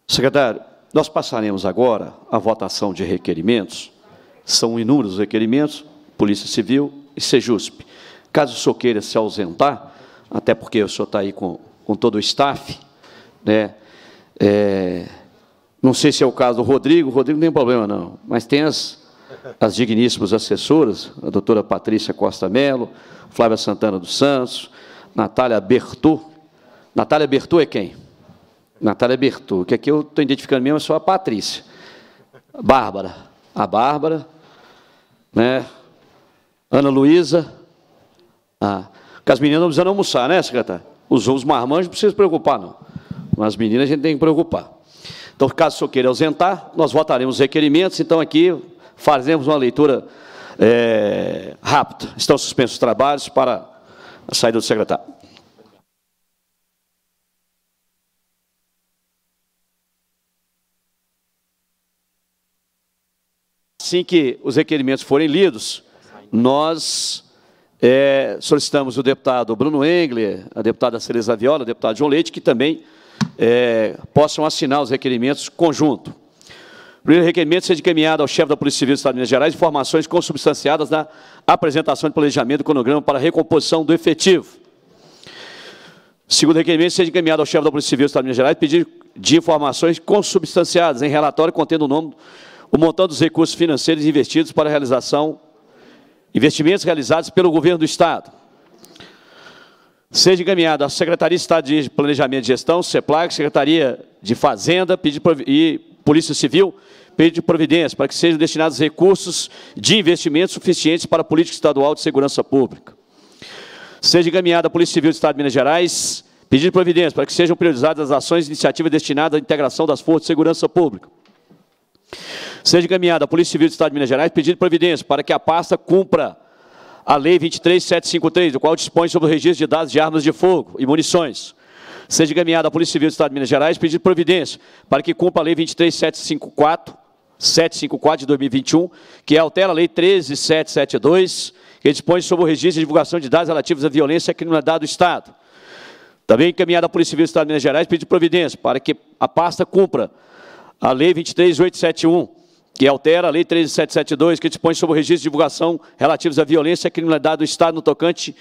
secretário, nós passaremos agora a votação de requerimentos. São inúmeros os requerimentos, Polícia Civil e Sejusp. Caso o senhor queira se ausentar, até porque o senhor está aí com, com todo o staff, né? É, não sei se é o caso do Rodrigo, o Rodrigo não tem problema, não, mas tem as, as digníssimas assessoras, a doutora Patrícia Costa Melo, Flávia Santana dos Santos, Natália Bertu. Natália Bertu é quem? Natália Bertu, que aqui eu estou identificando mesmo é só a Patrícia. Bárbara, a Bárbara, né? Ana Luísa, ah, porque as meninas não precisam almoçar, né, secretária? Os os marmanjos não precisam se preocupar, não. Mas as meninas a gente tem que preocupar. Então, caso o senhor queira ausentar, nós votaremos os requerimentos. Então, aqui, fazemos uma leitura é, rápida. Estão suspensos os trabalhos para a saída do secretário. Assim que os requerimentos forem lidos, nós é, solicitamos o deputado Bruno Engler, a deputada Cereza Viola, o deputado João Leite, que também é, possam assinar os requerimentos conjunto primeiro requerimento seja encaminhado ao chefe da Polícia Civil do Estado de Minas Gerais informações consubstanciadas na apresentação de planejamento do cronograma para recomposição do efetivo. Segundo requerimento seja encaminhado ao chefe da Polícia Civil do Estado de Minas Gerais pedido de informações consubstanciadas em relatório contendo o nome, o montante dos recursos financeiros investidos para a realização, investimentos realizados pelo governo do Estado. Seja encaminhado à Secretaria de Estado de Planejamento e Gestão, CEPLAG, Secretaria de Fazenda, pedir e Polícia Civil pede providência para que sejam destinados recursos de investimento suficientes para a política estadual de segurança pública. Seja encaminhada a Polícia Civil do Estado de Minas Gerais pedido de providência para que sejam priorizadas as ações e iniciativas destinadas à integração das forças de segurança pública. Seja encaminhada a Polícia Civil do Estado de Minas Gerais pedido de providência para que a pasta cumpra a Lei 23753, do qual dispõe sobre o registro de dados de armas de fogo e munições seja encaminhada à Polícia Civil do Estado de Minas Gerais pedir providência para que cumpra a Lei 23754, 754 de 2021, que altera a Lei 13772, que dispõe sobre o registro e divulgação de dados relativos à violência e à criminalidade do Estado. Também encaminhada à Polícia Civil do Estado de Minas Gerais pedir providência para que a pasta cumpra a Lei 23871, que altera a Lei 13772, que dispõe sobre o registro e divulgação relativos à violência e à criminalidade do Estado no tocante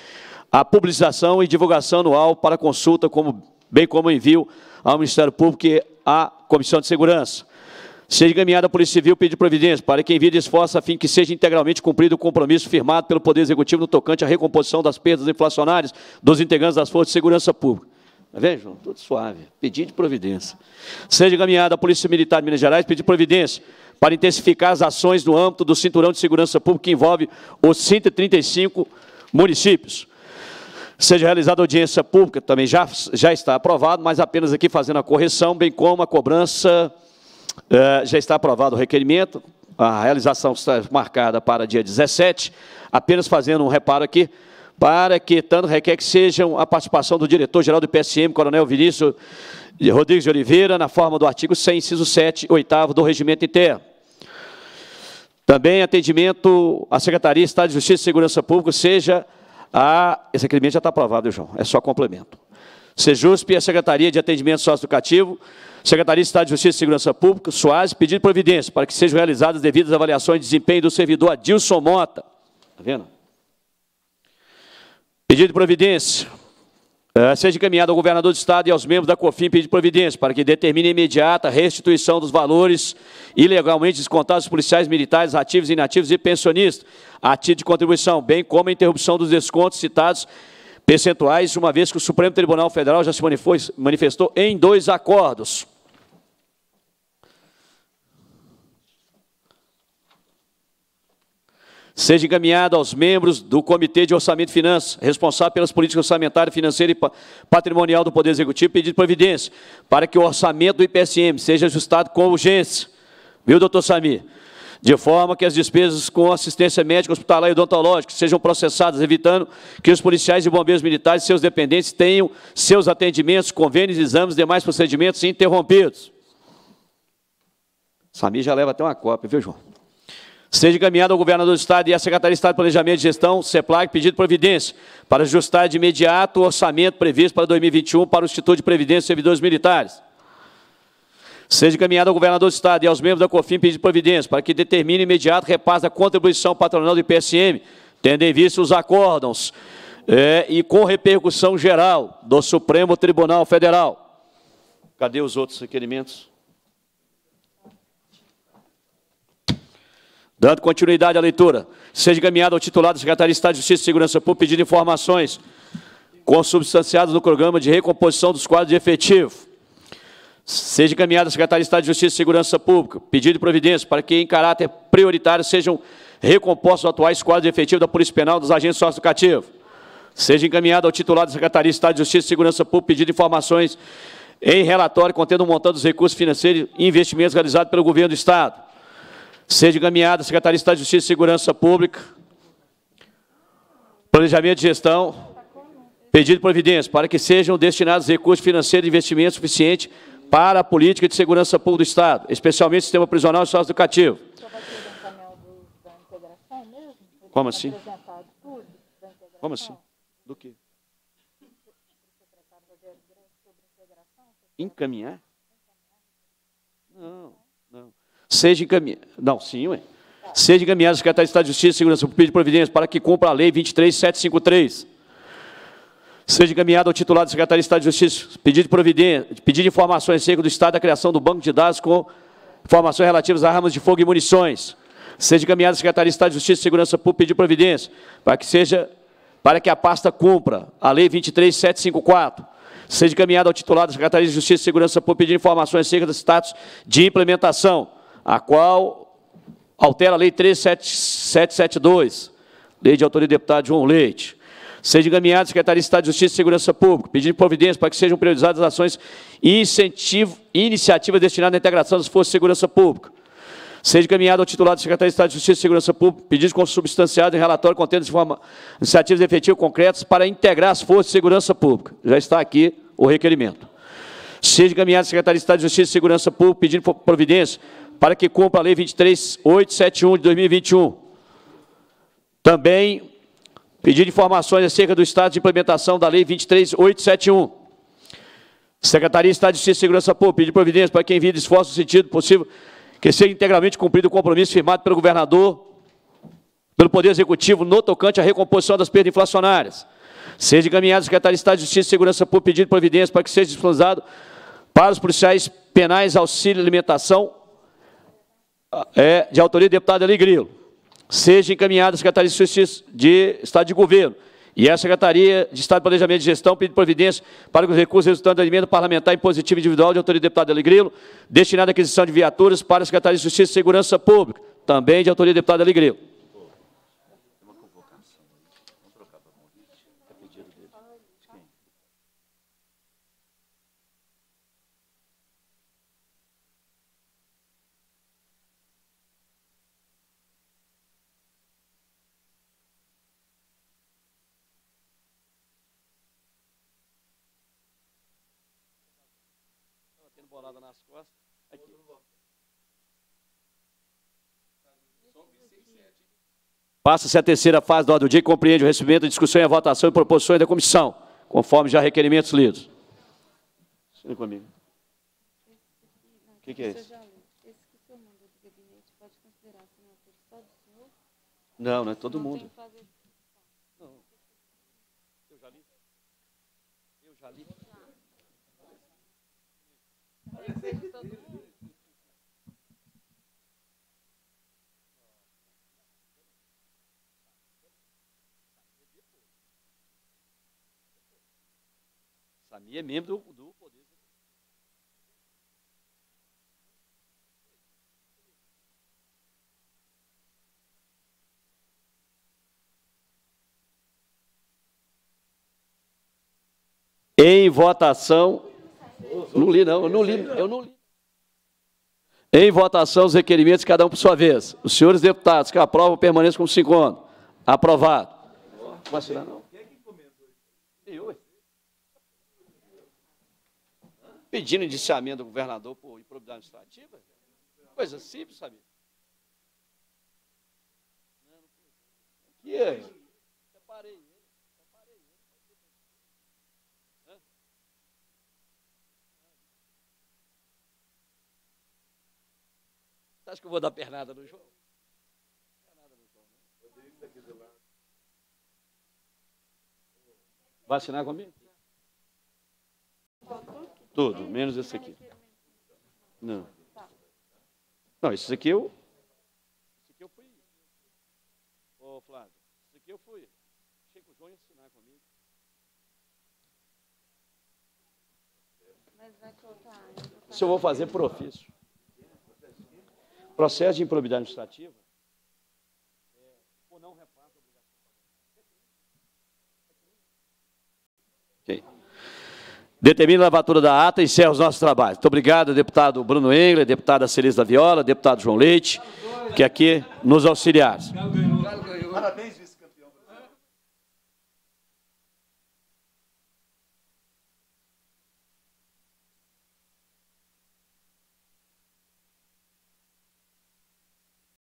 à publicização e divulgação anual para consulta como bem como envio ao Ministério Público e à Comissão de Segurança. Seja encaminhada à Polícia Civil pedir providência para que envie esforço a fim que seja integralmente cumprido o compromisso firmado pelo Poder Executivo no tocante à recomposição das perdas inflacionárias dos integrantes das Forças de Segurança Pública. Tá Tudo suave. pedido de providência. Seja encaminhada à Polícia Militar de Minas Gerais pedir providência para intensificar as ações no âmbito do Cinturão de Segurança Pública que envolve os 135 municípios. Seja realizada audiência pública, também já, já está aprovado, mas apenas aqui fazendo a correção, bem como a cobrança, eh, já está aprovado o requerimento, a realização está marcada para dia 17, apenas fazendo um reparo aqui, para que tanto requer que sejam a participação do diretor-geral do PSM, Coronel Vinícius Rodrigues de Oliveira, na forma do artigo 100, inciso 7, 8 do Regimento Interno. Também atendimento à Secretaria de Estado de Justiça e Segurança Pública, seja ah, esse requerimento já está aprovado, João, é só complemento. Sejusp e a Secretaria de Atendimento Socioeducativo, Secretaria de Estado de Justiça e Segurança Pública, SOAS, pedido providência para que sejam realizadas as devidas avaliações de desempenho do servidor Adilson Mota. Está vendo? Pedido de providência é, seja encaminhado ao governador do Estado e aos membros da COFIM pedir providência para que determine imediata restituição dos valores ilegalmente descontados dos policiais militares, ativos, inativos e pensionistas, a título de contribuição, bem como a interrupção dos descontos citados percentuais, uma vez que o Supremo Tribunal Federal já se manifestou em dois acordos. seja encaminhada aos membros do Comitê de Orçamento e Finanças, responsável pelas políticas orçamentárias, financeiras e patrimonial do Poder Executivo, pedido de providência, para que o orçamento do IPSM seja ajustado com urgência. Viu, doutor Samir? De forma que as despesas com assistência médica, hospitalar e odontológica sejam processadas, evitando que os policiais e bombeiros militares e seus dependentes tenham seus atendimentos, convênios, exames e demais procedimentos interrompidos. Samir já leva até uma cópia, viu, João? Seja encaminhado ao governador do Estado e à Secretaria de Estado de Planejamento e Gestão, CEPLAG, pedido de providência para ajustar de imediato o orçamento previsto para 2021 para o Instituto de Previdência e Servidores Militares. Seja encaminhado ao governador do Estado e aos membros da COFIM pedido de providência para que determine imediato repasse da contribuição patronal do IPSM, tendo em vista os acórdãos é, e com repercussão geral do Supremo Tribunal Federal. Cadê os outros requerimentos? Dando continuidade à leitura, seja encaminhado ao titular da Secretaria de Estado de Justiça e Segurança Pública pedindo informações consubstanciadas no programa de recomposição dos quadros de efetivo. Seja encaminhado à Secretaria de Estado de Justiça e Segurança Pública pedido de providência para que, em caráter prioritário, sejam recompostos os atuais quadros de efetivo da Polícia Penal dos agentes socioeducativos. Seja encaminhado ao titular da Secretaria de Estado de Justiça e Segurança Pública pedido de informações em relatório contendo o um montante dos recursos financeiros e investimentos realizados pelo Governo do Estado Sede Gameada, Secretaria de Estado de Justiça e Segurança Pública. Planejamento de gestão. Pedido de providência para que sejam destinados recursos financeiros e investimentos suficientes para a política de segurança pública do Estado, especialmente o sistema prisional e socioeducativo. Como assim? Como assim? Do que? Encaminhar? Não seja encaminhado. Não, sim, ué. Seja encaminhado ao secretário de Estado de Justiça e Segurança Pública de Providência para que cumpra a Lei 23753. Seja encaminhado ao titular do secretário de Estado de Justiça pedido de, providência, pedido de informações acerca do estado da criação do banco de dados com informações relativas a armas de fogo e munições. Seja encaminhado ao secretário de Estado de Justiça e Segurança Pública pedir providência para que, seja, para que a pasta cumpra a Lei 23754 seja encaminhado ao titular da Secretaria de Justiça e Segurança Pública pedir informações acerca do status de implementação a qual altera a Lei 3772, Lei de Autoria do Deputado João Leite. Seja encaminhado à Secretaria de Estado de Justiça e Segurança Pública, pedindo providências para que sejam priorizadas ações e incentivo, iniciativas destinadas à integração das forças de segurança pública. Seja encaminhado ao titular da Secretaria de Estado de Justiça e Segurança Pública, pedido consubstanciado em relatório contendo iniciativas efetivas concretas para integrar as forças de segurança pública. Já está aqui o requerimento. Seja encaminhado à Secretaria de Estado de Justiça e Segurança Pública, pedindo providências para que cumpra a Lei 23871 de 2021. Também pedir informações acerca do estado de implementação da Lei 23871. Secretaria de Estado de Justiça e Segurança Pública, pedir providência para quem via esforço no sentido possível que seja integralmente cumprido o compromisso firmado pelo governador, pelo Poder Executivo, no tocante à recomposição das perdas inflacionárias. Seja encaminhado à Secretaria de Estado de Justiça e Segurança Pública pedido providência para que seja disponibilizado para os policiais penais auxílio alimentação é, de autoria do deputado Ali Grilo, seja encaminhada à Secretaria de Justiça de Estado de Governo e à Secretaria de Estado de Planejamento e Gestão pedindo providência para que os recursos resultantes da emenda parlamentar impositiva individual de autoria do deputado Ali Grilo, destinada à aquisição de viaturas para a Secretaria de Justiça e Segurança Pública, também de autoria do deputado Ali Grilo. Passa-se a terceira fase da ordem do dia e compreende o recebimento, a discussão e a votação e proposições da comissão, conforme já requerimentos lidos. comigo. O que, que, é isso? Não, não é todo mundo. Eu já li. Eu já li. Samir é membro do, do Poder Em votação. Não li, não, eu não li, eu não li. Em votação, os requerimentos, cada um por sua vez. Os senhores deputados que aprovam permaneçam como se encontram. Aprovado. Não assinar, não. Quem é que encomendou isso? Eu, pedindo indiciamento do governador por improbidade administrativa? Coisa simples, sabe? Aqui é? Separei Separei que eu vou dar pernada no João? Vacinar né? Vai assinar comigo? Tudo, menos esse aqui. Não. Não, esse aqui eu. Esse aqui eu fui. Ô, Flávio, esse aqui eu fui. Achei que o João ia assinar comigo. Mas vai Isso eu vou fazer por ofício. Processo de improbidade administrativa é, não é é Ok. Determina a lavatura da ata e encerra os nossos trabalhos. Muito obrigado, deputado Bruno Engler, deputada Celisa Viola, deputado João Leite, que aqui nos auxiliaram.